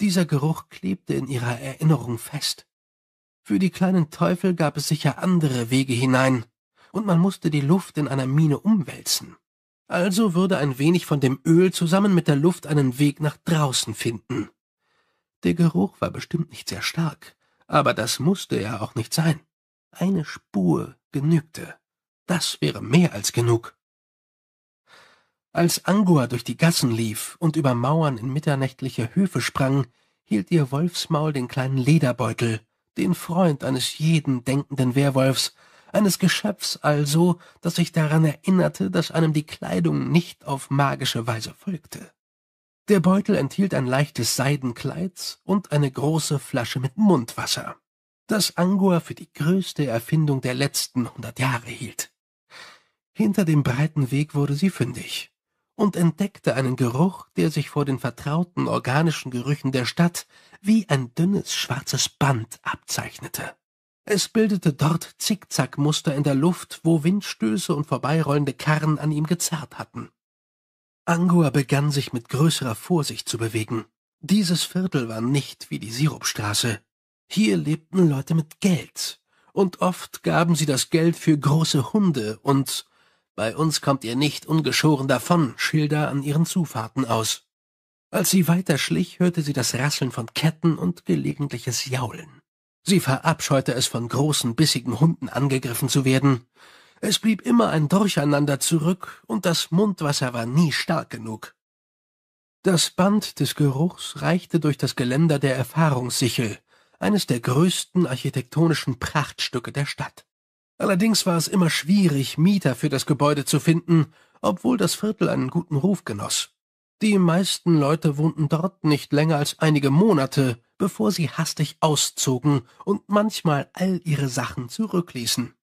dieser Geruch klebte in ihrer Erinnerung fest. Für die kleinen Teufel gab es sicher andere Wege hinein, und man musste die Luft in einer Mine umwälzen. Also würde ein wenig von dem Öl zusammen mit der Luft einen Weg nach draußen finden. Der Geruch war bestimmt nicht sehr stark, aber das musste er auch nicht sein. Eine Spur genügte. Das wäre mehr als genug. Als Angua durch die Gassen lief und über Mauern in mitternächtliche Höfe sprang, hielt ihr Wolfsmaul den kleinen Lederbeutel, den Freund eines jeden denkenden Werwolfs, eines Geschöpfs also, das sich daran erinnerte, dass einem die Kleidung nicht auf magische Weise folgte. Der Beutel enthielt ein leichtes Seidenkleid und eine große Flasche mit Mundwasser, das Angua für die größte Erfindung der letzten hundert Jahre hielt. Hinter dem breiten Weg wurde sie fündig und entdeckte einen Geruch, der sich vor den vertrauten organischen Gerüchen der Stadt wie ein dünnes schwarzes Band abzeichnete. Es bildete dort Zickzackmuster in der Luft, wo Windstöße und vorbeirollende Karren an ihm gezerrt hatten. Angua begann sich mit größerer Vorsicht zu bewegen. Dieses Viertel war nicht wie die Sirupstraße. Hier lebten Leute mit Geld, und oft gaben sie das Geld für große Hunde und bei uns kommt ihr nicht ungeschoren davon, Schilder an ihren Zufahrten aus. Als sie weiter schlich, hörte sie das Rasseln von Ketten und gelegentliches Jaulen. Sie verabscheute es, von großen, bissigen Hunden angegriffen zu werden. Es blieb immer ein Durcheinander zurück, und das Mundwasser war nie stark genug. Das Band des Geruchs reichte durch das Geländer der Erfahrungssichel, eines der größten architektonischen Prachtstücke der Stadt. Allerdings war es immer schwierig, Mieter für das Gebäude zu finden, obwohl das Viertel einen guten Ruf genoss. Die meisten Leute wohnten dort nicht länger als einige Monate, bevor sie hastig auszogen und manchmal all ihre Sachen zurückließen.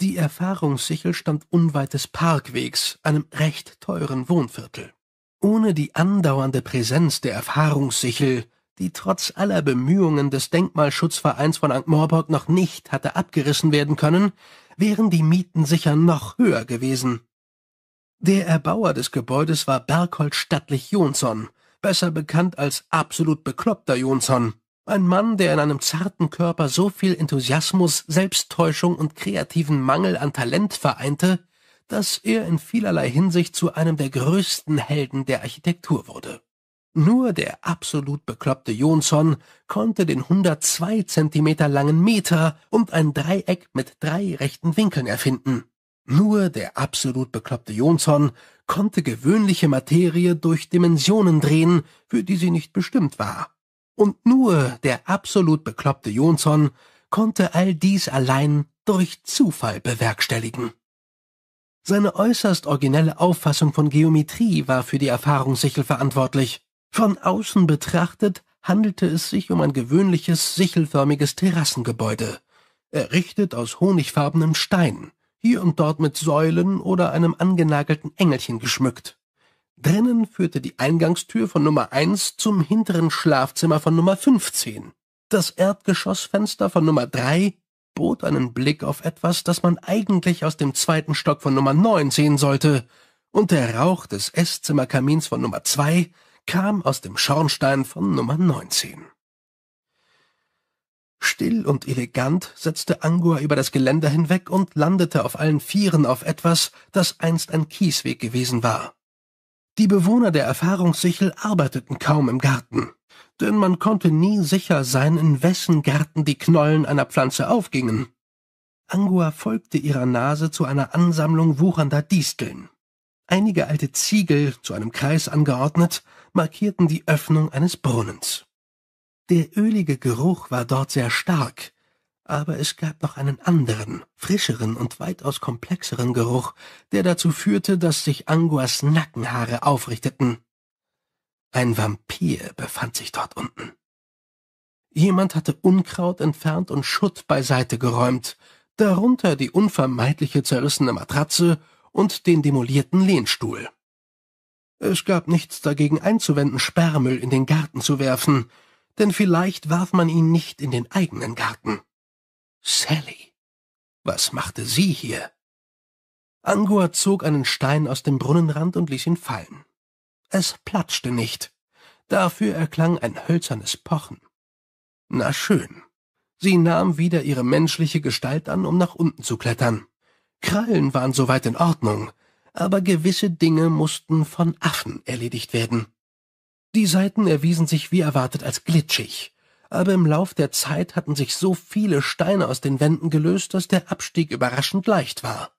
Die Erfahrungssichel stand unweit des Parkwegs, einem recht teuren Wohnviertel. Ohne die andauernde Präsenz der Erfahrungssichel, die trotz aller Bemühungen des Denkmalschutzvereins von ankh Morborg noch nicht hatte abgerissen werden können, wären die Mieten sicher noch höher gewesen. Der Erbauer des Gebäudes war Berghold Stadtlich Jonsson, besser bekannt als absolut bekloppter Jonsson. Ein Mann, der in einem zarten Körper so viel Enthusiasmus, Selbsttäuschung und kreativen Mangel an Talent vereinte, dass er in vielerlei Hinsicht zu einem der größten Helden der Architektur wurde. Nur der absolut bekloppte Jonsson konnte den 102 Zentimeter langen Meter und ein Dreieck mit drei rechten Winkeln erfinden. Nur der absolut bekloppte Jonsson konnte gewöhnliche Materie durch Dimensionen drehen, für die sie nicht bestimmt war. Und nur der absolut bekloppte Jonsson konnte all dies allein durch Zufall bewerkstelligen. Seine äußerst originelle Auffassung von Geometrie war für die Erfahrungssichel verantwortlich. Von außen betrachtet handelte es sich um ein gewöhnliches sichelförmiges Terrassengebäude, errichtet aus honigfarbenem Stein, hier und dort mit Säulen oder einem angenagelten Engelchen geschmückt. Drinnen führte die Eingangstür von Nummer 1 zum hinteren Schlafzimmer von Nummer 15. Das Erdgeschossfenster von Nummer 3 bot einen Blick auf etwas, das man eigentlich aus dem zweiten Stock von Nummer 9 sehen sollte, und der Rauch des Esszimmerkamins von Nummer 2 kam aus dem Schornstein von Nummer 19. Still und elegant setzte Angua über das Geländer hinweg und landete auf allen Vieren auf etwas, das einst ein Kiesweg gewesen war. Die Bewohner der Erfahrungssichel arbeiteten kaum im Garten, denn man konnte nie sicher sein, in wessen Garten die Knollen einer Pflanze aufgingen. Angua folgte ihrer Nase zu einer Ansammlung wuchernder Disteln. Einige alte Ziegel, zu einem Kreis angeordnet, markierten die Öffnung eines Brunnens. Der ölige Geruch war dort sehr stark, aber es gab noch einen anderen, frischeren und weitaus komplexeren Geruch, der dazu führte, dass sich Anguas Nackenhaare aufrichteten. Ein Vampir befand sich dort unten. Jemand hatte Unkraut entfernt und Schutt beiseite geräumt, darunter die unvermeidliche zerrissene Matratze und den demolierten Lehnstuhl. Es gab nichts dagegen einzuwenden, Sperrmüll in den Garten zu werfen, denn vielleicht warf man ihn nicht in den eigenen Garten. Sally, was machte sie hier? Angua zog einen Stein aus dem Brunnenrand und ließ ihn fallen. Es platschte nicht. Dafür erklang ein hölzernes Pochen. Na schön. Sie nahm wieder ihre menschliche Gestalt an, um nach unten zu klettern. Krallen waren soweit in Ordnung, aber gewisse Dinge mussten von Affen erledigt werden. Die Seiten erwiesen sich wie erwartet als glitschig, aber im Lauf der Zeit hatten sich so viele Steine aus den Wänden gelöst, dass der Abstieg überraschend leicht war.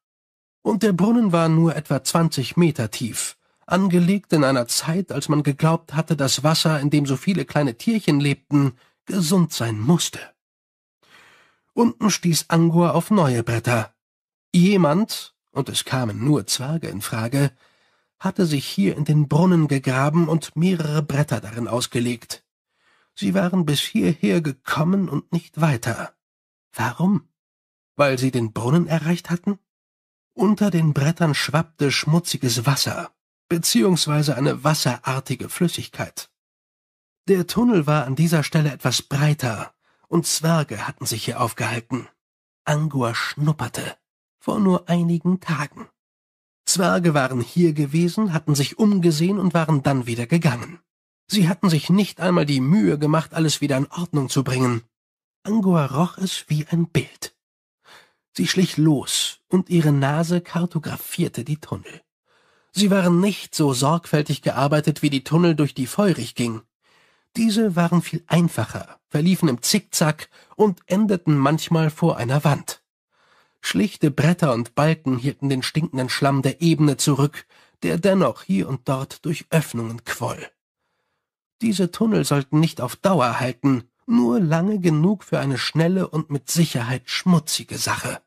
Und der Brunnen war nur etwa 20 Meter tief, angelegt in einer Zeit, als man geglaubt hatte, dass Wasser, in dem so viele kleine Tierchen lebten, gesund sein musste. Unten stieß Angor auf neue Bretter. Jemand, und es kamen nur Zwerge in Frage, hatte sich hier in den Brunnen gegraben und mehrere Bretter darin ausgelegt. Sie waren bis hierher gekommen und nicht weiter. Warum? Weil sie den Brunnen erreicht hatten? Unter den Brettern schwappte schmutziges Wasser, beziehungsweise eine wasserartige Flüssigkeit. Der Tunnel war an dieser Stelle etwas breiter, und Zwerge hatten sich hier aufgehalten. Angua schnupperte vor nur einigen Tagen. Zwerge waren hier gewesen, hatten sich umgesehen und waren dann wieder gegangen. Sie hatten sich nicht einmal die Mühe gemacht, alles wieder in Ordnung zu bringen. Angua roch es wie ein Bild. Sie schlich los, und ihre Nase kartografierte die Tunnel. Sie waren nicht so sorgfältig gearbeitet wie die Tunnel, durch die Feurig ging. Diese waren viel einfacher, verliefen im Zickzack und endeten manchmal vor einer Wand. Schlichte Bretter und Balken hielten den stinkenden Schlamm der Ebene zurück, der dennoch hier und dort durch Öffnungen quoll. Diese Tunnel sollten nicht auf Dauer halten, nur lange genug für eine schnelle und mit Sicherheit schmutzige Sache.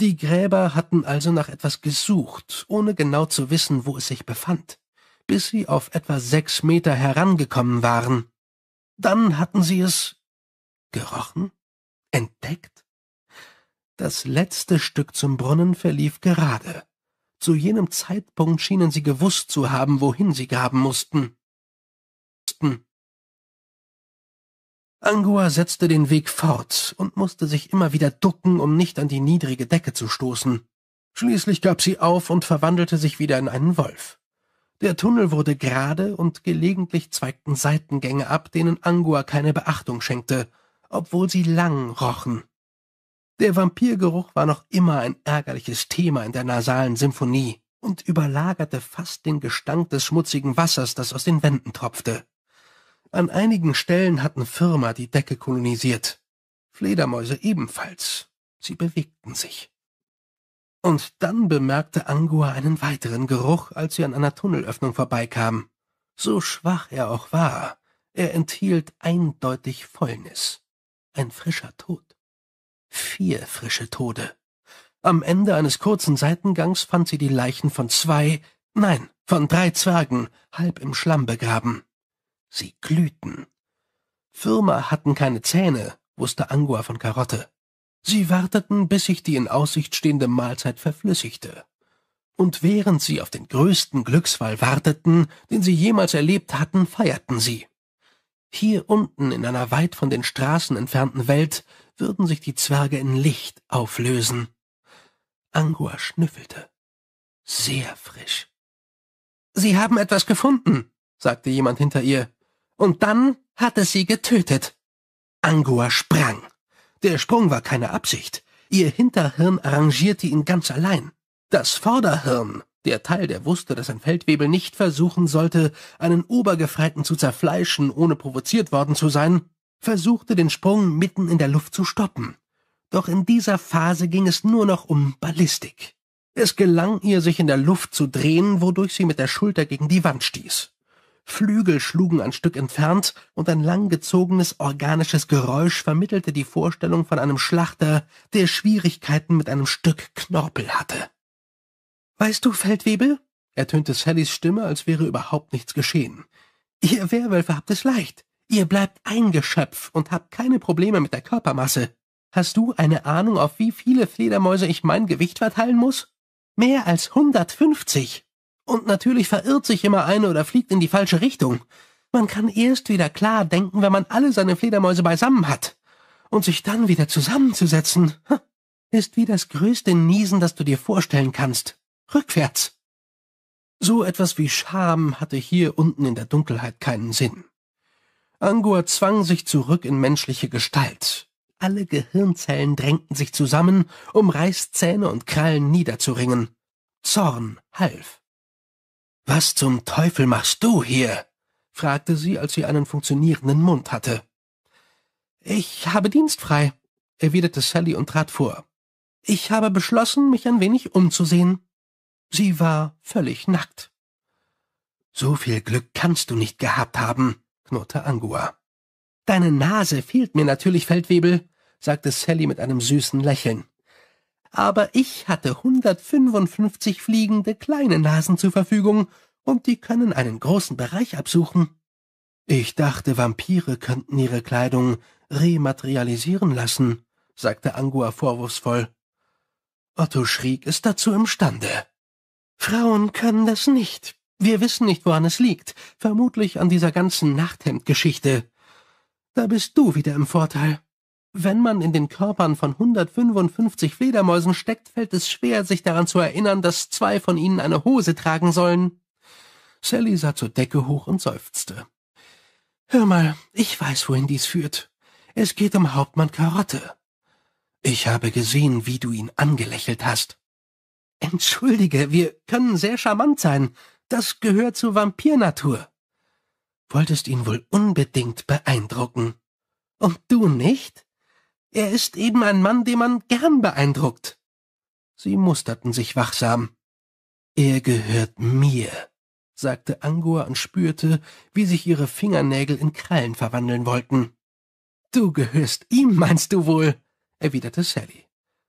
Die Gräber hatten also nach etwas gesucht, ohne genau zu wissen, wo es sich befand, bis sie auf etwa sechs Meter herangekommen waren. Dann hatten sie es gerochen, entdeckt das letzte Stück zum Brunnen verlief gerade. Zu jenem Zeitpunkt schienen sie gewusst zu haben, wohin sie graben mussten. Angua setzte den Weg fort und musste sich immer wieder ducken, um nicht an die niedrige Decke zu stoßen. Schließlich gab sie auf und verwandelte sich wieder in einen Wolf. Der Tunnel wurde gerade und gelegentlich zweigten Seitengänge ab, denen Angua keine Beachtung schenkte, obwohl sie lang rochen. Der Vampirgeruch war noch immer ein ärgerliches Thema in der nasalen Symphonie und überlagerte fast den Gestank des schmutzigen Wassers, das aus den Wänden tropfte. An einigen Stellen hatten Firma die Decke kolonisiert. Fledermäuse ebenfalls. Sie bewegten sich. Und dann bemerkte Angua einen weiteren Geruch, als sie an einer Tunnelöffnung vorbeikamen. So schwach er auch war, er enthielt eindeutig Fäulnis. Ein frischer Tod vier frische Tode. Am Ende eines kurzen Seitengangs fand sie die Leichen von zwei, nein, von drei Zwergen, halb im Schlamm begraben. Sie glühten. Firma hatten keine Zähne, wusste Angua von Karotte. Sie warteten, bis sich die in Aussicht stehende Mahlzeit verflüssigte. Und während sie auf den größten Glücksfall warteten, den sie jemals erlebt hatten, feierten sie. Hier unten in einer weit von den Straßen entfernten Welt würden sich die Zwerge in Licht auflösen. Angua schnüffelte. Sehr frisch. Sie haben etwas gefunden, sagte jemand hinter ihr. Und dann hat es sie getötet. Angua sprang. Der Sprung war keine Absicht. Ihr Hinterhirn arrangierte ihn ganz allein. Das Vorderhirn, der Teil, der wusste, dass ein Feldwebel nicht versuchen sollte, einen Obergefreiten zu zerfleischen, ohne provoziert worden zu sein, versuchte den Sprung mitten in der Luft zu stoppen. Doch in dieser Phase ging es nur noch um Ballistik. Es gelang ihr, sich in der Luft zu drehen, wodurch sie mit der Schulter gegen die Wand stieß. Flügel schlugen ein Stück entfernt, und ein langgezogenes organisches Geräusch vermittelte die Vorstellung von einem Schlachter, der Schwierigkeiten mit einem Stück Knorpel hatte. Weißt du, Feldwebel? ertönte Sallys Stimme, als wäre überhaupt nichts geschehen. Ihr Werwölfe habt es leicht. Ihr bleibt ein Geschöpf und habt keine Probleme mit der Körpermasse. Hast du eine Ahnung, auf wie viele Fledermäuse ich mein Gewicht verteilen muss? Mehr als 150. Und natürlich verirrt sich immer eine oder fliegt in die falsche Richtung. Man kann erst wieder klar denken, wenn man alle seine Fledermäuse beisammen hat. Und sich dann wieder zusammenzusetzen, ist wie das größte Niesen, das du dir vorstellen kannst. Rückwärts. So etwas wie Scham hatte hier unten in der Dunkelheit keinen Sinn. Angua zwang sich zurück in menschliche Gestalt. Alle Gehirnzellen drängten sich zusammen, um Reißzähne und Krallen niederzuringen. Zorn half. Was zum Teufel machst du hier? fragte sie, als sie einen funktionierenden Mund hatte. Ich habe Dienst frei, erwiderte Sally und trat vor. Ich habe beschlossen, mich ein wenig umzusehen. Sie war völlig nackt. So viel Glück kannst du nicht gehabt haben, knurrte Angua. Deine Nase fehlt mir natürlich, Feldwebel, sagte Sally mit einem süßen Lächeln. Aber ich hatte 155 fliegende kleine Nasen zur Verfügung und die können einen großen Bereich absuchen. Ich dachte, Vampire könnten ihre Kleidung rematerialisieren lassen, sagte Angua vorwurfsvoll. Otto Schrieg ist dazu imstande. Frauen können das nicht, wir wissen nicht, woran es liegt. Vermutlich an dieser ganzen Nachthemdgeschichte. Da bist du wieder im Vorteil. Wenn man in den Körpern von 155 Fledermäusen steckt, fällt es schwer, sich daran zu erinnern, dass zwei von ihnen eine Hose tragen sollen. Sally sah zur Decke hoch und seufzte. Hör mal, ich weiß, wohin dies führt. Es geht um Hauptmann Karotte. Ich habe gesehen, wie du ihn angelächelt hast. Entschuldige, wir können sehr charmant sein, das gehört zur Vampirnatur. Wolltest ihn wohl unbedingt beeindrucken. Und du nicht? Er ist eben ein Mann, den man gern beeindruckt. Sie musterten sich wachsam. Er gehört mir, sagte Angor und spürte, wie sich ihre Fingernägel in Krallen verwandeln wollten. Du gehörst ihm, meinst du wohl? erwiderte Sally.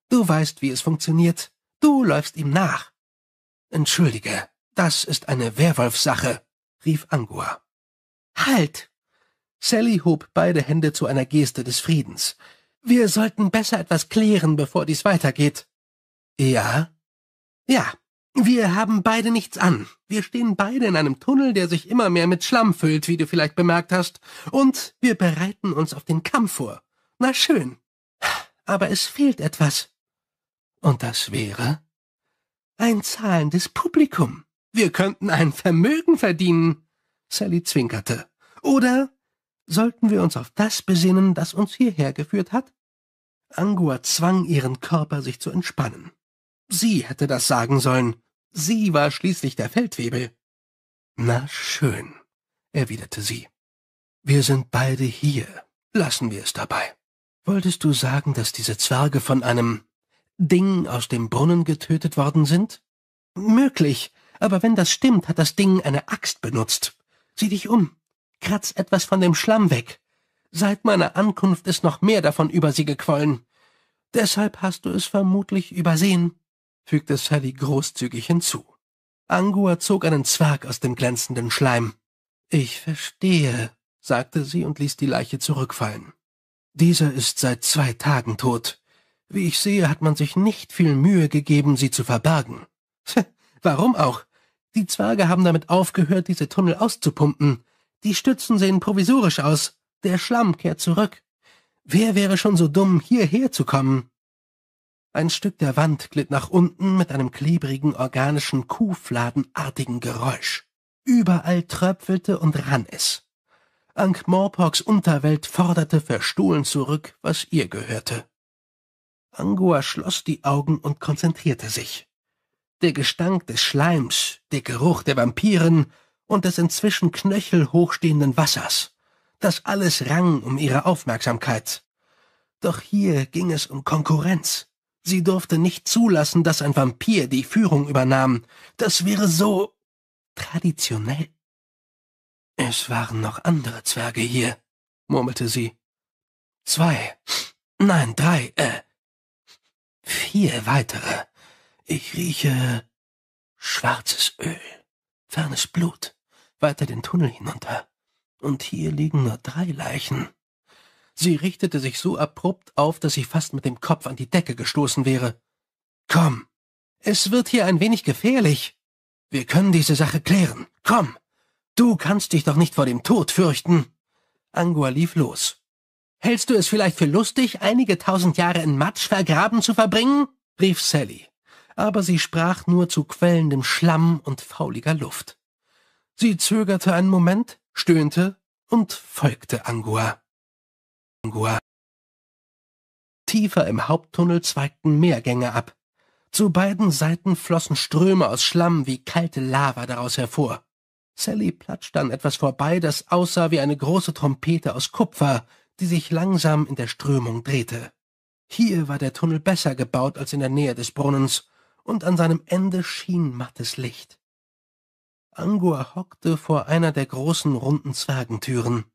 Du weißt, wie es funktioniert. Du läufst ihm nach. Entschuldige, das ist eine Werwolfsache, rief Angua. Halt! Sally hob beide Hände zu einer Geste des Friedens. Wir sollten besser etwas klären, bevor dies weitergeht. Ja? Ja. Wir haben beide nichts an. Wir stehen beide in einem Tunnel, der sich immer mehr mit Schlamm füllt, wie du vielleicht bemerkt hast. Und wir bereiten uns auf den Kampf vor. Na schön. Aber es fehlt etwas. Und das wäre? Ein zahlendes Publikum. Wir könnten ein Vermögen verdienen. Sally zwinkerte. Oder sollten wir uns auf das besinnen, das uns hierher geführt hat? Angua zwang ihren Körper, sich zu entspannen. Sie hätte das sagen sollen. Sie war schließlich der Feldwebel. Na schön, erwiderte sie. Wir sind beide hier. Lassen wir es dabei. Wolltest du sagen, dass diese Zwerge von einem Ding aus dem Brunnen getötet worden sind? Möglich, aber wenn das stimmt, hat das Ding eine Axt benutzt. Sieh dich um. Kratz etwas von dem Schlamm weg. Seit meiner Ankunft ist noch mehr davon über sie gequollen. Deshalb hast du es vermutlich übersehen, fügte Sally großzügig hinzu. Angua zog einen Zwerg aus dem glänzenden Schleim. Ich verstehe, sagte sie und ließ die Leiche zurückfallen. Dieser ist seit zwei Tagen tot. Wie ich sehe, hat man sich nicht viel Mühe gegeben, sie zu verbergen. Warum auch? Die Zwerge haben damit aufgehört, diese Tunnel auszupumpen. Die Stützen sehen provisorisch aus. Der Schlamm kehrt zurück. Wer wäre schon so dumm, hierher zu kommen? Ein Stück der Wand glitt nach unten mit einem klebrigen, organischen, kuhfladenartigen Geräusch. Überall tröpfelte und rann es. Ankh Morpoks Unterwelt forderte verstohlen zurück, was ihr gehörte. Angua schloss die Augen und konzentrierte sich. Der Gestank des Schleims, der Geruch der Vampiren und des inzwischen knöchelhochstehenden Wassers. Das alles rang um ihre Aufmerksamkeit. Doch hier ging es um Konkurrenz. Sie durfte nicht zulassen, dass ein Vampir die Führung übernahm. Das wäre so traditionell. Es waren noch andere Zwerge hier, murmelte sie. Zwei, nein, drei, äh, vier weitere. Ich rieche schwarzes Öl, fernes Blut, weiter den Tunnel hinunter. Und hier liegen nur drei Leichen. Sie richtete sich so abrupt auf, dass sie fast mit dem Kopf an die Decke gestoßen wäre. Komm, es wird hier ein wenig gefährlich. Wir können diese Sache klären. Komm, du kannst dich doch nicht vor dem Tod fürchten. Angua lief los. Hältst du es vielleicht für lustig, einige tausend Jahre in Matsch vergraben zu verbringen? rief Sally aber sie sprach nur zu quellendem Schlamm und fauliger Luft. Sie zögerte einen Moment, stöhnte und folgte Angua. Angua. Tiefer im Haupttunnel zweigten Meergänge ab. Zu beiden Seiten flossen Ströme aus Schlamm wie kalte Lava daraus hervor. Sally platschte an etwas vorbei, das aussah wie eine große Trompete aus Kupfer, die sich langsam in der Strömung drehte. Hier war der Tunnel besser gebaut als in der Nähe des Brunnens, und an seinem Ende schien mattes Licht. Angua hockte vor einer der großen runden Zwergentüren.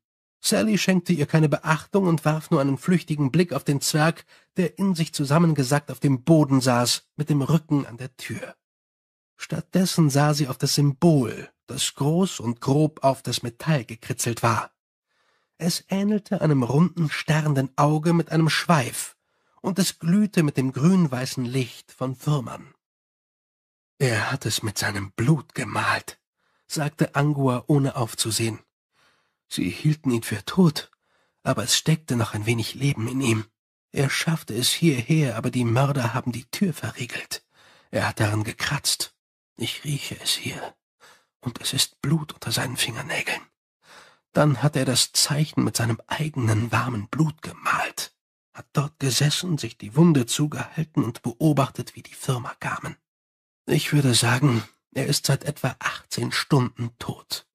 Sally schenkte ihr keine Beachtung und warf nur einen flüchtigen Blick auf den Zwerg, der in sich zusammengesackt auf dem Boden saß, mit dem Rücken an der Tür. Stattdessen sah sie auf das Symbol, das groß und grob auf das Metall gekritzelt war. Es ähnelte einem runden, starrenden Auge mit einem Schweif, und es glühte mit dem grün-weißen Licht von Würmern. Er hat es mit seinem Blut gemalt, sagte Angua ohne aufzusehen. Sie hielten ihn für tot, aber es steckte noch ein wenig Leben in ihm. Er schaffte es hierher, aber die Mörder haben die Tür verriegelt. Er hat daran gekratzt. Ich rieche es hier. Und es ist Blut unter seinen Fingernägeln. Dann hat er das Zeichen mit seinem eigenen warmen Blut gemalt, hat dort gesessen, sich die Wunde zugehalten und beobachtet, wie die Firma kamen. Ich würde sagen, er ist seit etwa 18 Stunden tot.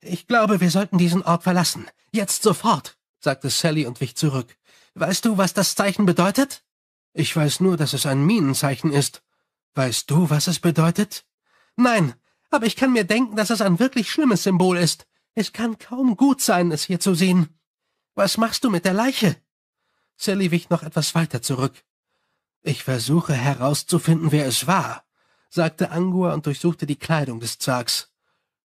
Ich glaube, wir sollten diesen Ort verlassen. Jetzt sofort, sagte Sally und wich zurück. Weißt du, was das Zeichen bedeutet? Ich weiß nur, dass es ein Minenzeichen ist. Weißt du, was es bedeutet? Nein, aber ich kann mir denken, dass es ein wirklich schlimmes Symbol ist. Es kann kaum gut sein, es hier zu sehen. Was machst du mit der Leiche? Sally wich noch etwas weiter zurück. Ich versuche herauszufinden, wer es war sagte Angua und durchsuchte die Kleidung des Zwergs.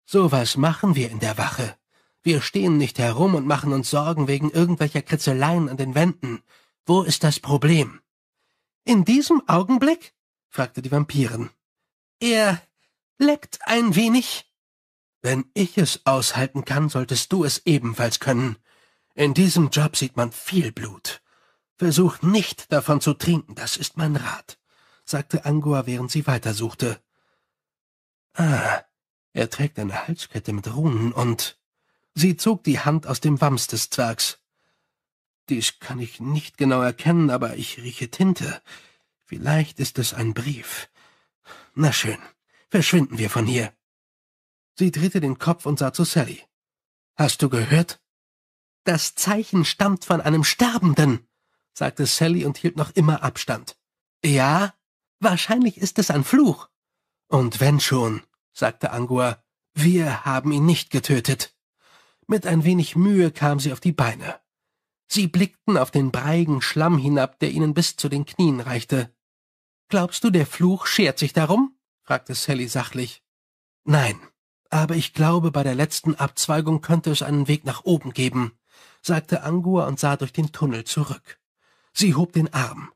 So was machen wir in der Wache. Wir stehen nicht herum und machen uns Sorgen wegen irgendwelcher Kritzeleien an den Wänden. Wo ist das Problem? In diesem Augenblick? fragte die Vampirin. Er leckt ein wenig. Wenn ich es aushalten kann, solltest du es ebenfalls können. In diesem Job sieht man viel Blut. Versuch nicht davon zu trinken, das ist mein Rat sagte Angua, während sie weitersuchte. Ah, er trägt eine Halskette mit Runen und... Sie zog die Hand aus dem Wams des Zwergs. Dies kann ich nicht genau erkennen, aber ich rieche Tinte. Vielleicht ist es ein Brief. Na schön, verschwinden wir von hier. Sie drehte den Kopf und sah zu Sally. Hast du gehört? Das Zeichen stammt von einem Sterbenden, sagte Sally und hielt noch immer Abstand. Ja? Wahrscheinlich ist es ein Fluch. Und wenn schon, sagte Angua, wir haben ihn nicht getötet. Mit ein wenig Mühe kam sie auf die Beine. Sie blickten auf den breigen Schlamm hinab, der ihnen bis zu den Knien reichte. Glaubst du, der Fluch schert sich darum? fragte Sally sachlich. Nein, aber ich glaube, bei der letzten Abzweigung könnte es einen Weg nach oben geben, sagte Angua und sah durch den Tunnel zurück. Sie hob den Arm.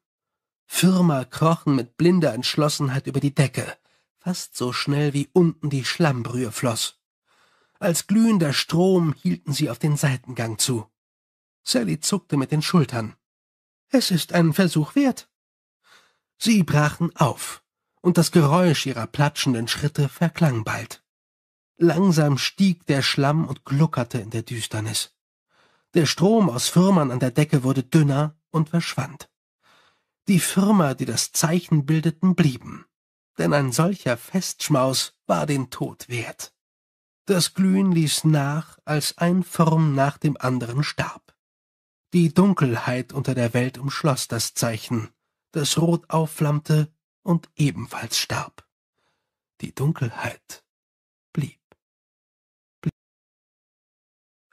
Firma krochen mit blinder Entschlossenheit über die Decke, fast so schnell wie unten die Schlammbrühe floss. Als glühender Strom hielten sie auf den Seitengang zu. Sally zuckte mit den Schultern. Es ist einen Versuch wert. Sie brachen auf, und das Geräusch ihrer platschenden Schritte verklang bald. Langsam stieg der Schlamm und gluckerte in der Düsternis. Der Strom aus Firmern an der Decke wurde dünner und verschwand. Die Firma, die das Zeichen bildeten, blieben, denn ein solcher Festschmaus war den Tod wert. Das Glühen ließ nach, als ein Firm nach dem anderen starb. Die Dunkelheit unter der Welt umschloss das Zeichen, das rot aufflammte und ebenfalls starb. Die Dunkelheit blieb. blieb.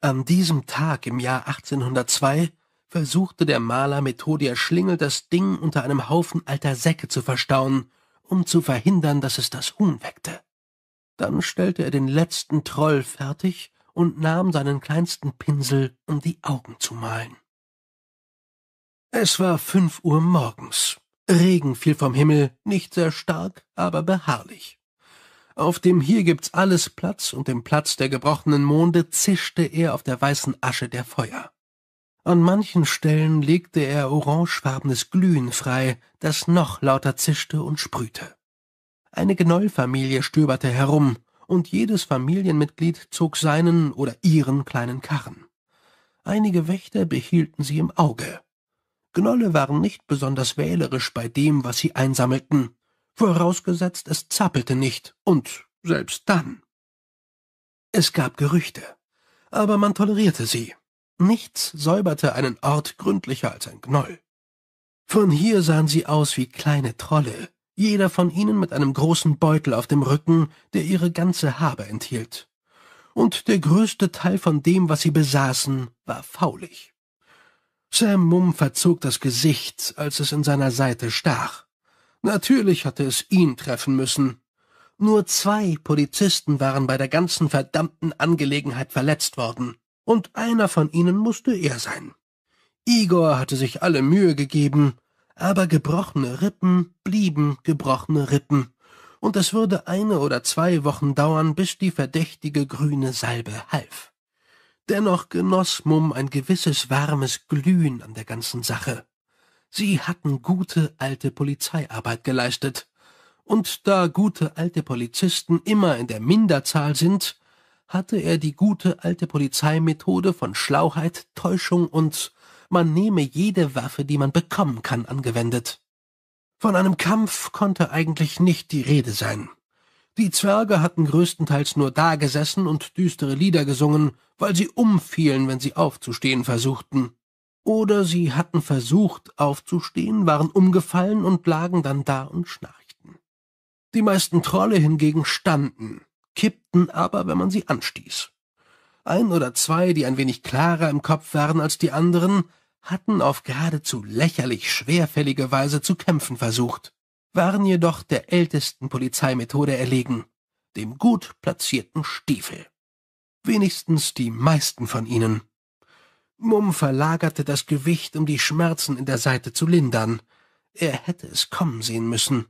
An diesem Tag im Jahr 1802 versuchte der Maler Methodier Schlingel das Ding unter einem Haufen alter Säcke zu verstauen, um zu verhindern, dass es das Huhn weckte. Dann stellte er den letzten Troll fertig und nahm seinen kleinsten Pinsel, um die Augen zu malen. Es war fünf Uhr morgens. Regen fiel vom Himmel, nicht sehr stark, aber beharrlich. Auf dem Hier gibt's alles Platz und dem Platz der gebrochenen Monde zischte er auf der weißen Asche der Feuer. An manchen Stellen legte er orangefarbenes Glühen frei, das noch lauter zischte und sprühte. Eine Gnollfamilie stöberte herum, und jedes Familienmitglied zog seinen oder ihren kleinen Karren. Einige Wächter behielten sie im Auge. Gnolle waren nicht besonders wählerisch bei dem, was sie einsammelten, vorausgesetzt es zappelte nicht, und selbst dann. Es gab Gerüchte, aber man tolerierte sie, Nichts säuberte einen Ort gründlicher als ein Gnoll. Von hier sahen sie aus wie kleine Trolle, jeder von ihnen mit einem großen Beutel auf dem Rücken, der ihre ganze Habe enthielt. Und der größte Teil von dem, was sie besaßen, war faulig. Sam Mumm verzog das Gesicht, als es in seiner Seite stach. Natürlich hatte es ihn treffen müssen. Nur zwei Polizisten waren bei der ganzen verdammten Angelegenheit verletzt worden und einer von ihnen musste er sein. Igor hatte sich alle Mühe gegeben, aber gebrochene Rippen blieben gebrochene Rippen, und es würde eine oder zwei Wochen dauern, bis die verdächtige grüne Salbe half. Dennoch genoss Mumm ein gewisses warmes Glühen an der ganzen Sache. Sie hatten gute alte Polizeiarbeit geleistet, und da gute alte Polizisten immer in der Minderzahl sind, hatte er die gute alte Polizeimethode von Schlauheit, Täuschung und man nehme jede Waffe, die man bekommen kann, angewendet. Von einem Kampf konnte eigentlich nicht die Rede sein. Die Zwerge hatten größtenteils nur dagesessen und düstere Lieder gesungen, weil sie umfielen, wenn sie aufzustehen versuchten. Oder sie hatten versucht aufzustehen, waren umgefallen und lagen dann da und schnarchten. Die meisten Trolle hingegen standen, kippten aber, wenn man sie anstieß. Ein oder zwei, die ein wenig klarer im Kopf waren als die anderen, hatten auf geradezu lächerlich schwerfällige Weise zu kämpfen versucht, waren jedoch der ältesten Polizeimethode erlegen, dem gut platzierten Stiefel. Wenigstens die meisten von ihnen. Mumm verlagerte das Gewicht, um die Schmerzen in der Seite zu lindern. Er hätte es kommen sehen müssen.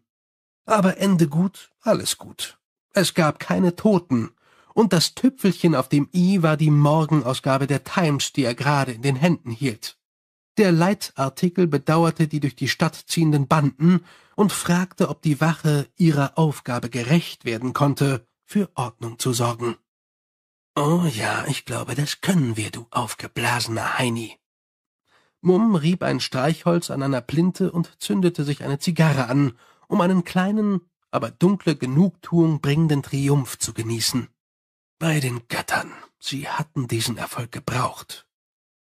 Aber Ende gut, alles gut. Es gab keine Toten. Und das Tüpfelchen auf dem i war die Morgenausgabe der Times, die er gerade in den Händen hielt. Der Leitartikel bedauerte die durch die Stadt ziehenden Banden und fragte, ob die Wache ihrer Aufgabe gerecht werden konnte, für Ordnung zu sorgen. Oh ja, ich glaube, das können wir, du aufgeblasener Heini. Mumm rieb ein Streichholz an einer Plinte und zündete sich eine Zigarre an, um einen kleinen, aber dunkle Genugtuung bringenden Triumph zu genießen. Bei den Göttern, sie hatten diesen Erfolg gebraucht.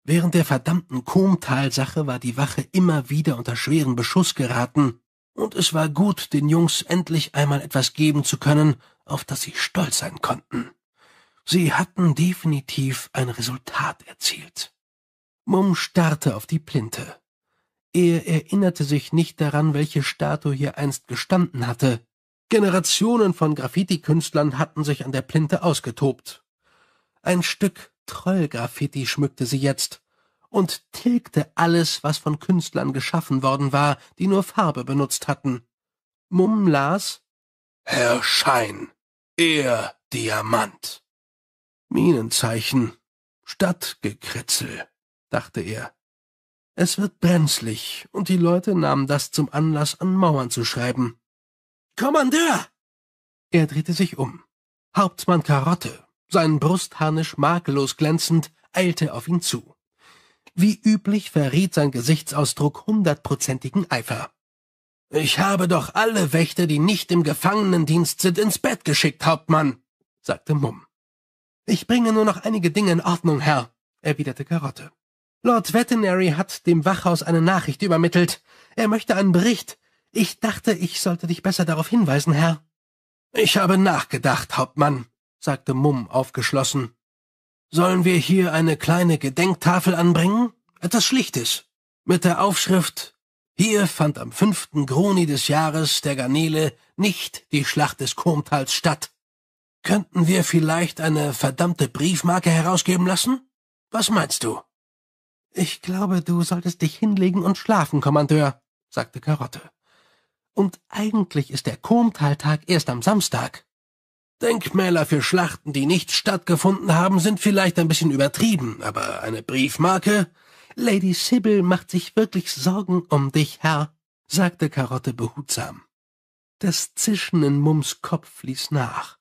Während der verdammten komtal war die Wache immer wieder unter schweren Beschuss geraten, und es war gut, den Jungs endlich einmal etwas geben zu können, auf das sie stolz sein konnten. Sie hatten definitiv ein Resultat erzielt. Mumm starrte auf die Plinte. Er erinnerte sich nicht daran, welche Statue hier einst gestanden hatte, Generationen von Graffiti-Künstlern hatten sich an der Plinte ausgetobt. Ein Stück Trollgraffiti schmückte sie jetzt und tilgte alles, was von Künstlern geschaffen worden war, die nur Farbe benutzt hatten. Mumm las Herr Schein, er Diamant. Minenzeichen, Stadtgekritzel, dachte er. Es wird brenzlig, und die Leute nahmen das zum Anlass, an Mauern zu schreiben. Kommandeur! Er drehte sich um. Hauptmann Karotte, sein Brustharnisch makellos glänzend, eilte auf ihn zu. Wie üblich verriet sein Gesichtsausdruck hundertprozentigen Eifer. Ich habe doch alle Wächter, die nicht im Gefangenendienst sind, ins Bett geschickt, Hauptmann, sagte Mumm. Ich bringe nur noch einige Dinge in Ordnung, Herr, erwiderte Karotte. Lord Veterinary hat dem Wachhaus eine Nachricht übermittelt. Er möchte einen Bericht ich dachte, ich sollte dich besser darauf hinweisen, Herr. Ich habe nachgedacht, Hauptmann, sagte Mumm aufgeschlossen. Sollen wir hier eine kleine Gedenktafel anbringen? Etwas Schlichtes. Mit der Aufschrift Hier fand am fünften Gruni des Jahres der Garnele nicht die Schlacht des Kurmtals statt. Könnten wir vielleicht eine verdammte Briefmarke herausgeben lassen? Was meinst du? Ich glaube, du solltest dich hinlegen und schlafen, Kommandeur, sagte Karotte. Und eigentlich ist der Komtaltag erst am Samstag. Denkmäler für Schlachten, die nicht stattgefunden haben, sind vielleicht ein bisschen übertrieben, aber eine Briefmarke? Lady Sibyl macht sich wirklich Sorgen um dich, Herr, sagte Karotte behutsam. Das Zischen in Mums Kopf ließ nach.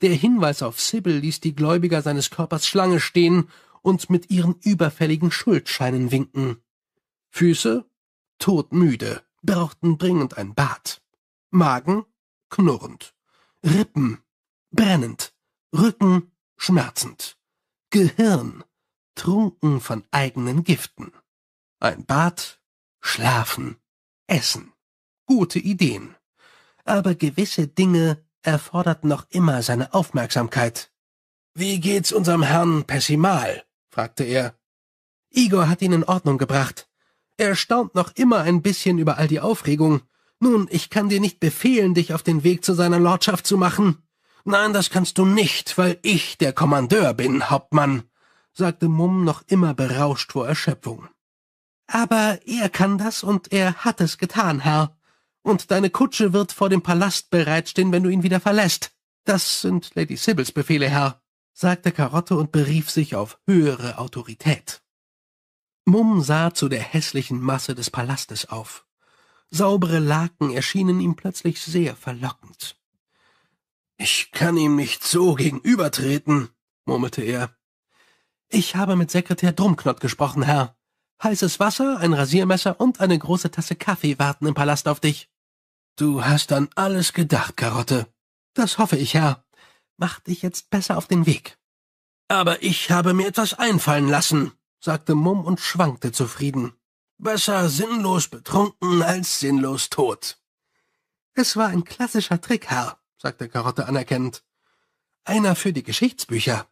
Der Hinweis auf Sibyl ließ die Gläubiger seines Körpers Schlange stehen und mit ihren überfälligen Schuldscheinen winken. Füße? Todmüde brauchten dringend ein Bad. Magen knurrend, Rippen brennend, Rücken schmerzend, Gehirn trunken von eigenen Giften. Ein Bad, Schlafen, Essen, gute Ideen. Aber gewisse Dinge erforderten noch immer seine Aufmerksamkeit. Wie geht's unserem Herrn Pessimal? fragte er. Igor hat ihn in Ordnung gebracht, er staunt noch immer ein bisschen über all die Aufregung. Nun, ich kann dir nicht befehlen, dich auf den Weg zu seiner Lordschaft zu machen. Nein, das kannst du nicht, weil ich der Kommandeur bin, Hauptmann, sagte Mumm noch immer berauscht vor Erschöpfung. Aber er kann das und er hat es getan, Herr. Und deine Kutsche wird vor dem Palast bereitstehen, wenn du ihn wieder verlässt. Das sind Lady Sibyls Befehle, Herr, sagte Karotte und berief sich auf höhere Autorität. Mumm sah zu der hässlichen Masse des Palastes auf. Saubere Laken erschienen ihm plötzlich sehr verlockend. Ich kann ihm nicht so gegenübertreten, murmelte er. Ich habe mit Sekretär Drumknott gesprochen, Herr. Heißes Wasser, ein Rasiermesser und eine große Tasse Kaffee warten im Palast auf dich. Du hast an alles gedacht, Karotte. Das hoffe ich, Herr. Mach dich jetzt besser auf den Weg. Aber ich habe mir etwas einfallen lassen, sagte Mumm und schwankte zufrieden. Besser sinnlos betrunken als sinnlos tot. Es war ein klassischer Trick, Herr, sagte Karotte anerkennend. Einer für die Geschichtsbücher.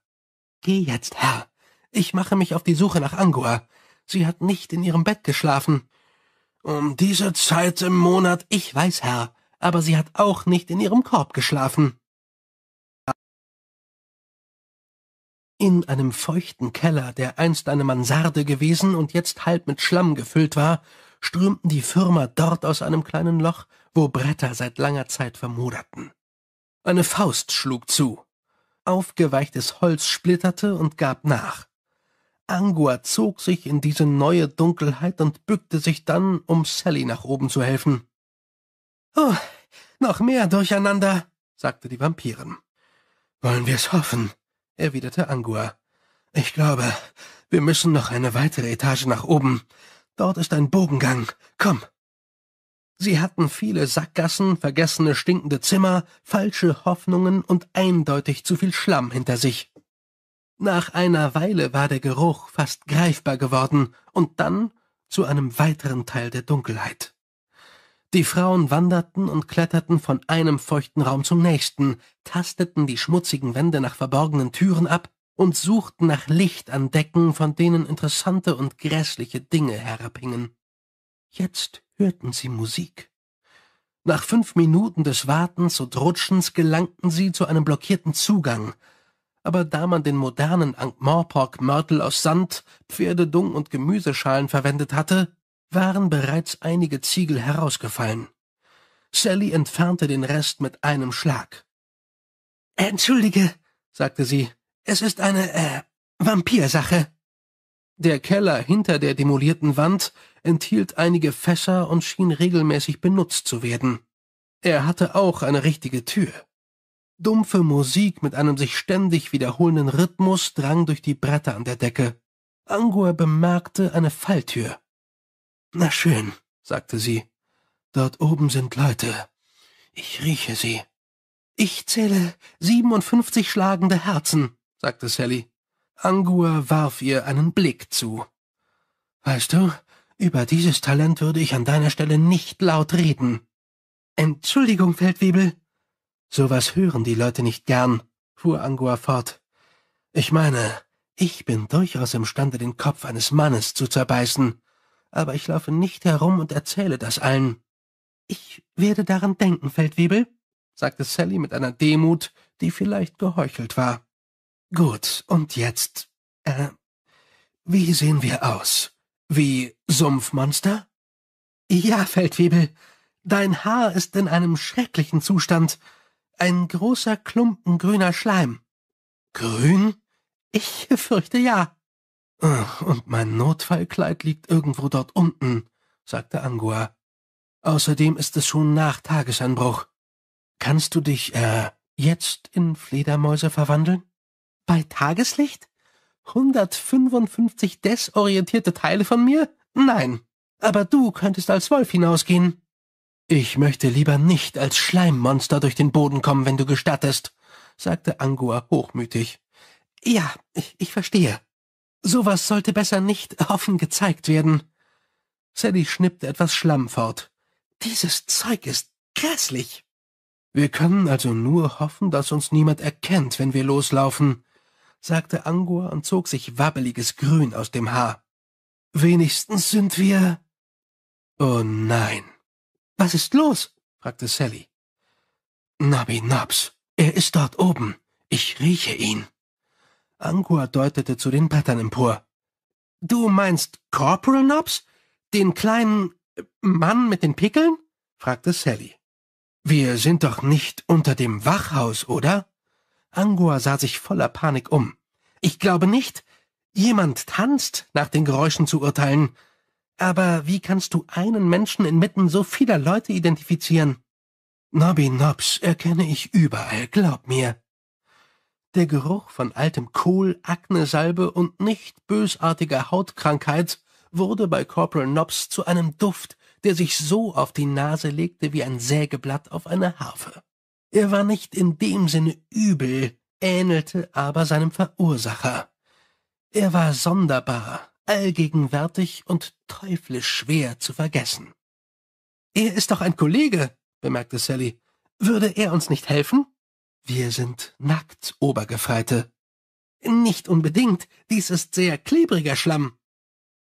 Geh jetzt, Herr. Ich mache mich auf die Suche nach Angua. Sie hat nicht in ihrem Bett geschlafen. Um diese Zeit im Monat, ich weiß, Herr, aber sie hat auch nicht in ihrem Korb geschlafen. In einem feuchten Keller, der einst eine Mansarde gewesen und jetzt halb mit Schlamm gefüllt war, strömten die Firma dort aus einem kleinen Loch, wo Bretter seit langer Zeit vermoderten. Eine Faust schlug zu. Aufgeweichtes Holz splitterte und gab nach. Angua zog sich in diese neue Dunkelheit und bückte sich dann, um Sally nach oben zu helfen. Oh, noch mehr Durcheinander, sagte die Vampirin. Wollen wir's hoffen, erwiderte Angua. Ich glaube, wir müssen noch eine weitere Etage nach oben. Dort ist ein Bogengang. Komm. Sie hatten viele Sackgassen, vergessene stinkende Zimmer, falsche Hoffnungen und eindeutig zu viel Schlamm hinter sich. Nach einer Weile war der Geruch fast greifbar geworden und dann zu einem weiteren Teil der Dunkelheit. Die Frauen wanderten und kletterten von einem feuchten Raum zum nächsten, tasteten die schmutzigen Wände nach verborgenen Türen ab und suchten nach Licht an Decken, von denen interessante und grässliche Dinge herabhingen. Jetzt hörten sie Musik. Nach fünf Minuten des Wartens und Rutschens gelangten sie zu einem blockierten Zugang. Aber da man den modernen Ankh-Morpork-Mörtel aus Sand, Pferdedung und Gemüseschalen verwendet hatte, waren bereits einige Ziegel herausgefallen. Sally entfernte den Rest mit einem Schlag. Entschuldige, sagte sie, es ist eine, äh, Vampirsache. Der Keller hinter der demolierten Wand enthielt einige Fässer und schien regelmäßig benutzt zu werden. Er hatte auch eine richtige Tür. Dumpfe Musik mit einem sich ständig wiederholenden Rhythmus drang durch die Bretter an der Decke. Angua bemerkte eine Falltür. Na schön, sagte sie. Dort oben sind Leute. Ich rieche sie. Ich zähle siebenundfünfzig schlagende Herzen, sagte Sally. Angua warf ihr einen Blick zu. Weißt du, über dieses Talent würde ich an deiner Stelle nicht laut reden. Entschuldigung, Feldwebel. So was hören die Leute nicht gern, fuhr Angua fort. Ich meine, ich bin durchaus imstande, den Kopf eines Mannes zu zerbeißen, aber ich laufe nicht herum und erzähle das allen. Ich werde daran denken, Feldwebel, sagte Sally mit einer Demut, die vielleicht geheuchelt war. Gut, und jetzt, äh, wie sehen wir aus? Wie Sumpfmonster? Ja, Feldwebel, dein Haar ist in einem schrecklichen Zustand. Ein großer Klumpen grüner Schleim. Grün? Ich fürchte ja. Und mein Notfallkleid liegt irgendwo dort unten, sagte Angua. Außerdem ist es schon nach Tagesanbruch. Kannst du dich, äh, jetzt in Fledermäuse verwandeln? Bei Tageslicht? 155 desorientierte Teile von mir? Nein. Aber du könntest als Wolf hinausgehen. Ich möchte lieber nicht als Schleimmonster durch den Boden kommen, wenn du gestattest, sagte Angua hochmütig. Ja, ich, ich verstehe. Sowas sollte besser nicht offen gezeigt werden. Sally schnippte etwas Schlamm fort. Dieses Zeug ist grässlich. Wir können also nur hoffen, dass uns niemand erkennt, wenn wir loslaufen, sagte Angua und zog sich wabbeliges Grün aus dem Haar. Wenigstens sind wir. Oh nein. Was ist los? fragte Sally. Nabi Nabs, er ist dort oben. Ich rieche ihn. Angua deutete zu den Brettern empor. Du meinst Corporal Nobs? Den kleinen äh, Mann mit den Pickeln? fragte Sally. Wir sind doch nicht unter dem Wachhaus, oder? Angua sah sich voller Panik um. Ich glaube nicht. Jemand tanzt, nach den Geräuschen zu urteilen. Aber wie kannst du einen Menschen inmitten so vieler Leute identifizieren? Nobby Nobs erkenne ich überall, glaub mir. Der Geruch von altem Kohl, Aknesalbe und nicht bösartiger Hautkrankheit wurde bei Corporal Nobs zu einem Duft, der sich so auf die Nase legte wie ein Sägeblatt auf eine Harfe. Er war nicht in dem Sinne übel, ähnelte aber seinem Verursacher. Er war sonderbar, allgegenwärtig und teuflisch schwer zu vergessen. Er ist doch ein Kollege, bemerkte Sally. Würde er uns nicht helfen? Wir sind nackt, Obergefreite. Nicht unbedingt, dies ist sehr klebriger Schlamm.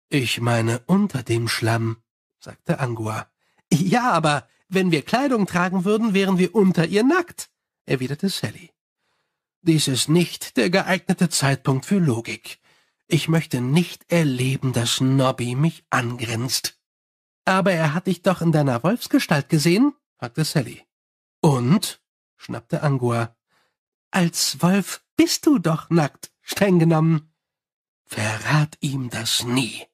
Ich meine unter dem Schlamm, sagte Angua. Ja, aber wenn wir Kleidung tragen würden, wären wir unter ihr nackt, erwiderte Sally. Dies ist nicht der geeignete Zeitpunkt für Logik. Ich möchte nicht erleben, dass Nobby mich angrinst. Aber er hat dich doch in deiner Wolfsgestalt gesehen, fragte Sally. Und? schnappte Angua. Als Wolf bist du doch nackt, streng genommen. Verrat ihm das nie,